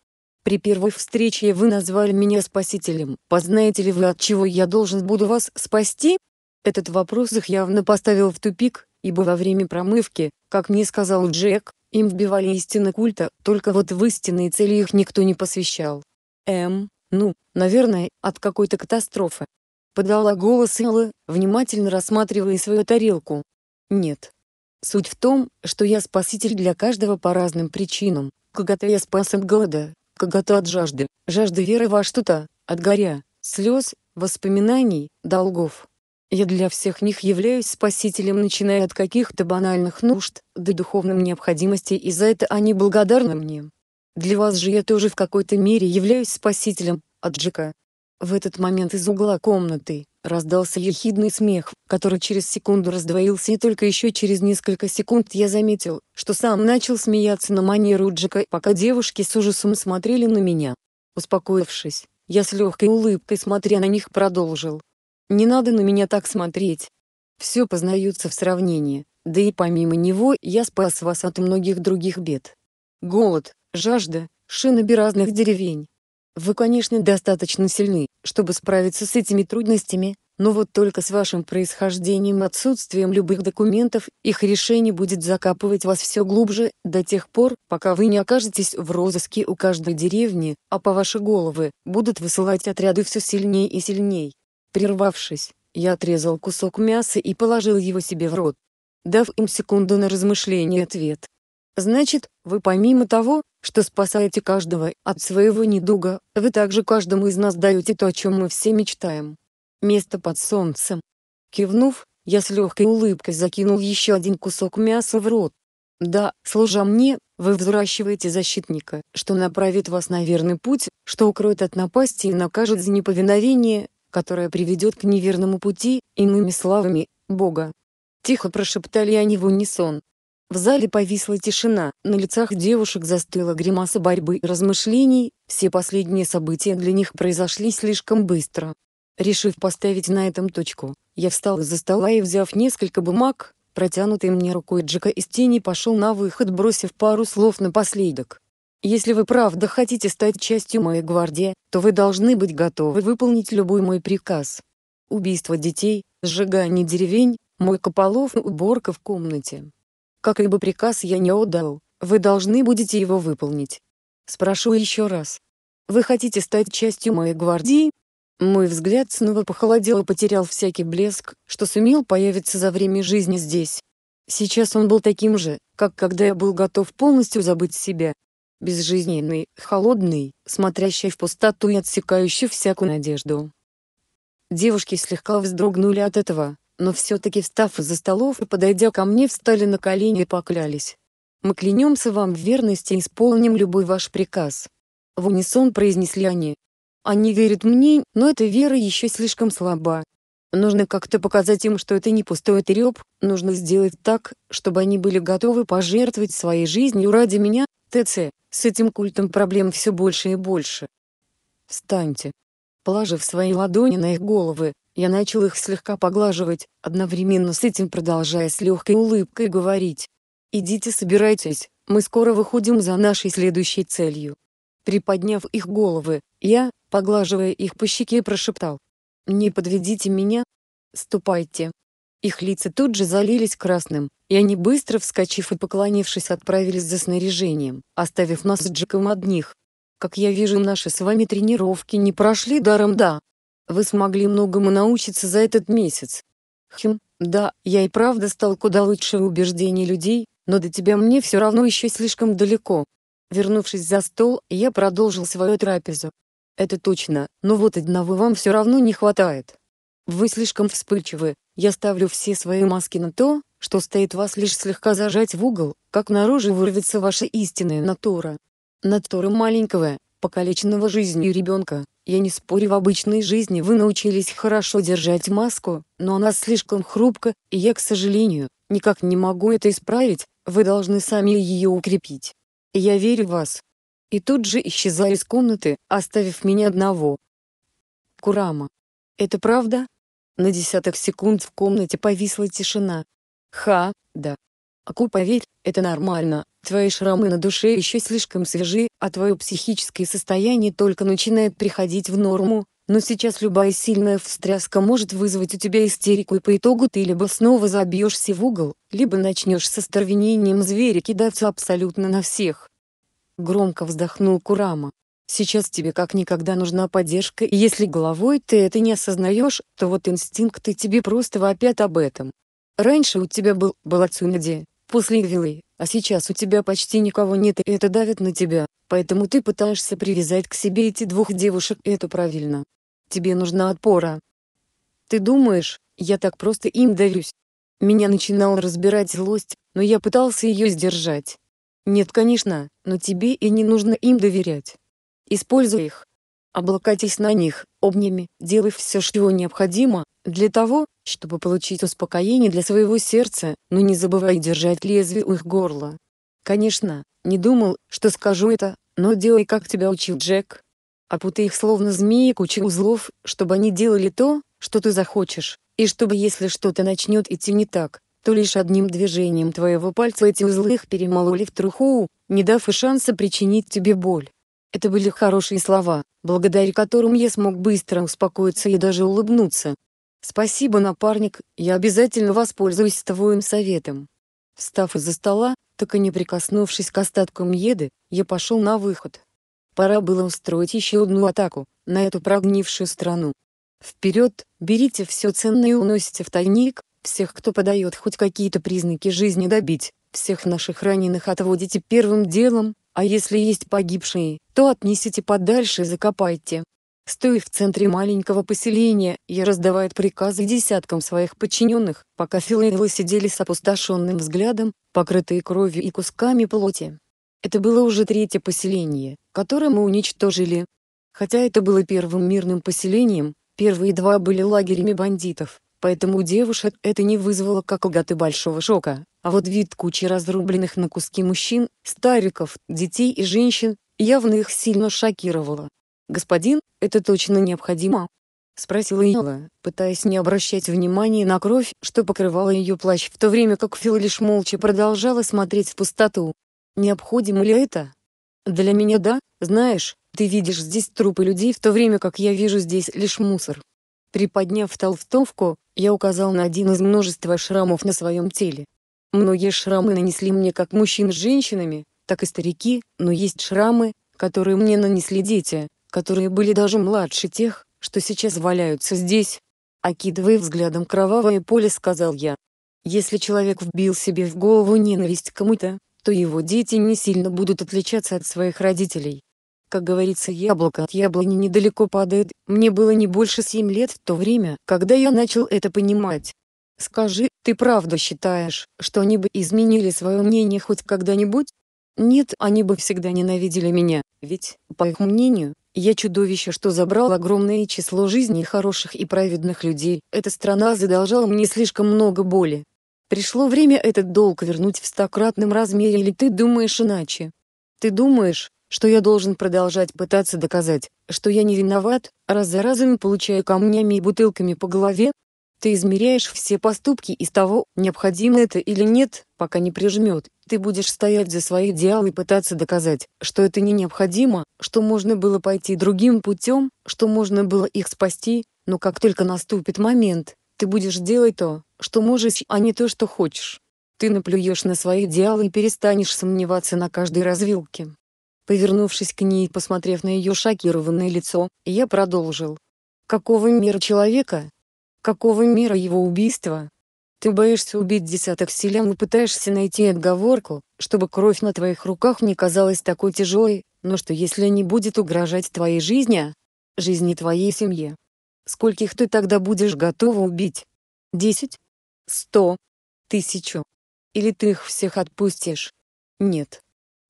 При первой встрече вы назвали меня спасителем. Познаете ли вы, от чего я должен буду вас спасти?» Этот вопрос их явно поставил в тупик, ибо во время промывки, как мне сказал Джек, им вбивали истины культа, только вот в истинные цели их никто не посвящал. Эм, ну, наверное, от какой-то катастрофы. Подала голос Элла, внимательно рассматривая свою тарелку. Нет. Суть в том, что я спаситель для каждого по разным причинам. Когда-то я спас от голода, когда-то от жажды, жажды веры во что-то, от горя, слез, воспоминаний, долгов. Я для всех них являюсь спасителем, начиная от каких-то банальных нужд, до духовных необходимостей, и за это они благодарны мне. Для вас же я тоже в какой-то мере являюсь спасителем, от В этот момент из угла комнаты раздался ехидный смех, который через секунду раздвоился и только еще через несколько секунд я заметил, что сам начал смеяться на манеру Джека, пока девушки с ужасом смотрели на меня. Успокоившись, я с легкой улыбкой смотря на них продолжил. Не надо на меня так смотреть. Все познаются в сравнении. Да и помимо него я спас вас от многих других бед. Голод, жажда, шиноби разных деревень. Вы, конечно, достаточно сильны, чтобы справиться с этими трудностями, но вот только с вашим происхождением и отсутствием любых документов, их решение будет закапывать вас все глубже, до тех пор, пока вы не окажетесь в розыске у каждой деревни, а по вашей головы будут высылать отряды все сильнее и сильнее. Прервавшись, я отрезал кусок мяса и положил его себе в рот, дав им секунду на размышление ответ. Значит, вы помимо того, что спасаете каждого от своего недуга, вы также каждому из нас даете то, о чем мы все мечтаем. Место под солнцем. Кивнув, я с легкой улыбкой закинул еще один кусок мяса в рот. Да, служа мне, вы взращиваете защитника, что направит вас на верный путь, что укроет от напасти и накажет за неповиновение, которая приведет к неверному пути, иными словами, Бога. Тихо прошептали они в унисон. В зале повисла тишина, на лицах девушек застыла гримаса борьбы и размышлений, все последние события для них произошли слишком быстро. Решив поставить на этом точку, я встал из-за стола и, взяв несколько бумаг, протянутой мне рукой Джека из тени пошел на выход, бросив пару слов напоследок. Если вы правда хотите стать частью моей гвардии, то вы должны быть готовы выполнить любой мой приказ. Убийство детей, сжигание деревень, мой полов и уборка в комнате. Как ибо приказ я не отдал, вы должны будете его выполнить. Спрошу еще раз. Вы хотите стать частью моей гвардии? Мой взгляд снова похолодел и потерял всякий блеск, что сумел появиться за время жизни здесь. Сейчас он был таким же, как когда я был готов полностью забыть себя, безжизненный, холодный, смотрящий в пустоту и отсекающий всякую надежду. Девушки слегка вздрогнули от этого, но все-таки встав из-за столов и подойдя ко мне встали на колени и поклялись. «Мы клянемся вам в верности и исполним любой ваш приказ». В унисон произнесли они. Они верят мне, но эта вера еще слишком слаба. Нужно как-то показать им, что это не пустой треп, нужно сделать так, чтобы они были готовы пожертвовать своей жизнью ради меня, ТЦ, с этим культом проблем все больше и больше. Встаньте. Положив свои ладони на их головы, я начал их слегка поглаживать, одновременно с этим продолжая с легкой улыбкой говорить. «Идите собирайтесь, мы скоро выходим за нашей следующей целью». Приподняв их головы, я, поглаживая их по щеке, прошептал. «Не подведите меня. Ступайте, их лица тут же залились красным, и они быстро вскочив и поклонившись отправились за снаряжением, оставив нас с Джеком одних. Как я вижу, наши с вами тренировки не прошли даром, да. Вы смогли многому научиться за этот месяц. Хм, да, я и правда стал куда лучше в убеждении людей, но до тебя мне все равно еще слишком далеко. Вернувшись за стол, я продолжил свою трапезу. Это точно, но вот одного вам все равно не хватает. Вы слишком вспыльчивы, я ставлю все свои маски на то, что стоит вас лишь слегка зажать в угол, как наружу вырвется ваша истинная натура. Натура маленького, покалеченного жизнью ребенка. Я не спорю, в обычной жизни вы научились хорошо держать маску, но она слишком хрупка, и я, к сожалению, никак не могу это исправить, вы должны сами ее укрепить. Я верю в вас. И тут же исчезаю из комнаты, оставив меня одного. Курама. Это правда? На десяток секунд в комнате повисла тишина. «Ха, да. Аку, поверь, это нормально, твои шрамы на душе еще слишком свежи, а твое психическое состояние только начинает приходить в норму, но сейчас любая сильная встряска может вызвать у тебя истерику и по итогу ты либо снова забьешься в угол, либо начнешь со стервенением зверя кидаться абсолютно на всех». Громко вздохнул Курама. Сейчас тебе как никогда нужна поддержка, и если головой ты это не осознаешь, то вот инстинкты тебе просто вопят об этом. Раньше у тебя был Балацунади, после Вилы, а сейчас у тебя почти никого нет и это давит на тебя, поэтому ты пытаешься привязать к себе эти двух девушек, и это правильно. Тебе нужна отпора. Ты думаешь, я так просто им доверюсь? Меня начинала разбирать злость, но я пытался ее сдержать. Нет, конечно, но тебе и не нужно им доверять. Используй их. Облокотись на них, обнями, делай все, что необходимо, для того, чтобы получить успокоение для своего сердца, но не забывай держать лезвие у их горла. Конечно, не думал, что скажу это, но делай, как тебя учил Джек. Опутай а их словно змеи куча узлов, чтобы они делали то, что ты захочешь, и чтобы если что-то начнет идти не так, то лишь одним движением твоего пальца эти узлы их перемололи в труху, не дав и шанса причинить тебе боль. Это были хорошие слова, благодаря которым я смог быстро успокоиться и даже улыбнуться. «Спасибо, напарник, я обязательно воспользуюсь твоим советом». Встав из-за стола, так и не прикоснувшись к остаткам еды, я пошел на выход. Пора было устроить еще одну атаку, на эту прогнившую страну. Вперед, берите все ценное и уносите в тайник, всех, кто подает хоть какие-то признаки жизни добить, всех наших раненых отводите первым делом, а если есть погибшие, то отнесите подальше и закопайте. Стоя в центре маленького поселения, я раздавает приказы десяткам своих подчиненных, пока Филейлы сидели с опустошенным взглядом, покрытые кровью и кусками плоти. Это было уже третье поселение, которое мы уничтожили. Хотя это было первым мирным поселением, первые два были лагерями бандитов, Поэтому у девушек это не вызвало как угаты большого шока, а вот вид кучи разрубленных на куски мужчин, стариков, детей и женщин, явно их сильно шокировало. «Господин, это точно необходимо?» — спросила Ила, пытаясь не обращать внимания на кровь, что покрывала ее плащ, в то время как Фил лишь молча продолжала смотреть в пустоту. «Необходимо ли это?» «Для меня да, знаешь, ты видишь здесь трупы людей, в то время как я вижу здесь лишь мусор. Приподняв толстовку, я указал на один из множества шрамов на своем теле. Многие шрамы нанесли мне как мужчин с женщинами, так и старики, но есть шрамы, которые мне нанесли дети, которые были даже младше тех, что сейчас валяются здесь. Окидывая взглядом кровавое поле, сказал я. Если человек вбил себе в голову ненависть кому-то, то его дети не сильно будут отличаться от своих родителей. Как говорится, яблоко от яблони недалеко падает, мне было не больше семь лет в то время, когда я начал это понимать. Скажи, ты правда считаешь, что они бы изменили свое мнение хоть когда-нибудь? Нет, они бы всегда ненавидели меня, ведь, по их мнению, я чудовище, что забрал огромное число жизней хороших и праведных людей, эта страна задолжала мне слишком много боли. Пришло время этот долг вернуть в стократном размере или ты думаешь иначе? Ты думаешь, что я должен продолжать пытаться доказать, что я не виноват, раз за разом получая камнями и бутылками по голове? Ты измеряешь все поступки из того, необходимо это или нет, пока не прижмет. Ты будешь стоять за свои идеалы и пытаться доказать, что это не необходимо, что можно было пойти другим путем, что можно было их спасти, но как только наступит момент, ты будешь делать то, что можешь, а не то, что хочешь. Ты наплюешь на свои идеалы и перестанешь сомневаться на каждой развилке. Повернувшись к ней и посмотрев на ее шокированное лицо, я продолжил. «Какого мира человека? Какого мира его убийства? Ты боишься убить десяток селян и пытаешься найти отговорку, чтобы кровь на твоих руках не казалась такой тяжелой, но что если не будет угрожать твоей жизни, жизни твоей семье? Скольких ты тогда будешь готова убить? Десять? Сто? Тысячу? Или ты их всех отпустишь? Нет.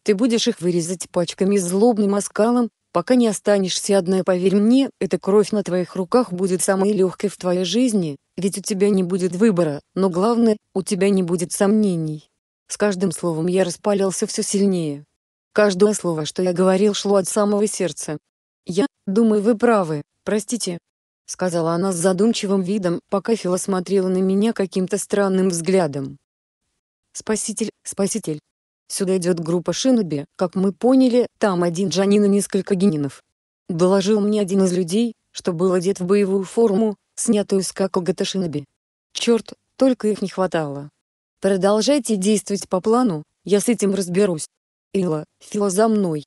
Ты будешь их вырезать пачками злобным оскалом, пока не останешься одна, поверь мне, эта кровь на твоих руках будет самой легкой в твоей жизни, ведь у тебя не будет выбора, но главное, у тебя не будет сомнений. С каждым словом я распалялся все сильнее. Каждое слово, что я говорил, шло от самого сердца. «Я, думаю, вы правы, простите», — сказала она с задумчивым видом, пока Фила смотрела на меня каким-то странным взглядом. «Спаситель, спаситель, Сюда идет группа шиноби. Как мы поняли, там один джанин и несколько генинов. Доложил мне один из людей, что был одет в боевую форму, снятую с Какогата шиноби. Черт, только их не хватало. Продолжайте действовать по плану, я с этим разберусь. Ила, Фила за мной.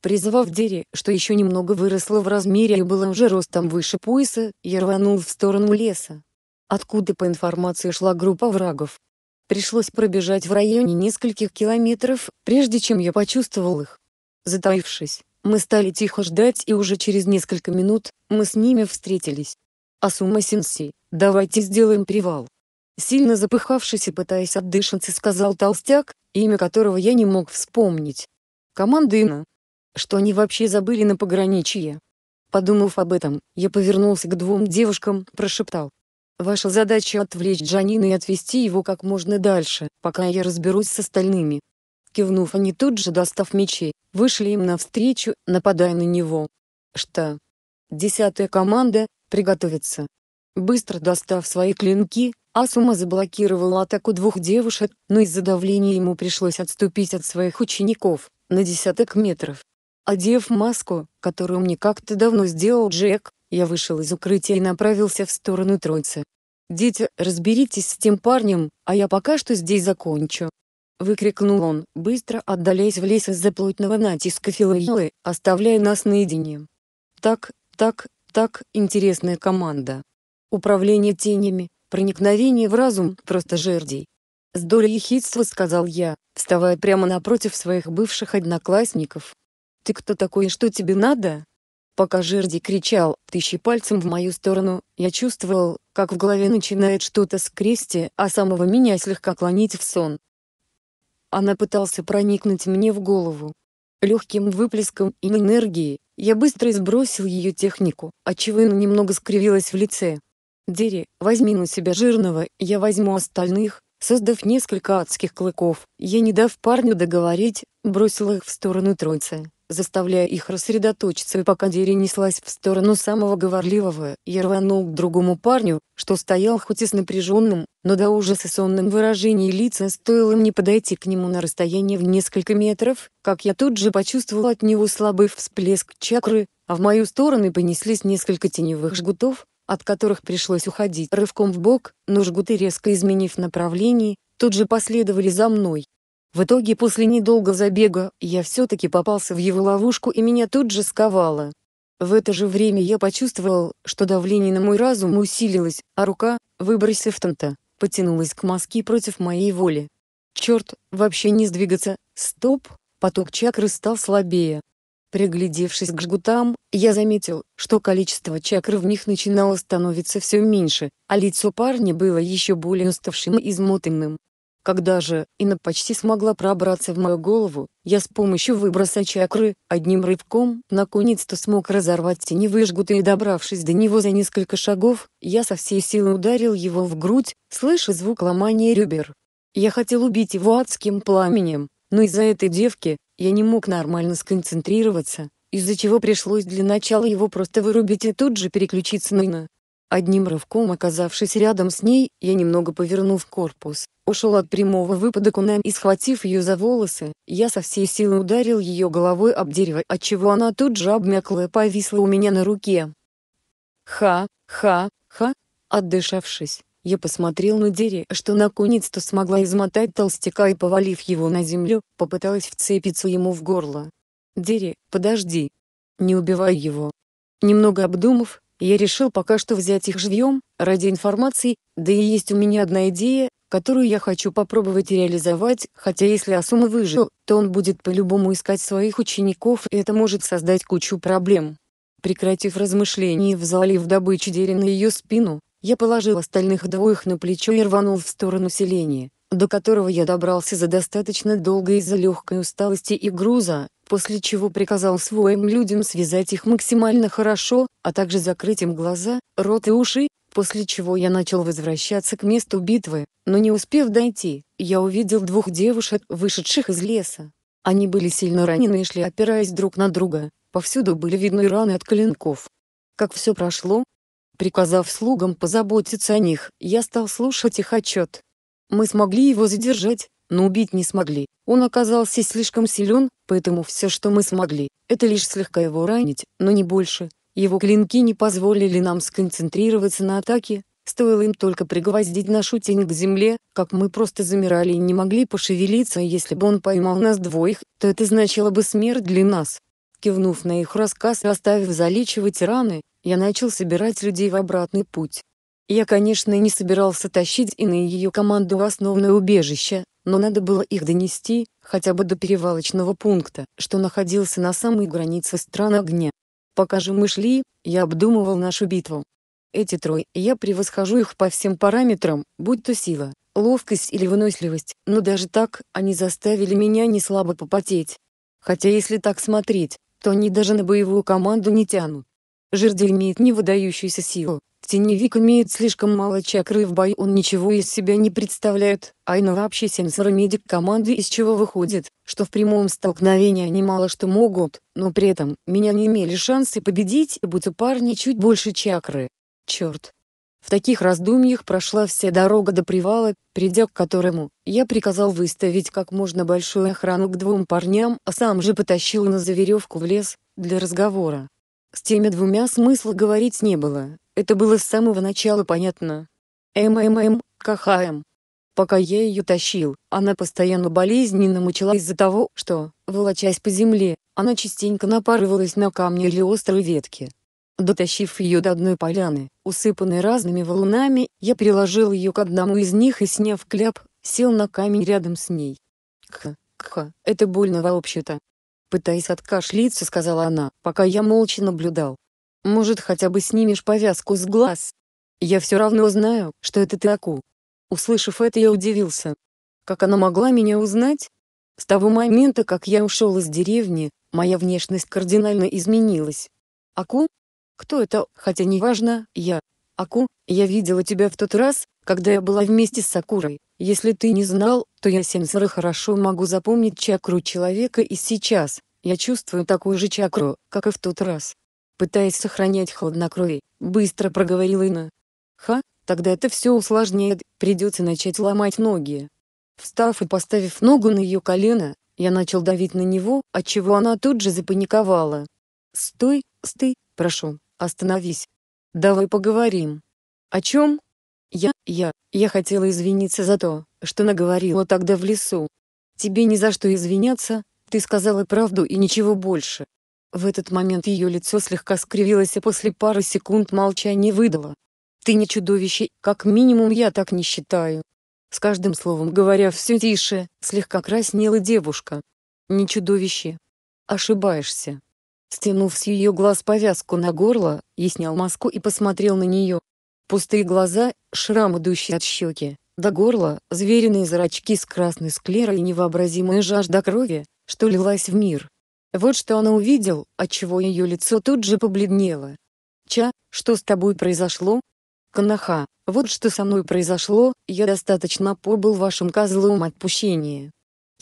Призвав Дери, что еще немного выросло в размере и было уже ростом выше пояса, я рванул в сторону леса. Откуда по информации шла группа врагов, Пришлось пробежать в районе нескольких километров, прежде чем я почувствовал их. Затаившись, мы стали тихо ждать и уже через несколько минут, мы с ними встретились. «Асума Сенсей, давайте сделаем привал». Сильно запыхавшись и пытаясь отдышаться сказал толстяк, имя которого я не мог вспомнить. «Команда Ина». Что они вообще забыли на пограничье? Подумав об этом, я повернулся к двум девушкам, прошептал. Ваша задача отвлечь Джанина и отвести его как можно дальше, пока я разберусь с остальными. Кивнув, они тут же, достав мечи, вышли им навстречу, нападая на него. Что? Десятая команда, приготовиться. Быстро достав свои клинки, Асума заблокировал атаку двух девушек, но из-за давления ему пришлось отступить от своих учеников, на десяток метров. Одев маску, которую мне как-то давно сделал Джек, я вышел из укрытия и направился в сторону тройцы. «Дети, разберитесь с тем парнем, а я пока что здесь закончу». Выкрикнул он, быстро отдаляясь в лес из-за плотного натиска Филаилы, оставляя нас наедине. «Так, так, так, интересная команда. Управление тенями, проникновение в разум, просто жердей. С долей ехидства сказал я, вставая прямо напротив своих бывших одноклассников. «Ты кто такой и что тебе надо?» Пока Жерди кричал, тыщи пальцем в мою сторону, я чувствовал, как в голове начинает что-то скрести, а самого меня слегка клонить в сон. Она пытался проникнуть мне в голову. Легким выплеском и энергии, я быстро сбросил ее технику, отчего она немного скривилась в лице. «Дери, возьми на себя жирного, я возьму остальных», создав несколько адских клыков, я не дав парню договорить, бросил их в сторону тройца заставляя их рассредоточиться и пока Дерри неслась в сторону самого говорливого, я рванул к другому парню, что стоял хоть и с напряженным, но до ужаса сонным выражением лица стоило мне подойти к нему на расстояние в несколько метров, как я тут же почувствовал от него слабый всплеск чакры, а в мою сторону понеслись несколько теневых жгутов, от которых пришлось уходить рывком в бок, но жгуты резко изменив направление, тут же последовали за мной, в итоге после недолго забега, я все-таки попался в его ловушку и меня тут же сковало. В это же время я почувствовал, что давление на мой разум усилилось, а рука, выбросив танта, потянулась к маске против моей воли. Черт, вообще не сдвигаться, стоп, поток чакры стал слабее. Приглядевшись к жгутам, я заметил, что количество чакр в них начинало становиться все меньше, а лицо парня было еще более уставшим и измотанным. Когда же Инна почти смогла пробраться в мою голову, я с помощью выброса чакры, одним рывком, наконец-то смог разорвать теневые жгуты и добравшись до него за несколько шагов, я со всей силы ударил его в грудь, слыша звук ломания ребер. Я хотел убить его адским пламенем, но из-за этой девки, я не мог нормально сконцентрироваться, из-за чего пришлось для начала его просто вырубить и тут же переключиться на Инна. Одним рывком оказавшись рядом с ней, я немного повернув корпус, ушел от прямого выпада кунам и схватив ее за волосы, я со всей силы ударил ее головой об дерево, отчего она тут же обмякла и повисла у меня на руке. Ха, ха, ха, отдышавшись, я посмотрел на дерево, что наконец-то смогла измотать толстяка и повалив его на землю, попыталась вцепиться ему в горло. Дери, подожди. Не убивай его. Немного обдумав, я решил пока что взять их живьем, ради информации, да и есть у меня одна идея, которую я хочу попробовать реализовать, хотя если Асума выжил, то он будет по-любому искать своих учеников и это может создать кучу проблем. Прекратив размышления в зале в добыче деря на ее спину, я положил остальных двоих на плечо и рванул в сторону селения, до которого я добрался за достаточно долго из-за легкой усталости и груза, после чего приказал своим людям связать их максимально хорошо, а также закрыть им глаза, рот и уши, после чего я начал возвращаться к месту битвы, но не успев дойти, я увидел двух девушек, вышедших из леса. Они были сильно ранены и шли опираясь друг на друга, повсюду были видны раны от клинков. Как все прошло? Приказав слугам позаботиться о них, я стал слушать их отчет. Мы смогли его задержать, но убить не смогли. Он оказался слишком силен, поэтому все, что мы смогли, это лишь слегка его ранить, но не больше. Его клинки не позволили нам сконцентрироваться на атаке, стоило им только пригвоздить нашу тень к земле, как мы просто замирали и не могли пошевелиться, если бы он поймал нас двоих, то это значило бы смерть для нас. Кивнув на их рассказ и оставив залечивать раны, я начал собирать людей в обратный путь. Я, конечно, не собирался тащить и на ее команду в основное убежище, но надо было их донести, хотя бы до перевалочного пункта, что находился на самой границе стран огня. Пока же мы шли, я обдумывал нашу битву. Эти трое, я превосхожу их по всем параметрам, будь то сила, ловкость или выносливость, но даже так они заставили меня не слабо попотеть. Хотя если так смотреть, то они даже на боевую команду не тянут. Жердель имеет невыдающуюся силу. Теневик имеет слишком мало чакры в бою он ничего из себя не представляет, Айна вообще сенсор-медик команды из чего выходит, что в прямом столкновении они мало что могут, но при этом, меня не имели шансы победить, будь у парня чуть больше чакры. Черт. В таких раздумьях прошла вся дорога до привала, придя к которому, я приказал выставить как можно большую охрану к двум парням, а сам же потащил на заверевку в лес, для разговора. С теми двумя смысла говорить не было, это было с самого начала понятно. МММ, КХМ. Пока я ее тащил, она постоянно болезненно мучила из-за того, что, волочась по земле, она частенько напарывалась на камни или острые ветки. Дотащив ее до одной поляны, усыпанной разными валунами, я приложил ее к одному из них и, сняв кляп, сел на камень рядом с ней. Кх, кх, это больно вообще-то, Пытаясь откашляться, сказала она, пока я молча наблюдал. «Может, хотя бы снимешь повязку с глаз? Я все равно знаю, что это ты Аку». Услышав это, я удивился. Как она могла меня узнать? С того момента, как я ушел из деревни, моя внешность кардинально изменилась. Аку? Кто это? Хотя неважно, я. Аку, я видела тебя в тот раз, когда я была вместе с Сакурой. Если ты не знал, то я сенсоры хорошо могу запомнить чакру человека и сейчас, я чувствую такую же чакру, как и в тот раз. Пытаясь сохранять хладнокровие, быстро проговорила Инна. Ха, тогда это все усложняет, придется начать ломать ноги. Встав и поставив ногу на ее колено, я начал давить на него, отчего она тут же запаниковала. «Стой, стой, прошу, остановись. Давай поговорим». «О чем?» Я, я, я хотела извиниться за то, что наговорила тогда в лесу. Тебе ни за что извиняться, ты сказала правду и ничего больше. В этот момент ее лицо слегка скривилось и а после пары секунд молчания выдало. Ты не чудовище, как минимум я так не считаю. С каждым словом говоря все тише, слегка краснела девушка. Не чудовище. Ошибаешься. Стянув с ее глаз повязку на горло, я снял маску и посмотрел на нее. Пустые глаза, шрам идущий от щеки, до горла, звериные зрачки с красной склерой и невообразимая жажда крови, что лилась в мир. Вот что она увидел, отчего ее лицо тут же побледнело. «Ча, что с тобой произошло?» «Канаха, вот что со мной произошло, я достаточно побыл вашим козлом отпущения».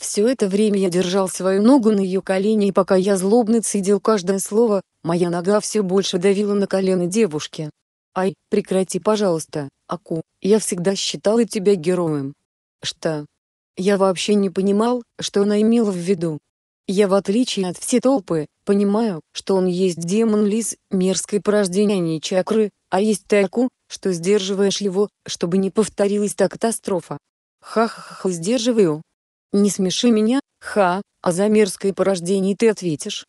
Все это время я держал свою ногу на ее колени и пока я злобно цедил каждое слово, моя нога все больше давила на колено девушки, Ай, прекрати, пожалуйста, Аку, я всегда считала тебя героем. Что? Я вообще не понимал, что она имела в виду. Я в отличие от всей толпы, понимаю, что он есть демон Лиз, мерзкое порождение чакры, а есть ты Аку, что сдерживаешь его, чтобы не повторилась та катастрофа. Ха-ха-ха, сдерживаю. Не смеши меня, ха, а за мерзкое порождение ты ответишь.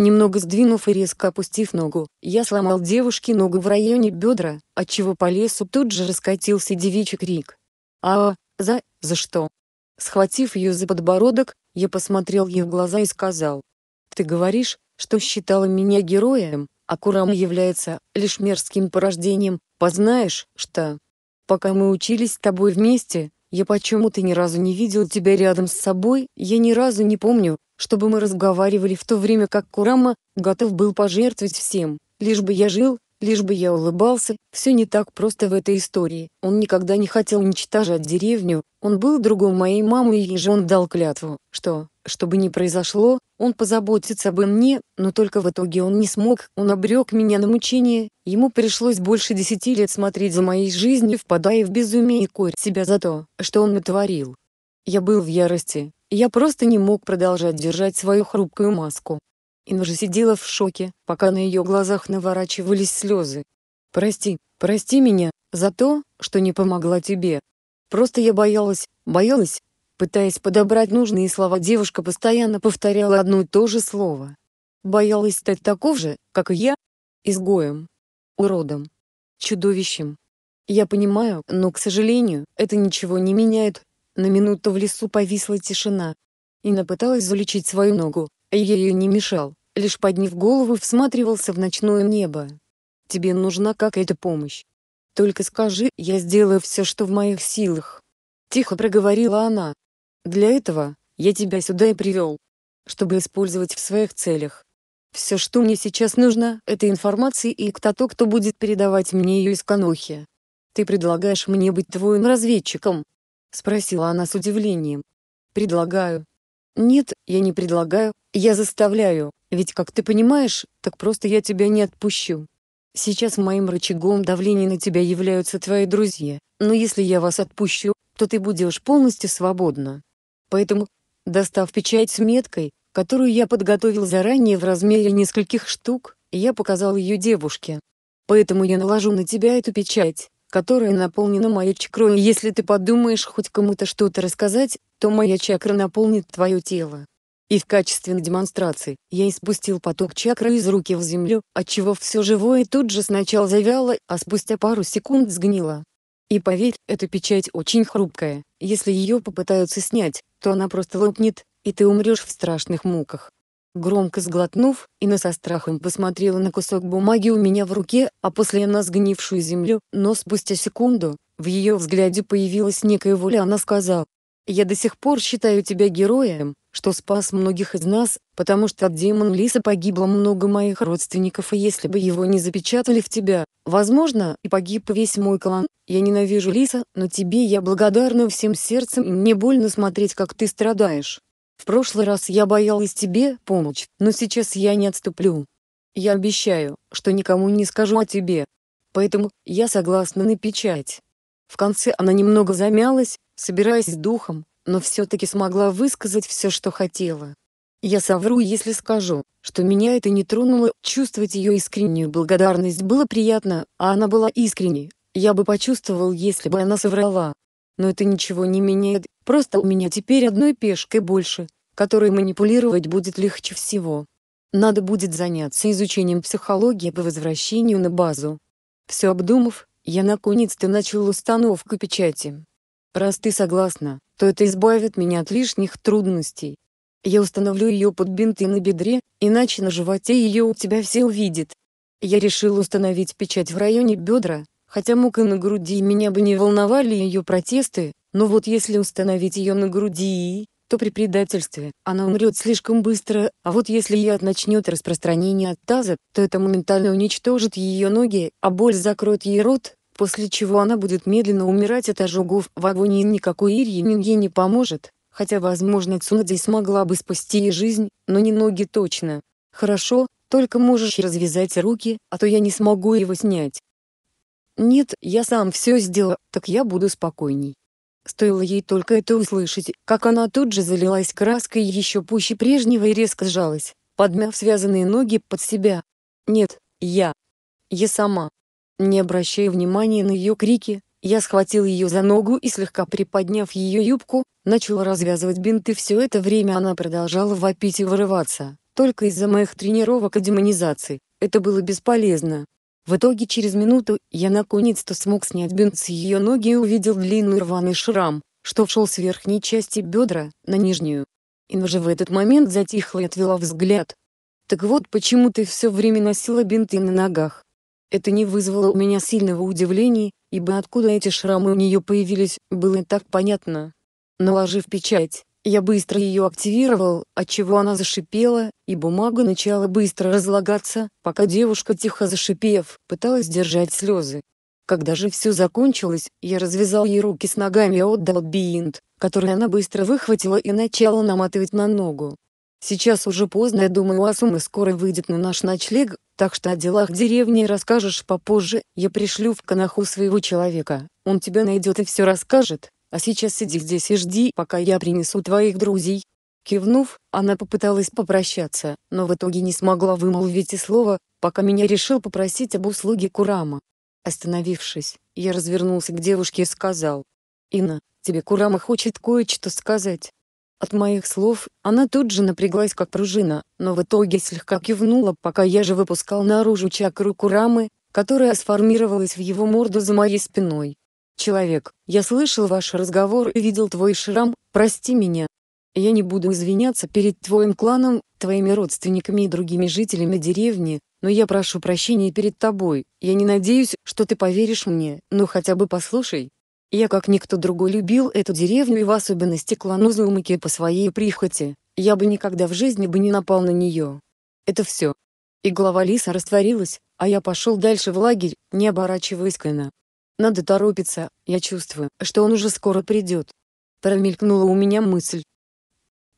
Немного сдвинув и резко опустив ногу, я сломал девушке ногу в районе бедра, отчего по лесу тут же раскатился девичий крик. «А, за, за что?» Схватив ее за подбородок, я посмотрел ей в глаза и сказал. «Ты говоришь, что считала меня героем, а Курама является лишь мерзким порождением, познаешь, что...» «Пока мы учились с тобой вместе, я почему-то ни разу не видел тебя рядом с собой, я ни разу не помню, чтобы мы разговаривали в то время как Курама готов был пожертвовать всем, лишь бы я жил, лишь бы я улыбался, все не так просто в этой истории. Он никогда не хотел уничтожать деревню, он был другом моей мамы и же он дал клятву, что, чтобы не произошло, он позаботится обо мне, но только в итоге он не смог, он обрек меня на мучение, ему пришлось больше десяти лет смотреть за моей жизнью, впадая в безумие и корь себя за то, что он натворил. Я был в ярости, я просто не мог продолжать держать свою хрупкую маску. Инна же сидела в шоке, пока на ее глазах наворачивались слезы. «Прости, прости меня за то, что не помогла тебе. Просто я боялась, боялась». Пытаясь подобрать нужные слова, девушка постоянно повторяла одно и то же слово. Боялась стать таков же, как и я, изгоем, уродом, чудовищем. Я понимаю, но, к сожалению, это ничего не меняет. На минуту в лесу повисла тишина. Инна пыталась залечить свою ногу, а я ее не мешал, лишь подняв голову всматривался в ночное небо. «Тебе нужна какая-то помощь. Только скажи, я сделаю все, что в моих силах». Тихо проговорила она. «Для этого, я тебя сюда и привел. Чтобы использовать в своих целях. Все, что мне сейчас нужно, это информация и кто-то, кто будет передавать мне ее из Канохи. Ты предлагаешь мне быть твоим разведчиком, — спросила она с удивлением. «Предлагаю». «Нет, я не предлагаю, я заставляю, ведь, как ты понимаешь, так просто я тебя не отпущу. Сейчас моим рычагом давления на тебя являются твои друзья, но если я вас отпущу, то ты будешь полностью свободна. Поэтому, достав печать с меткой, которую я подготовил заранее в размере нескольких штук, я показал ее девушке. Поэтому я наложу на тебя эту печать, которая наполнена моей чакрой, если ты подумаешь хоть кому-то что-то рассказать, то моя чакра наполнит твое тело. И в качестве демонстрации я испустил поток чакры из руки в землю, отчего все живое тут же сначала завяло, а спустя пару секунд сгнило. И поверь, эта печать очень хрупкая, если ее попытаются снять, то она просто лопнет, и ты умрешь в страшных муках. Громко сглотнув, и на со страхом посмотрела на кусок бумаги у меня в руке, а после на сгнившую землю, но спустя секунду, в ее взгляде появилась некая воля, она сказала, «Я до сих пор считаю тебя героем, что спас многих из нас, потому что от демон Лиса погибло много моих родственников, и если бы его не запечатали в тебя, возможно, и погиб весь мой клан. Я ненавижу Лиса, но тебе я благодарна всем сердцем, и мне больно смотреть, как ты страдаешь». В прошлый раз я боялась тебе помочь, но сейчас я не отступлю. Я обещаю, что никому не скажу о тебе. Поэтому, я согласна на печать». В конце она немного замялась, собираясь с духом, но все-таки смогла высказать все, что хотела. Я совру, если скажу, что меня это не тронуло, чувствовать ее искреннюю благодарность было приятно, а она была искренней, я бы почувствовал, если бы она соврала. Но это ничего не меняет, Просто у меня теперь одной пешкой больше, которой манипулировать будет легче всего. Надо будет заняться изучением психологии по возвращению на базу. Все обдумав, я наконец-то начал установку печати. Раз ты согласна, то это избавит меня от лишних трудностей. Я установлю ее под бинты на бедре, иначе на животе ее у тебя все увидит. Я решил установить печать в районе бедра, хотя мука на груди меня бы не волновали ее протесты, но вот если установить ее на груди, то при предательстве она умрет слишком быстро, а вот если яд начнет распространение от таза, то это моментально уничтожит ее ноги, а боль закроет ей рот, после чего она будет медленно умирать от ожогов в агонии никакой Ирьянин ей не поможет, хотя возможно Цунади смогла бы спасти ей жизнь, но не ноги точно. Хорошо, только можешь развязать руки, а то я не смогу его снять. Нет, я сам все сделал, так я буду спокойней. Стоило ей только это услышать, как она тут же залилась краской еще пуще прежнего и резко сжалась, подмяв связанные ноги под себя. «Нет, я. Я сама». Не обращая внимания на ее крики, я схватил ее за ногу и слегка приподняв ее юбку, начал развязывать бинты. Все это время она продолжала вопить и вырываться, только из-за моих тренировок и демонизаций. Это было бесполезно, в итоге через минуту я наконец-то смог снять бинт с ее ноги и увидел длинный рваный шрам, что шел с верхней части бедра на нижнюю. Инна же в этот момент затихла и отвела взгляд. «Так вот почему ты все время носила бинты на ногах». Это не вызвало у меня сильного удивления, ибо откуда эти шрамы у нее появились, было и так понятно. Наложив печать, я быстро ее активировал, отчего она зашипела, и бумага начала быстро разлагаться, пока девушка тихо зашипев, пыталась держать слезы. Когда же все закончилось, я развязал ей руки с ногами и отдал бинт, который она быстро выхватила и начала наматывать на ногу. Сейчас уже поздно, я думаю, Асума скоро выйдет на наш ночлег, так что о делах деревни расскажешь попозже, я пришлю в Канаху своего человека, он тебя найдет и все расскажет, а сейчас сиди здесь и жди, пока я принесу твоих друзей». Кивнув, она попыталась попрощаться, но в итоге не смогла вымолвить и слова, пока меня решил попросить об услуге Курама. Остановившись, я развернулся к девушке и сказал. «Инна, тебе Курама хочет кое-что сказать». От моих слов, она тут же напряглась как пружина, но в итоге слегка кивнула, пока я же выпускал наружу чакру Курамы, которая сформировалась в его морду за моей спиной. «Человек, я слышал ваш разговор и видел твой шрам, прости меня. Я не буду извиняться перед твоим кланом, твоими родственниками и другими жителями деревни, но я прошу прощения перед тобой. Я не надеюсь, что ты поверишь мне, но хотя бы послушай. Я как никто другой любил эту деревню и в особенности клан Узумаки по своей прихоти. Я бы никогда в жизни бы не напал на нее. Это все. И голова лиса растворилась, а я пошел дальше в лагерь, не оборачиваясь к Эна. Надо торопиться, я чувствую, что он уже скоро придет. Промелькнула у меня мысль.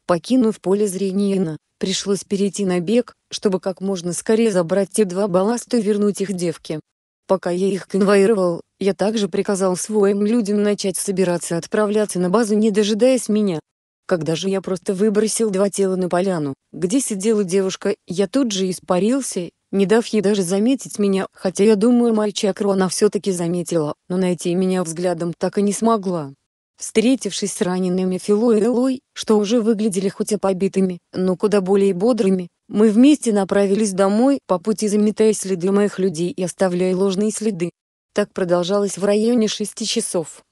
Покинув поле зрения Ина, пришлось перейти на бег, чтобы как можно скорее забрать те два балласта и вернуть их девке. Пока я их конвоировал, я также приказал своим людям начать собираться отправляться на базу не дожидаясь меня. Когда же я просто выбросил два тела на поляну, где сидела девушка, я тут же испарился не дав ей даже заметить меня, хотя я думаю мальчакру она все-таки заметила, но найти меня взглядом так и не смогла. Встретившись с ранеными Филой и Элой, что уже выглядели хоть и побитыми, но куда более бодрыми, мы вместе направились домой, по пути заметая следы моих людей и оставляя ложные следы. Так продолжалось в районе шести часов.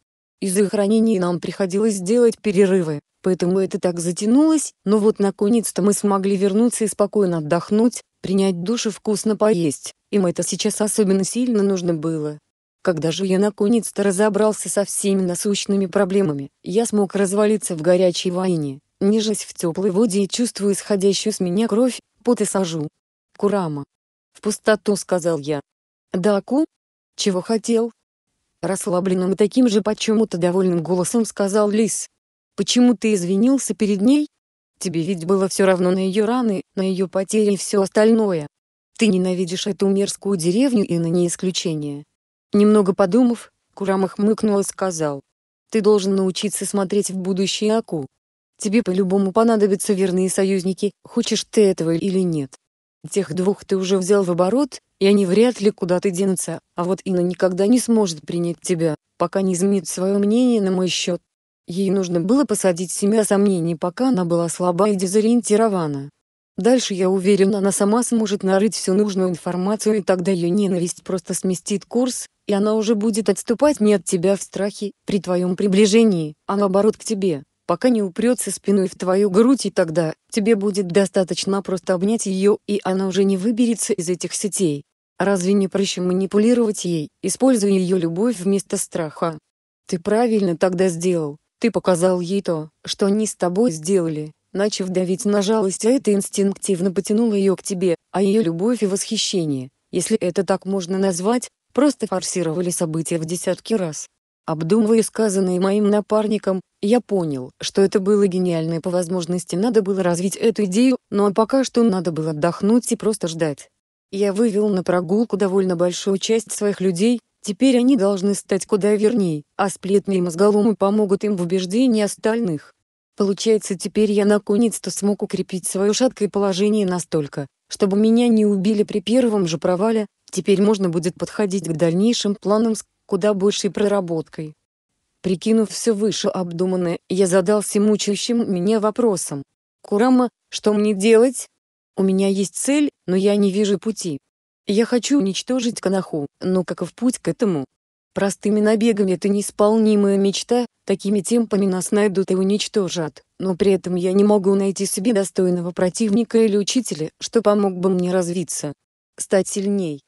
Из-за их ранений нам приходилось делать перерывы, поэтому это так затянулось, но вот наконец-то мы смогли вернуться и спокойно отдохнуть, принять душ и вкусно поесть, им это сейчас особенно сильно нужно было. Когда же я наконец-то разобрался со всеми насущными проблемами, я смог развалиться в горячей ванне, нежась в теплой воде и чувствую исходящую с меня кровь, пот и сажу. «Курама!» «В пустоту», — сказал я. «Да, Ку?» «Чего хотел?» Расслабленным и таким же почему-то довольным голосом сказал Лис. «Почему ты извинился перед ней?» Тебе ведь было все равно на ее раны, на ее потери и все остальное. Ты ненавидишь эту мерзкую деревню и на ней исключение. Немного подумав, Курама хмыкнул и сказал. Ты должен научиться смотреть в будущее Аку. Тебе по-любому понадобятся верные союзники, хочешь ты этого или нет. Тех двух ты уже взял в оборот, и они вряд ли куда-то денутся, а вот Ина никогда не сможет принять тебя, пока не изменит свое мнение на мой счет. Ей нужно было посадить семя сомнений, пока она была слаба и дезориентирована. Дальше, я уверен, она сама сможет нарыть всю нужную информацию, и тогда ее ненависть просто сместит курс, и она уже будет отступать не от тебя в страхе, при твоем приближении, а наоборот к тебе, пока не упрется спиной в твою грудь, и тогда тебе будет достаточно просто обнять ее, и она уже не выберется из этих сетей. Разве не проще манипулировать ей, используя ее любовь вместо страха? Ты правильно тогда сделал, ты показал ей то, что они с тобой сделали, начав давить на жалость, а это инстинктивно потянуло ее к тебе, а ее любовь и восхищение, если это так можно назвать, просто форсировали события в десятки раз. Обдумывая сказанное моим напарником, я понял, что это было гениально и по возможности надо было развить эту идею, но ну а пока что надо было отдохнуть и просто ждать. Я вывел на прогулку довольно большую часть своих людей, Теперь они должны стать куда верней, а сплетни и мозголомы помогут им в убеждении остальных. Получается теперь я наконец-то смог укрепить свое шаткое положение настолько, чтобы меня не убили при первом же провале, теперь можно будет подходить к дальнейшим планам с куда большей проработкой. Прикинув все выше обдуманное, я задался мучающим меня вопросом. «Курама, что мне делать? У меня есть цель, но я не вижу пути. Я хочу уничтожить Канаху, но каков путь к этому? Простыми набегами это неисполнимая мечта, такими темпами нас найдут и уничтожат, но при этом я не могу найти себе достойного противника или учителя, что помог бы мне развиться, стать сильней,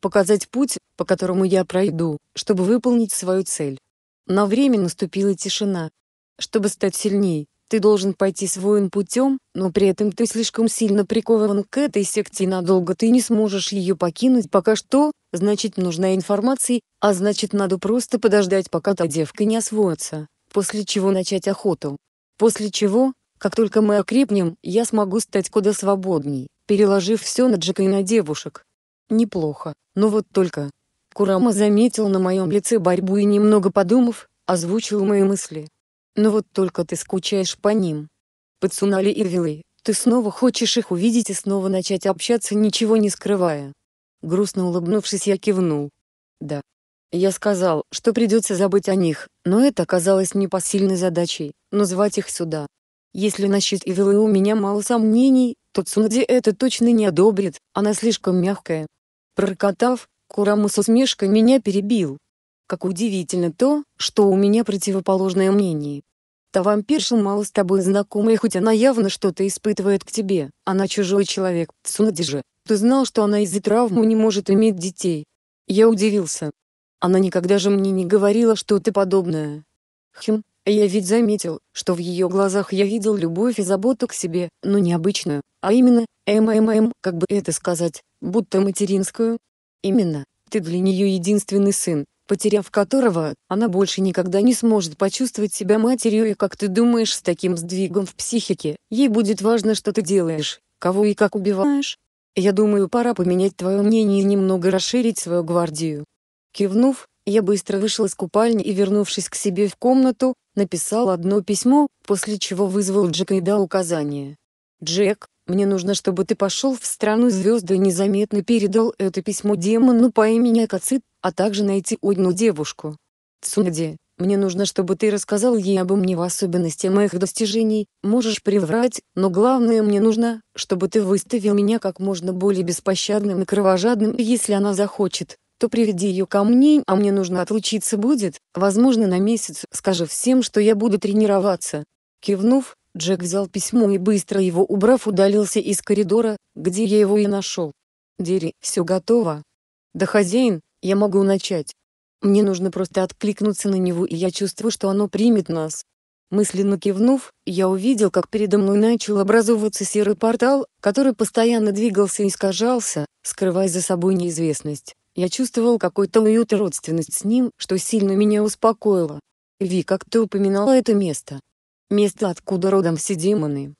показать путь, по которому я пройду, чтобы выполнить свою цель. На время наступила тишина. Чтобы стать сильней, ты должен пойти своим путем, но при этом ты слишком сильно прикован к этой секте и надолго ты не сможешь ее покинуть пока что, значит нужна информация, а значит надо просто подождать пока та девка не освоится, после чего начать охоту. После чего, как только мы окрепнем, я смогу стать куда свободней, переложив все на Джека и на девушек. Неплохо, но вот только... Курама заметил на моем лице борьбу и немного подумав, озвучил мои мысли. Но ну вот только ты скучаешь по ним. Пацанали и Вилы, ты снова хочешь их увидеть и снова начать общаться, ничего не скрывая. Грустно улыбнувшись, я кивнул. Да. Я сказал, что придется забыть о них, но это оказалось непосильной задачей, но звать их сюда. Если насчет Ивилы у меня мало сомнений, то Цунади это точно не одобрит, она слишком мягкая. Пророкотав, Кураму с усмешкой меня перебил. Как удивительно то, что у меня противоположное мнение. Та вампирша мало с тобой знакома и хоть она явно что-то испытывает к тебе, она чужой человек, Цунади Ты знал, что она из-за травмы не может иметь детей. Я удивился. Она никогда же мне не говорила что-то подобное. Хм, я ведь заметил, что в ее глазах я видел любовь и заботу к себе, но не обычную, а именно, МММ, как бы это сказать, будто материнскую. Именно, ты для нее единственный сын, потеряв которого, она больше никогда не сможет почувствовать себя матерью и как ты думаешь с таким сдвигом в психике, ей будет важно, что ты делаешь, кого и как убиваешь. Я думаю, пора поменять твое мнение и немного расширить свою гвардию. Кивнув, я быстро вышел из купальни и, вернувшись к себе в комнату, написал одно письмо, после чего вызвал Джека и дал указание. «Джек, мне нужно, чтобы ты пошел в страну звезды и незаметно передал это письмо демону по имени Акацит, а также найти одну девушку. Цунади, мне нужно, чтобы ты рассказал ей обо мне в особенности моих достижений, можешь приврать, но главное мне нужно, чтобы ты выставил меня как можно более беспощадным и кровожадным, и если она захочет, то приведи ее ко мне, а мне нужно отлучиться будет, возможно на месяц, скажи всем, что я буду тренироваться». Кивнув, Джек взял письмо и быстро его убрав удалился из коридора, где я его и нашел. «Дерри, все готово?» «Да хозяин, я могу начать. Мне нужно просто откликнуться на него и я чувствую, что оно примет нас». Мысленно кивнув, я увидел, как передо мной начал образовываться серый портал, который постоянно двигался и искажался, скрывая за собой неизвестность. Я чувствовал какой-то уют и родственность с ним, что сильно меня успокоило. «Ви, а как ты упоминала это место?» место откуда родом все демоны.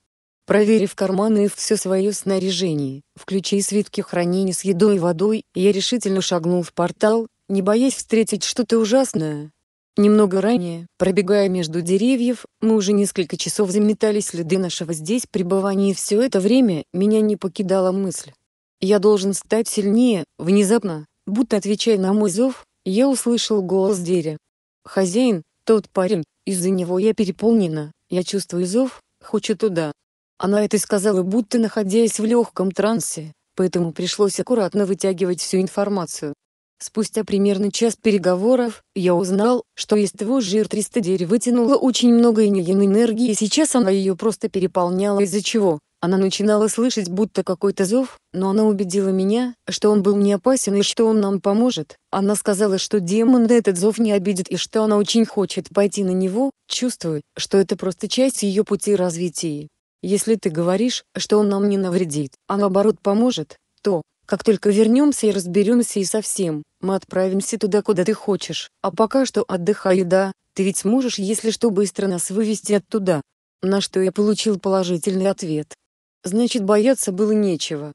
Проверив карманы и все свое снаряжение, включая свитки хранения с едой и водой, я решительно шагнул в портал, не боясь встретить что-то ужасное. Немного ранее, пробегая между деревьев, мы уже несколько часов заметали следы нашего здесь пребывания и все это время меня не покидала мысль. Я должен стать сильнее, внезапно, будто отвечая на мой зов, я услышал голос Деря. «Хозяин, тот парень, из-за него я переполнена, я чувствую зов, хочу туда. Она это сказала, будто находясь в легком трансе, поэтому пришлось аккуратно вытягивать всю информацию. Спустя примерно час переговоров, я узнал, что из того жир 300 дерь вытянула очень много иньян энергии и сейчас она ее просто переполняла из-за чего она начинала слышать будто какой-то зов, но она убедила меня, что он был не опасен и что он нам поможет. Она сказала, что демон этот зов не обидит и что она очень хочет пойти на него, чувствуя, что это просто часть ее пути развития. Если ты говоришь, что он нам не навредит, а наоборот поможет, то, как только вернемся и разберемся и со всем, мы отправимся туда, куда ты хочешь, а пока что отдыхай, да, ты ведь сможешь, если что, быстро нас вывести оттуда. На что я получил положительный ответ. Значит, бояться было нечего.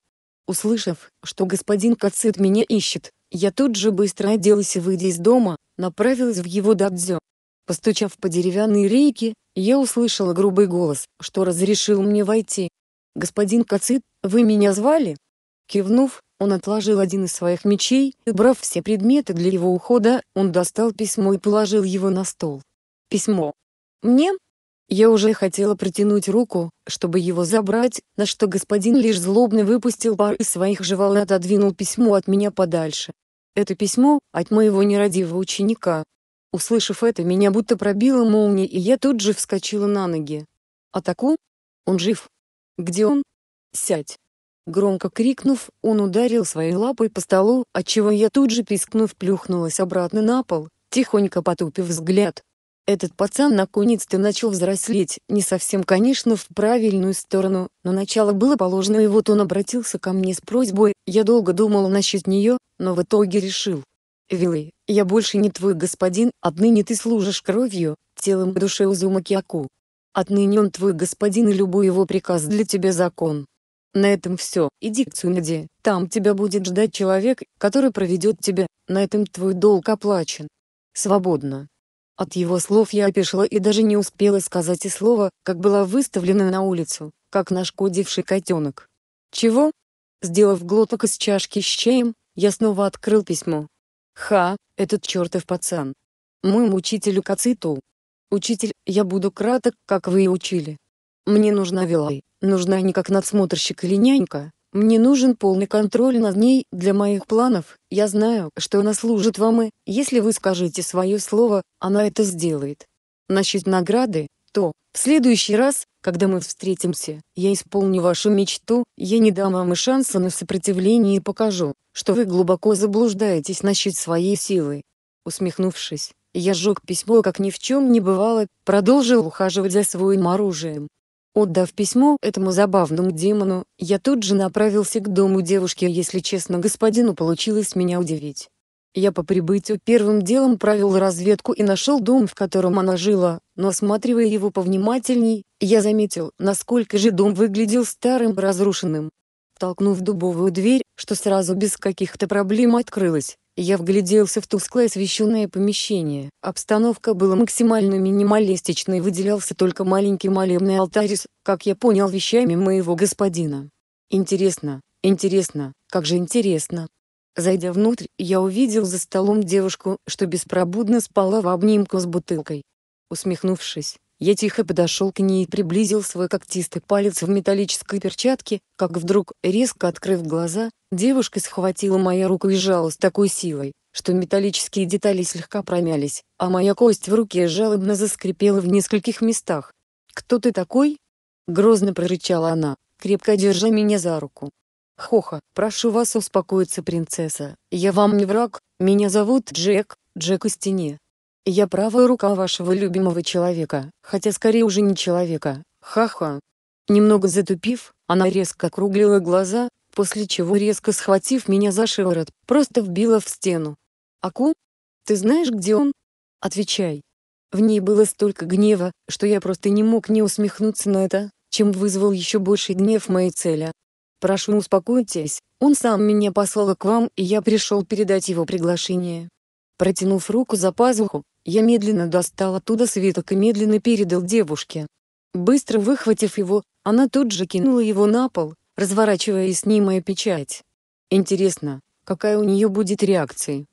Услышав, что господин Кацит меня ищет, я тут же быстро оделась и, выйдя из дома, направилась в его дадзё. Постучав по деревянной рейке, я услышала грубый голос, что разрешил мне войти. «Господин Кацит, вы меня звали?» Кивнув, он отложил один из своих мечей, и, брав все предметы для его ухода, он достал письмо и положил его на стол. «Письмо. Мне?» Я уже хотела протянуть руку, чтобы его забрать, на что господин лишь злобно выпустил пар из своих жевал и отодвинул письмо от меня подальше. Это письмо от моего нерадивого ученика. Услышав это, меня будто пробило молнией, и я тут же вскочила на ноги. Атаку? Он жив. Где он? Сядь. Громко крикнув, он ударил своей лапой по столу, отчего я тут же пискнув плюхнулась обратно на пол, тихонько потупив взгляд. Этот пацан наконец-то начал взрослеть, не совсем, конечно, в правильную сторону, но начало было положено и вот он обратился ко мне с просьбой, я долго думал насчет нее, но в итоге решил. «Вилой, я больше не твой господин, отныне ты служишь кровью, телом и душой Узума Киаку. Отныне он твой господин и любой его приказ для тебя закон». На этом все, иди к Цунаде, там тебя будет ждать человек, который проведет тебя, на этом твой долг оплачен. Свободно. От его слов я опешила и даже не успела сказать и слова, как была выставлена на улицу, как нашкодивший котенок. «Чего?» Сделав глоток из чашки с чаем, я снова открыл письмо. «Ха, этот чертов пацан. Моему учителю Кациту. Учитель, я буду краток, как вы и учили. Мне нужна Вилай, нужна не как надсмотрщик или нянька, мне нужен полный контроль над ней для моих планов. Я знаю, что она служит вам и, если вы скажете свое слово, она это сделает. Насчет награды, то, в следующий раз, когда мы встретимся, я исполню вашу мечту, я не дам вам и шанса на сопротивление и покажу, что вы глубоко заблуждаетесь насчет своей силы. Усмехнувшись, я сжег письмо, как ни в чем не бывало, продолжил ухаживать за своим оружием, Отдав письмо этому забавному демону, я тут же направился к дому девушки, если честно, господину получилось меня удивить. Я по прибытию первым делом провел разведку и нашел дом, в котором она жила, но осматривая его повнимательней, я заметил, насколько же дом выглядел старым разрушенным. Толкнув дубовую дверь, что сразу без каких-то проблем открылась, я вгляделся в тусклое освещенное помещение. Обстановка была максимально минималистичной, выделялся только маленький молебный алтарь с, как я понял, вещами моего господина. Интересно, интересно, как же интересно. Зайдя внутрь, я увидел за столом девушку, что беспробудно спала в обнимку с бутылкой. Усмехнувшись, я тихо подошел к ней и приблизил свой когтистый палец в металлической перчатке, как вдруг, резко открыв глаза, девушка схватила мою руку и сжала с такой силой, что металлические детали слегка промялись, а моя кость в руке жалобно заскрипела в нескольких местах. «Кто ты такой?» — грозно прорычала она, крепко держа меня за руку. «Хоха, прошу вас успокоиться, принцесса, я вам не враг, меня зовут Джек, Джек из тени. Я правая рука вашего любимого человека, хотя скорее уже не человека, ха-ха». Немного затупив, она резко округлила глаза, после чего резко схватив меня за шиворот, просто вбила в стену. «Аку? Ты знаешь, где он?» «Отвечай». В ней было столько гнева, что я просто не мог не усмехнуться на это, чем вызвал еще больший гнев моей цели. «Прошу успокойтесь, он сам меня послал к вам, и я пришел передать его приглашение». Протянув руку за пазуху, я медленно достал оттуда свиток и медленно передал девушке. Быстро выхватив его, она тут же кинула его на пол, разворачивая и снимая печать. Интересно, какая у нее будет реакция?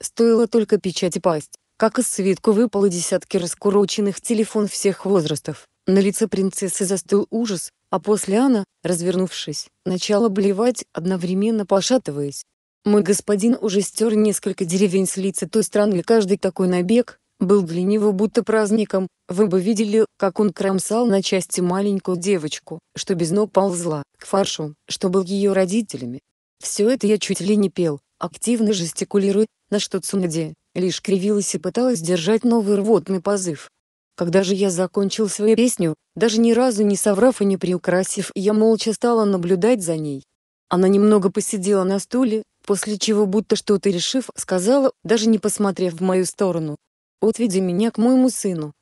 Стоило только печати пасть, как из свитка выпало десятки раскуроченных телефон всех возрастов. На лице принцессы застыл ужас, а после она, развернувшись, начала блевать, одновременно пошатываясь. Мой господин уже стер несколько деревень с лица той страны, каждый такой набег был для него будто праздником. Вы бы видели, как он кромсал на части маленькую девочку, что без ног ползла, к фаршу, что был ее родителями. Все это я чуть ли не пел, активно жестикулируя, на что Цунаде лишь кривилась и пыталась держать новый рвотный позыв. Когда же я закончил свою песню, даже ни разу не соврав и не приукрасив, я молча стала наблюдать за ней. Она немного посидела на стуле, После чего, будто что-то решив, сказала, даже не посмотрев в мою сторону. «Отведи меня к моему сыну».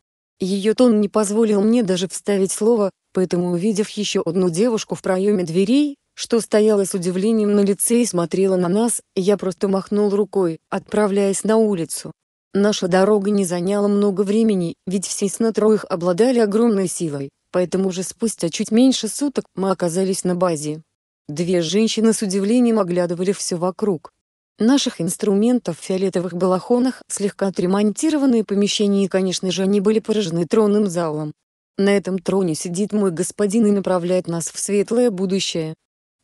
Ее тон не позволил мне даже вставить слово, поэтому увидев еще одну девушку в проеме дверей, что стояла с удивлением на лице и смотрела на нас, я просто махнул рукой, отправляясь на улицу. Наша дорога не заняла много времени, ведь все сна троих обладали огромной силой, поэтому уже спустя чуть меньше суток мы оказались на базе. Две женщины с удивлением оглядывали все вокруг. Наших инструментов в фиолетовых балахонах, слегка отремонтированные помещения и, конечно же, они были поражены тронным залом. На этом троне сидит мой господин и направляет нас в светлое будущее.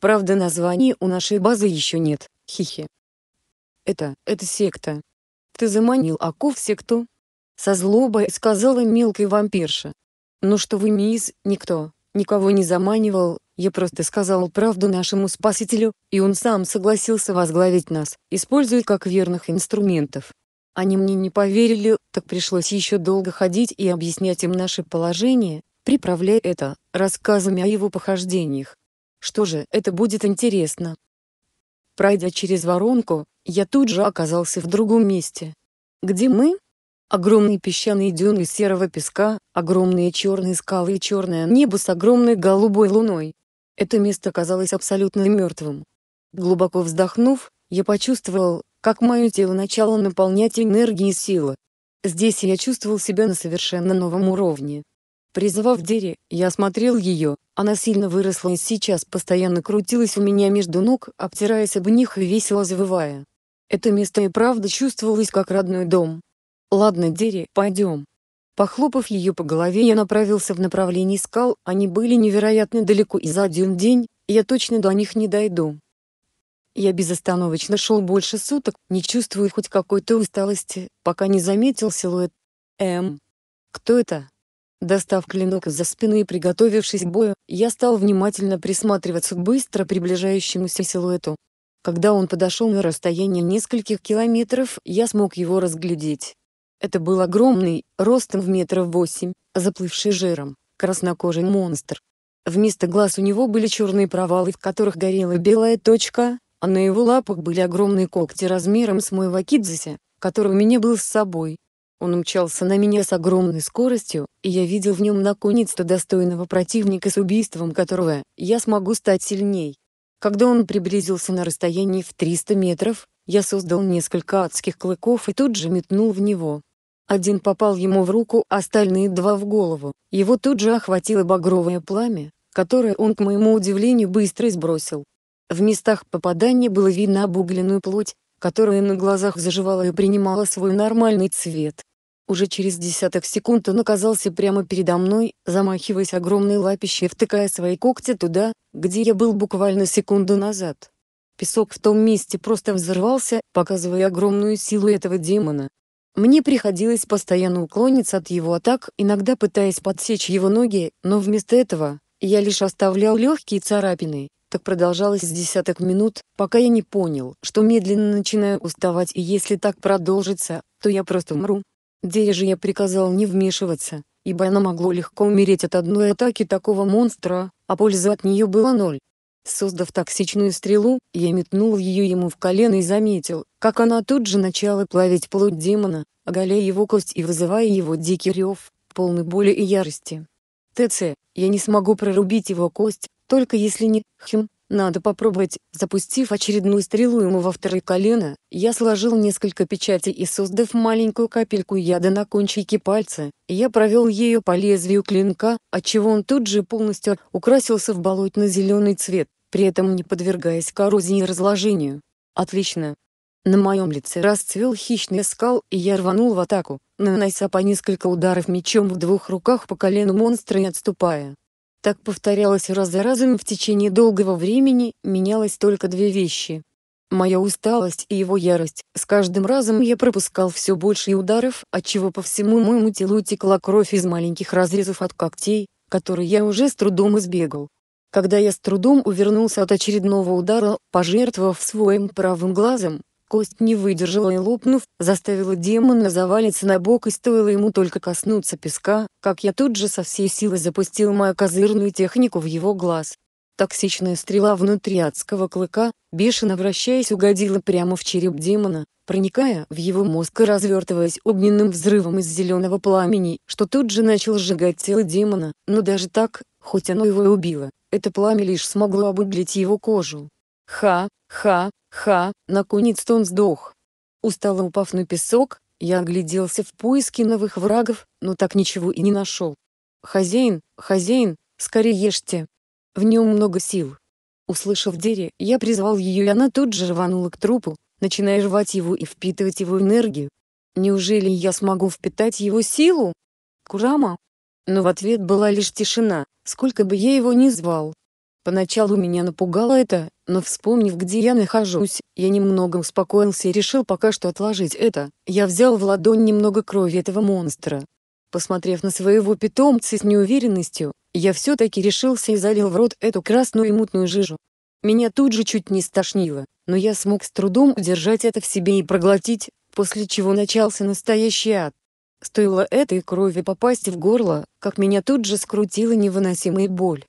Правда, названия у нашей базы еще нет, хихи. Это, это секта. Ты заманил Аку в секту? Со злобой сказала мелкая вампирша. Ну что вы, мисс, никто, никого не заманивал, я просто сказал правду нашему спасителю, и он сам согласился возглавить нас, используя как верных инструментов. Они мне не поверили, так пришлось еще долго ходить и объяснять им наше положение, приправляя это рассказами о его похождениях. Что же, это будет интересно. Пройдя через воронку, я тут же оказался в другом месте. Где мы? Огромные песчаные дюны серого песка, огромные черные скалы и черное небо с огромной голубой луной. Это место казалось абсолютно мертвым. Глубоко вздохнув, я почувствовал, как мое тело начало наполнять энергией и сила. Здесь я чувствовал себя на совершенно новом уровне. Призывав Дери, я осмотрел ее, она сильно выросла и сейчас постоянно крутилась у меня между ног, обтираясь об них и весело завывая. Это место и правда чувствовалось как родной дом. «Ладно, Дери, пойдем». Похлопав ее по голове, я направился в направлении скал, они были невероятно далеко и за один день я точно до них не дойду. Я безостановочно шел больше суток, не чувствуя хоть какой-то усталости, пока не заметил силуэт. Эм. Кто это? Достав клинок из-за спины и приготовившись к бою, я стал внимательно присматриваться к быстро приближающемуся силуэту. Когда он подошел на расстояние нескольких километров, я смог его разглядеть. Это был огромный, ростом в метров восемь, заплывший жиром, краснокожий монстр. Вместо глаз у него были черные провалы, в которых горела белая точка, а на его лапах были огромные когти размером с мой вакидзися, который у меня был с собой. Он умчался на меня с огромной скоростью, и я видел в нем наконец-то достойного противника с убийством которого я смогу стать сильней. Когда он приблизился на расстоянии в 300 метров, я создал несколько адских клыков и тут же метнул в него. Один попал ему в руку, остальные два в голову. Его тут же охватило багровое пламя, которое он, к моему удивлению, быстро сбросил. В местах попадания было видно обугленную плоть, которая на глазах заживала и принимала свой нормальный цвет. Уже через десяток секунд он оказался прямо передо мной, замахиваясь огромной лапищей и втыкая свои когти туда, где я был буквально секунду назад. Песок в том месте просто взорвался, показывая огромную силу этого демона. Мне приходилось постоянно уклониться от его атак, иногда пытаясь подсечь его ноги, но вместо этого я лишь оставлял легкие царапины. Так продолжалось с десяток минут, пока я не понял, что медленно начинаю уставать и если так продолжится, то я просто умру. Дере же я приказал не вмешиваться, ибо она могло легко умереть от одной атаки такого монстра, а польза от нее была ноль. Создав токсичную стрелу, я метнул ее ему в колено и заметил, как она тут же начала плавить плоть демона, оголяя его кость и вызывая его дикий рев, полный боли и ярости. ТЦ, я не смогу прорубить его кость, только если не, хм, надо попробовать. Запустив очередную стрелу ему во второе колено, я сложил несколько печатей и создав маленькую капельку яда на кончике пальца, я провел ее по лезвию клинка, отчего он тут же полностью украсился в болотно-зеленый цвет, при этом не подвергаясь коррозии и разложению. Отлично. На моем лице расцвел хищный скал, и я рванул в атаку, нанося по несколько ударов мечом в двух руках по колену монстра и отступая. Так повторялось раз за разом в течение долгого времени, менялось только две вещи. Моя усталость и его ярость. С каждым разом я пропускал все больше ударов, отчего по всему моему телу текла кровь из маленьких разрезов от когтей, которые я уже с трудом избегал. Когда я с трудом увернулся от очередного удара, пожертвовав своим правым глазом, Кость не выдержала и лопнув, заставила демона завалиться на бок и стоило ему только коснуться песка, как я тут же со всей силы запустил мою козырную технику в его глаз. Токсичная стрела внутри адского клыка, бешено вращаясь угодила прямо в череп демона, проникая в его мозг и развертываясь огненным взрывом из зеленого пламени, что тут же начал сжигать тело демона, но даже так, хоть оно его и убило, это пламя лишь смогло обуглить его кожу. Ха, ха, ха, наконец-то он сдох. Устало упав на песок, я огляделся в поиске новых врагов, но так ничего и не нашел. «Хозяин, хозяин, скорее ешьте! В нем много сил!» Услышав Дерри, я призвал ее и она тут же рванула к трупу, начиная жевать его и впитывать его энергию. «Неужели я смогу впитать его силу?» «Курама?» Но в ответ была лишь тишина, сколько бы я его ни звал. Поначалу меня напугало это, но вспомнив, где я нахожусь, я немного успокоился и решил пока что отложить это. Я взял в ладонь немного крови этого монстра. Посмотрев на своего питомца с неуверенностью, я все-таки решился и залил в рот эту красную и мутную жижу. Меня тут же чуть не стошнило, но я смог с трудом удержать это в себе и проглотить, после чего начался настоящий ад. Стоило этой крови попасть в горло, как меня тут же скрутила невыносимая боль.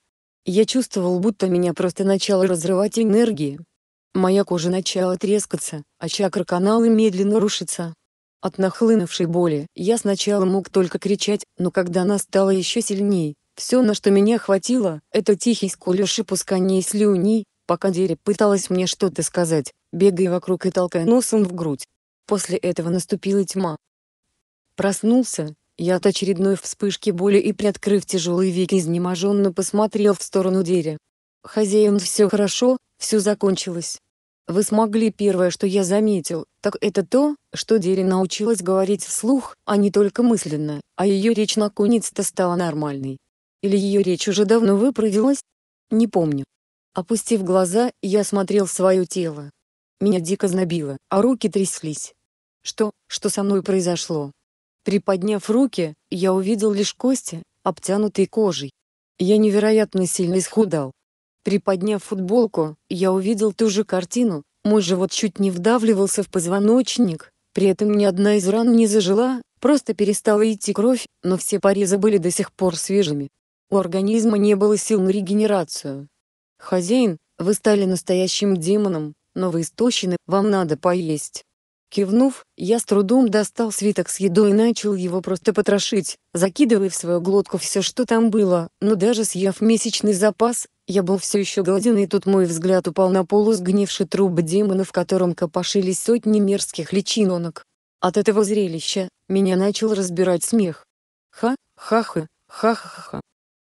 Я чувствовал, будто меня просто начало разрывать энергии. Моя кожа начала трескаться, а чакра каналы медленно рушится. От нахлынувшей боли я сначала мог только кричать, но когда она стала еще сильней, все на что меня хватило, это тихий скулёж и пускание слюней, пока Дерри пыталась мне что-то сказать, бегая вокруг и толкая носом в грудь. После этого наступила тьма. Проснулся, я от очередной вспышки боли и приоткрыв тяжелый век изнеможенно посмотрел в сторону двери. «Хозяин, все хорошо, все закончилось». Вы смогли первое, что я заметил, так это то, что Дерри научилась говорить вслух, а не только мысленно, а ее речь наконец-то стала нормальной. Или ее речь уже давно выправилась? Не помню. Опустив глаза, я смотрел свое тело. Меня дико знобило, а руки тряслись. Что, что со мной произошло? Приподняв руки, я увидел лишь кости, обтянутые кожей. Я невероятно сильно исхудал. Приподняв футболку, я увидел ту же картину, мой живот чуть не вдавливался в позвоночник, при этом ни одна из ран не зажила, просто перестала идти кровь, но все порезы были до сих пор свежими. У организма не было сил на регенерацию. «Хозяин, вы стали настоящим демоном, но вы истощены, вам надо поесть». Кивнув, я с трудом достал свиток с едой и начал его просто потрошить, закидывая в свою глотку все, что там было, но даже съев месячный запас, я был все еще голоден, и тут мой взгляд упал на полусгнивший труп демона, в котором копошились сотни мерзких личинок. От этого зрелища меня начал разбирать смех. Ха-ха-ха, ха-ха-ха.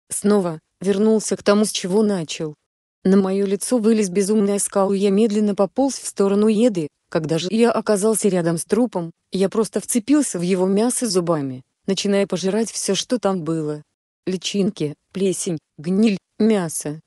Снова вернулся к тому, с чего начал. На мое лицо вылез безумный оскал, и я медленно пополз в сторону еды, когда же я оказался рядом с трупом, я просто вцепился в его мясо зубами, начиная пожирать все, что там было. Личинки, плесень, гниль, мясо.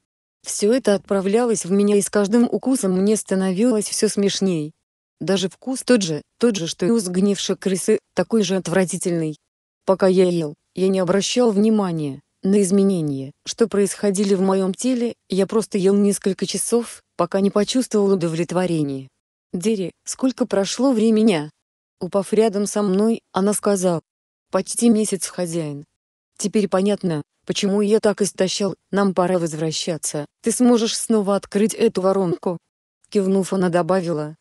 Все это отправлялось в меня и с каждым укусом мне становилось все смешней. Даже вкус тот же, тот же, что и у сгнившей крысы, такой же отвратительный. Пока я ел, я не обращал внимания на изменения, что происходили в моем теле, я просто ел несколько часов, пока не почувствовал удовлетворение. Дери, сколько прошло времени?» Упав рядом со мной, она сказала. «Почти месяц, хозяин. Теперь понятно, почему я так истощал, нам пора возвращаться, ты сможешь снова открыть эту воронку». Кивнув, она добавила.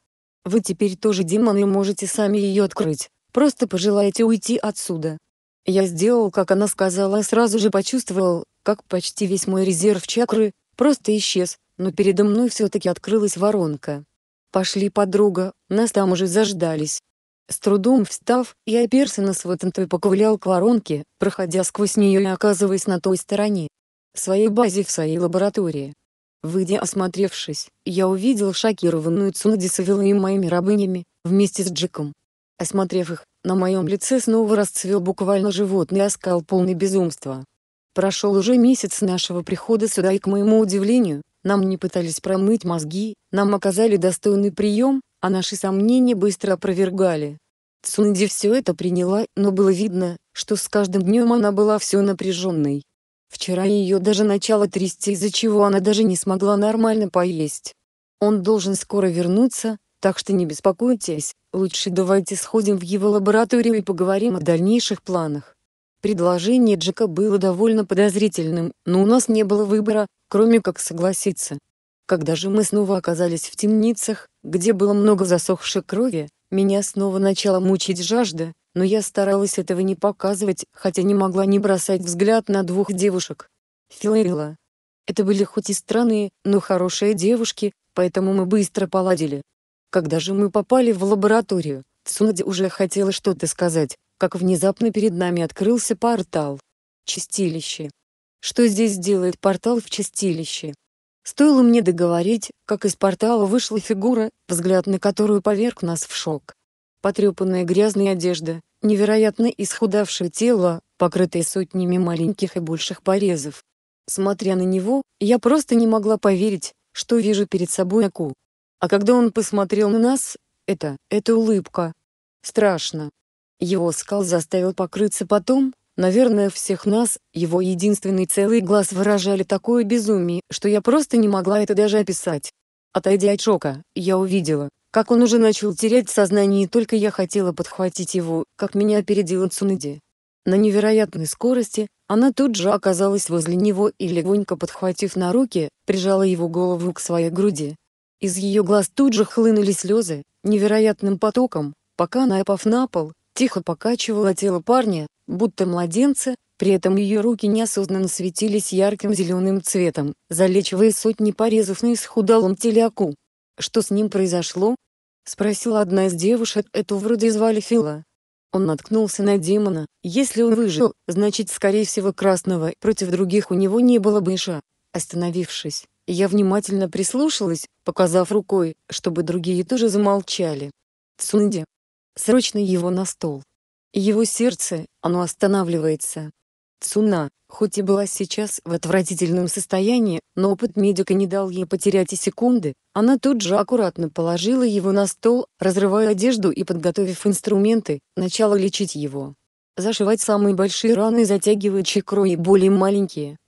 «Вы теперь тоже демоны можете сами ее открыть, просто пожелаете уйти отсюда». Я сделал, как она сказала, и сразу же почувствовал, как почти весь мой резерв чакры просто исчез, но передо мной все-таки открылась воронка. «Пошли, подруга, нас там уже заждались». С трудом встав, я оперся на сватанто и поковылял к воронке, проходя сквозь нее и оказываясь на той стороне. Своей базе в своей лаборатории. Выйдя осмотревшись, я увидел шокированную Цунади с и моими рабынями, вместе с Джеком. Осмотрев их, на моем лице снова расцвел буквально животный оскал полный безумства. Прошел уже месяц нашего прихода сюда и, к моему удивлению, нам не пытались промыть мозги, нам оказали достойный прием, а наши сомнения быстро опровергали. Цунди все это приняла, но было видно, что с каждым днем она была все напряженной. Вчера ее даже начало трясти, из-за чего она даже не смогла нормально поесть. Он должен скоро вернуться, так что не беспокойтесь, лучше давайте сходим в его лабораторию и поговорим о дальнейших планах. Предложение Джека было довольно подозрительным, но у нас не было выбора, кроме как согласиться. Когда же мы снова оказались в темницах, где было много засохшей крови, меня снова начала мучить жажда, но я старалась этого не показывать, хотя не могла не бросать взгляд на двух девушек. Филейла. Это были хоть и странные, но хорошие девушки, поэтому мы быстро поладили. Когда же мы попали в лабораторию, Цунади уже хотела что-то сказать, как внезапно перед нами открылся портал. Чистилище. Что здесь делает портал в чистилище? Стоило мне договорить, как из портала вышла фигура, взгляд на которую поверг нас в шок. Потрепанная грязная одежда, невероятно исхудавшее тело, покрытое сотнями маленьких и больших порезов. Смотря на него, я просто не могла поверить, что вижу перед собой Аку. А когда он посмотрел на нас, это, это улыбка. Страшно. Его скал заставил покрыться потом, наверное всех нас, его единственный целый глаз выражали такое безумие, что я просто не могла это даже описать. Отойдя от шока, я увидела, как он уже начал терять сознание и только я хотела подхватить его, как меня опередила Цунади. На невероятной скорости, она тут же оказалась возле него и легонько подхватив на руки, прижала его голову к своей груди. Из ее глаз тут же хлынули слезы, невероятным потоком, пока она, опав на пол, тихо покачивала тело парня, будто младенца, при этом ее руки неосознанно светились ярким зеленым цветом, залечивая сотни порезов на исхудалом теляку. «Что с ним произошло?» — спросила одна из девушек, эту вроде звали Фила. Он наткнулся на демона, если он выжил, значит скорее всего красного, против других у него не было быша. Остановившись, я внимательно прислушалась, показав рукой, чтобы другие тоже замолчали. Цунди, Срочно его на стол. Его сердце, оно останавливается. Цуна, хоть и была сейчас в отвратительном состоянии, но опыт медика не дал ей потерять и секунды, она тут же аккуратно положила его на стол, разрывая одежду и подготовив инструменты, начала лечить его. Зашивать самые большие раны затягивающие крой и более маленькие.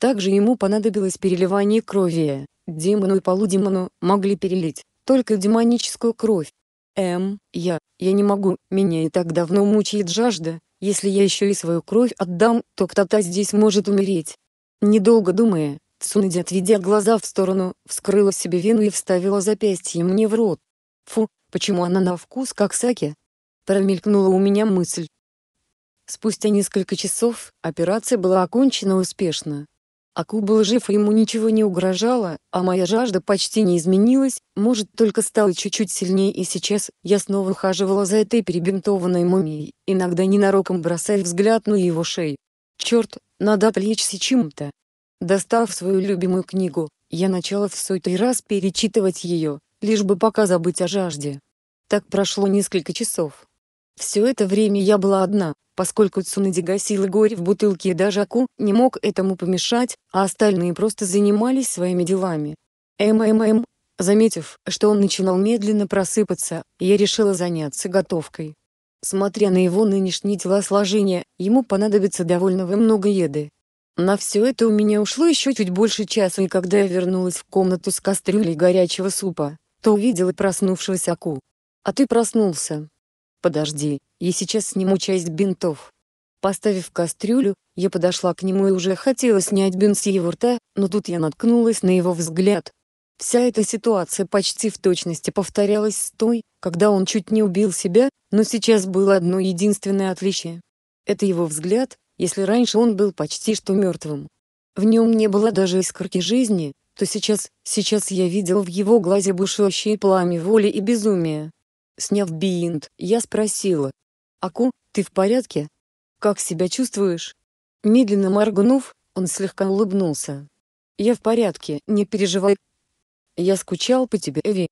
Также ему понадобилось переливание крови. Демону и полудемону могли перелить только демоническую кровь, М, я, я не могу, меня и так давно мучает жажда, если я еще и свою кровь отдам, то кто-то здесь может умереть. Недолго думая, Цунади, отведя глаза в сторону, вскрыла себе вену и вставила запястье мне в рот. Фу, почему она на вкус как саке? Промелькнула у меня мысль. Спустя несколько часов, операция была окончена успешно. Аку был жив и ему ничего не угрожало, а моя жажда почти не изменилась, может только стала чуть-чуть сильнее и сейчас я снова ухаживала за этой перебинтованной мумией, иногда ненароком бросая взгляд на его шею. Черт, надо отвлечься чем-то. Достав свою любимую книгу, я начала в сотый раз перечитывать ее, лишь бы пока забыть о жажде. Так прошло несколько часов. Все это время я была одна, поскольку Цунади гасила горе в бутылке и даже Аку не мог этому помешать, а остальные просто занимались своими делами. МММ. Заметив, что он начинал медленно просыпаться, я решила заняться готовкой. Смотря на его нынешнее телосложение, ему понадобится довольно много еды. На все это у меня ушло еще чуть больше часа и когда я вернулась в комнату с кастрюлей горячего супа, то увидела проснувшегося Аку. «А ты проснулся», «Подожди, я сейчас сниму часть бинтов». Поставив кастрюлю, я подошла к нему и уже хотела снять бинт с его рта, но тут я наткнулась на его взгляд. Вся эта ситуация почти в точности повторялась с той, когда он чуть не убил себя, но сейчас было одно единственное отличие. Это его взгляд, если раньше он был почти что мертвым. В нем не было даже искорки жизни, то сейчас, сейчас я видел в его глазе бушующие пламя воли и безумия. Сняв бинт, я спросила. «Аку, ты в порядке? Как себя чувствуешь?» Медленно моргнув, он слегка улыбнулся. «Я в порядке, не переживай. Я скучал по тебе, Эви».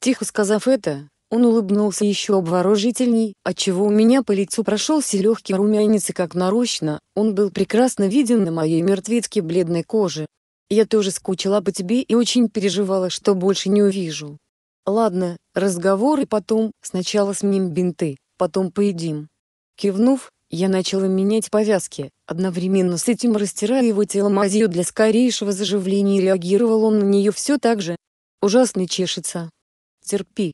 Тихо сказав это, он улыбнулся еще обворожительней, отчего у меня по лицу прошелся легкий румянец и как нарочно, он был прекрасно виден на моей мертвецки бледной коже. Я тоже скучала по тебе и очень переживала, что больше не увижу. «Ладно, разговор и потом сначала сменим бинты, потом поедим». Кивнув, я начала менять повязки, одновременно с этим растирая его тело мазью для скорейшего заживления и реагировал он на нее все так же. Ужасно чешется. Терпи.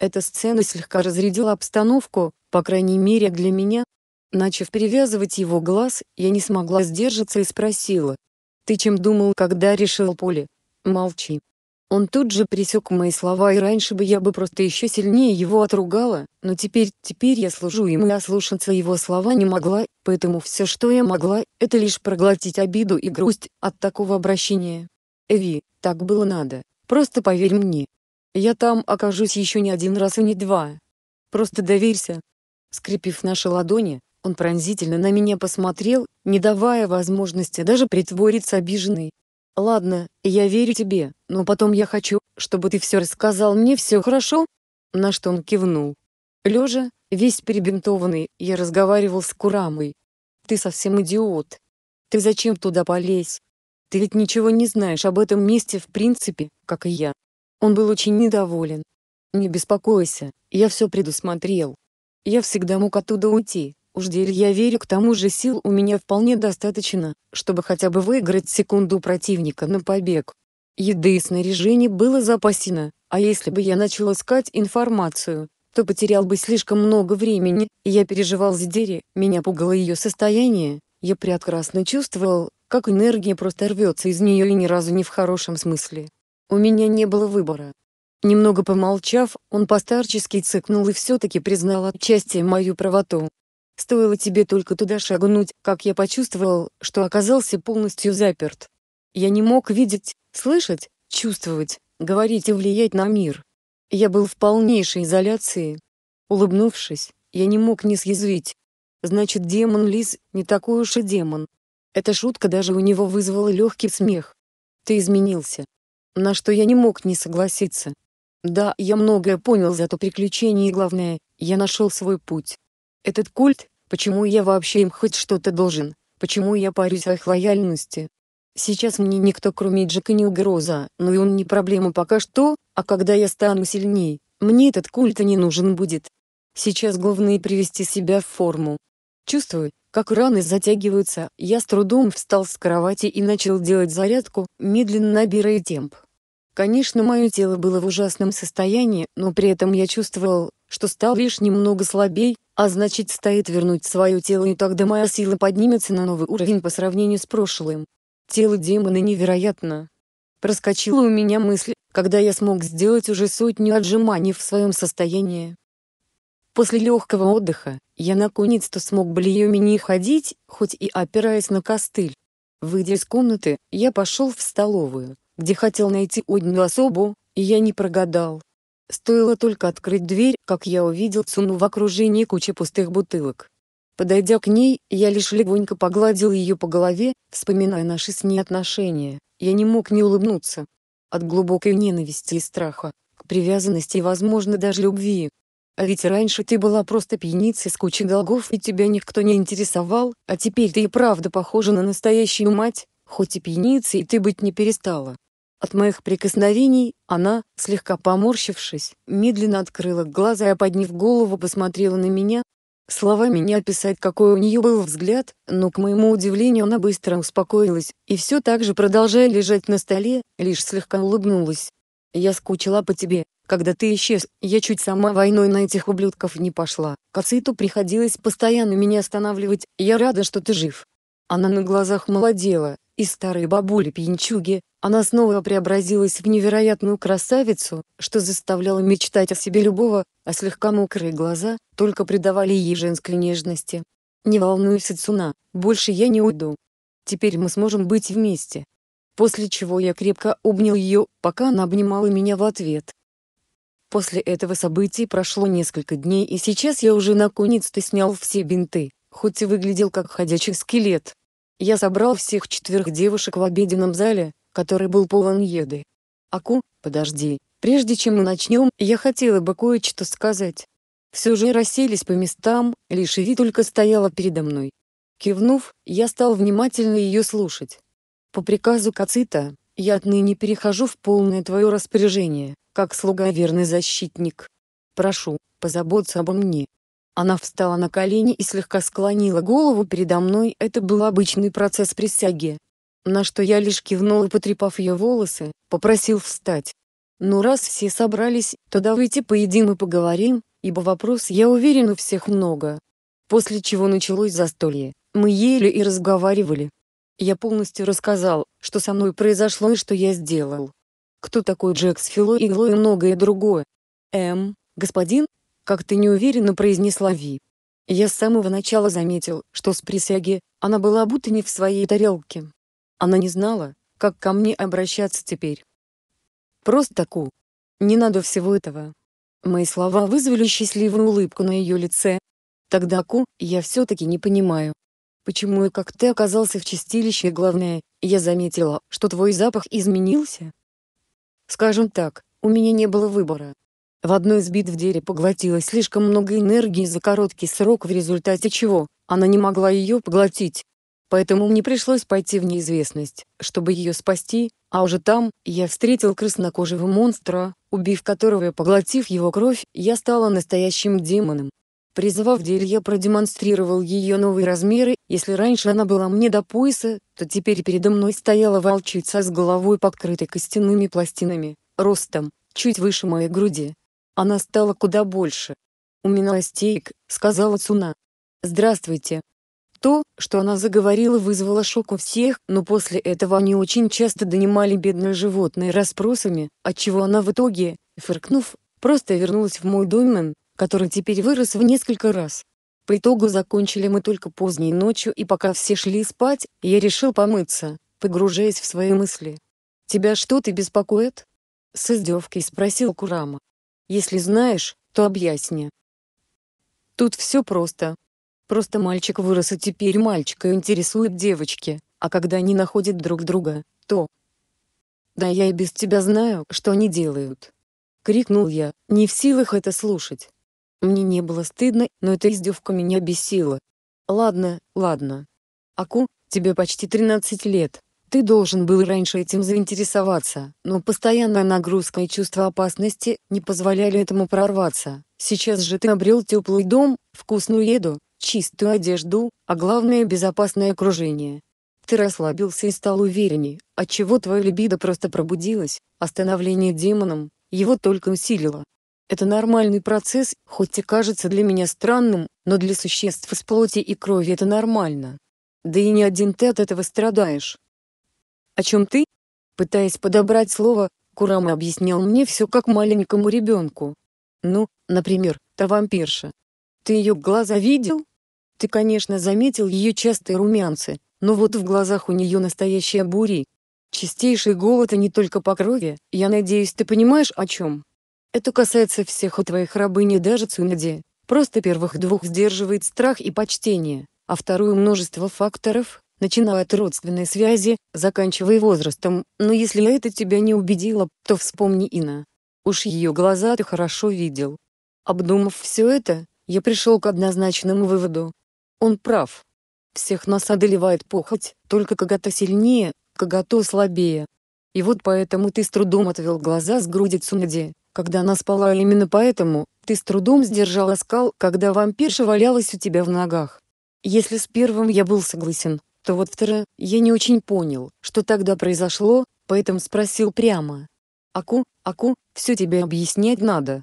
Эта сцена слегка разрядила обстановку, по крайней мере для меня. Начав перевязывать его глаз, я не смогла сдержаться и спросила. «Ты чем думал, когда решил поле?» «Молчи. Он тут же пресек мои слова и раньше бы я бы просто еще сильнее его отругала, но теперь, теперь я служу ему и ослушаться его слова не могла, поэтому все что я могла, это лишь проглотить обиду и грусть от такого обращения. Эви, так было надо, просто поверь мне. Я там окажусь еще не один раз и не два. Просто доверься. Скрепив наши ладони, он пронзительно на меня посмотрел, не давая возможности даже притвориться обиженной, «Ладно, я верю тебе, но потом я хочу, чтобы ты все рассказал мне все хорошо?» На что он кивнул. Лежа, весь перебинтованный, я разговаривал с Курамой. «Ты совсем идиот. Ты зачем туда полез? Ты ведь ничего не знаешь об этом месте в принципе, как и я». Он был очень недоволен. «Не беспокойся, я все предусмотрел. Я всегда мог оттуда уйти, Уж дель я верю, к тому же сил у меня вполне достаточно, чтобы хотя бы выиграть секунду противника на побег. Еды и снаряжения было запасено, а если бы я начал искать информацию, то потерял бы слишком много времени, и я переживал за Дери, меня пугало ее состояние, я прекрасно чувствовал, как энергия просто рвется из нее и ни разу не в хорошем смысле. У меня не было выбора. Немного помолчав, он постарчески цыкнул и все-таки признал отчасти мою правоту. Стоило тебе только туда шагнуть, как я почувствовал, что оказался полностью заперт. Я не мог видеть, слышать, чувствовать, говорить и влиять на мир. Я был в полнейшей изоляции. Улыбнувшись, я не мог не съязвить. Значит, демон Лиз не такой уж и демон. Эта шутка даже у него вызвала легкий смех. Ты изменился. На что я не мог не согласиться. Да, я многое понял за то приключение и главное, я нашел свой путь. Этот культ, почему я вообще им хоть что-то должен, почему я парюсь о их лояльности. Сейчас мне никто кроме Джека не угроза, но и он не проблема пока что, а когда я стану сильней, мне этот культ не нужен будет. Сейчас главное привести себя в форму. Чувствую, как раны затягиваются, я с трудом встал с кровати и начал делать зарядку, медленно набирая темп. Конечно, мое тело было в ужасном состоянии, но при этом я чувствовал, что стал лишь немного слабей, а значит стоит вернуть свое тело и тогда моя сила поднимется на новый уровень по сравнению с прошлым. Тело демона невероятно. Проскочила у меня мысль, когда я смог сделать уже сотню отжиманий в своем состоянии. После легкого отдыха, я наконец-то смог блеемени ходить, хоть и опираясь на костыль. Выйдя из комнаты, я пошел в столовую, где хотел найти одну особу, и я не прогадал. Стоило только открыть дверь, как я увидел Цуну в окружении кучи пустых бутылок. Подойдя к ней, я лишь легонько погладил ее по голове, вспоминая наши с ней отношения. Я не мог не улыбнуться. От глубокой ненависти и страха, к привязанности и, возможно, даже любви. А ведь раньше ты была просто пьяницей с кучей долгов и тебя никто не интересовал, а теперь ты и правда похожа на настоящую мать, хоть и пьяницей ты быть не перестала. От моих прикосновений она, слегка поморщившись, медленно открыла глаза и, а подняв голову, посмотрела на меня. Словами не описать, какой у нее был взгляд, но, к моему удивлению, она быстро успокоилась и все так же, продолжая лежать на столе, лишь слегка улыбнулась. «Я скучала по тебе, когда ты исчез, я чуть сама войной на этих ублюдков не пошла. Кациту приходилось постоянно меня останавливать, я рада, что ты жив». Она на глазах молодела, и старой бабули-пьянчуги она снова преобразилась в невероятную красавицу, что заставляло мечтать о себе любого, а слегка мокрые глаза только придавали ей женской нежности. «Не волнуйся, Цуна, больше я не уйду. Теперь мы сможем быть вместе». После чего я крепко обнял ее, пока она обнимала меня в ответ. После этого события прошло несколько дней и сейчас я уже наконец-то снял все бинты, хоть и выглядел как ходячий скелет. Я собрал всех четверых девушек в обеденном зале, который был полон еды. «Аку, подожди, прежде чем мы начнем, я хотела бы кое-что сказать». Все же расселись по местам, лишь Ви только стояла передо мной. Кивнув, я стал внимательно ее слушать. По приказу Кацита, я отныне перехожу в полное твое распоряжение, как слуга верный защитник. Прошу, позаботься обо мне, она встала на колени и слегка склонила голову передо мной, это был обычный процесс присяги. На что я лишь кивнул и, потрепав ее волосы, попросил встать. Но ну, раз все собрались, то давайте поедим и поговорим, ибо вопрос, я уверен, у всех много». После чего началось застолье. Мы ели и разговаривали. Я полностью рассказал, что со мной произошло и что я сделал. Кто такой Джекс Фило Игло и многое другое. М, господин, как-то неуверенно произнесла Ви. Я с самого начала заметил, что с присяги, она была будто не в своей тарелке. Она не знала, как ко мне обращаться теперь. Просто ку. Не надо всего этого. Мои слова вызвали счастливую улыбку на ее лице. Тогда ку, я все-таки не понимаю. Почему и как ты оказался в чистилище главное, я заметила, что твой запах изменился? Скажем так, у меня не было выбора, в одной из бит в Дере поглотила слишком много энергии за короткий срок, в результате чего она не могла ее поглотить. Поэтому мне пришлось пойти в неизвестность, чтобы ее спасти, а уже там я встретил краснокожего монстра, убив которого и поглотив его кровь, я стала настоящим демоном. Призвав дерь, я продемонстрировал ее новые размеры, если раньше она была мне до пояса, то теперь передо мной стояла волчица с головой покрытой костяными пластинами, ростом, чуть выше моей груди. Она стала куда больше. «У меня стейк», — сказала Цуна. «Здравствуйте». То, что она заговорила, вызвало шок у всех, но после этого они очень часто донимали бедное животное расспросами, отчего она в итоге, фыркнув, просто вернулась в мой домен, который теперь вырос в несколько раз. По итогу закончили мы только поздней ночью и пока все шли спать, я решил помыться, погружаясь в свои мысли. «Тебя что-то беспокоит?» С издевкой спросил Курама. Если знаешь, то объясни. Тут все просто. Просто мальчик вырос и теперь мальчика интересует девочки, а когда они находят друг друга, то... Да я и без тебя знаю, что они делают. Крикнул я, не в силах это слушать. Мне не было стыдно, но эта издевка меня бесила. Ладно, ладно. Аку, тебе почти 13 лет. Ты должен был раньше этим заинтересоваться, но постоянная нагрузка и чувство опасности не позволяли этому прорваться. Сейчас же ты обрел теплый дом, вкусную еду, чистую одежду, а главное безопасное окружение. Ты расслабился и стал уверенней, отчего твоя либидо просто пробудилась, Остановление а демоном его только усилило. Это нормальный процесс, хоть и кажется для меня странным, но для существ из плоти и крови это нормально. Да и не один ты от этого страдаешь о чем ты?» Пытаясь подобрать слово, Курама объяснял мне все как маленькому ребенку. «Ну, например, та вампирша. Ты ее глаза видел?» «Ты, конечно, заметил ее частые румянцы, но вот в глазах у нее настоящая бури. Чистейший голод и а не только по крови, я надеюсь, ты понимаешь о чем?» Это касается всех у твоих рабыни, даже Цунади. Просто первых двух сдерживает страх и почтение, а вторую множество факторов, начиная от родственной связи, заканчивая возрастом, но если это тебя не убедило, то вспомни Ина. Уж ее глаза ты хорошо видел. Обдумав все это, я пришел к однозначному выводу. Он прав. Всех нас одолевает похоть, только когота сильнее, когото слабее. И вот поэтому ты с трудом отвел глаза с груди Цунади, когда она спала именно поэтому, ты с трудом сдержала скал, когда вампирша валялась у тебя в ногах. Если с первым я был согласен, что вот второе я не очень понял, что тогда произошло, поэтому спросил прямо. «Аку, Аку, все тебе объяснять надо.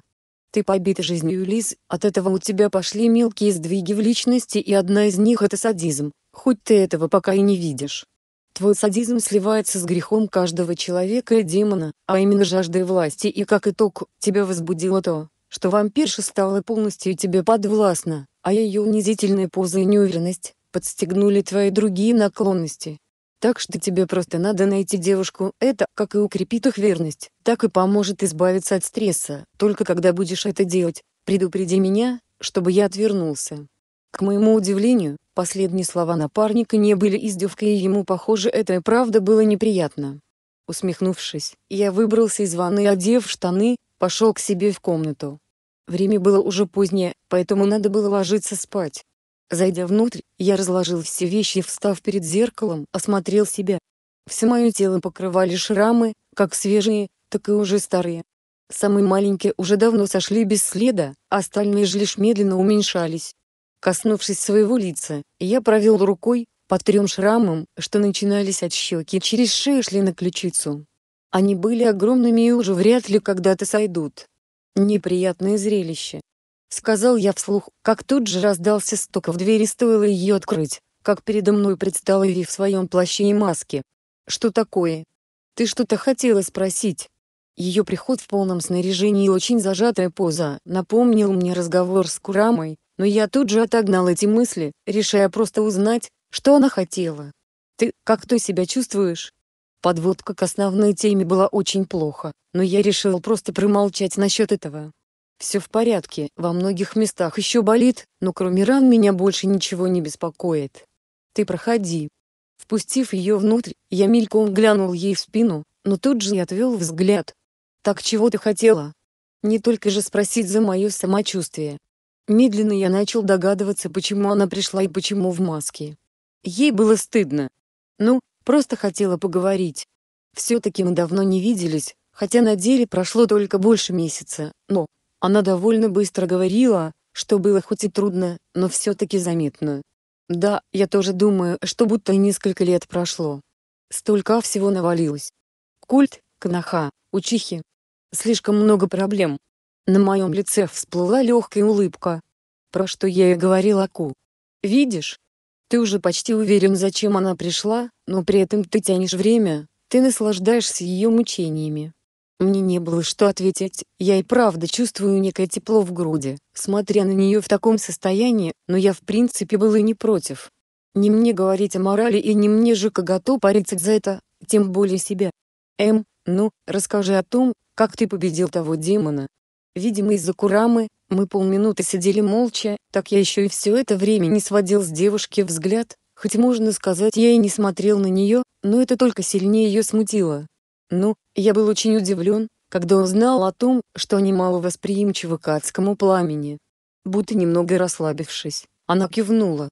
Ты побита жизнью, Лиз, от этого у тебя пошли мелкие сдвиги в личности и одна из них это садизм, хоть ты этого пока и не видишь». Твой садизм сливается с грехом каждого человека и демона, а именно жаждой власти и как итог, тебя возбудило то, что вампирша стала полностью тебе подвластна, а ее унизительная поза и неуверенность, подстегнули твои другие наклонности. Так что тебе просто надо найти девушку, это как и укрепит их верность, так и поможет избавиться от стресса, только когда будешь это делать, предупреди меня, чтобы я отвернулся. К моему удивлению, последние слова напарника не были издевкой и ему, похоже, это и правда было неприятно. Усмехнувшись, я выбрался из ванны одев штаны, пошел к себе в комнату. Время было уже позднее, поэтому надо было ложиться спать. Зайдя внутрь, я разложил все вещи и, встав перед зеркалом, осмотрел себя. Все мое тело покрывали шрамы, как свежие, так и уже старые. Самые маленькие уже давно сошли без следа, а остальные же лишь медленно уменьшались. Коснувшись своего лица, я провел рукой по трем шрамам, что начинались от щеки через шею шли на ключицу. Они были огромными и уже вряд ли когда-то сойдут. Неприятное зрелище, сказал я вслух, как тут же раздался стук в двери стоило ее открыть, как передо мной предстала Ви в своем плаще и маске. «Что такое? Ты что-то хотела спросить?» Ее приход в полном снаряжении и очень зажатая поза напомнил мне разговор с Курамой, но я тут же отогнал эти мысли, решая просто узнать, что она хотела. «Ты, как ты себя чувствуешь?» Подводка к основной теме была очень плохо, но я решил просто промолчать насчет этого. Все в порядке, во многих местах еще болит, но кроме ран меня больше ничего не беспокоит. Ты проходи. Впустив ее внутрь, я мельком глянул ей в спину, но тут же отвел взгляд. Так чего ты хотела? Не только же спросить за мое самочувствие. Медленно я начал догадываться, почему она пришла и почему в маске. Ей было стыдно. Ну, просто хотела поговорить. Все-таки мы давно не виделись, хотя на деле прошло только больше месяца, но, она довольно быстро говорила, что было хоть и трудно, но все-таки заметно. Да, я тоже думаю, что будто и несколько лет прошло. Столько всего навалилось. Культ, Канаха, учихи. Слишком много проблем. На моем лице всплыла легкая улыбка. Про что я и говорил Ку. Видишь? Ты уже почти уверен, зачем она пришла, но при этом ты тянешь время, ты наслаждаешься ее мучениями. Мне не было что ответить, я и правда чувствую некое тепло в груди, смотря на нее в таком состоянии, но я в принципе был и не против. Не мне говорить о морали и не мне же коготу париться за это, тем более себя. М, эм, ну, расскажи о том, как ты победил того демона. Видимо из-за Курамы, мы полминуты сидели молча, так я еще и все это время не сводил с девушки взгляд, хоть можно сказать я и не смотрел на нее, но это только сильнее ее смутило. Ну, я был очень удивлен, когда узнал о том, что они мало восприимчивы к адскому пламени. Будто немного расслабившись, она кивнула.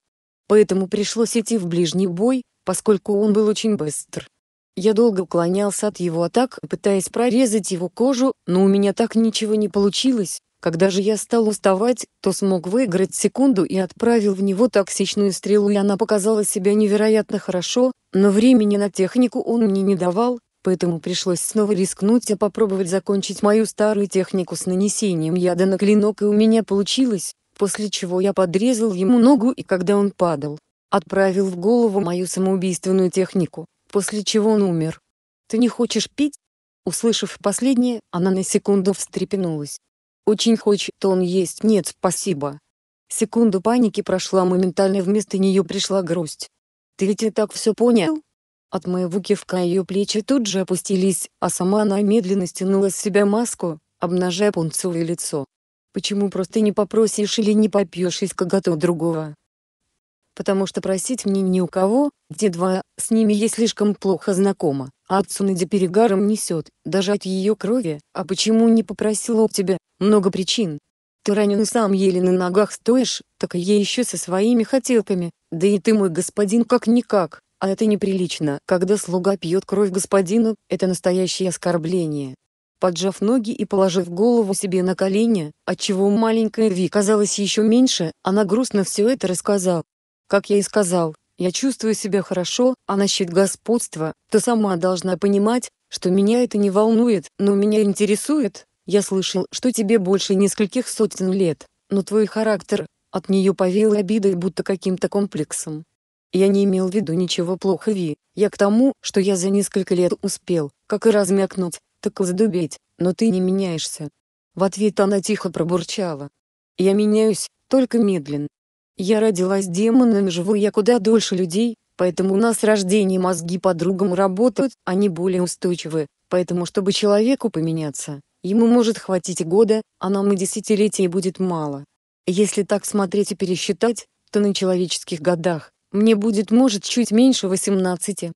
Поэтому пришлось идти в ближний бой, поскольку он был очень быстр. Я долго уклонялся от его атак, пытаясь прорезать его кожу, но у меня так ничего не получилось. Когда же я стал уставать, то смог выиграть секунду и отправил в него токсичную стрелу, и она показала себя невероятно хорошо, но времени на технику он мне не давал, поэтому пришлось снова рискнуть и попробовать закончить мою старую технику с нанесением яда на клинок и у меня получилось, после чего я подрезал ему ногу и когда он падал, отправил в голову мою самоубийственную технику, после чего он умер. «Ты не хочешь пить?» Услышав последнее, она на секунду встрепенулась. «Очень хочет он есть, нет, спасибо». Секунду паники прошла моментально вместо нее пришла грусть. «Ты ведь и так все понял?» От моего кивка ее плечи тут же опустились, а сама она медленно стянула с себя маску, обнажая пунцовое лицо. «Почему просто не попросишь или не попьешь из кого-то другого?» «Потому что просить мне ни у кого, где два, с ними я слишком плохо знакома, а от Цунади перегаром несет, даже от ее крови, а почему не попросила об тебя, много причин, ты ранен и сам еле на ногах стоишь, так и я еще со своими хотелками, да и ты мой господин как-никак, а это неприлично, когда слуга пьет кровь господина, это настоящее оскорбление. Поджав ноги и положив голову себе на колени, отчего маленькая Ви казалась еще меньше, она грустно все это рассказала. Как я и сказал, я чувствую себя хорошо, а насчет господства, ты сама должна понимать, что меня это не волнует, но меня интересует. Я слышал, что тебе больше нескольких сотен лет, но твой характер, от нее повеял обидой будто каким-то комплексом. Я не имел в виду ничего плохо Ви, я к тому, что я за несколько лет успел, как и размякнуть, так и задубеть, но ты не меняешься. В ответ она тихо пробурчала. Я меняюсь, только медленно. Я родилась демоном и живу я куда дольше людей, поэтому у нас с мозги по-другому работают, они более устойчивы, поэтому чтобы человеку поменяться, ему может хватить и года, а нам и десятилетий будет мало. Если так смотреть и пересчитать, то на человеческих годах, мне будет, может, чуть меньше 18.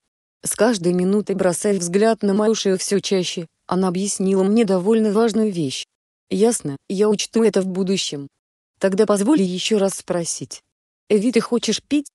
С каждой минутой бросая взгляд на Марушу все чаще, она объяснила мне довольно важную вещь. Ясно, я учту это в будущем. Тогда позволь еще раз спросить. Эви, ты хочешь пить?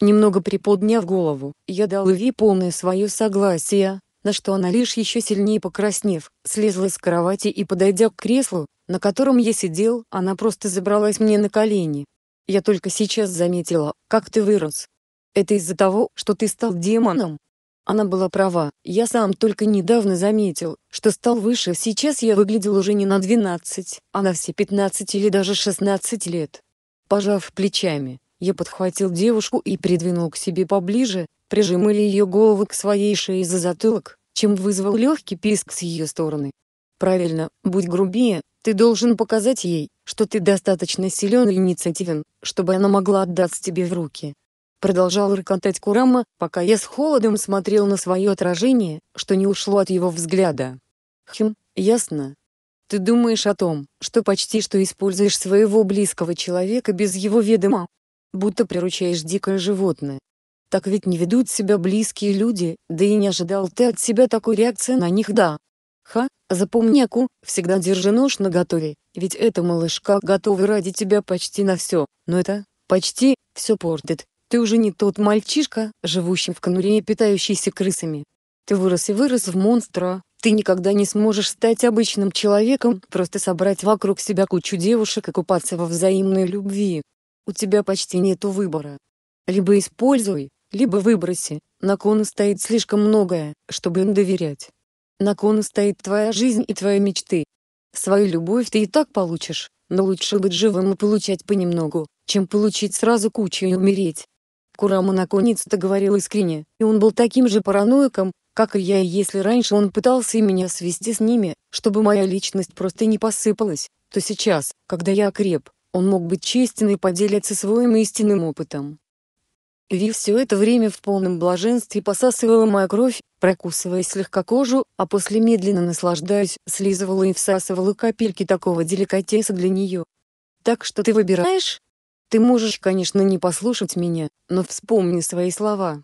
Немного приподняв голову, я дал Эви полное свое согласие, на что она лишь еще сильнее покраснев, слезла с кровати и подойдя к креслу, на котором я сидел, она просто забралась мне на колени, я только сейчас заметила, как ты вырос. Это из-за того, что ты стал демоном. Она была права, я сам только недавно заметил, что стал выше, сейчас я выглядел уже не на 12, а на все 15 или даже 16 лет. Пожав плечами, я подхватил девушку и придвинул к себе поближе, прижимали ее голову к своей шее за затылок, чем вызвал легкий писк с ее стороны. «Правильно, будь грубее, ты должен показать ей, что ты достаточно силен и инициативен, чтобы она могла отдаться тебе в руки. Продолжал рыкотать Курама, пока я с холодом смотрел на свое отражение, что не ушло от его взгляда. Хм, ясно. Ты думаешь о том, что почти что используешь своего близкого человека без его ведома. Будто приручаешь дикое животное. Так ведь не ведут себя близкие люди, да и не ожидал ты от себя такой реакции на них да. Ха, Запомни, Аку, всегда держи нож на наготове, ведь эта малышка готова ради тебя почти на все, но это, почти, все портит. Ты уже не тот мальчишка, живущий в конуре и питающийся крысами. Ты вырос и вырос в монстра, ты никогда не сможешь стать обычным человеком, просто собрать вокруг себя кучу девушек и купаться во взаимной любви. У тебя почти нету выбора. Либо используй, либо выброси, на кону стоит слишком многое, чтобы им доверять. На кону стоит твоя жизнь и твои мечты. Свою любовь ты и так получишь, но лучше быть живым и получать понемногу, чем получить сразу кучу и умереть. Курама наконец-то говорил искренне, и он был таким же параноиком, как и я, и если раньше он пытался меня свести с ними, чтобы моя личность просто не посыпалась, то сейчас, когда я окреп, он мог быть честен и поделиться своим истинным опытом. Ви все это время в полном блаженстве посасывала мою кровь, прокусывая слегка кожу, а после медленно наслаждаясь, слизывала и всасывала капельки такого деликатеса для нее. Так что ты выбираешь? Ты можешь, конечно, не послушать меня, но вспомни свои слова.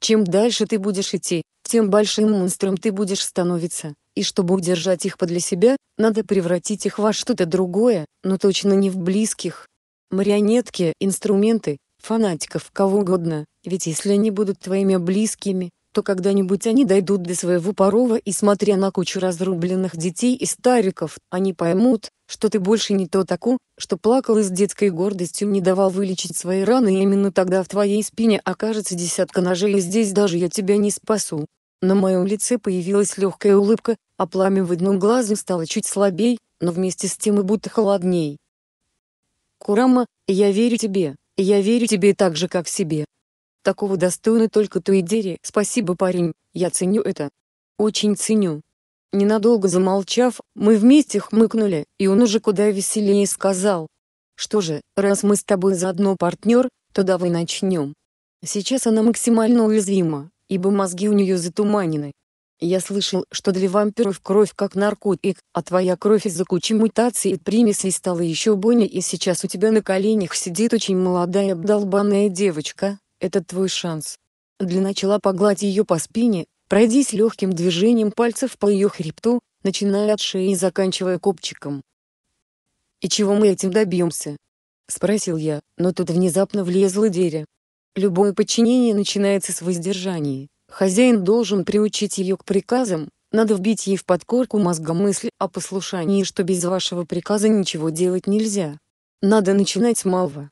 Чем дальше ты будешь идти, тем большим монстром ты будешь становиться, и чтобы удержать их подле себя, надо превратить их во что-то другое, но точно не в близких. Марионетки, инструменты, фанатиков кого угодно, ведь если они будут твоими близкими, то когда-нибудь они дойдут до своего порога и смотря на кучу разрубленных детей и стариков, они поймут, что ты больше не то таку, что плакал и с детской гордостью не давал вылечить свои раны и именно тогда в твоей спине окажется десятка ножей и здесь даже я тебя не спасу. На моем лице появилась легкая улыбка, а пламя в одном глазу стало чуть слабей, но вместе с тем и будто холодней. Курама, я верю тебе. Я верю тебе так же, как себе. Такого достойны только ты и Дери. Спасибо, парень, я ценю это. Очень ценю. Ненадолго замолчав, мы вместе хмыкнули, и он уже куда веселее сказал. Что же, раз мы с тобой заодно партнер, то давай начнем. Сейчас она максимально уязвима, ибо мозги у нее затуманены, я слышал, что для вампиров кровь как наркотик, а твоя кровь из-за кучи мутаций и примесей стала еще более. и сейчас у тебя на коленях сидит очень молодая обдолбанная девочка, это твой шанс. Для начала погладь ее по спине, пройдись легким движением пальцев по ее хребту, начиная от шеи и заканчивая копчиком. «И чего мы этим добьемся?» — спросил я, но тут внезапно влезла Деря. Любое подчинение начинается с воздержания. Хозяин должен приучить ее к приказам, надо вбить ей в подкорку мозга мысль о послушании, что без вашего приказа ничего делать нельзя. Надо начинать с малого.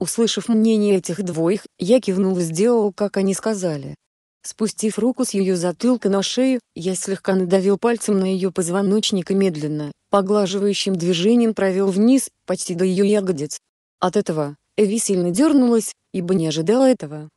Услышав мнение этих двоих, я кивнул и сделал, как они сказали. Спустив руку с ее затылка на шею, я слегка надавил пальцем на ее позвоночник и медленно, поглаживающим движением провел вниз, почти до ее ягодиц. От этого, Эви сильно дернулась, ибо не ожидала этого.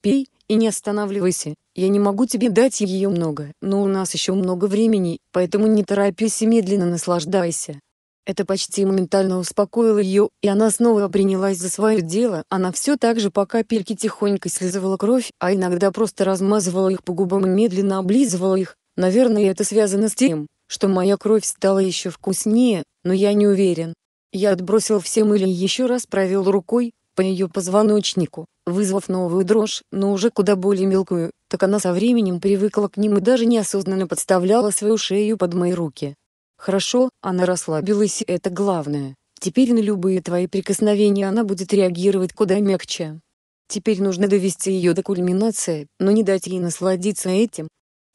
«Пей», и не останавливайся. Я не могу тебе дать ее много, но у нас еще много времени, поэтому не торопись и медленно наслаждайся. Это почти моментально успокоило ее, и она снова принялась за свое дело. Она все так же по капельке тихонько слизывала кровь, а иногда просто размазывала их по губам и медленно облизывала их. Наверное, это связано с тем, что моя кровь стала еще вкуснее, но я не уверен. Я отбросил все мыли и еще раз провел рукой, по ее позвоночнику, вызвав новую дрожь, но уже куда более мелкую, так она со временем привыкла к ним и даже неосознанно подставляла свою шею под мои руки. Хорошо, она расслабилась и это главное. Теперь на любые твои прикосновения она будет реагировать куда мягче. Теперь нужно довести ее до кульминации, но не дать ей насладиться этим.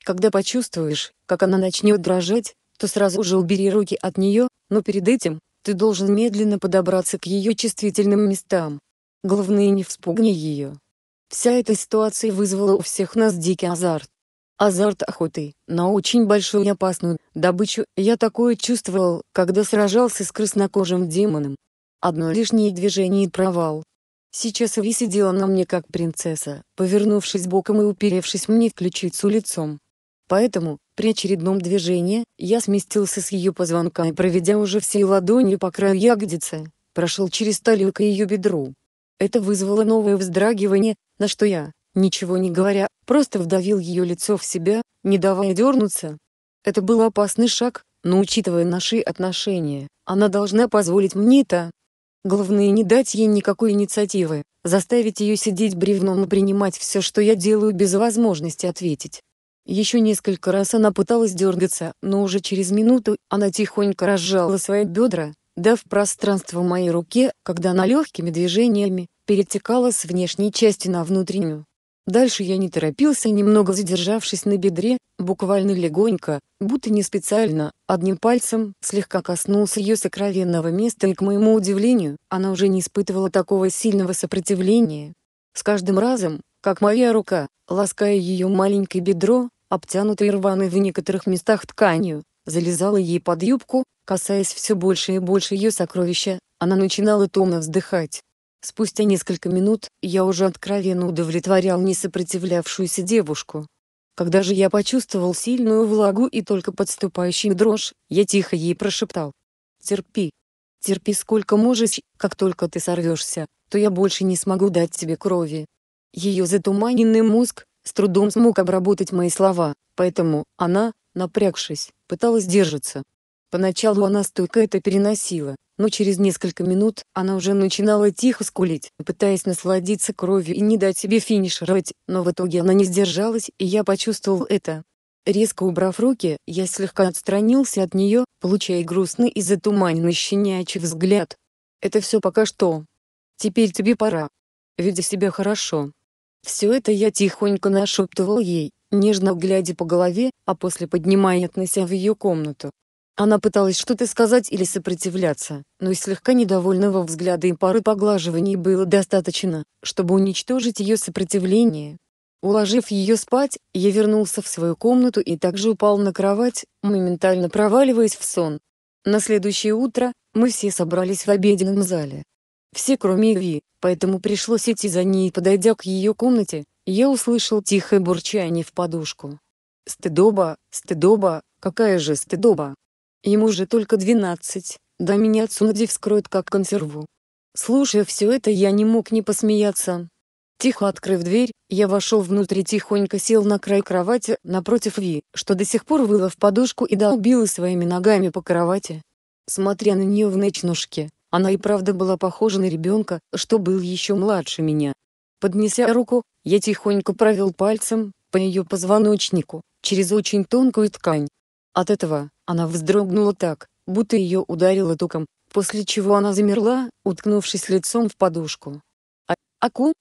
Когда почувствуешь, как она начнет дрожать, то сразу же убери руки от нее, но перед этим, ты должен медленно подобраться к ее чувствительным местам, Главное не вспугни ее. Вся эта ситуация вызвала у всех нас дикий азарт. Азарт охоты на очень большую и опасную добычу, я такое чувствовал, когда сражался с краснокожим демоном. Одно лишнее движение и провал. Сейчас Ви сидела на мне как принцесса, повернувшись боком и уперевшись мне в ключицу лицом. Поэтому, при очередном движении, я сместился с ее позвонка и проведя уже всей ладонью по краю ягодицы, прошел через талию к ее бедру. Это вызвало новое вздрагивание, на что я, ничего не говоря, просто вдавил ее лицо в себя, не давая дернуться. Это был опасный шаг, но учитывая наши отношения, она должна позволить мне это. Главное не дать ей никакой инициативы, заставить ее сидеть бревном и принимать все, что я делаю без возможности ответить. Еще несколько раз она пыталась дергаться, но уже через минуту она тихонько разжала свои бедра, дав пространство моей руке, когда она легкими движениями перетекала с внешней части на внутреннюю. Дальше я не торопился, немного задержавшись на бедре, буквально легонько, будто не специально, одним пальцем слегка коснулся ее сокровенного места и к моему удивлению, она уже не испытывала такого сильного сопротивления. С каждым разом, как моя рука, лаская ее маленькое бедро, обтянутой рваной в некоторых местах тканью, залезала ей под юбку, касаясь все больше и больше ее сокровища, она начинала томно вздыхать. Спустя несколько минут я уже откровенно удовлетворял несопротивлявшуюся девушку. Когда же я почувствовал сильную влагу и только подступающий дрожь, я тихо ей прошептал. «Терпи. Терпи сколько можешь, как только ты сорвешься, то я больше не смогу дать тебе крови». Ее затуманенный мозг с трудом смог обработать мои слова, поэтому она, напрягшись, пыталась держаться. Поначалу она стойко это переносила, но через несколько минут она уже начинала тихо скулить, пытаясь насладиться кровью и не дать себе финиш финишировать, но в итоге она не сдержалась, и я почувствовал это. Резко убрав руки, я слегка отстранился от нее, получая грустный и затуманенный щенячий взгляд. «Это все пока что. Теперь тебе пора. Веди себя хорошо». Все это я тихонько нашептывал ей, нежно глядя по голове, а после поднимая и относя в ее комнату. Она пыталась что-то сказать или сопротивляться, но и слегка недовольного взгляда и пары поглаживаний было достаточно, чтобы уничтожить ее сопротивление. Уложив ее спать, я вернулся в свою комнату и также упал на кровать, моментально проваливаясь в сон. На следующее утро мы все собрались в обеденном зале. Все кроме Ви, поэтому пришлось идти за ней, подойдя к ее комнате, я услышал тихое бурчание в подушку. «Стыдоба, стыдоба, какая же стыдоба! Ему же только двенадцать, да меня Цунди вскроет как консерву!» Слушая все это я не мог не посмеяться. Тихо открыв дверь, я вошел внутрь и тихонько сел на край кровати напротив Ви, что до сих пор выла в подушку и долбила своими ногами по кровати. Смотря на нее в ночнушке, она и правда была похожа на ребенка, что был еще младше меня. Поднеся руку, я тихонько провел пальцем по ее позвоночнику, через очень тонкую ткань. От этого она вздрогнула так, будто ее ударило током, после чего она замерла, уткнувшись лицом в подушку. «А «Аку?»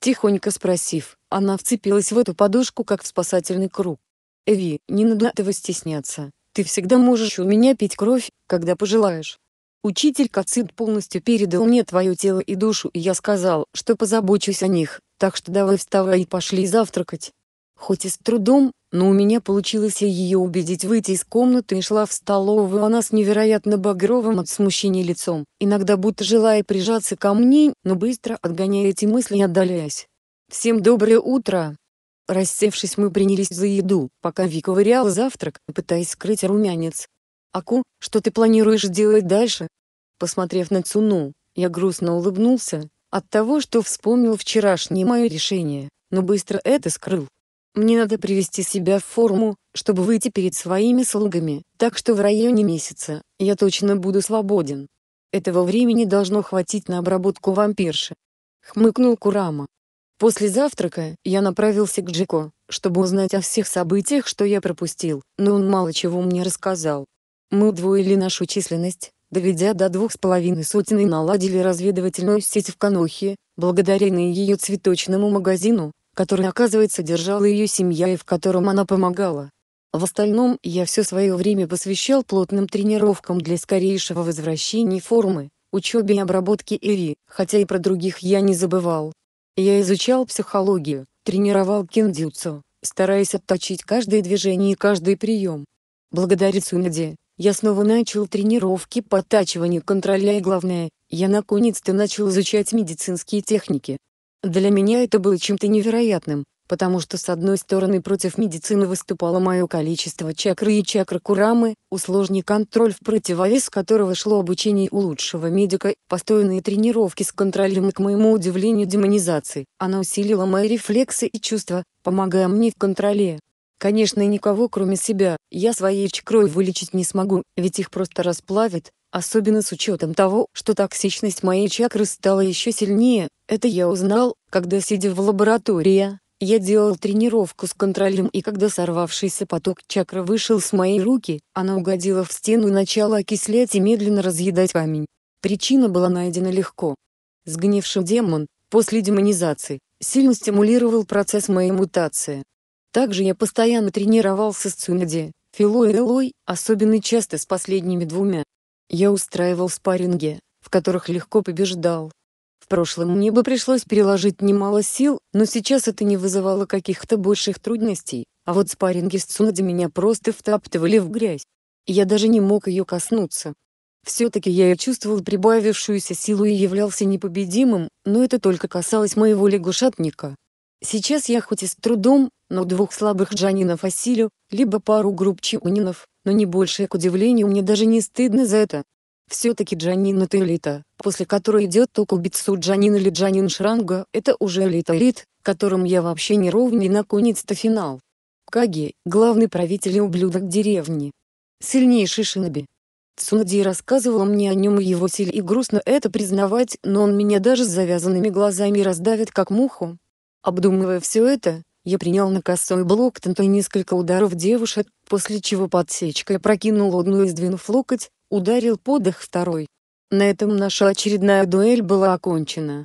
Тихонько спросив, она вцепилась в эту подушку как в спасательный круг. «Эви, не надо этого стесняться, ты всегда можешь у меня пить кровь, когда пожелаешь». Учитель Кацин полностью передал мне твое тело и душу, и я сказал, что позабочусь о них, так что давай вставай и пошли завтракать. Хоть и с трудом, но у меня получилось ее убедить выйти из комнаты и шла в столовую она с невероятно багровым от смущения лицом, иногда будто желая прижаться ко мне, но быстро отгоняя эти мысли и отдаляясь. «Всем доброе утро!» Рассевшись мы принялись за еду, пока Вика варяла завтрак, пытаясь скрыть румянец, «Аку, что ты планируешь делать дальше?» Посмотрев на Цуну, я грустно улыбнулся, от того, что вспомнил вчерашнее мое решение, но быстро это скрыл. Мне надо привести себя в форму, чтобы выйти перед своими слугами, так что в районе месяца я точно буду свободен. Этого времени должно хватить на обработку вампирши. Хмыкнул Курама. После завтрака я направился к Джеко, чтобы узнать о всех событиях, что я пропустил, но он мало чего мне рассказал. Мы удвоили нашу численность, доведя до двух с половиной сотен и наладили разведывательную сеть в Канохе, благодаря ее цветочному магазину, который, оказывается, держала ее семья и в котором она помогала. В остальном, я все свое время посвящал плотным тренировкам для скорейшего возвращения формы, учебе и обработке ИРИ, хотя и про других я не забывал. Я изучал психологию, тренировал киндюцу, стараясь отточить каждое движение и каждый прием. Благодаря Цунаде, я снова начал тренировки по тачиванию контроля и главное, я наконец-то начал изучать медицинские техники. Для меня это было чем-то невероятным, потому что с одной стороны против медицины выступало мое количество чакры и чакры Курамы, усложный контроль в противовес которого шло обучение у лучшего медика, постоянные тренировки с контролем и, к моему удивлению демонизации, она усилила мои рефлексы и чувства, помогая мне в контроле, Конечно, никого кроме себя я своей чкрой вылечить не смогу, ведь их просто расплавит, особенно с учетом того, что токсичность моей чакры стала еще сильнее. Это я узнал, когда сидя в лаборатории, я делал тренировку с контролем и когда сорвавшийся поток чакры вышел с моей руки, она угодила в стену и начала окислять и медленно разъедать камень. Причина была найдена легко. Сгнивший демон, после демонизации, сильно стимулировал процесс моей мутации. Также я постоянно тренировался с Цунади, Фило и Элой, особенно часто с последними двумя. Я устраивал спарринги, в которых легко побеждал. В прошлом мне бы пришлось переложить немало сил, но сейчас это не вызывало каких-то больших трудностей, а вот спарринги с Цунади меня просто втаптывали в грязь. Я даже не мог ее коснуться. Все-таки я и чувствовал прибавившуюся силу и являлся непобедимым, но это только касалось моего лягушатника. Сейчас я хоть и с трудом, но двух слабых джанинов осилю, либо пару групп чаунинов, но не больше, к удивлению мне даже не стыдно за это. Все-таки джанин это элита, после которой идет только битсу джанин или джанин шранга, это уже элита-элит, которым я вообще не на конец то финал. Каги, главный правитель и ублюдок деревни. Сильнейший шиноби. Цунади рассказывал мне о нем и его силе и грустно это признавать, но он меня даже с завязанными глазами раздавит как муху. Обдумывая все это, я принял на косой блок тента и несколько ударов девушек, после чего подсечкой прокинул одну и сдвинув локоть, ударил подых второй. На этом наша очередная дуэль была окончена.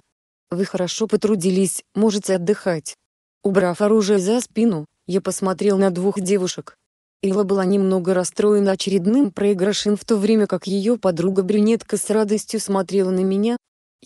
Вы хорошо потрудились, можете отдыхать. Убрав оружие за спину, я посмотрел на двух девушек. Ила была немного расстроена очередным проигрышем в то время как ее подруга-брюнетка с радостью смотрела на меня,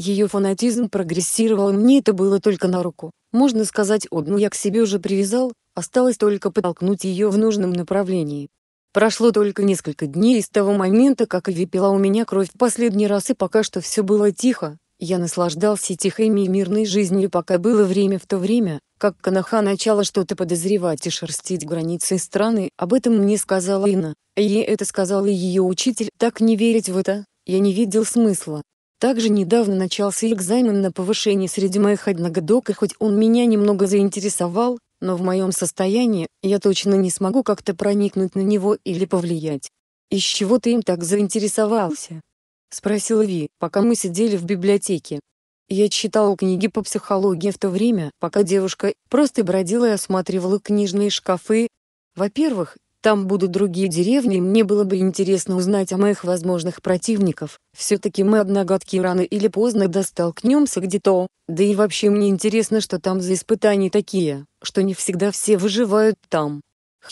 ее фанатизм прогрессировал, мне это было только на руку. Можно сказать, одну я к себе уже привязал, осталось только подтолкнуть ее в нужном направлении. Прошло только несколько дней с того момента, как Иви пила у меня кровь в последний раз и пока что все было тихо, я наслаждался тихой и мирной жизнью пока было время в то время, как Канаха начала что-то подозревать и шерстить границы страны, об этом мне сказала Инна, ей это сказала и ее учитель, так не верить в это, я не видел смысла, также недавно начался экзамен на повышение среди моих одногодок, и хоть он меня немного заинтересовал, но в моем состоянии я точно не смогу как-то проникнуть на него или повлиять. «Из чего ты им так заинтересовался?» — спросил Ви, пока мы сидели в библиотеке. Я читала книги по психологии в то время, пока девушка просто бродила и осматривала книжные шкафы. Во-первых, там будут другие деревни, мне было бы интересно узнать о моих возможных противников. Все-таки мы одногодки рано или поздно достолкнемся где-то. Да и вообще мне интересно, что там за испытания такие, что не всегда все выживают там.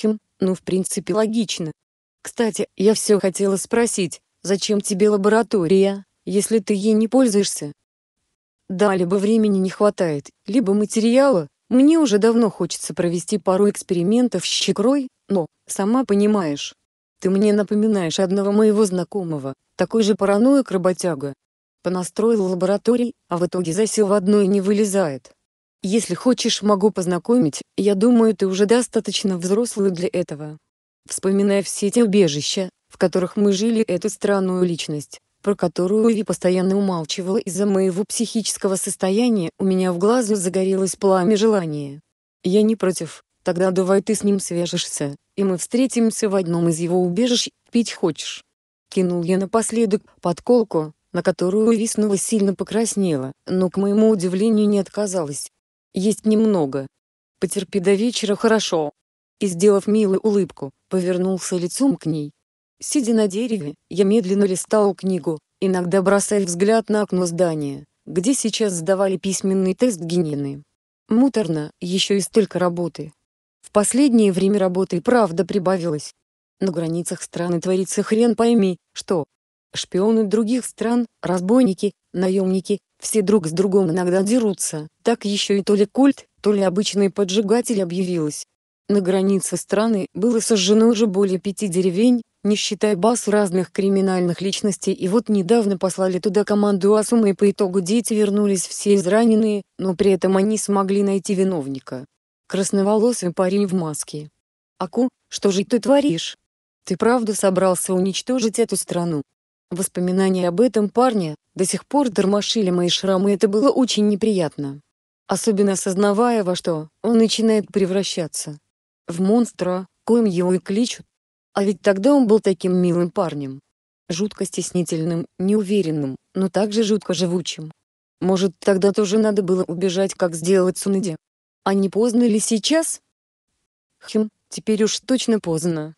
Хм, ну в принципе логично. Кстати, я все хотела спросить, зачем тебе лаборатория, если ты ей не пользуешься? Да, либо времени не хватает, либо материала, мне уже давно хочется провести пару экспериментов с щекрой, но, сама понимаешь, ты мне напоминаешь одного моего знакомого, такой же параноик-работяга. Понастроил лабораторий, а в итоге засел в одной и не вылезает. Если хочешь, могу познакомить, я думаю, ты уже достаточно взрослый для этого. Вспоминая все те убежища, в которых мы жили эту странную личность, про которую я постоянно умалчивала из-за моего психического состояния, у меня в глазу загорелось пламя желания. Я не против, тогда давай ты с ним свяжешься, и мы встретимся в одном из его убежищ, пить хочешь? Кинул я напоследок подколку, на которую виснула сильно покраснела, но к моему удивлению не отказалась. Есть немного. Потерпи до вечера хорошо. И сделав милую улыбку, повернулся лицом к ней. Сидя на дереве, я медленно листал книгу, иногда бросая взгляд на окно здания, где сейчас сдавали письменный тест Генины. Муторно, еще и столько работы. В последнее время работы и правда прибавилось. На границах страны творится хрен пойми, что. Шпионы других стран, разбойники, наемники, все друг с другом иногда дерутся, так еще и то ли культ, то ли обычный поджигатель объявилась, на границе страны было сожжено уже более пяти деревень, не считая баз разных криминальных личностей и вот недавно послали туда команду Асума и по итогу дети вернулись все израненные, но при этом они смогли найти виновника. Красноволосый парень в маске. «Аку, что же ты творишь? Ты правда собрался уничтожить эту страну?» Воспоминания об этом парне до сих пор тормошили мои шрамы, это было очень неприятно. Особенно осознавая во что он начинает превращаться в монстра, коим его и кличут. А ведь тогда он был таким милым парнем. Жутко стеснительным, неуверенным, но также жутко живучим. Может, тогда тоже надо было убежать, как сделала Цунади? А не поздно ли сейчас? Хм, теперь уж точно поздно.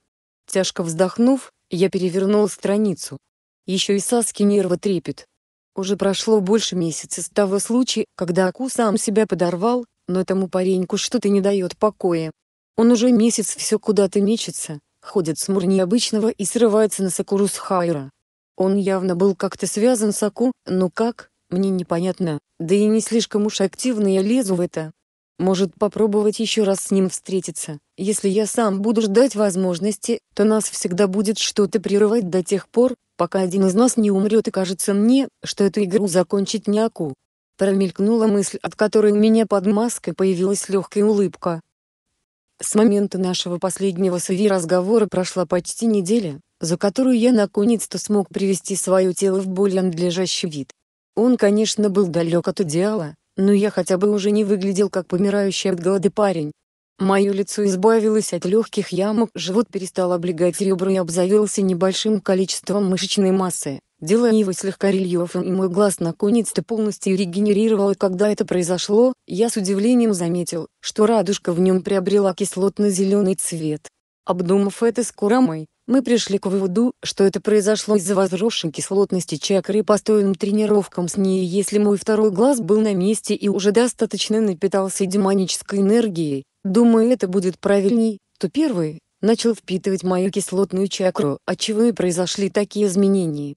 Тяжко вздохнув, я перевернул страницу. Еще и Саски нервы трепет. Уже прошло больше месяца с того случая, когда Аку сам себя подорвал, но этому пареньку что-то не дает покоя. Он уже месяц все куда-то мечется, ходит с необычного и срывается на Сакуру с Хайра. Он явно был как-то связан с Аку, но как, мне непонятно, да и не слишком уж активно я лезу в это. Может попробовать еще раз с ним встретиться, если я сам буду ждать возможности, то нас всегда будет что-то прерывать до тех пор, пока один из нас не умрет и кажется мне, что эту игру закончить не Аку. Промелькнула мысль, от которой у меня под маской появилась легкая улыбка. С момента нашего последнего с Иви разговора прошла почти неделя, за которую я наконец-то смог привести свое тело в более надлежащий вид. Он, конечно, был далек от идеала, но я хотя бы уже не выглядел как помирающий от голода парень. Мое лицо избавилось от легких ямок, живот перестал облегать ребра и обзавелся небольшим количеством мышечной массы делая его слегка рельефом и мой глаз наконец-то полностью регенерировал и когда это произошло, я с удивлением заметил, что радужка в нем приобрела кислотно-зеленый цвет. Обдумав это с Курамой, мы пришли к выводу, что это произошло из-за возросшей кислотности чакры и постоянным тренировкам с ней если мой второй глаз был на месте и уже достаточно напитался демонической энергией, думаю это будет правильней, то первый, начал впитывать мою кислотную чакру, отчего и произошли такие изменения.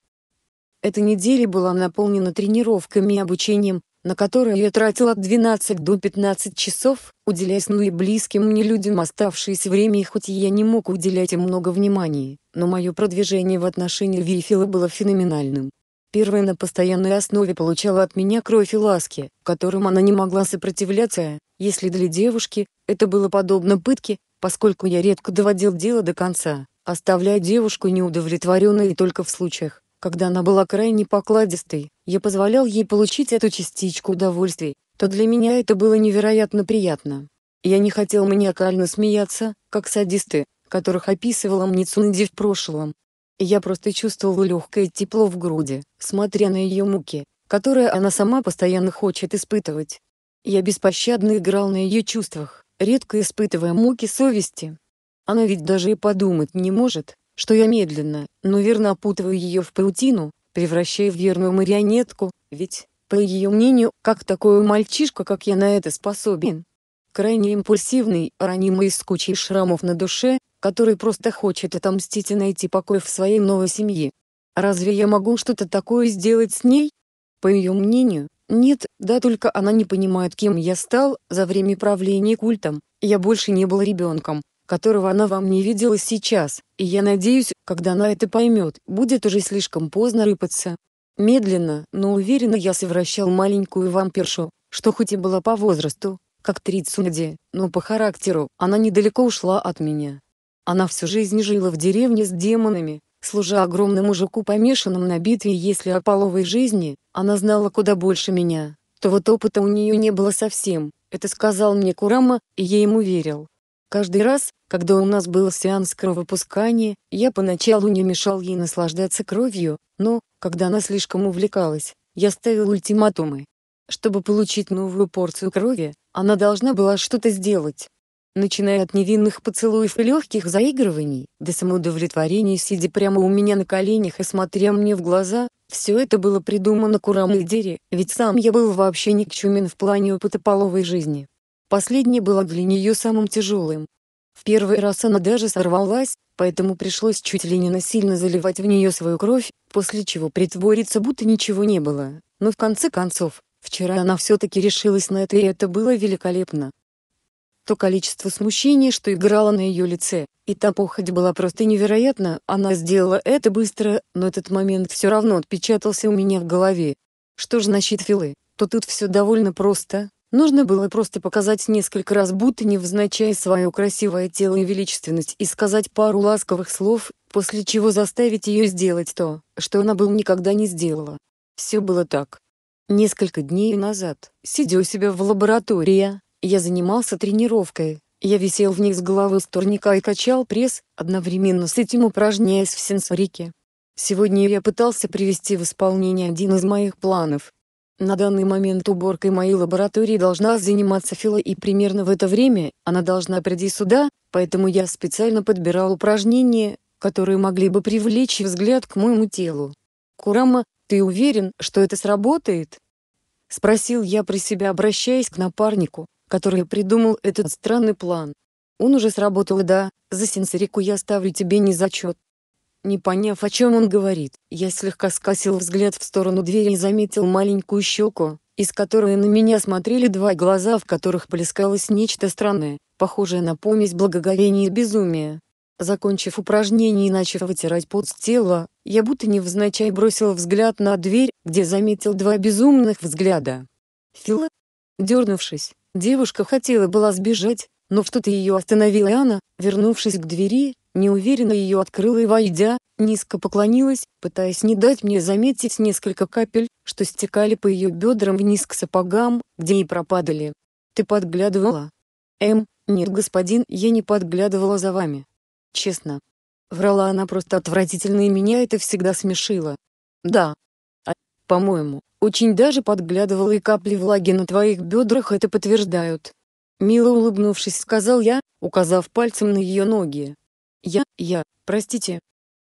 Эта неделя была наполнена тренировками и обучением, на которые я тратил от 12 до 15 часов, уделяя сну и близким мне людям оставшееся время и хоть я не мог уделять им много внимания, но мое продвижение в отношении Вифила было феноменальным. Первая на постоянной основе получала от меня кровь и ласки, которым она не могла сопротивляться, если для девушки, это было подобно пытке, поскольку я редко доводил дело до конца, оставляя девушку неудовлетворенной и только в случаях, когда она была крайне покладистой, я позволял ей получить эту частичку удовольствий, то для меня это было невероятно приятно. Я не хотел маниакально смеяться, как садисты, которых описывала мне Цунди в прошлом. Я просто чувствовал легкое тепло в груди, смотря на ее муки, которые она сама постоянно хочет испытывать. Я беспощадно играл на ее чувствах, редко испытывая муки совести. Она ведь даже и подумать не может, что я медленно, но верно опутываю ее в паутину, превращая в верную марионетку, ведь, по ее мнению, как такой мальчишка, как я на это способен? Крайне импульсивный, ранимый из кучей шрамов на душе, который просто хочет отомстить и найти покой в своей новой семье. Разве я могу что-то такое сделать с ней? По ее мнению, нет, да только она не понимает, кем я стал за время правления культом, я больше не был ребенком, которого она вам не видела сейчас, и я надеюсь, когда она это поймет, будет уже слишком поздно рыпаться. Медленно, но уверенно я совращал маленькую вампиршу, что хоть и была по возрасту, как Трицунади, но по характеру она недалеко ушла от меня. Она всю жизнь жила в деревне с демонами, служа огромному мужику помешанным на битве если о половой жизни, она знала куда больше меня, то вот опыта у нее не было совсем, это сказал мне Курама, и я ему верил. Каждый раз, когда у нас был сеанс кровопускания, я поначалу не мешал ей наслаждаться кровью, но, когда она слишком увлекалась, я ставил ультиматумы. Чтобы получить новую порцию крови, она должна была что-то сделать. Начиная от невинных поцелуев и легких заигрываний, до самоудовлетворения сидя прямо у меня на коленях и смотря мне в глаза, все это было придумано Курамельдери, ведь сам я был вообще никчумен в плане опыта половой жизни. Последнее было для нее самым тяжелым. В первый раз она даже сорвалась, поэтому пришлось чуть ли не насильно заливать в нее свою кровь, после чего притвориться будто ничего не было, но в конце концов, вчера она все-таки решилась на это и это было великолепно. То количество смущения, что играло на ее лице, и та похоть была просто невероятна, она сделала это быстро, но этот момент все равно отпечатался у меня в голове. Что же насчет Филы, то тут все довольно просто, Нужно было просто показать несколько раз будто невзначай свое красивое тело и величественность и сказать пару ласковых слов, после чего заставить ее сделать то, что она был никогда не сделала. Все было так. Несколько дней назад, сидя у себя в лаборатории, я занимался тренировкой. Я висел вниз головы с турника и качал пресс, одновременно с этим упражняясь в сенсорике. Сегодня я пытался привести в исполнение один из моих планов, на данный момент уборкой моей лаборатории должна заниматься Фила и примерно в это время она должна прийти сюда, поэтому я специально подбирал упражнения, которые могли бы привлечь взгляд к моему телу. «Курама, ты уверен, что это сработает?» Спросил я про себя, обращаясь к напарнику, который придумал этот странный план. Он уже сработал и да, за сенсорику я ставлю тебе не зачет, не поняв, о чем он говорит, я слегка скосил взгляд в сторону двери и заметил маленькую щеку, из которой на меня смотрели два глаза, в которых плескалось нечто странное, похожее на помесь благоговения и безумия. Закончив упражнение и начав вытирать пот с тела, я будто невзначай бросил взгляд на дверь, где заметил два безумных взгляда. Фила? Дернувшись, девушка хотела была сбежать, но что-то ее остановила и она, вернувшись к двери, неуверенно ее открыла и, войдя, низко поклонилась, пытаясь не дать мне заметить несколько капель, что стекали по ее бедрам вниз к сапогам, где и пропадали. «Ты подглядывала?» «Эм, нет, господин, я не подглядывала за вами». «Честно». Врала она просто отвратительно и меня это всегда смешило. «Да». А, «По-моему, очень даже подглядывала и капли влаги на твоих бедрах это подтверждают». Мило улыбнувшись сказал я, указав пальцем на ее ноги. Я, я, простите.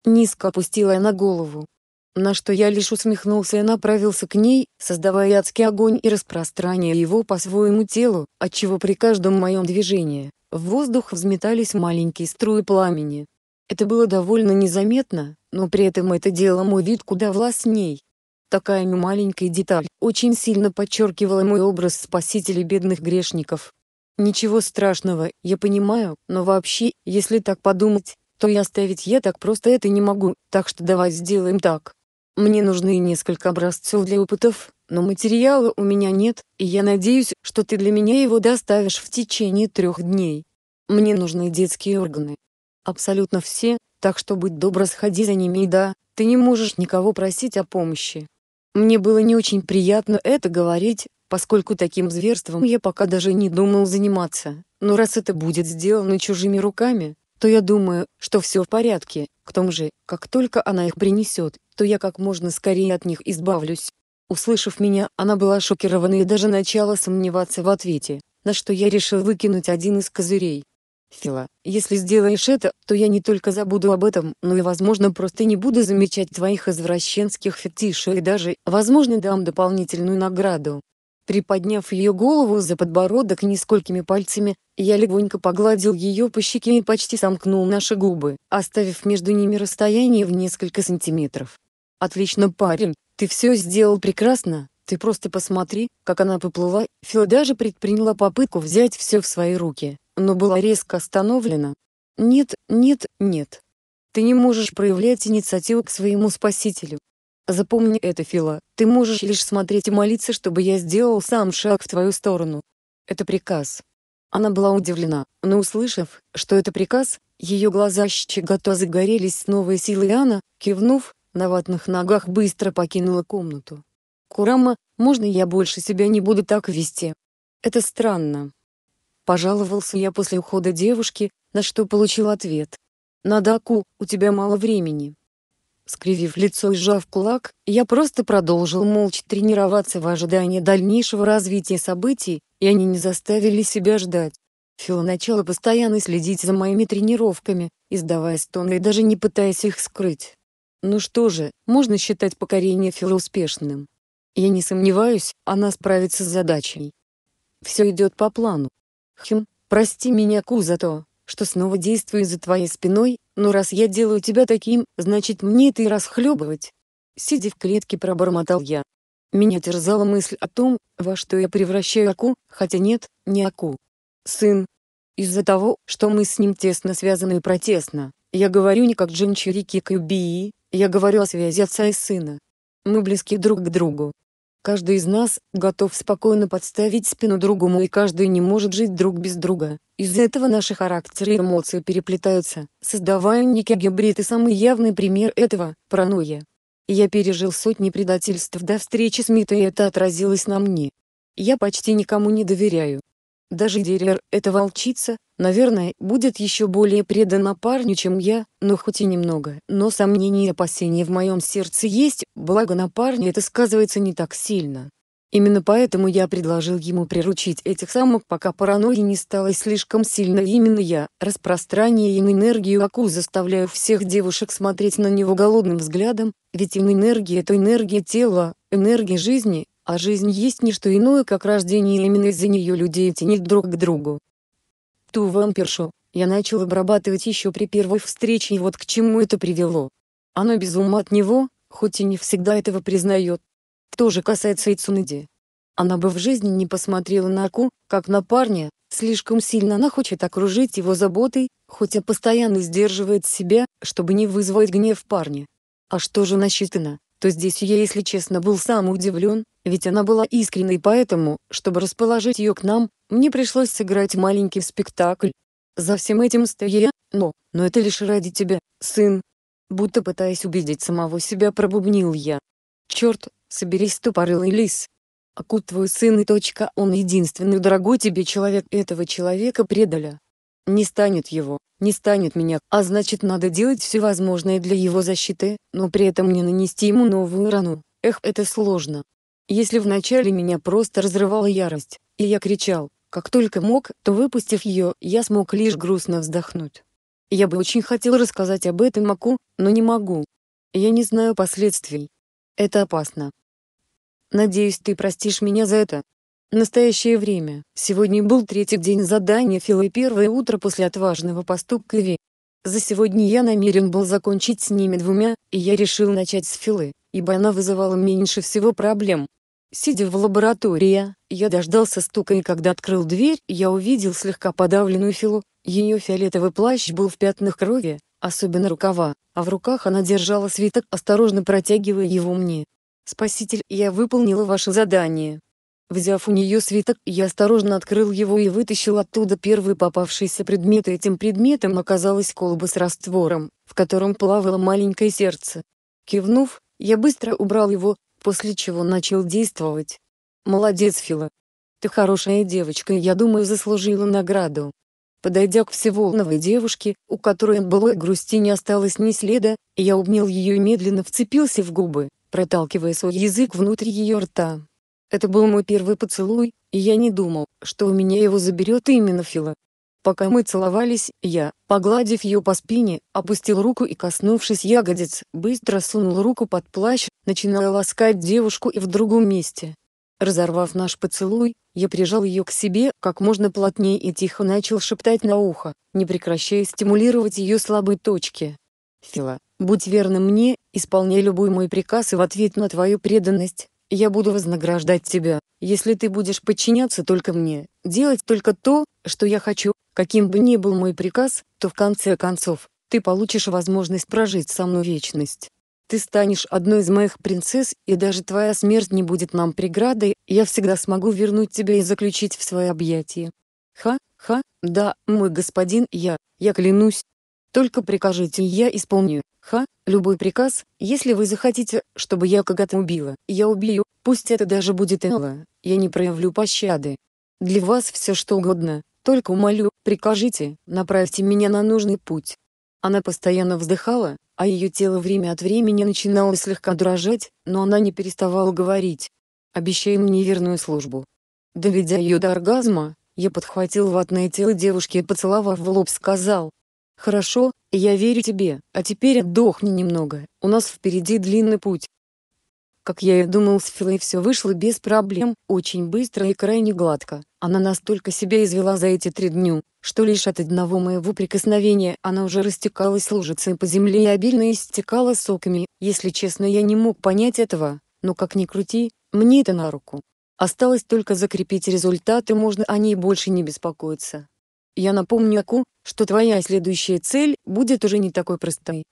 Низко опустила я на голову. На что я лишь усмехнулся и направился к ней, создавая адский огонь и распространяя его по своему телу, отчего при каждом моем движении, в воздух взметались маленькие струи пламени. Это было довольно незаметно, но при этом это делало мой вид куда властней. Такая маленькая деталь очень сильно подчеркивала мой образ спасителя бедных грешников. Ничего страшного, я понимаю, но вообще, если так подумать, то и оставить я так просто это не могу, так что давай сделаем так. Мне нужны несколько образцов для опытов, но материала у меня нет, и я надеюсь, что ты для меня его доставишь в течение трех дней. Мне нужны детские органы. Абсолютно все, так что будь добра сходи за ними и да, ты не можешь никого просить о помощи. Мне было не очень приятно это говорить, поскольку таким зверством я пока даже не думал заниматься, но раз это будет сделано чужими руками, то я думаю, что все в порядке, к тому же, как только она их принесет, то я как можно скорее от них избавлюсь. Услышав меня, она была шокирована и даже начала сомневаться в ответе, на что я решил выкинуть один из козырей. «Фила, если сделаешь это, то я не только забуду об этом, но и, возможно, просто не буду замечать твоих извращенских фетишей и даже, возможно, дам дополнительную награду. Приподняв ее голову за подбородок несколькими пальцами, я легонько погладил ее по щеке и почти сомкнул наши губы, оставив между ними расстояние в несколько сантиметров. «Отлично, парень, ты все сделал прекрасно, ты просто посмотри, как она поплыла». Фил даже предприняла попытку взять все в свои руки, но была резко остановлена. «Нет, нет, нет. Ты не можешь проявлять инициативу к своему спасителю. Запомни это, Фила, ты можешь лишь смотреть и молиться, чтобы я сделал сам шаг в твою сторону. Это приказ. Она была удивлена, но услышав, что это приказ, ее глаза щегото загорелись с новой силой, и она, кивнув, на ватных ногах быстро покинула комнату. «Курама, можно я больше себя не буду так вести?» «Это странно». Пожаловался я после ухода девушки, на что получил ответ. «Надаку, у тебя мало времени». Скривив лицо и сжав кулак, я просто продолжил молча тренироваться в ожидании дальнейшего развития событий, и они не заставили себя ждать. Фил начала постоянно следить за моими тренировками, издавая стоны и даже не пытаясь их скрыть. Ну что же, можно считать покорение Фила успешным. Я не сомневаюсь, она справится с задачей. Все идет по плану. Хм, прости меня, Ку, за то, что снова действую за твоей спиной, но раз я делаю тебя таким, значит мне это и расхлебывать. Сидя в клетке пробормотал я. Меня терзала мысль о том, во что я превращаю Аку, хотя нет, не Аку. Сын. Из-за того, что мы с ним тесно связаны и протестно, я говорю не как Джинчирики Кюбии, я говорю о связи отца и сына. Мы близки друг к другу, Каждый из нас готов спокойно подставить спину другому и каждый не может жить друг без друга. Из-за этого наши характеры и эмоции переплетаются, создавая некий гибрид и самый явный пример этого – паранойя. Я пережил сотни предательств до встречи с Митой и это отразилось на мне. Я почти никому не доверяю, даже Дерер, эта волчица, наверное, будет еще более предана парню, чем я, но хоть и немного. Но сомнения и опасения в моем сердце есть, благо на парне это сказывается не так сильно. Именно поэтому я предложил ему приручить этих самок, пока паранойя не стала слишком сильной. Именно я, распространяя им энергию Аку, заставляю всех девушек смотреть на него голодным взглядом, ведь им энергия — это энергия тела, энергия жизни, а жизнь есть не что иное, как рождение и именно из-за нее людей тянет друг к другу. Ту вампиршу я начал обрабатывать еще при первой встрече и вот к чему это привело. Она без ума от него, хоть и не всегда этого признает. же касается и Она бы в жизни не посмотрела на Аку, как на парня, слишком сильно она хочет окружить его заботой, хотя постоянно сдерживает себя, чтобы не вызвать гнев парня. А что же насчитано, то здесь я если честно был сам удивлен, ведь она была искренней, поэтому, чтобы расположить ее к нам, мне пришлось сыграть маленький спектакль. За всем этим стоя я, но, но это лишь ради тебя, сын. Будто пытаясь убедить самого себя, пробубнил я. Черт, соберись, тупорылый лис. Акут твой сын и точка, он единственный дорогой тебе человек, этого человека предали. Не станет его, не станет меня, а значит надо делать все возможное для его защиты, но при этом не нанести ему новую рану. Эх, это сложно. Если вначале меня просто разрывала ярость, и я кричал, как только мог, то выпустив ее, я смог лишь грустно вздохнуть. Я бы очень хотел рассказать об этом Маку, но не могу. Я не знаю последствий. Это опасно. Надеюсь, ты простишь меня за это. Настоящее время. Сегодня был третий день задания Фила и первое утро после отважного поступка Ви. За сегодня я намерен был закончить с ними двумя, и я решил начать с Филы, ибо она вызывала меньше всего проблем. Сидя в лаборатории, я дождался стука и когда открыл дверь, я увидел слегка подавленную Филу. Ее фиолетовый плащ был в пятнах крови, особенно рукава, а в руках она держала свиток, осторожно протягивая его мне. «Спаситель, я выполнила ваше задание». Взяв у нее свиток, я осторожно открыл его и вытащил оттуда первый попавшийся предмет. Этим предметом оказалась колба с раствором, в котором плавало маленькое сердце. Кивнув, я быстро убрал его, после чего начал действовать. «Молодец, Фила. Ты хорошая девочка и, я думаю, заслужила награду». Подойдя к всего новой девушке, у которой былой грусти не осталось ни следа, я обнял ее и медленно вцепился в губы, проталкивая свой язык внутрь ее рта. Это был мой первый поцелуй, и я не думал, что у меня его заберет именно Фила. Пока мы целовались, я, погладив ее по спине, опустил руку и, коснувшись ягодиц, быстро сунул руку под плащ, начиная ласкать девушку и в другом месте. Разорвав наш поцелуй, я прижал ее к себе как можно плотнее и тихо начал шептать на ухо, не прекращая стимулировать ее слабые точки. «Фила, будь верна мне, исполняй любой мой приказ и в ответ на твою преданность, я буду вознаграждать тебя, если ты будешь подчиняться только мне, делать только то, что я хочу, Каким бы ни был мой приказ, то в конце концов, ты получишь возможность прожить со мной вечность. Ты станешь одной из моих принцесс, и даже твоя смерть не будет нам преградой, я всегда смогу вернуть тебя и заключить в свои объятия. Ха, ха, да, мой господин, я, я клянусь. Только прикажите, и я исполню. Ха, любой приказ, если вы захотите, чтобы я когда-то убила, я убью, пусть это даже будет Элла, я не проявлю пощады. Для вас все что угодно, только умолю, прикажите, направьте меня на нужный путь. Она постоянно вздыхала, а ее тело время от времени начинало слегка дрожать, но она не переставала говорить. «Обещай мне верную службу». Доведя ее до оргазма, я подхватил ватное тело девушки и поцеловав в лоб сказал. «Хорошо, я верю тебе, а теперь отдохни немного, у нас впереди длинный путь». Как я и думал, с Филой все вышло без проблем, очень быстро и крайне гладко. Она настолько себя извела за эти три дня, что лишь от одного моего прикосновения она уже растекалась лужицей по земле и обильно истекала соками. Если честно, я не мог понять этого, но как ни крути, мне это на руку. Осталось только закрепить результаты, можно о ней больше не беспокоиться. Я напомню Аку, что твоя следующая цель будет уже не такой простой.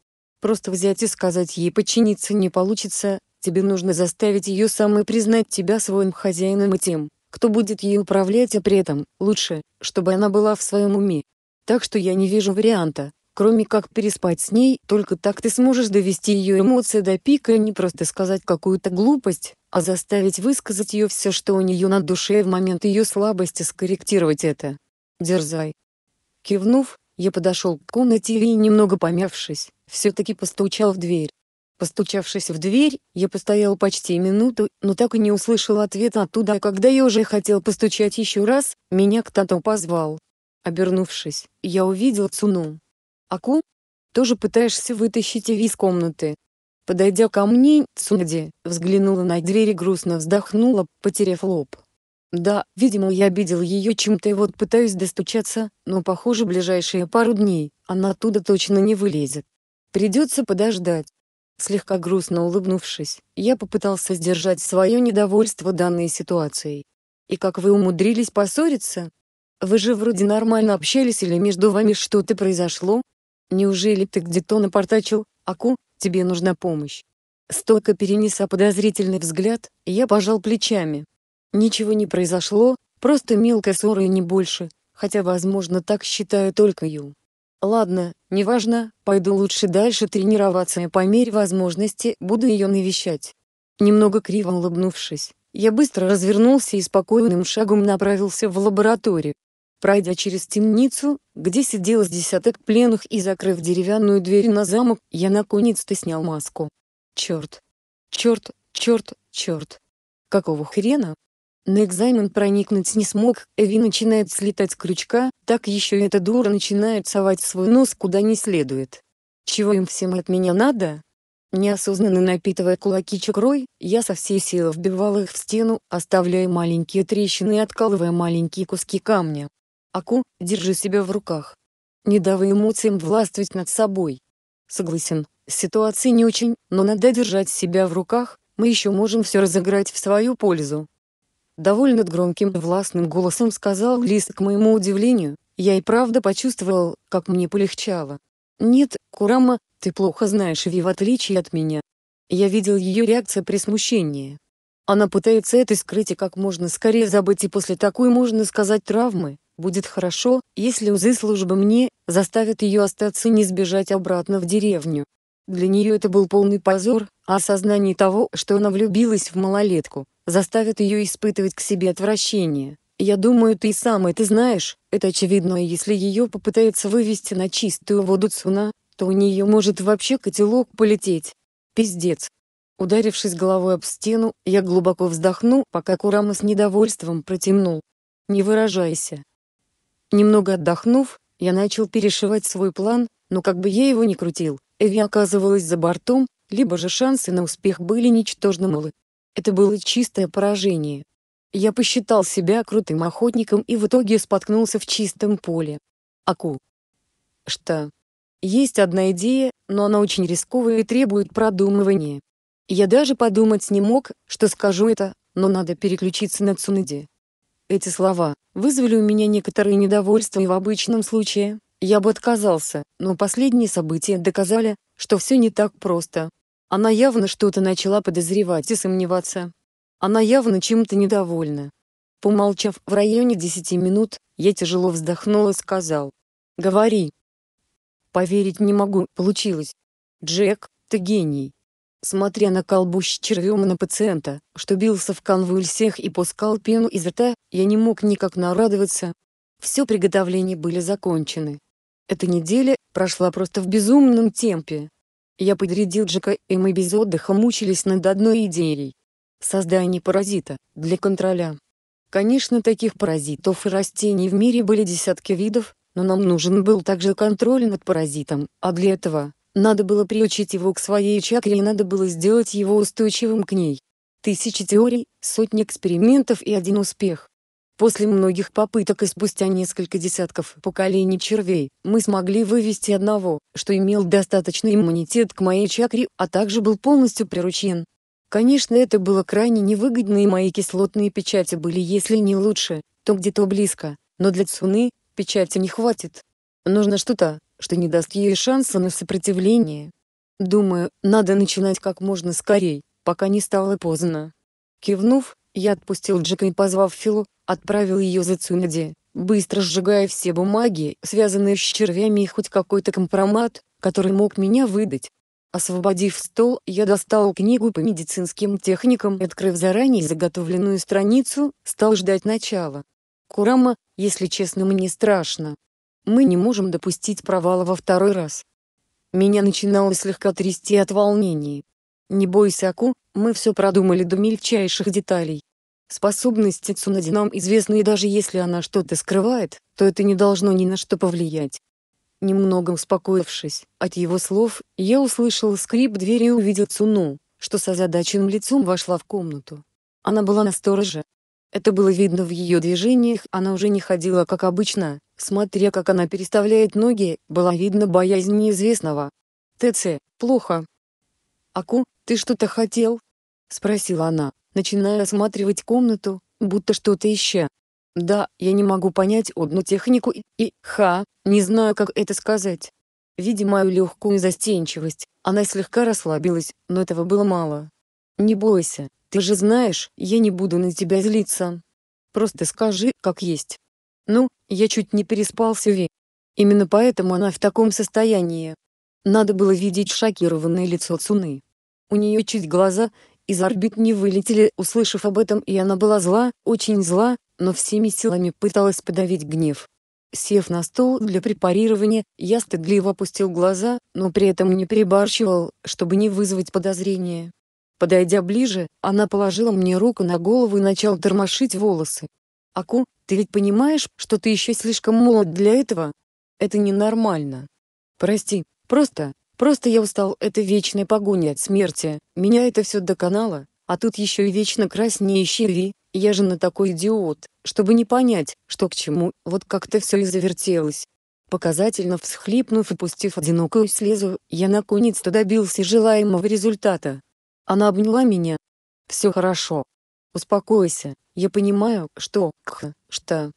Просто взять и сказать ей подчиниться не получится, Тебе нужно заставить ее самой признать тебя своим хозяином и тем, кто будет ей управлять, а при этом, лучше, чтобы она была в своем уме. Так что я не вижу варианта, кроме как переспать с ней, только так ты сможешь довести ее эмоции до пика и не просто сказать какую-то глупость, а заставить высказать ее все, что у нее на душе и в момент ее слабости скорректировать это. Дерзай. Кивнув, я подошел к комнате и, немного помявшись, все-таки постучал в дверь. Постучавшись в дверь, я постоял почти минуту, но так и не услышал ответа оттуда, а когда я уже хотел постучать еще раз, меня кто-то позвал. Обернувшись, я увидел Цуну. «Аку? Тоже пытаешься вытащить ее из комнаты?» Подойдя ко мне, Цунади взглянула на дверь и грустно вздохнула, потеряв лоб. «Да, видимо, я обидел ее чем-то и вот пытаюсь достучаться, но, похоже, ближайшие пару дней она оттуда точно не вылезет. Придется подождать». Слегка грустно улыбнувшись, я попытался сдержать свое недовольство данной ситуацией. «И как вы умудрились поссориться? Вы же вроде нормально общались или между вами что-то произошло? Неужели ты где-то напортачил, Аку, тебе нужна помощь?» Столько перенеся подозрительный взгляд, я пожал плечами. Ничего не произошло, просто мелкая ссора и не больше, хотя, возможно, так считаю только Ю. Ладно, неважно, пойду лучше дальше тренироваться и по мере возможности буду ее навещать. Немного криво улыбнувшись, я быстро развернулся и спокойным шагом направился в лабораторию. Пройдя через темницу, где сидело с десяток пленных и закрыв деревянную дверь на замок, я наконец-то снял маску. Черт! Черт, черт, черт! Какого хрена? На экзамен проникнуть не смог, Эви начинает слетать с крючка, так еще и эта дура начинает совать свой нос куда не следует. Чего им всем от меня надо? Неосознанно напитывая кулаки чакрой, я со всей силы вбивала их в стену, оставляя маленькие трещины и откалывая маленькие куски камня. Аку, держи себя в руках. Не давай эмоциям властвовать над собой. Согласен, ситуация не очень, но надо держать себя в руках, мы еще можем все разыграть в свою пользу довольно громким властным голосом сказал Лис к моему удивлению, я и правда почувствовал, как мне полегчало. «Нет, Курама, ты плохо знаешь Ви в отличие от меня». Я видел ее реакцию при смущении. Она пытается это скрыть и как можно скорее забыть и после такой, можно сказать, травмы. Будет хорошо, если узы службы мне, заставят ее остаться и не сбежать обратно в деревню. Для нее это был полный позор, а осознание того, что она влюбилась в малолетку, заставит ее испытывать к себе отвращение. Я думаю, ты и сам это знаешь, это очевидно, если ее попытается вывести на чистую воду Цуна, то у нее может вообще котелок полететь. Пиздец. Ударившись головой об стену, я глубоко вздохнул, пока Курама с недовольством протянул. «Не выражайся». Немного отдохнув, я начал перешивать свой план, но как бы я его ни крутил, Эви оказывалась за бортом, либо же шансы на успех были ничтожно малы. Это было чистое поражение. Я посчитал себя крутым охотником и в итоге споткнулся в чистом поле. Аку. Что? Есть одна идея, но она очень рисковая и требует продумывания. Я даже подумать не мог, что скажу это, но надо переключиться на Цунади. Эти слова вызвали у меня некоторое недовольство и в обычном случае я бы отказался, но последние события доказали, что все не так просто. Она явно что-то начала подозревать и сомневаться. Она явно чем-то недовольна. Помолчав в районе десяти минут, я тяжело вздохнул и сказал. «Говори». «Поверить не могу, получилось. Джек, ты гений». Смотря на колбущ червем на пациента, что бился в конвульсиях и пускал пену изо рта, я не мог никак нарадоваться. Все приготовления были закончены. Эта неделя прошла просто в безумном темпе. Я подрядил Джека, и мы без отдыха мучились над одной идеей. Создание паразита, для контроля. Конечно, таких паразитов и растений в мире были десятки видов, но нам нужен был также контроль над паразитом, а для этого, надо было приучить его к своей чакре и надо было сделать его устойчивым к ней. Тысячи теорий, сотни экспериментов и один успех. После многих попыток и спустя несколько десятков поколений червей, мы смогли вывести одного, что имел достаточный иммунитет к моей чакре, а также был полностью приручен. Конечно это было крайне невыгодно и мои кислотные печати были если не лучше, то где-то близко, но для Цуны, печати не хватит. Нужно что-то, что не даст ей шанса на сопротивление. Думаю, надо начинать как можно скорей, пока не стало поздно. Кивнув, я отпустил Джека и позвав Филу, отправил ее за Цунади, быстро сжигая все бумаги, связанные с червями и хоть какой-то компромат, который мог меня выдать. Освободив стол, я достал книгу по медицинским техникам и, открыв заранее заготовленную страницу, стал ждать начала. Курама, если честно, мне страшно. Мы не можем допустить провала во второй раз. Меня начинало слегка трясти от волнения. Не бойся, Аку, мы все продумали до мельчайших деталей. Способности Цунади нам известны и даже если она что-то скрывает, то это не должно ни на что повлиять. Немного успокоившись от его слов, я услышал скрип двери и увидел Цуну, что с озадаченным лицом вошла в комнату. Она была на стороже. Это было видно в ее движениях, она уже не ходила как обычно, смотря как она переставляет ноги, была видна боязнь неизвестного. ТЦ, плохо. Аку, ты что-то хотел? — спросила она, начиная осматривать комнату, будто что-то ища. «Да, я не могу понять одну технику и, и, ха, не знаю, как это сказать». Видя мою легкую застенчивость, она слегка расслабилась, но этого было мало. «Не бойся, ты же знаешь, я не буду на тебя злиться. Просто скажи, как есть». «Ну, я чуть не переспал с Юви». Именно поэтому она в таком состоянии. Надо было видеть шокированное лицо Цуны. У нее чуть глаза из орбит не вылетели. Услышав об этом, и она была зла, очень зла, но всеми силами пыталась подавить гнев. Сев на стол для препарирования, я стыдливо опустил глаза, но при этом не перебарщивал, чтобы не вызвать подозрения. Подойдя ближе, она положила мне руку на голову и начала тормошить волосы. «Аку, ты ведь понимаешь, что ты еще слишком молод для этого? Это ненормально. Прости, просто, Просто я устал этой вечной погони от смерти. Меня это все доконало, а тут еще и вечно краснеющий Ри. Я же на такой идиот, чтобы не понять, что к чему. Вот как-то все и завертелось. Показательно всхлипнув и пустив одинокую слезу, я наконец-то добился желаемого результата. Она обняла меня. «Все хорошо. Успокойся, я понимаю, что... что...»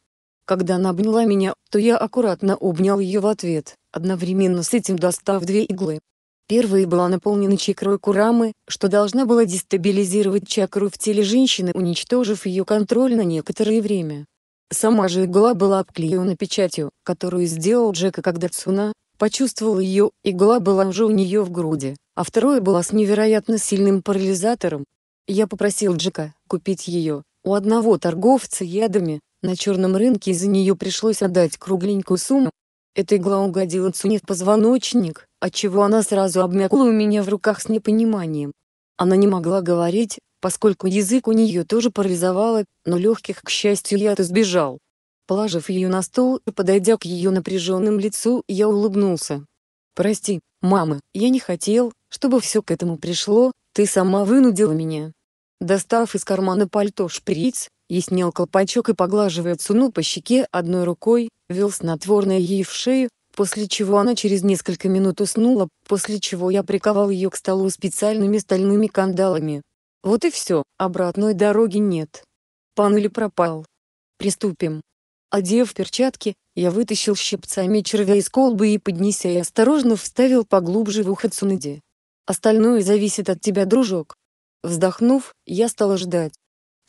Когда она обняла меня, то я аккуратно обнял ее в ответ, одновременно с этим достав две иглы. Первая была наполнена чакрой Курамы, что должна была дестабилизировать чакру в теле женщины, уничтожив ее контроль на некоторое время. Сама же игла была обклеена печатью, которую сделал Джека, когда Цуна почувствовал ее, игла была уже у нее в груди, а вторая была с невероятно сильным парализатором. Я попросил Джека купить ее, у одного торговца ядами, на черном рынке и за нее пришлось отдать кругленькую сумму, эта игла угодила Цуне в позвоночник, отчего она сразу обмякла у меня в руках с непониманием. Она не могла говорить, поскольку язык у нее тоже парализовало, но легких, к счастью, яд избежал. Положив ее на стол и подойдя к ее напряженным лицу, я улыбнулся. «Прости, мама, я не хотел, чтобы все к этому пришло, ты сама вынудила меня». Достав из кармана пальто шприц, Яснел колпачок и, поглаживая Цуну по щеке одной рукой, вел снотворное ей в шею, после чего она через несколько минут уснула, после чего я приковал ее к столу специальными стальными кандалами. Вот и все, обратной дороги нет. Панель пропал. Приступим. Одев перчатки, я вытащил щипцами червя из колбы и, поднеся и осторожно вставил поглубже в ухо Цуныди. Остальное зависит от тебя, дружок. Вздохнув, я стал ждать,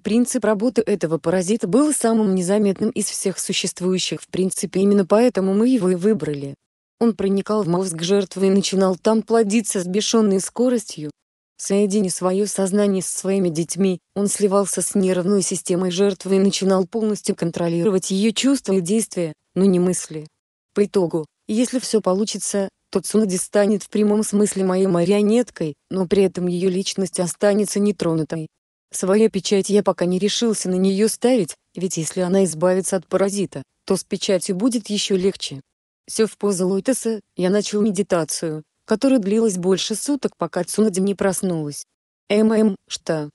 Принцип работы этого паразита был самым незаметным из всех существующих в принципе именно поэтому мы его и выбрали. Он проникал в мозг жертвы и начинал там плодиться с бешеной скоростью. Соединя свое сознание с своими детьми, он сливался с нервной системой жертвы и начинал полностью контролировать ее чувства и действия, но не мысли. По итогу, если все получится, то Цунади станет в прямом смысле моей марионеткой, но при этом ее личность останется нетронутой. Свою печать я пока не решился на нее ставить, ведь если она избавится от паразита, то с печатью будет еще легче. Все в позу лотоса, я начал медитацию, которая длилась больше суток, пока Цунади не проснулась. ММ, что?»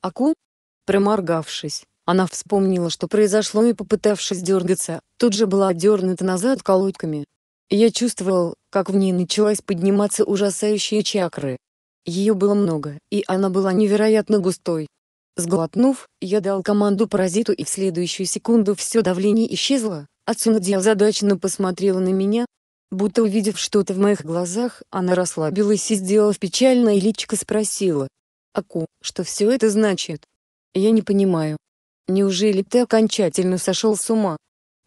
«Аку?» Проморгавшись, она вспомнила, что произошло и попытавшись дергаться, тут же была отдернута назад колодками. Я чувствовал, как в ней началась подниматься ужасающие чакры. Ее было много, и она была невероятно густой, Сглотнув, я дал команду паразиту и в следующую секунду все давление исчезло, а Цунадзи озадаченно посмотрела на меня, будто увидев что-то в моих глазах, она расслабилась и, сделав печальное личико, спросила. «Аку, что все это значит?» «Я не понимаю. Неужели ты окончательно сошел с ума?»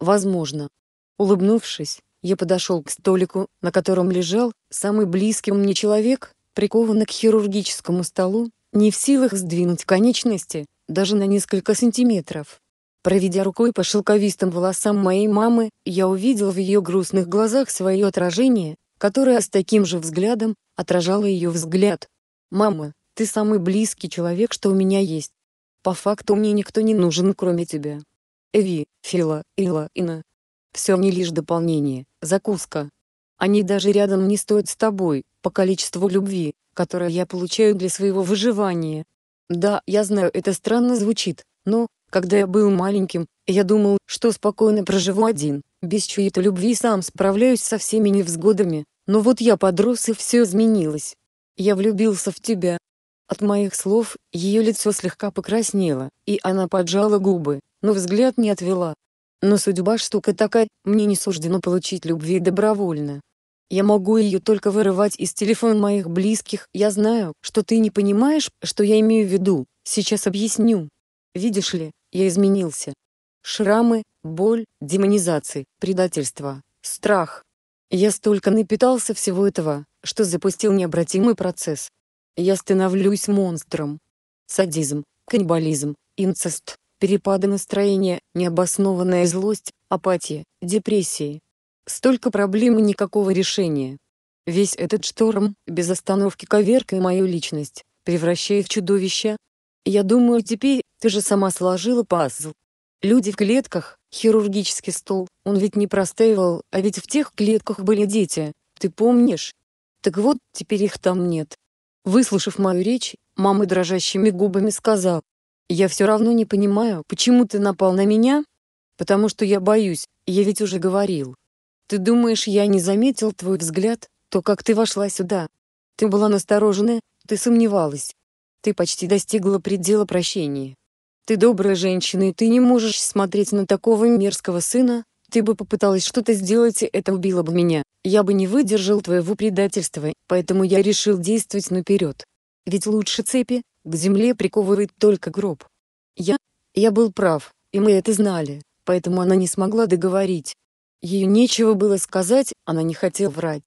«Возможно». Улыбнувшись, я подошел к столику, на котором лежал, самый близкий мне человек, прикованный к хирургическому столу, не в силах сдвинуть конечности, даже на несколько сантиметров. Проведя рукой по шелковистым волосам моей мамы, я увидел в ее грустных глазах свое отражение, которое с таким же взглядом отражало ее взгляд. «Мама, ты самый близкий человек, что у меня есть. По факту мне никто не нужен, кроме тебя. Эви, Фила, Ила, Ина. Все не лишь дополнение, закуска, они даже рядом не стоят с тобой, по количеству любви, которое я получаю для своего выживания. Да, я знаю, это странно звучит, но, когда я был маленьким, я думал, что спокойно проживу один, без чьей-то любви сам справляюсь со всеми невзгодами, но вот я подрос и все изменилось. Я влюбился в тебя. От моих слов, ее лицо слегка покраснело, и она поджала губы, но взгляд не отвела, но судьба штука такая, мне не суждено получить любви добровольно. Я могу ее только вырывать из телефона моих близких. Я знаю, что ты не понимаешь, что я имею в виду. Сейчас объясню. Видишь ли, я изменился. Шрамы, боль, демонизации, предательство, страх. Я столько напитался всего этого, что запустил необратимый процесс. Я становлюсь монстром. Садизм, каннибализм, инцест, перепады настроения, необоснованная злость, апатия, депрессии. Столько проблем и никакого решения. Весь этот шторм, без остановки коверкая мою личность, превращая в чудовище. Я думаю теперь, ты же сама сложила пазл. Люди в клетках, хирургический стол, он ведь не простаивал, а ведь в тех клетках были дети, ты помнишь? Так вот, теперь их там нет. Выслушав мою речь, мама дрожащими губами сказала, я все равно не понимаю, почему ты напал на меня? Потому что я боюсь, я ведь уже говорил. Ты думаешь, я не заметил твой взгляд, то, как ты вошла сюда? Ты была насторожена, ты сомневалась. Ты почти достигла предела прощения. Ты добрая женщина, и ты не можешь смотреть на такого мерзкого сына, ты бы попыталась что-то сделать, и это убило бы меня. Я бы не выдержал твоего предательства, поэтому я решил действовать наперед. Ведь лучше цепи, к земле приковывает только гроб. Я... я был прав, и мы это знали, поэтому она не смогла договорить. Ее нечего было сказать, она не хотела врать.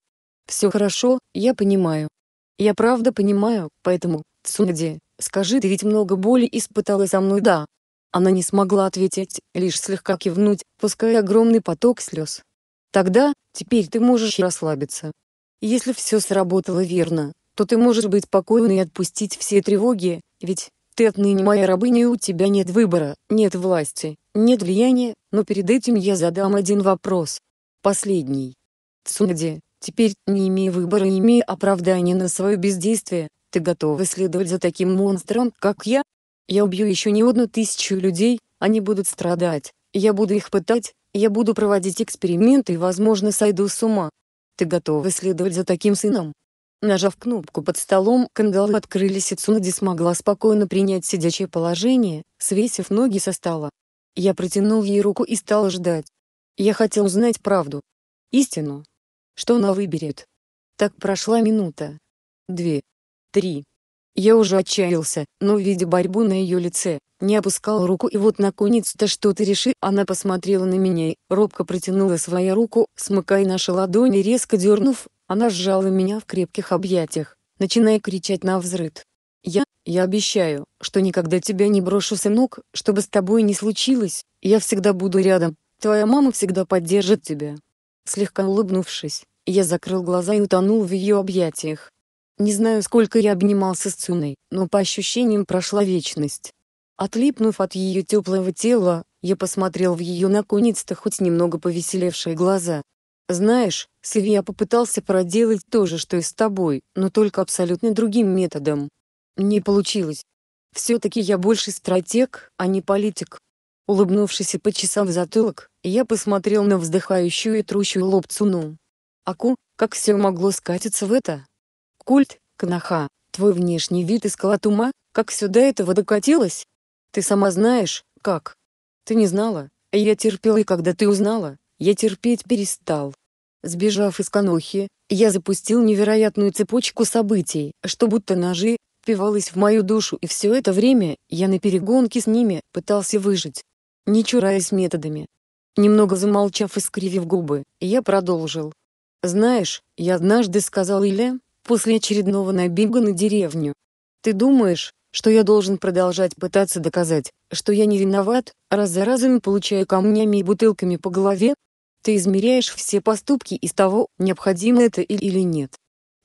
«Все хорошо, я понимаю. Я правда понимаю, поэтому, Цунади, скажи, ты ведь много боли испытала со мной, да?» Она не смогла ответить, лишь слегка кивнуть, пуская огромный поток слез. «Тогда, теперь ты можешь расслабиться. Если все сработало верно, то ты можешь быть спокойна и отпустить все тревоги, ведь ты отныне моя рабыня и у тебя нет выбора, нет власти, нет влияния, но перед этим я задам один вопрос. Последний. Цунади, теперь, не имея выбора и имея оправдания на свое бездействие, ты готова следовать за таким монстром, как я? Я убью еще не одну тысячу людей, они будут страдать, я буду их пытать, я буду проводить эксперименты и возможно сойду с ума. Ты готова следовать за таким сыном, Нажав кнопку под столом, кандалы открылись и Цунади смогла спокойно принять сидячее положение, свесив ноги со стола. Я протянул ей руку и стал ждать. Я хотел узнать правду. Истину. Что она выберет. Так прошла минута. Две. Три. Я уже отчаялся, но видя борьбу на ее лице, не опускал руку и вот наконец-то что-то реши. Она посмотрела на меня и робко протянула свою руку, смыкая наши ладони резко дернув, она сжала меня в крепких объятиях, начиная кричать на взрыд. «Я, я обещаю, что никогда тебя не брошу, сынок, чтобы с тобой не случилось, я всегда буду рядом, твоя мама всегда поддержит тебя». Слегка улыбнувшись, я закрыл глаза и утонул в ее объятиях. Не знаю, сколько я обнимался с Цуной, но по ощущениям прошла вечность. Отлипнув от ее теплого тела, я посмотрел в ее наконец-то хоть немного повеселевшие глаза, «Знаешь, Силья попытался проделать то же, что и с тобой, но только абсолютно другим методом. Не получилось. Все-таки я больше стратег, а не политик». Улыбнувшись и почесав затылок, я посмотрел на вздыхающую и трущую лоб Цуну. «Аку, как все могло скатиться в это? Культ, Канаха, твой внешний вид искал от как все до этого докатилось? Ты сама знаешь, как. Ты не знала, а я терпела и когда ты узнала, я терпеть перестал. Сбежав из Канохи, я запустил невероятную цепочку событий, что будто ножи впивались в мою душу, и все это время я на перегонке с ними пытался выжить, не чураясь методами. Немного замолчав и скривив губы, я продолжил. «Знаешь, я однажды сказал Иле, после очередного набега на деревню. Ты думаешь, что я должен продолжать пытаться доказать, что я не виноват, раз за разом получая камнями и бутылками по голове, ты измеряешь все поступки из того, необходимо это или нет.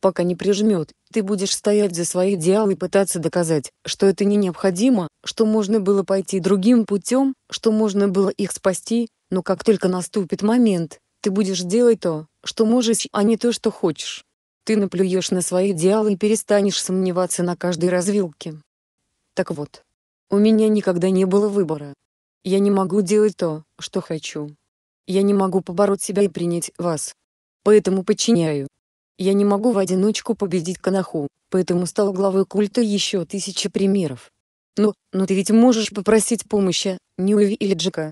Пока не прижмет, ты будешь стоять за свои идеалы и пытаться доказать, что это не необходимо, что можно было пойти другим путем, что можно было их спасти, но как только наступит момент, ты будешь делать то, что можешь, а не то, что хочешь. Ты наплюешь на свои идеалы и перестанешь сомневаться на каждой развилке. Так вот, у меня никогда не было выбора. Я не могу делать то, что хочу. Я не могу побороть себя и принять вас. Поэтому подчиняю. Я не могу в одиночку победить Канаху, поэтому стал главой культа еще тысячи примеров. Но, но ты ведь можешь попросить помощи, Ньюви или Джека.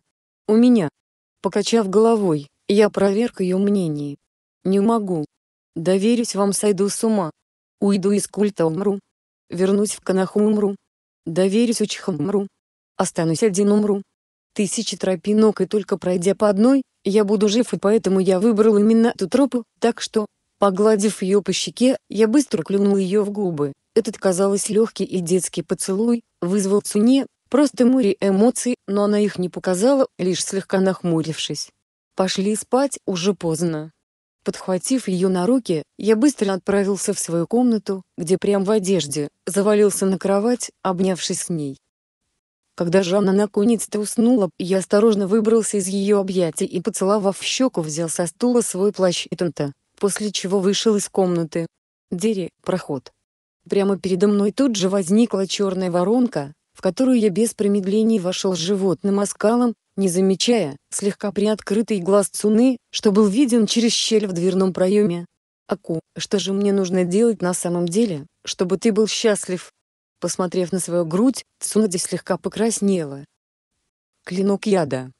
У меня. Покачав головой, я проверк ее мнение. Не могу. Доверюсь вам сойду с ума. Уйду из культа умру. Вернусь в Канаху умру. Доверюсь Учхам умру. Останусь один умру тысячи тропинок и только пройдя по одной, я буду жив и поэтому я выбрал именно эту тропу, так что, погладив ее по щеке, я быстро клюнул ее в губы. Этот, казалось, легкий и детский поцелуй, вызвал Цуне, просто море эмоций, но она их не показала, лишь слегка нахмурившись. Пошли спать, уже поздно. Подхватив ее на руки, я быстро отправился в свою комнату, где прям в одежде, завалился на кровать, обнявшись с ней. Когда Жанна наконец-то уснула, я осторожно выбрался из ее объятий и, поцеловав в щеку, взял со стула свой плащ и тунта, после чего вышел из комнаты. Дери, проход. Прямо передо мной тут же возникла черная воронка, в которую я без промедлений вошел животным оскалом, не замечая, слегка приоткрытый глаз Цуны, что был виден через щель в дверном проеме. «Аку, что же мне нужно делать на самом деле, чтобы ты был счастлив?» Посмотрев на свою грудь, Цунади слегка покраснела. Клинок яда.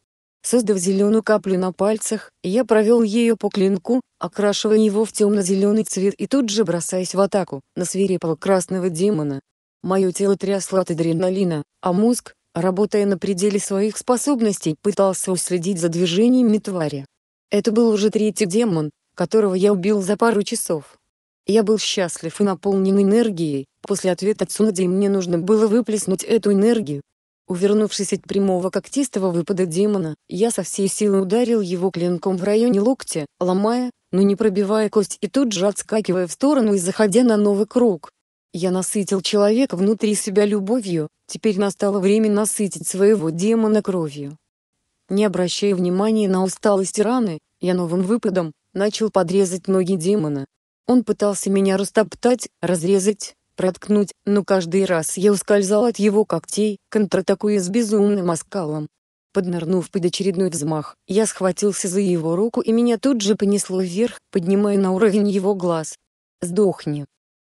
Создав зеленую каплю на пальцах, я провел ее по клинку, окрашивая его в темно-зеленый цвет и тут же бросаясь в атаку на свирепого красного демона. Мое тело трясло от адреналина, а мозг, работая на пределе своих способностей, пытался уследить за движениями твари. Это был уже третий демон, которого я убил за пару часов. Я был счастлив и наполнен энергией, после ответа Цунди мне нужно было выплеснуть эту энергию. Увернувшись от прямого когтистого выпада демона, я со всей силы ударил его клинком в районе локтя, ломая, но не пробивая кость и тут же отскакивая в сторону и заходя на новый круг. Я насытил человека внутри себя любовью, теперь настало время насытить своего демона кровью. Не обращая внимания на усталость и раны, я новым выпадом начал подрезать ноги демона, он пытался меня растоптать, разрезать, проткнуть, но каждый раз я ускользал от его когтей, контратакуя с безумным оскалом. Поднырнув под очередной взмах, я схватился за его руку и меня тут же понесло вверх, поднимая на уровень его глаз. «Сдохни!»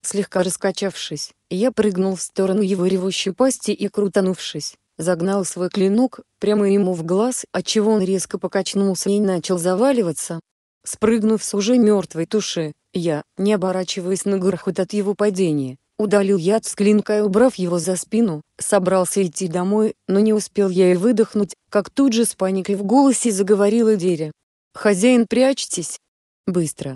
Слегка раскачавшись, я прыгнул в сторону его ревущей пасти и, крутанувшись, загнал свой клинок прямо ему в глаз, отчего он резко покачнулся и начал заваливаться. Спрыгнув с уже мертвой туши, я, не оборачиваясь на грохот от его падения, удалил яд с клинка и убрав его за спину, собрался идти домой, но не успел я и выдохнуть, как тут же с паникой в голосе заговорила Деря. «Хозяин, прячьтесь!» «Быстро!»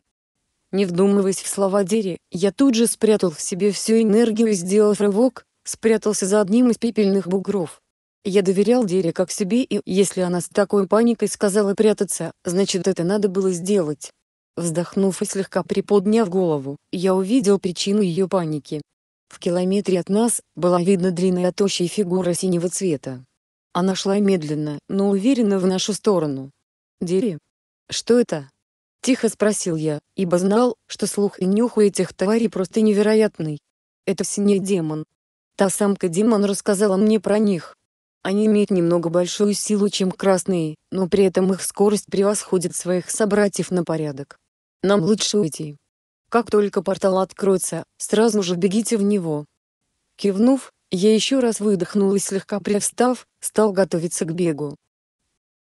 Не вдумываясь в слова Дери, я тут же спрятал в себе всю энергию и, сделал рывок, спрятался за одним из пепельных бугров. Я доверял Дере как себе и, если она с такой паникой сказала прятаться, значит это надо было сделать. Вздохнув и слегка приподняв голову, я увидел причину ее паники. В километре от нас была видна длинная тощая фигура синего цвета. Она шла медленно, но уверенно в нашу сторону. «Дери? Что это?» Тихо спросил я, ибо знал, что слух и нюх у этих тварей просто невероятный. Это синий демон. Та самка демон рассказала мне про них. Они имеют немного большую силу, чем красные, но при этом их скорость превосходит своих собратьев на порядок. Нам лучше уйти. Как только портал откроется, сразу же бегите в него. Кивнув, я еще раз выдохнул и слегка привстав, стал готовиться к бегу.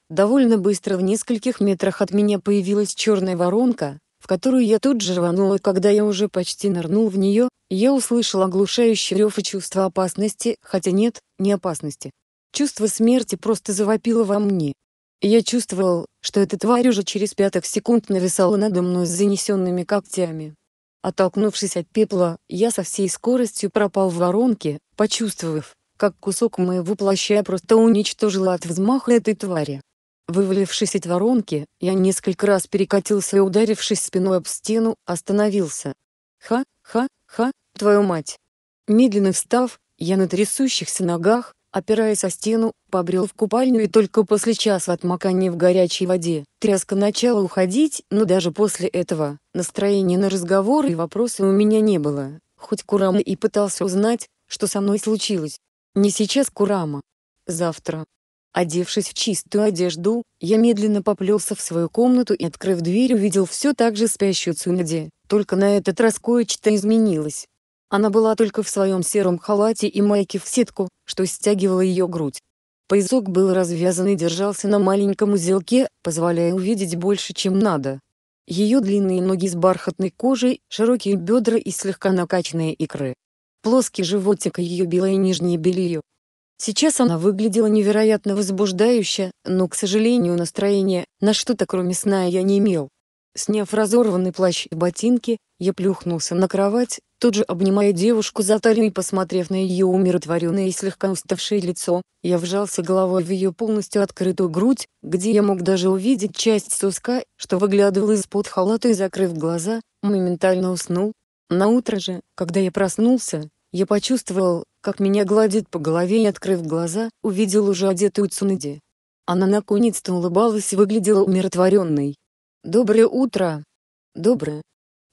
Довольно быстро в нескольких метрах от меня появилась черная воронка, в которую я тут же рванул, и когда я уже почти нырнул в нее, я услышал оглушающий рев и чувство опасности, хотя нет, не опасности. Чувство смерти просто завопило во мне, я чувствовал, что эта тварь уже через пяток секунд нависала надо мной с занесенными когтями. Оттолкнувшись от пепла, я со всей скоростью пропал в воронке, почувствовав, как кусок моего плаща просто уничтожил от взмаха этой твари. Вывалившись от воронки, я несколько раз перекатился и ударившись спиной об стену, остановился. Ха, ха, ха, твою мать. Медленно встав, я на трясущихся ногах, опираясь о стену, побрел в купальню и только после часа отмокания в горячей воде. Тряска начала уходить, но даже после этого, настроения на разговоры и вопросы у меня не было, хоть Курама и пытался узнать, что со мной случилось. Не сейчас Курама. Завтра. Одевшись в чистую одежду, я медленно поплелся в свою комнату и, открыв дверь, увидел все так же спящую Цунади, только на этот раз кое-что изменилось. Она была только в своем сером халате и майке в сетку, что стягивала ее грудь. Поясок был развязан и держался на маленьком узелке, позволяя увидеть больше, чем надо. Ее длинные ноги с бархатной кожей, широкие бедра и слегка накачанные икры. Плоский животик и ее белое нижнее белье. Сейчас она выглядела невероятно возбуждающе, но, к сожалению, настроения на что-то кроме сна я не имел. Сняв разорванный плащ и ботинки, я плюхнулся на кровать, тут же обнимая девушку за талию и посмотрев на ее умиротворенное и слегка уставшее лицо, я вжался головой в ее полностью открытую грудь, где я мог даже увидеть часть соска, что выглядывал из-под халата и закрыв глаза, моментально уснул. На утро же, когда я проснулся, я почувствовал, как меня гладит по голове и открыв глаза, увидел уже одетую Цунади. Она наконец-то улыбалась и выглядела умиротворенной. «Доброе утро!» «Доброе!»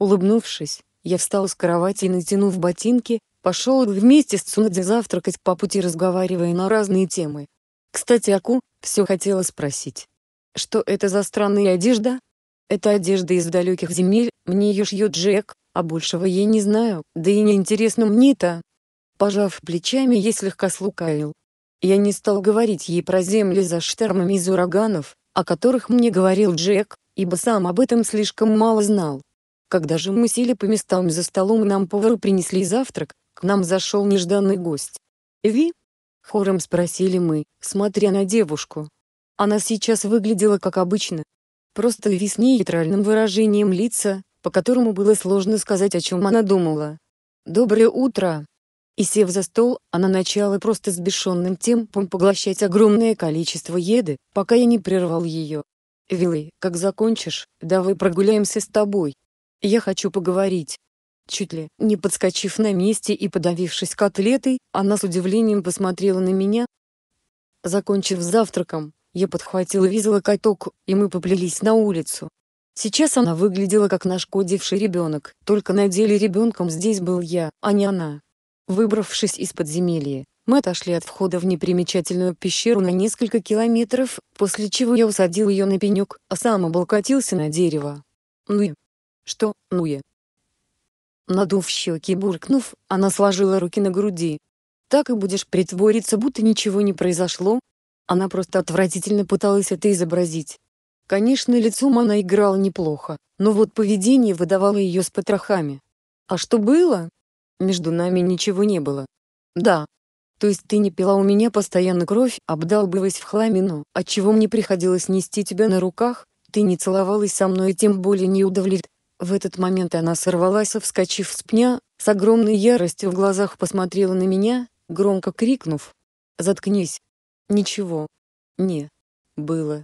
Улыбнувшись, я встал с кровати и, натянув ботинки, пошел вместе с Цунадзе завтракать по пути, разговаривая на разные темы. Кстати, Аку, все хотела спросить. Что это за странная одежда? Это одежда из далеких земель, мне ее шьет Джек, а большего я не знаю, да и неинтересно мне-то. Пожав плечами, я слегка слукавил. Я не стал говорить ей про земли за штормами из ураганов, о которых мне говорил Джек, ибо сам об этом слишком мало знал. Когда же мы сели по местам за столом и нам повару принесли завтрак, к нам зашел нежданный гость. «Эви?» — хором спросили мы, смотря на девушку. Она сейчас выглядела как обычно. Просто Эви с нейтральным выражением лица, по которому было сложно сказать о чем она думала. «Доброе утро!» И сев за стол, она начала просто с сбешенным темпом поглощать огромное количество еды, пока я не прервал ее. «Вилой, как закончишь, давай прогуляемся с тобой. Я хочу поговорить». Чуть ли не подскочив на месте и подавившись котлетой, она с удивлением посмотрела на меня. Закончив завтраком, я подхватила Визела каток, и мы поплелись на улицу. Сейчас она выглядела как нашкодивший ребенок, только на деле ребенком здесь был я, а не она. Выбравшись из подземелья, мы отошли от входа в непримечательную пещеру на несколько километров, после чего я усадил ее на пенек, а сам облокотился на дерево. Ну «Нуе!» «Что, ну Нуе?» Надув щеки буркнув, она сложила руки на груди. «Так и будешь притвориться, будто ничего не произошло?» Она просто отвратительно пыталась это изобразить. Конечно, лицом она играла неплохо, но вот поведение выдавало ее с потрохами. А что было? Между нами ничего не было. Да, то есть ты не пила у меня постоянно кровь, обдалбываясь в хламину, отчего мне приходилось нести тебя на руках, ты не целовалась со мной и тем более не удовлет. В этот момент она сорвалась, вскочив с пня, с огромной яростью в глазах посмотрела на меня, громко крикнув. «Заткнись!» «Ничего!» «Не!» «Было!»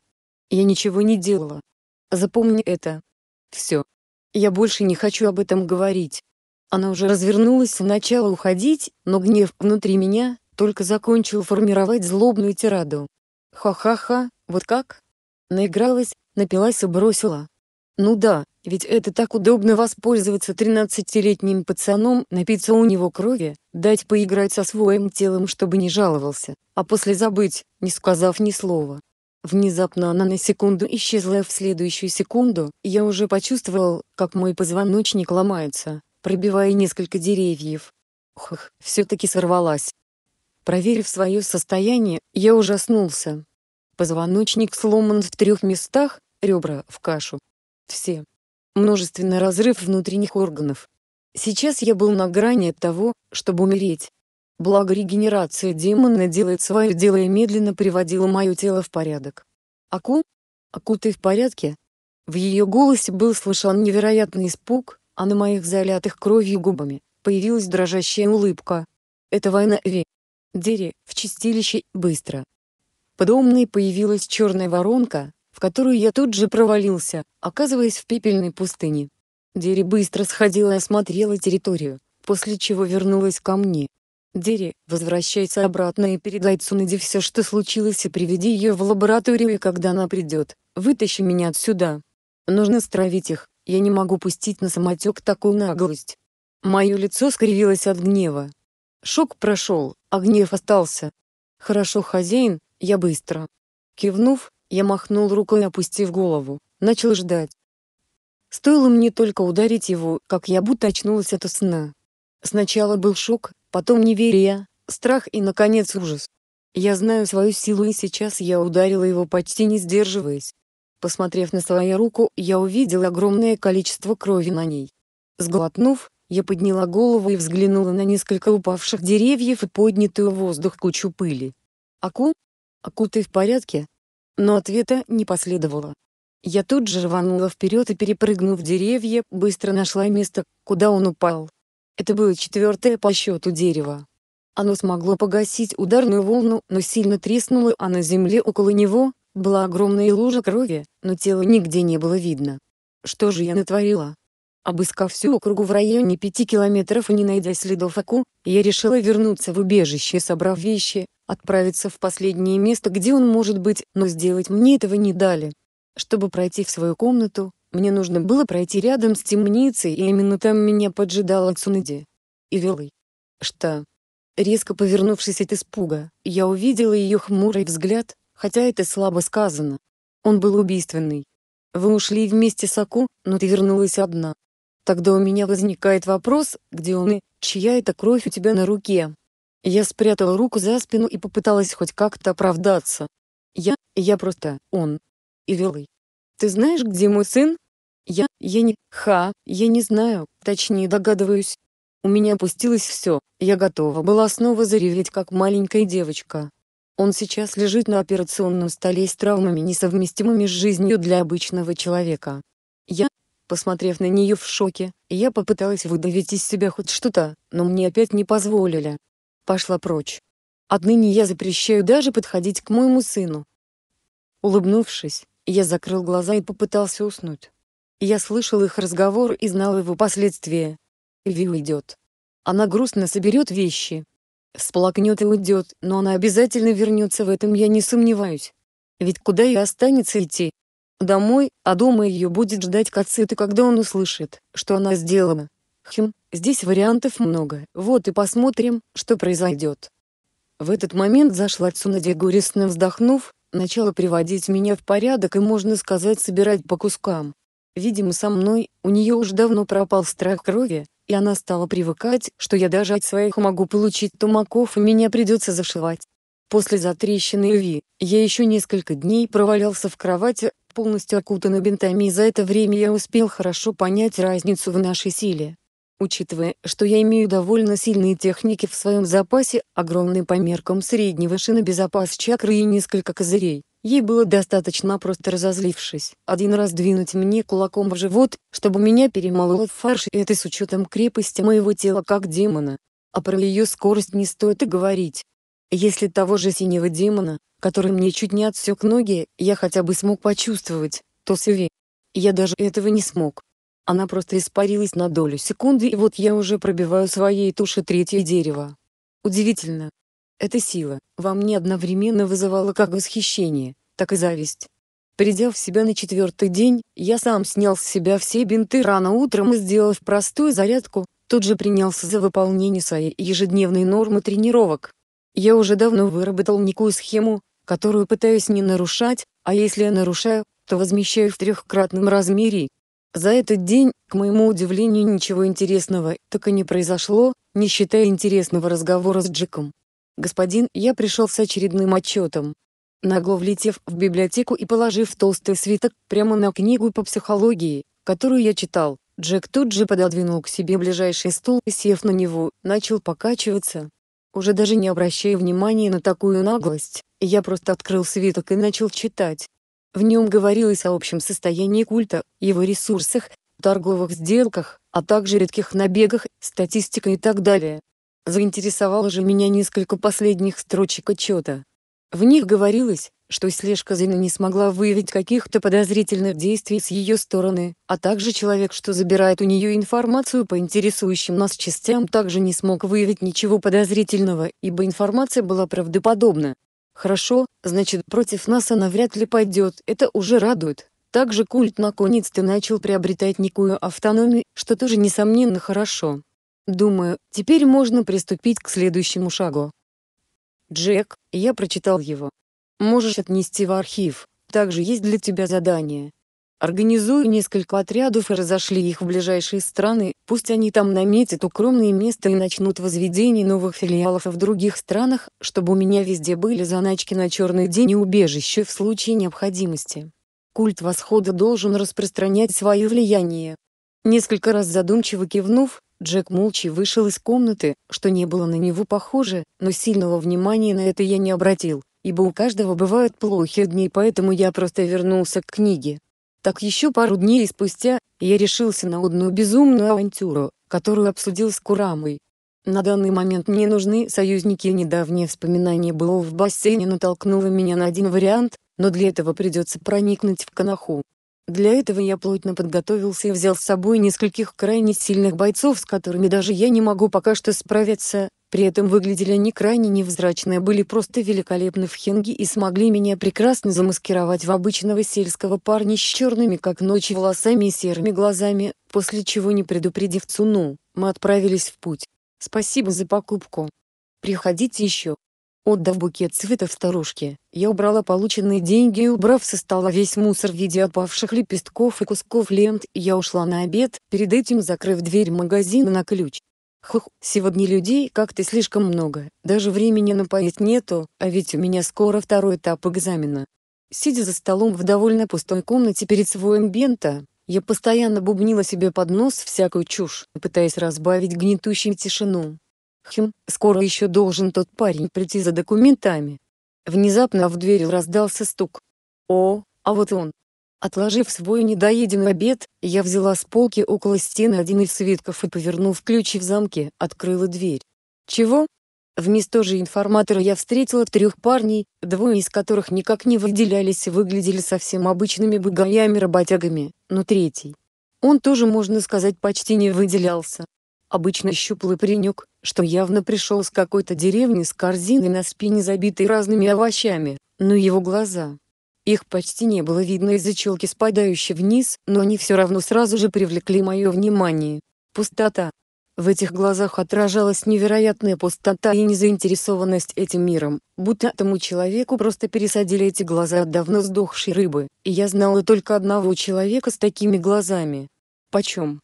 «Я ничего не делала!» «Запомни это!» «Все!» «Я больше не хочу об этом говорить!» Она уже развернулась начала уходить, но гнев внутри меня, только закончил формировать злобную тираду. Ха-ха-ха, вот как? Наигралась, напилась и бросила. Ну да, ведь это так удобно воспользоваться 13-летним пацаном, напиться у него крови, дать поиграть со своим телом, чтобы не жаловался, а после забыть, не сказав ни слова. Внезапно она на секунду исчезла, а в следующую секунду я уже почувствовал, как мой позвоночник ломается, пробивая несколько деревьев. Хх, все-таки сорвалась. Проверив свое состояние, я ужаснулся. Позвоночник сломан в трех местах, ребра в кашу. Все. Множественный разрыв внутренних органов. Сейчас я был на грани того, чтобы умереть. Благо регенерация демона делает свое дело и медленно приводила мое тело в порядок. «Аку? Аку, ты в порядке?» В ее голосе был слышан невероятный испуг, а на моих залятых кровью губами появилась дрожащая улыбка. «Это война, Ви. Дери в чистилище быстро. Под появилась черная воронка, в которую я тут же провалился, оказываясь в пепельной пустыне. Дери быстро сходила и осмотрела территорию, после чего вернулась ко мне. Дери, возвращайся обратно и передай Цунади все, что случилось, и приведи ее в лабораторию, и когда она придет, вытащи меня отсюда. Нужно стравить их, я не могу пустить на самотек такую наглость. Мое лицо скривилось от гнева, Шок прошел, а гнев остался. Хорошо, хозяин, я быстро. Кивнув, я махнул рукой, опустив голову, начал ждать. Стоило мне только ударить его, как я будто очнулась от сна. Сначала был шок, потом неверие, страх и, наконец, ужас. Я знаю свою силу и сейчас я ударила его почти не сдерживаясь. Посмотрев на свою руку, я увидел огромное количество крови на ней. Сглотнув, я подняла голову и взглянула на несколько упавших деревьев и поднятую в воздух кучу пыли. «Аку? Аку, ты в порядке?» Но ответа не последовало. Я тут же рванула вперед и перепрыгнув деревья, быстро нашла место, куда он упал. Это было четвертое по счету дерево. Оно смогло погасить ударную волну, но сильно треснуло, а на земле около него была огромная лужа крови, но тела нигде не было видно. Что же я натворила? Обыскав всю округу в районе пяти километров и не найдя следов Аку, я решила вернуться в убежище, собрав вещи, отправиться в последнее место, где он может быть, но сделать мне этого не дали. Чтобы пройти в свою комнату, мне нужно было пройти рядом с темницей, и именно там меня поджидала Цунади. И Велой. Что? Резко повернувшись от испуга, я увидела ее хмурый взгляд, хотя это слабо сказано. Он был убийственный. Вы ушли вместе с Аку, но ты вернулась одна. Тогда у меня возникает вопрос, где он и чья это кровь у тебя на руке? Я спрятала руку за спину и попыталась хоть как-то оправдаться. Я, я просто, он. И Вилы. Ты знаешь, где мой сын? Я, я не, ха, я не знаю, точнее догадываюсь. У меня опустилось все, я готова была снова зареветь как маленькая девочка. Он сейчас лежит на операционном столе с травмами несовместимыми с жизнью для обычного человека. Я, посмотрев на нее в шоке, я попыталась выдавить из себя хоть что-то, но мне опять не позволили. Пошла прочь. Отныне я запрещаю даже подходить к моему сыну. Улыбнувшись, я закрыл глаза и попытался уснуть. Я слышал их разговор и знал его последствия. Ви уйдет. Она грустно соберет вещи. Всплакнет и уйдет, но она обязательно вернется, в этом я не сомневаюсь. Ведь куда и останется идти, домой, а дома ее будет ждать Кацит и когда он услышит, что она сделана, Хм, здесь вариантов много, вот и посмотрим, что произойдет. В этот момент зашла Цунади горестно вздохнув, начала приводить меня в порядок и, можно сказать, собирать по кускам. Видимо, со мной, у нее уж давно пропал страх крови, и она стала привыкать, что я даже от своих могу получить тумаков и меня придется зашивать. После затрещины ви я еще несколько дней провалялся в кровати, полностью окутана бинтами и за это время я успел хорошо понять разницу в нашей силе. Учитывая, что я имею довольно сильные техники в своем запасе, огромный по меркам среднего шина безопас чакры и несколько козырей, ей было достаточно просто разозлившись, один раз двинуть мне кулаком в живот, чтобы меня перемололо в фарш, и это с учетом крепости моего тела как демона. А про ее скорость не стоит и говорить. Если того же синего демона, который мне чуть не отсек ноги, я хотя бы смог почувствовать, то Сюви. Я даже этого не смог. Она просто испарилась на долю секунды и вот я уже пробиваю своей туши третье дерево. Удивительно. Эта сила во мне одновременно вызывала как восхищение, так и зависть. Придя в себя на четвертый день, я сам снял с себя все бинты рано утром и сделав простую зарядку, тут же принялся за выполнение своей ежедневной нормы тренировок. Я уже давно выработал некую схему, которую пытаюсь не нарушать, а если я нарушаю, то возмещаю в трехкратном размере. За этот день, к моему удивлению, ничего интересного так и не произошло, не считая интересного разговора с Джеком. «Господин, я пришел с очередным отчетом». Нагло влетев в библиотеку и положив толстый свиток прямо на книгу по психологии, которую я читал, Джек тут же пододвинул к себе ближайший стул и, сев на него, начал покачиваться, уже даже не обращая внимания на такую наглость, я просто открыл свиток и начал читать. В нем говорилось о общем состоянии культа, его ресурсах, торговых сделках, а также редких набегах, статистика и так далее. Заинтересовало же меня несколько последних строчек отчета. В них говорилось, что слежка Зина не смогла выявить каких-то подозрительных действий с ее стороны, а также человек, что забирает у нее информацию по интересующим нас частям, также не смог выявить ничего подозрительного, ибо информация была правдоподобна. Хорошо, значит против нас она вряд ли пойдет, это уже радует. Также культ наконец-то начал приобретать некую автономию, что тоже несомненно хорошо. Думаю, теперь можно приступить к следующему шагу. Джек, я прочитал его. Можешь отнести в архив. Также есть для тебя задание. Организуй несколько отрядов и разошли их в ближайшие страны, пусть они там наметят укромные места и начнут возведение новых филиалов в других странах, чтобы у меня везде были заначки на черный день и убежище в случае необходимости. Культ восхода должен распространять свое влияние. Несколько раз задумчиво кивнув, Джек молча вышел из комнаты, что не было на него похоже, но сильного внимания на это я не обратил ибо у каждого бывают плохие дни, поэтому я просто вернулся к книге. Так еще пару дней спустя я решился на одну безумную авантюру, которую обсудил с Курамой. На данный момент мне нужны союзники и недавнее вспоминание было в бассейне натолкнуло меня на один вариант, но для этого придется проникнуть в Канаху. Для этого я плотно подготовился и взял с собой нескольких крайне сильных бойцов, с которыми даже я не могу пока что справиться, при этом выглядели они крайне невзрачные, были просто великолепны в хинге и смогли меня прекрасно замаскировать в обычного сельского парня с черными как ночь волосами и серыми глазами, после чего, не предупредив Цуну, мы отправились в путь. Спасибо за покупку. Приходите еще. Отдав букет цветов старушке, я убрала полученные деньги и убрав со стола весь мусор в виде опавших лепестков и кусков лент, я ушла на обед, перед этим закрыв дверь магазина на ключ. Хух, сегодня людей как-то слишком много, даже времени на поесть нету, а ведь у меня скоро второй этап экзамена. Сидя за столом в довольно пустой комнате перед своим бента, я постоянно бубнила себе под нос всякую чушь, пытаясь разбавить гнетущую тишину. Хм, скоро еще должен тот парень прийти за документами. Внезапно в дверь раздался стук. О, а вот он. Отложив свой недоеденный обед, я взяла с полки около стены один из свитков и, повернув ключи в замке, открыла дверь. Чего? Вместо же информатора я встретила трех парней, двое из которых никак не выделялись и выглядели совсем обычными бугаями-работягами, но третий. Он тоже, можно сказать, почти не выделялся. Обычно щуплый паренек, что явно пришел с какой-то деревни с корзиной на спине забитой разными овощами, но его глаза, их почти не было видно из-за челки спадающей вниз, но они все равно сразу же привлекли мое внимание. Пустота. В этих глазах отражалась невероятная пустота и незаинтересованность этим миром, будто этому человеку просто пересадили эти глаза от давно сдохшей рыбы, и я знала только одного человека с такими глазами. Почем?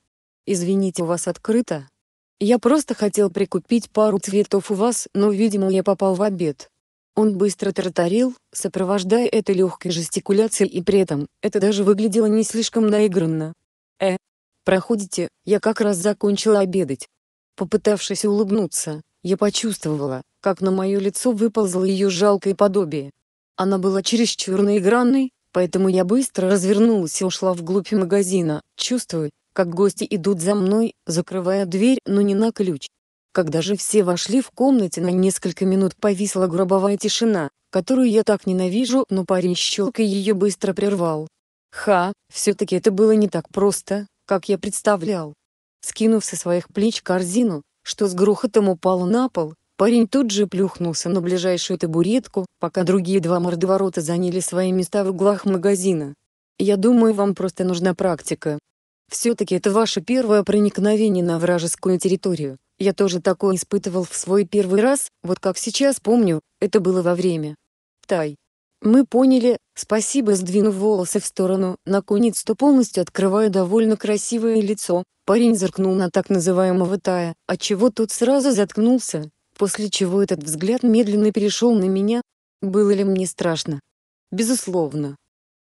Извините, у вас открыто? Я просто хотел прикупить пару цветов у вас, но, видимо, я попал в обед. Он быстро тараторил, сопровождая это легкой жестикуляцией и при этом, это даже выглядело не слишком наигранно. «Э, проходите, я как раз закончила обедать». Попытавшись улыбнуться, я почувствовала, как на мое лицо выползло ее жалкое подобие. Она была чересчур наигранной, поэтому я быстро развернулась и ушла вглубь магазина, чувствуя, как гости идут за мной, закрывая дверь, но не на ключ. Когда же все вошли в комнате на несколько минут повисла гробовая тишина, которую я так ненавижу, но парень щелкой ее быстро прервал. Ха, все-таки это было не так просто, как я представлял. Скинув со своих плеч корзину, что с грохотом упала на пол, парень тут же плюхнулся на ближайшую табуретку, пока другие два мордоворота заняли свои места в углах магазина. Я думаю, вам просто нужна практика. Все-таки это ваше первое проникновение на вражескую территорию. Я тоже такое испытывал в свой первый раз, вот как сейчас помню, это было во время. Тай. Мы поняли, спасибо сдвинув волосы в сторону, наконец-то полностью открывая довольно красивое лицо, парень зыркнул на так называемого Тая, отчего тот сразу заткнулся, после чего этот взгляд медленно перешел на меня. Было ли мне страшно? Безусловно.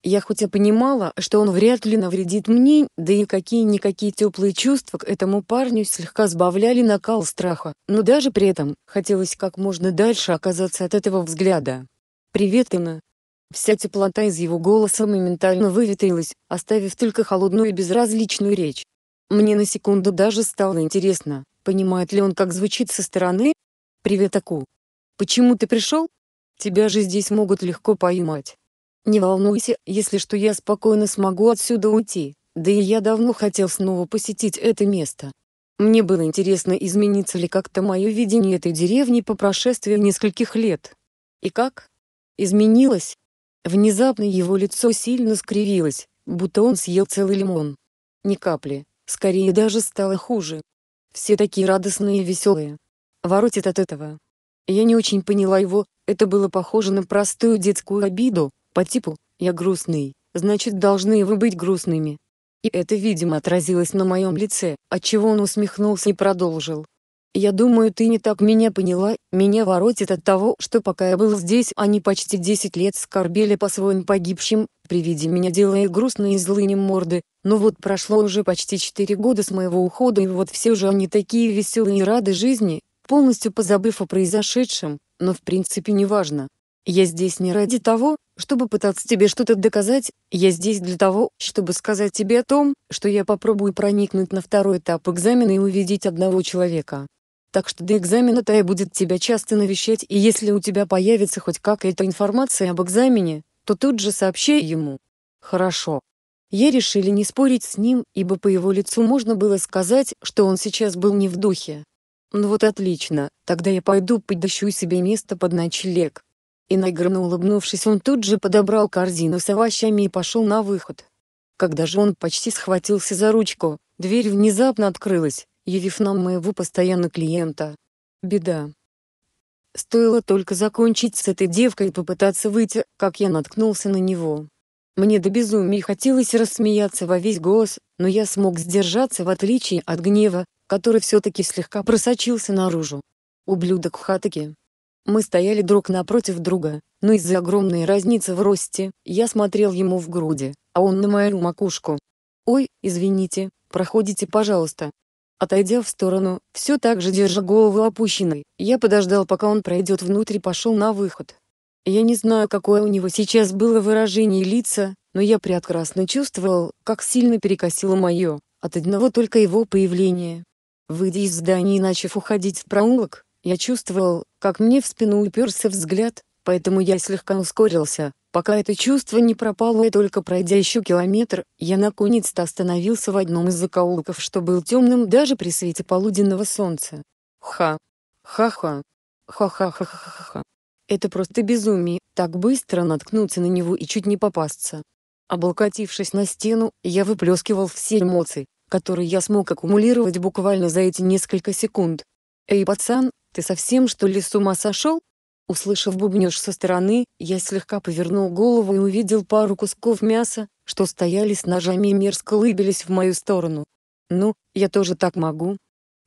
Я хоть и понимала, что он вряд ли навредит мне, да и какие-никакие теплые чувства к этому парню слегка сбавляли накал страха, но даже при этом хотелось как можно дальше оказаться от этого взгляда. «Привет, Инна!» Вся теплота из его голоса моментально выветрилась, оставив только холодную и безразличную речь. Мне на секунду даже стало интересно, понимает ли он, как звучит со стороны? «Привет, Аку! Почему ты пришел? Тебя же здесь могут легко поймать!» «Не волнуйся, если что я спокойно смогу отсюда уйти, да и я давно хотел снова посетить это место». Мне было интересно, изменится ли как-то мое видение этой деревни по прошествии нескольких лет. И как? Изменилось? Внезапно его лицо сильно скривилось, будто он съел целый лимон. Ни капли, скорее даже стало хуже. Все такие радостные и веселые. Воротит от этого. Я не очень поняла его, это было похоже на простую детскую обиду, по типу «я грустный», значит должны вы быть грустными. И это, видимо, отразилось на моем лице, отчего он усмехнулся и продолжил. «Я думаю, ты не так меня поняла, меня воротит от того, что пока я был здесь, они почти 10 лет скорбели по своим погибшим, при виде меня делая грустные и злыни морды, но вот прошло уже почти 4 года с моего ухода и вот все же они такие веселые и рады жизни, полностью позабыв о произошедшем, но в принципе неважно, я здесь не ради того, чтобы пытаться тебе что-то доказать, я здесь для того, чтобы сказать тебе о том, что я попробую проникнуть на второй этап экзамена и увидеть одного человека. Так что до экзамена Тая будет тебя часто навещать, и если у тебя появится хоть какая-то информация об экзамене, то тут же сообщи ему. Хорошо. Я решили не спорить с ним, ибо по его лицу можно было сказать, что он сейчас был не в духе. Ну вот отлично, тогда я пойду подыщу себе место под ночлег. И наигранно улыбнувшись он тут же подобрал корзину с овощами и пошел на выход. Когда же он почти схватился за ручку, дверь внезапно открылась, явив нам моего постоянного клиента. Беда. Стоило только закончить с этой девкой и попытаться выйти, как я наткнулся на него. Мне до безумия хотелось рассмеяться во весь голос, но я смог сдержаться в отличие от гнева, который все-таки слегка просочился наружу. Ублюдок в Хатаки. Мы стояли друг напротив друга, но из-за огромной разницы в росте, я смотрел ему в груди, а он на мою макушку. «Ой, извините, проходите, пожалуйста». Отойдя в сторону, все так же держа голову опущенной, я подождал пока он пройдет внутрь и пошел на выход. Я не знаю какое у него сейчас было выражение лица, но я прекрасно чувствовал, как сильно перекосило мое, от одного только его появления. Выйдя из здания и начав уходить в проулок, я чувствовал, как мне в спину уперся взгляд, поэтому я слегка ускорился, пока это чувство не пропало и только пройдя еще километр, я наконец-то остановился в одном из закоулков, что был темным даже при свете полуденного солнца. Ха. Ха-ха. Ха-ха-ха-ха-ха. Это просто безумие, так быстро наткнуться на него и чуть не попасться. Облокотившись на стену, я выплескивал все эмоции, которые я смог аккумулировать буквально за эти несколько секунд. «Эй, пацан, «Ты совсем, что ли, с ума сошел?» Услышав бубнёж со стороны, я слегка повернул голову и увидел пару кусков мяса, что стояли с ножами и мерзко улыбились в мою сторону. «Ну, я тоже так могу».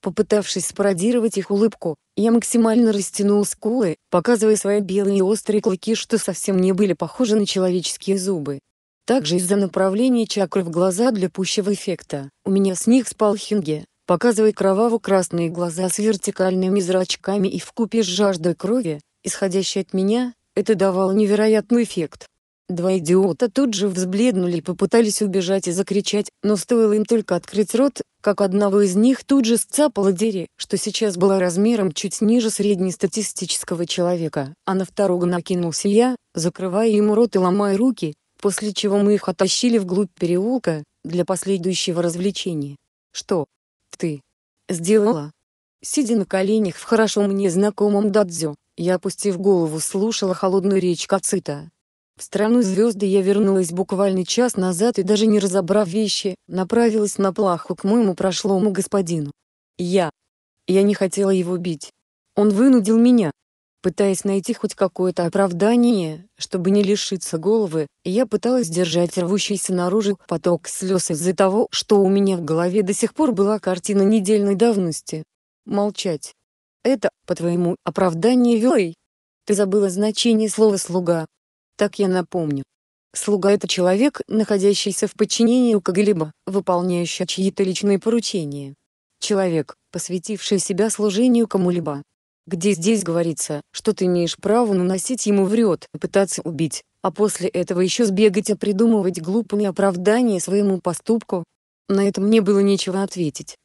Попытавшись спародировать их улыбку, я максимально растянул скулы, показывая свои белые и острые клыки, что совсем не были похожи на человеческие зубы. Также из-за направления чакры в глаза для пущего эффекта, у меня с них спал Хинге показывая кроваво-красные глаза с вертикальными зрачками и вкупе с жаждой крови, исходящей от меня, это давало невероятный эффект. Два идиота тут же взбледнули и попытались убежать и закричать, но стоило им только открыть рот, как одного из них тут же сцапало Дерри, что сейчас было размером чуть ниже среднестатистического человека, а на второго накинулся я, закрывая ему рот и ломая руки, после чего мы их оттащили вглубь переулка, для последующего развлечения. Что, ты сделала? Сидя на коленях в хорошо мне знакомом дадзё, я, опустив голову, слушала холодную речь Кацита. В страну звезды я вернулась буквально час назад и даже не разобрав вещи, направилась на плаху к моему прошлому господину. Я. Я не хотела его бить. Он вынудил меня. Пытаясь найти хоть какое-то оправдание, чтобы не лишиться головы, я пыталась держать рвущийся наружу поток слез из-за того, что у меня в голове до сих пор была картина недельной давности. Молчать. Это, по твоему оправдание Вилой? Ты забыла значение слова «слуга». Так я напомню. Слуга — это человек, находящийся в подчинении у кого-либо, выполняющий чьи-то личные поручения. Человек, посвятивший себя служению кому-либо где здесь говорится, что ты имеешь право наносить ему вред, пытаться убить, а после этого еще сбегать и придумывать глупые оправдания своему поступку? На это мне было нечего ответить.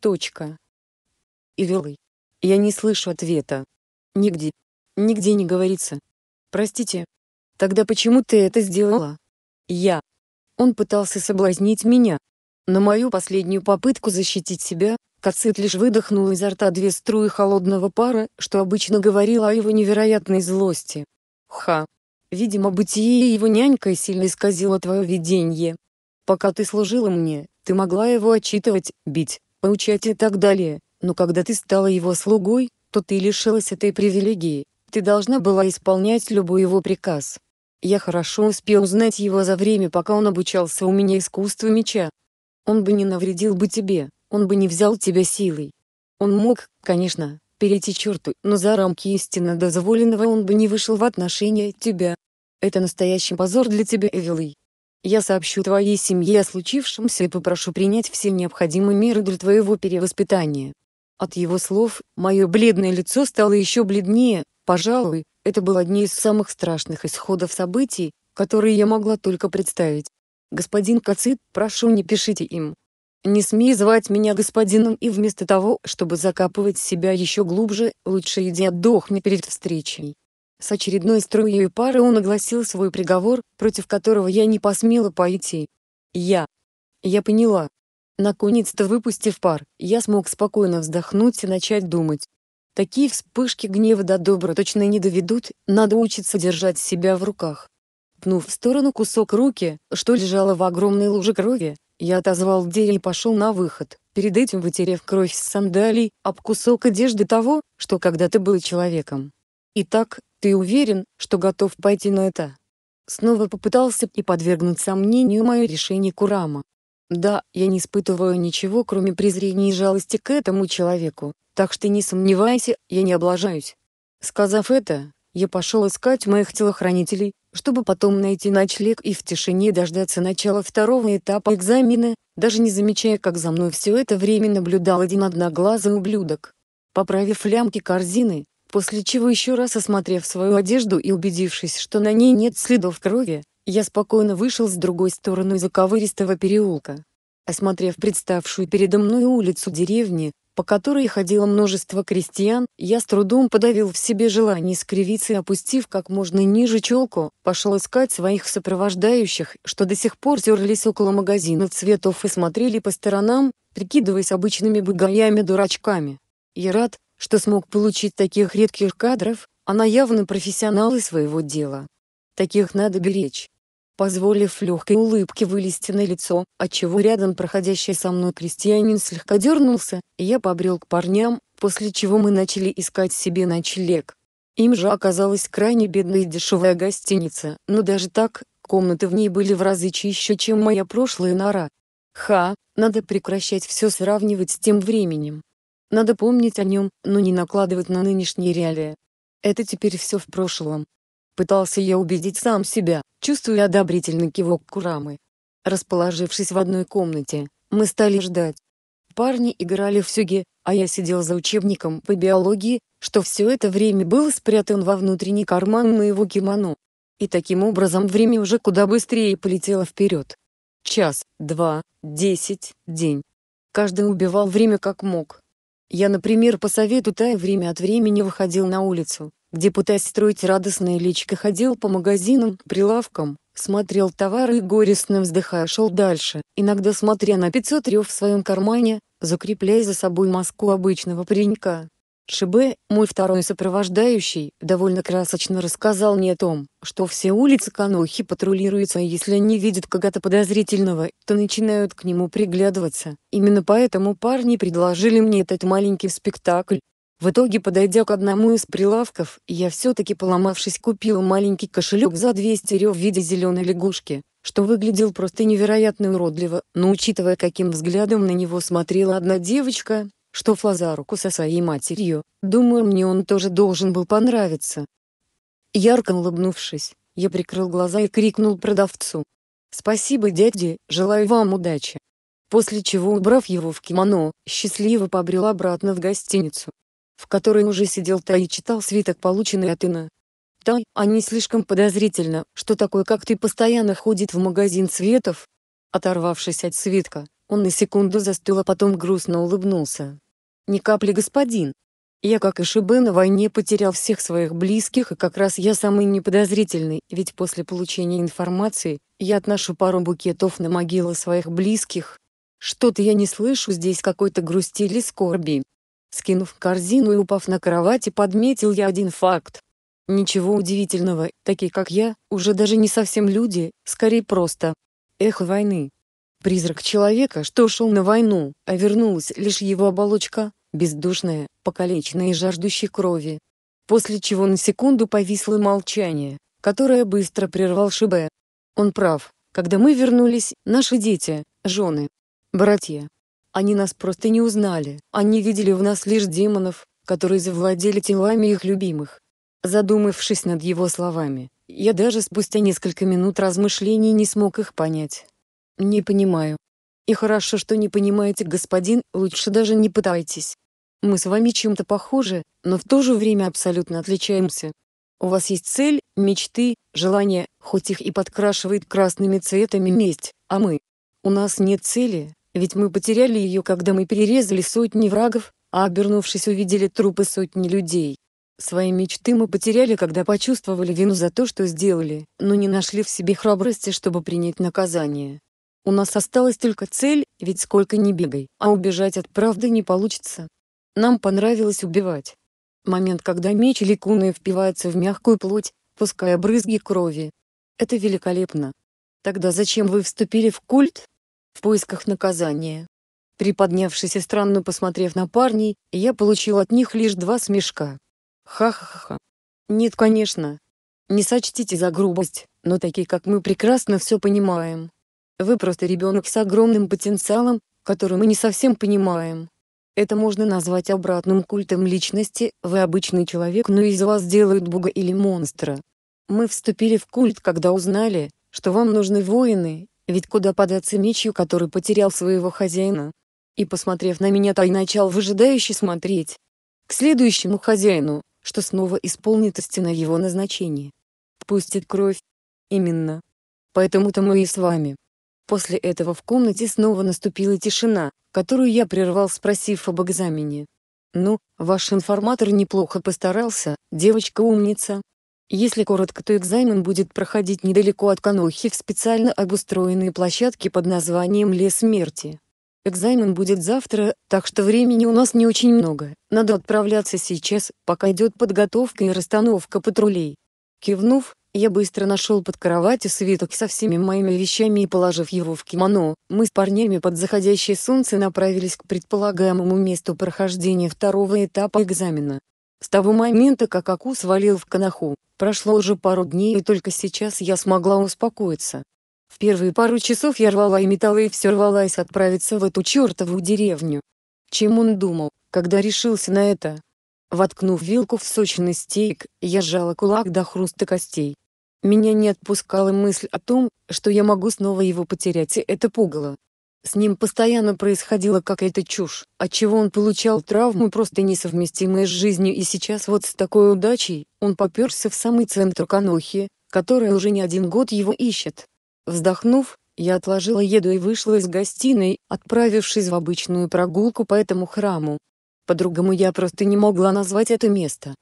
Точка. Иверлы. Я не слышу ответа. Нигде. Нигде не говорится. Простите. Тогда почему ты это сделала? Я. Он пытался соблазнить меня. На мою последнюю попытку защитить себя, Кацит лишь выдохнул изо рта две струи холодного пара, что обычно говорило о его невероятной злости. «Ха! Видимо, бытие его нянькой сильно исказило твое видение. Пока ты служила мне, ты могла его отчитывать, бить, поучать и так далее, но когда ты стала его слугой, то ты лишилась этой привилегии, ты должна была исполнять любой его приказ. Я хорошо успел узнать его за время, пока он обучался у меня искусству меча. Он бы не навредил бы тебе, он бы не взял тебя силой. Он мог, конечно, перейти черту, но за рамки истинно дозволенного он бы не вышел в отношении тебя. Это настоящий позор для тебя, Эвилы. Я сообщу твоей семье о случившемся и попрошу принять все необходимые меры для твоего перевоспитания. От его слов, мое бледное лицо стало еще бледнее, пожалуй, это был одни из самых страшных исходов событий, которые я могла только представить. Господин Кацит, прошу не пишите им. Не смей звать меня господином, и вместо того, чтобы закапывать себя еще глубже, лучше иди отдохни перед встречей. С очередной струей пары он огласил свой приговор, против которого я не посмела пойти. Я. Я поняла. Наконец-то выпустив пар, я смог спокойно вздохнуть и начать думать. Такие вспышки гнева до добра точно не доведут, надо учиться держать себя в руках. Пнув в сторону кусок руки, что лежало в огромной луже крови, я отозвал дверь и пошел на выход, перед этим вытерев кровь с сандалий об кусок одежды того, что когда-то был человеком. «Итак, ты уверен, что готов пойти на это?» Снова попытался и подвергнуть сомнению мое решение Курама. «Да, я не испытываю ничего, кроме презрения и жалости к этому человеку, так что не сомневайся, я не облажаюсь». Сказав это, я пошел искать моих телохранителей, чтобы потом найти ночлег и в тишине дождаться начала второго этапа экзамена, даже не замечая, как за мной все это время наблюдал один одноглазый ублюдок. Поправив лямки корзины, после чего еще раз осмотрев свою одежду и убедившись, что на ней нет следов крови, я спокойно вышел с другой стороны заковыристого переулка. Осмотрев представшую передо мной улицу деревни, по которой ходило множество крестьян, я с трудом подавил в себе желание скривиться и, опустив как можно ниже челку, пошел искать своих сопровождающих, что до сих пор терлись около магазина цветов и смотрели по сторонам, прикидываясь обычными бугаями-дурачками. Я рад, что смог получить таких редких кадров, она явно профессионалы своего дела. Таких надо беречь позволив легкой улыбке вылезти на лицо, отчего рядом проходящий со мной крестьянин слегка дернулся, и я побрел к парням, после чего мы начали искать себе ночлег. Им же оказалась крайне бедная и дешевая гостиница, но даже так, комнаты в ней были в разы чище, чем моя прошлая нора. Ха, надо прекращать все сравнивать с тем временем. Надо помнить о нем, но не накладывать на нынешние реалии. Это теперь все в прошлом. Пытался я убедить сам себя, чувствуя одобрительный кивок Курамы. Расположившись в одной комнате, мы стали ждать. Парни играли в сюги, а я сидел за учебником по биологии, что все это время был спрятан во внутренний карман моего кимоно. И таким образом время уже куда быстрее полетело вперед. Час, два, десять, день. Каждый убивал время как мог. Я, например, по совету Тая время от времени выходил на улицу, где, пытаясь строить радостное личико, ходил по магазинам, прилавкам, смотрел товары и горестно вздыхая шел дальше, иногда смотря на 500 рев в своем кармане, закрепляя за собой маску обычного паренька. Шибе, мой второй сопровождающий, довольно красочно рассказал мне о том, что все улицы Канохи патрулируются и если они видят кого-то подозрительного, то начинают к нему приглядываться. Именно поэтому парни предложили мне этот маленький спектакль, в итоге, подойдя к одному из прилавков, я все-таки поломавшись купил маленький кошелек за 200 рев в виде зеленой лягушки, что выглядел просто невероятно уродливо, но учитывая каким взглядом на него смотрела одна девочка, что шла за руку со своей матерью, думаю мне он тоже должен был понравиться. Ярко улыбнувшись, я прикрыл глаза и крикнул продавцу. «Спасибо, дяди, желаю вам удачи!» После чего, убрав его в кимоно, счастливо побрел обратно в гостиницу в которой уже сидел Тай и читал свиток, полученный от Ина. «Тай, а не слишком подозрительно, что такой, как ты, постоянно ходит в магазин цветов? Оторвавшись от свитка, он на секунду застыл, а потом грустно улыбнулся. «Ни капли, господин. Я, как и Шибе, на войне потерял всех своих близких, и как раз я самый неподозрительный, ведь после получения информации, я отношу пару букетов на могилы своих близких. Что-то я не слышу здесь какой-то грусти или скорби. Скинув корзину и упав на кровати, подметил я один факт. Ничего удивительного, такие как я, уже даже не совсем люди, скорее просто. Эхо войны. Призрак человека, что шел на войну, а вернулась лишь его оболочка, бездушная, покалеченная и жаждущая крови. После чего на секунду повисло молчание, которое быстро прервал Шибе. Он прав, когда мы вернулись, наши дети, жены, братья, они нас просто не узнали. Они видели в нас лишь демонов, которые завладели телами их любимых. Задумавшись над его словами, я даже спустя несколько минут размышлений не смог их понять. Не понимаю. И хорошо, что не понимаете, господин, лучше даже не пытайтесь. Мы с вами чем-то похожи, но в то же время абсолютно отличаемся. У вас есть цель, мечты, желания, хоть их и подкрашивает красными цветами месть, а мы. У нас нет цели, ведь мы потеряли ее, когда мы перерезали сотни врагов, а обернувшись увидели трупы сотни людей. Свои мечты мы потеряли, когда почувствовали вину за то, что сделали, но не нашли в себе храбрости, чтобы принять наказание. У нас осталась только цель, ведь сколько ни бегай, а убежать от правды не получится. Нам понравилось убивать. Момент, когда меч или Ликуны впиваются в мягкую плоть, пуская брызги крови. Это великолепно. Тогда зачем вы вступили в культ? в поисках наказания. Приподнявшись и странно посмотрев на парней, я получил от них лишь два смешка. Ха-ха-ха. Нет, конечно. Не сочтите за грубость, но такие, как мы, прекрасно все понимаем. Вы просто ребенок с огромным потенциалом, который мы не совсем понимаем. Это можно назвать обратным культом личности, вы обычный человек, но из вас делают бога или монстра. Мы вступили в культ, когда узнали, что вам нужны воины, ведь куда податься мечью, который потерял своего хозяина? И посмотрев на меня, Тай начал выжидающе смотреть. К следующему хозяину, что снова исполнит истина его назначение. Пустит кровь. Именно. Поэтому-то мы и с вами. После этого в комнате снова наступила тишина, которую я прервал, спросив об экзамене. «Ну, ваш информатор неплохо постарался, девочка умница, если коротко, то экзамен будет проходить недалеко от Канохи в специально обустроенной площадке под названием «Лес смерти». Экзамен будет завтра, так что времени у нас не очень много, надо отправляться сейчас, пока идет подготовка и расстановка патрулей. Кивнув, я быстро нашел под кроватью свиток со всеми моими вещами и положив его в кимоно, мы с парнями под заходящее солнце направились к предполагаемому месту прохождения второго этапа экзамена. С того момента, как Аку свалил в Канаху, прошло уже пару дней и только сейчас я смогла успокоиться. В первые пару часов я рвала и металла и все рвалась отправиться в эту чертову деревню. Чем он думал, когда решился на это? Воткнув вилку в сочный стейк, я сжала кулак до хруста костей. Меня не отпускала мысль о том, что я могу снова его потерять, и это пугало. С ним постоянно происходила какая-то чушь, отчего он получал травмы просто несовместимые с жизнью и сейчас вот с такой удачей, он попёрся в самый центр Канохи, которая уже не один год его ищет. Вздохнув, я отложила еду и вышла из гостиной, отправившись в обычную прогулку по этому храму. По-другому я просто не могла назвать это место.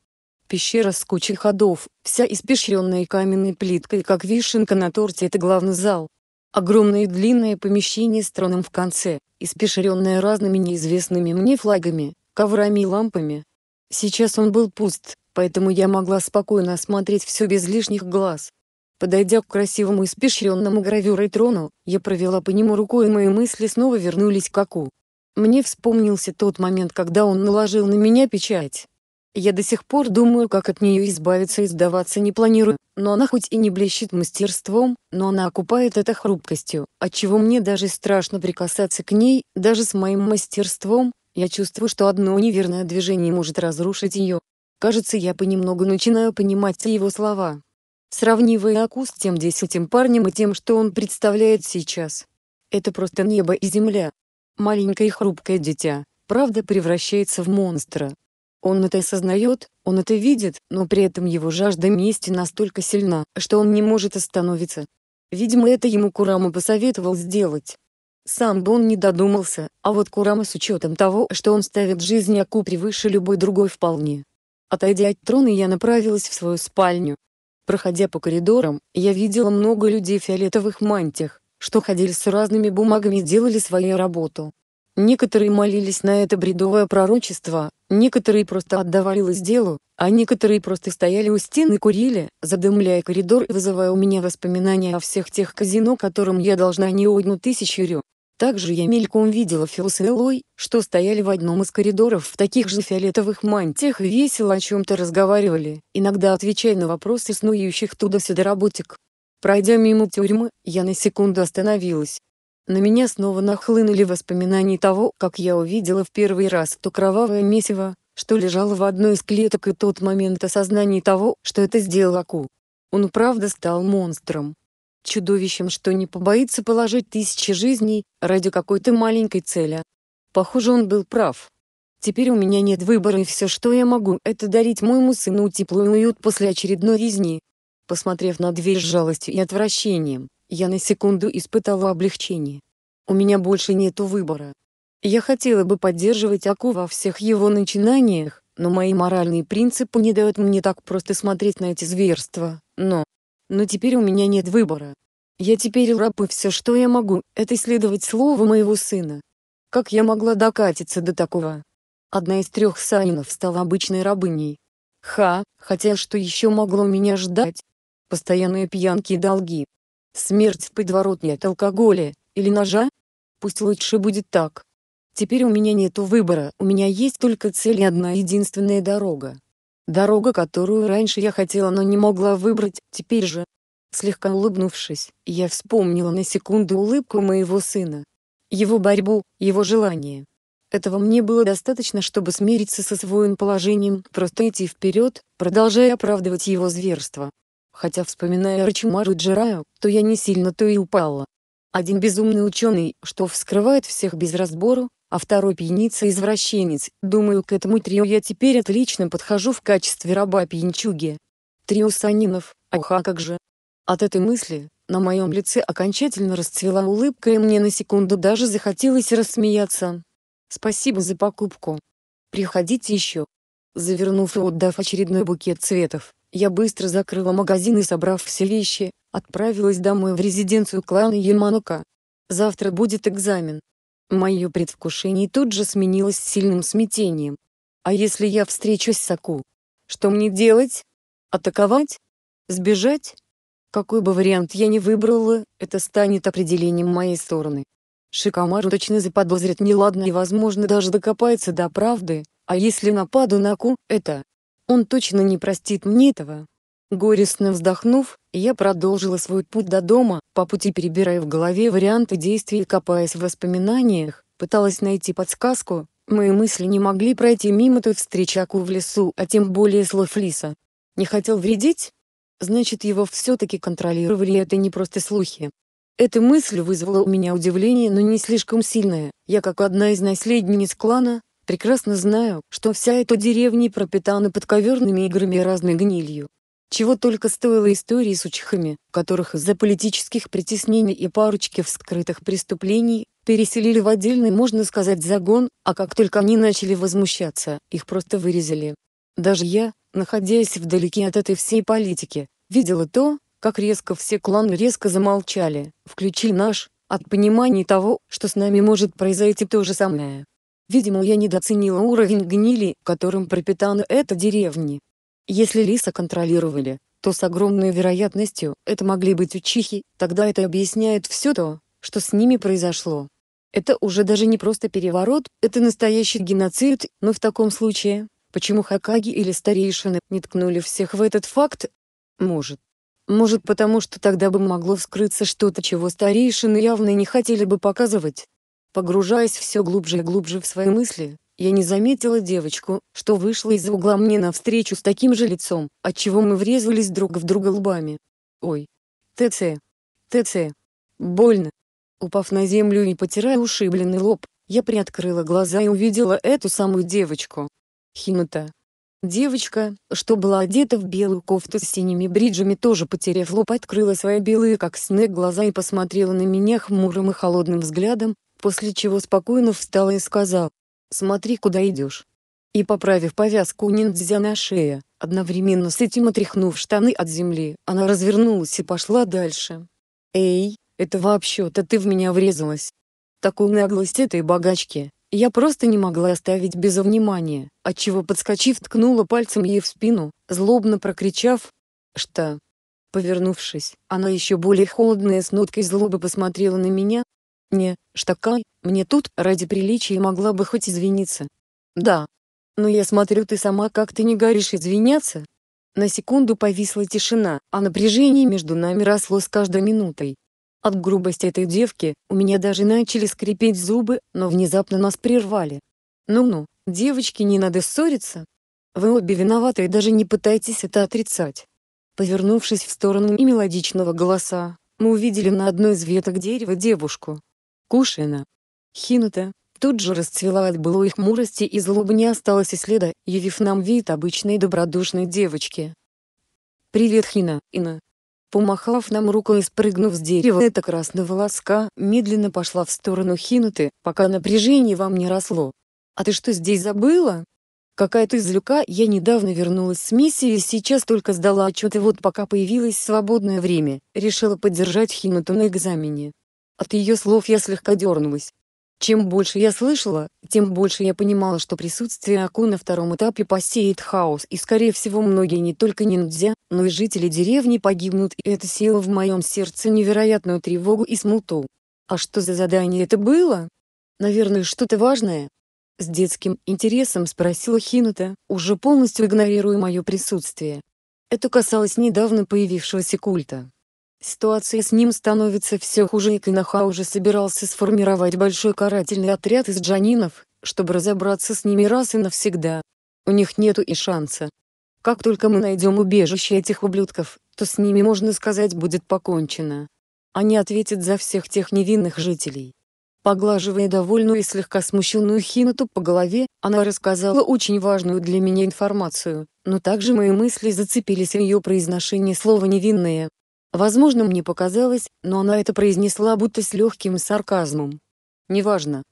Пещера с кучей ходов, вся испещренная каменной плиткой, как вишенка на торте это главный зал, Огромное длинное помещение с троном в конце, испещренное разными неизвестными мне флагами, коврами и лампами. Сейчас он был пуст, поэтому я могла спокойно осмотреть все без лишних глаз. Подойдя к красивому испещренному гравюрой трону, я провела по нему рукой и мои мысли снова вернулись к Аку. Мне вспомнился тот момент, когда он наложил на меня печать. Я до сих пор думаю, как от нее избавиться и сдаваться не планирую, но она хоть и не блещет мастерством, но она окупает это хрупкостью, отчего мне даже страшно прикасаться к ней, даже с моим мастерством, я чувствую, что одно неверное движение может разрушить ее. Кажется, я понемногу начинаю понимать его слова. Сравнивая Аку с тем десятим парнем и тем, что он представляет сейчас. Это просто небо и земля. Маленькое хрупкое дитя, правда превращается в монстра, он это осознает, он это видит, но при этом его жажда мести настолько сильна, что он не может остановиться. Видимо это ему Курама посоветовал сделать. Сам бы он не додумался, а вот Курама с учетом того, что он ставит жизнь Аку превыше любой другой вполне. Отойдя от трона я направилась в свою спальню. Проходя по коридорам, я видела много людей в фиолетовых мантиях, что ходили с разными бумагами и делали свою работу. Некоторые молились на это бредовое пророчество, некоторые просто отдавались делу, а некоторые просто стояли у стены и курили, задымляя коридор и вызывая у меня воспоминания о всех тех казино, которым я должна не одну тысячу рю. Также я мельком видела Фиус и Элой, что стояли в одном из коридоров в таких же фиолетовых мантиях и весело о чем-то разговаривали, иногда отвечая на вопросы снующих туда-сюда работик. Пройдя мимо тюрьмы, я на секунду остановилась, на меня снова нахлынули воспоминания того, как я увидела в первый раз то кровавое месиво, что лежало в одной из клеток и тот момент осознания того, что это сделал Аку. Он правда стал монстром. Чудовищем, что не побоится положить тысячи жизней, ради какой-то маленькой цели. Похоже, он был прав. Теперь у меня нет выбора и все, что я могу, это дарить моему сыну тепло и уют после очередной резни. Посмотрев на дверь с жалостью и отвращением, я на секунду испытала облегчение. У меня больше нету выбора. Я хотела бы поддерживать Аку во всех его начинаниях, но мои моральные принципы не дают мне так просто смотреть на эти зверства, но... Но теперь у меня нет выбора. Я теперь раб и все, что я могу, это следовать слову моего сына. Как я могла докатиться до такого? Одна из трех Саинов стала обычной рабыней. Ха, хотя что еще могло меня ждать? Постоянные пьянки и долги. Смерть в подворотне от алкоголя или ножа? Пусть лучше будет так. Теперь у меня нет выбора, у меня есть только цель и одна единственная дорога. Дорога, которую раньше я хотела, но не могла выбрать, теперь же. Слегка улыбнувшись, я вспомнила на секунду улыбку моего сына. Его борьбу, его желание. Этого мне было достаточно, чтобы смириться со своим положением, просто идти вперед, продолжая оправдывать его зверство. Хотя вспоминая Рачимару Джираю, то я не сильно-то и упала. Один безумный ученый, что вскрывает всех без разбору, а второй пьяница-извращенец, думаю к этому трио я теперь отлично подхожу в качестве раба пьянчуги. Трио санинов, аха как же. От этой мысли, на моем лице окончательно расцвела улыбка и мне на секунду даже захотелось рассмеяться. Спасибо за покупку. Приходите еще. Завернув и отдав очередной букет цветов, я быстро закрыла магазин и, собрав все вещи, отправилась домой в резиденцию клана Яманока. Завтра будет экзамен. Мое предвкушение тут же сменилось сильным смятением. А если я встречусь с Аку? Что мне делать? Атаковать? Сбежать? Какой бы вариант я ни выбрала, это станет определением моей стороны. Шикомару точно заподозрит неладно и возможно даже докопается до правды, а если нападу на Аку, это он точно не простит мне этого. Горестно вздохнув, я продолжила свой путь до дома, по пути перебирая в голове варианты действий и копаясь в воспоминаниях, пыталась найти подсказку, мои мысли не могли пройти мимо той встречи Аку в лесу, а тем более слов лиса. Не хотел вредить? Значит, его все-таки контролировали, это не просто слухи. Эта мысль вызвала у меня удивление, но не слишком сильное. Я, как одна из наследниц клана, Прекрасно знаю, что вся эта деревня пропитана подковерными играми и разной гнилью. Чего только стоило истории с учихами, которых из-за политических притеснений и парочки вскрытых преступлений переселили в отдельный, можно сказать, загон, а как только они начали возмущаться, их просто вырезали. Даже я, находясь вдалеке от этой всей политики, видела то, как резко все кланы резко замолчали, включил наш, от понимания того, что с нами может произойти то же самое. Видимо, я недооценила уровень гнили, которым пропитана эта деревня. Если лиса контролировали, то с огромной вероятностью это могли быть учихи, тогда это объясняет все то, что с ними произошло. Это уже даже не просто переворот, это настоящий геноцид, но в таком случае, почему хакаги или старейшины не ткнули всех в этот факт? Может. Может потому что тогда бы могло вскрыться что-то, чего старейшины явно не хотели бы показывать. Погружаясь все глубже и глубже в свои мысли, я не заметила девочку, что вышла из-за угла мне навстречу с таким же лицом, отчего мы врезались друг в друга лбами. Ой. ТЦ. ТЦ. Больно. Упав на землю и потирая ушибленный лоб, я приоткрыла глаза и увидела эту самую девочку. Химата. Девочка, что была одета в белую кофту с синими бриджами, тоже потеряв лоб, открыла свои белые как снег глаза и посмотрела на меня хмурым и холодным взглядом, после чего спокойно встал и сказал «Смотри, куда идешь». И поправив повязку ниндзя на шее, одновременно с этим отряхнув штаны от земли, она развернулась и пошла дальше. «Эй, это вообще-то ты в меня врезалась!» Такую наглость этой богачки, я просто не могла оставить без внимания, отчего подскочив ткнула пальцем ей в спину, злобно прокричав «Что?». Повернувшись, она еще более холодная с ноткой злобы посмотрела на меня. «Не, что мне тут, ради приличия могла бы хоть извиниться. Да. Но я смотрю, ты сама как-то не горишь извиняться. На секунду повисла тишина, а напряжение между нами росло с каждой минутой. От грубости этой девки у меня даже начали скрипеть зубы, но внезапно нас прервали. Ну-ну, девочки, не надо ссориться. Вы обе виноваты и даже не пытайтесь это отрицать. Повернувшись в сторону и мелодичного голоса, мы увидели на одной из веток дерева девушку, Кушина. Хинута, тут же расцвела от былой хмурости и злобы не осталось и следа, явив нам вид обычной добродушной девочки. «Привет, Хина, Ина!» Помахав нам рукой и спрыгнув с дерева эта красного волоска, медленно пошла в сторону Хинуты, пока напряжение вам не росло. «А ты что здесь забыла?» «Какая ты злюка, я недавно вернулась с миссии и сейчас только сдала отчет и вот пока появилось свободное время, решила поддержать Хинуту на экзамене. От ее слов я слегка дернулась. Чем больше я слышала, тем больше я понимала, что присутствие Аку на втором этапе посеет хаос, и скорее всего многие не только ниндзя, но и жители деревни погибнут, и это село в моем сердце невероятную тревогу и смуту. А что за задание это было? Наверное, что-то важное. С детским интересом спросила Хинута, уже полностью игнорируя мое присутствие. Это касалось недавно появившегося культа. Ситуация с ним становится все хуже и Кинаха уже собирался сформировать большой карательный отряд из джанинов, чтобы разобраться с ними раз и навсегда. У них нету и шанса. Как только мы найдем убежище этих ублюдков, то с ними, можно сказать, будет покончено. Они ответят за всех тех невинных жителей. Поглаживая довольную и слегка смущенную Хинату по голове, она рассказала очень важную для меня информацию, но также мои мысли зацепились в ее произношении слова «невинные», Возможно, мне показалось, но она это произнесла будто с легким сарказмом. Неважно.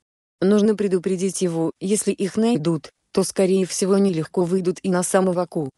Нужно предупредить его, если их найдут, то скорее всего легко выйдут и на самого Ку.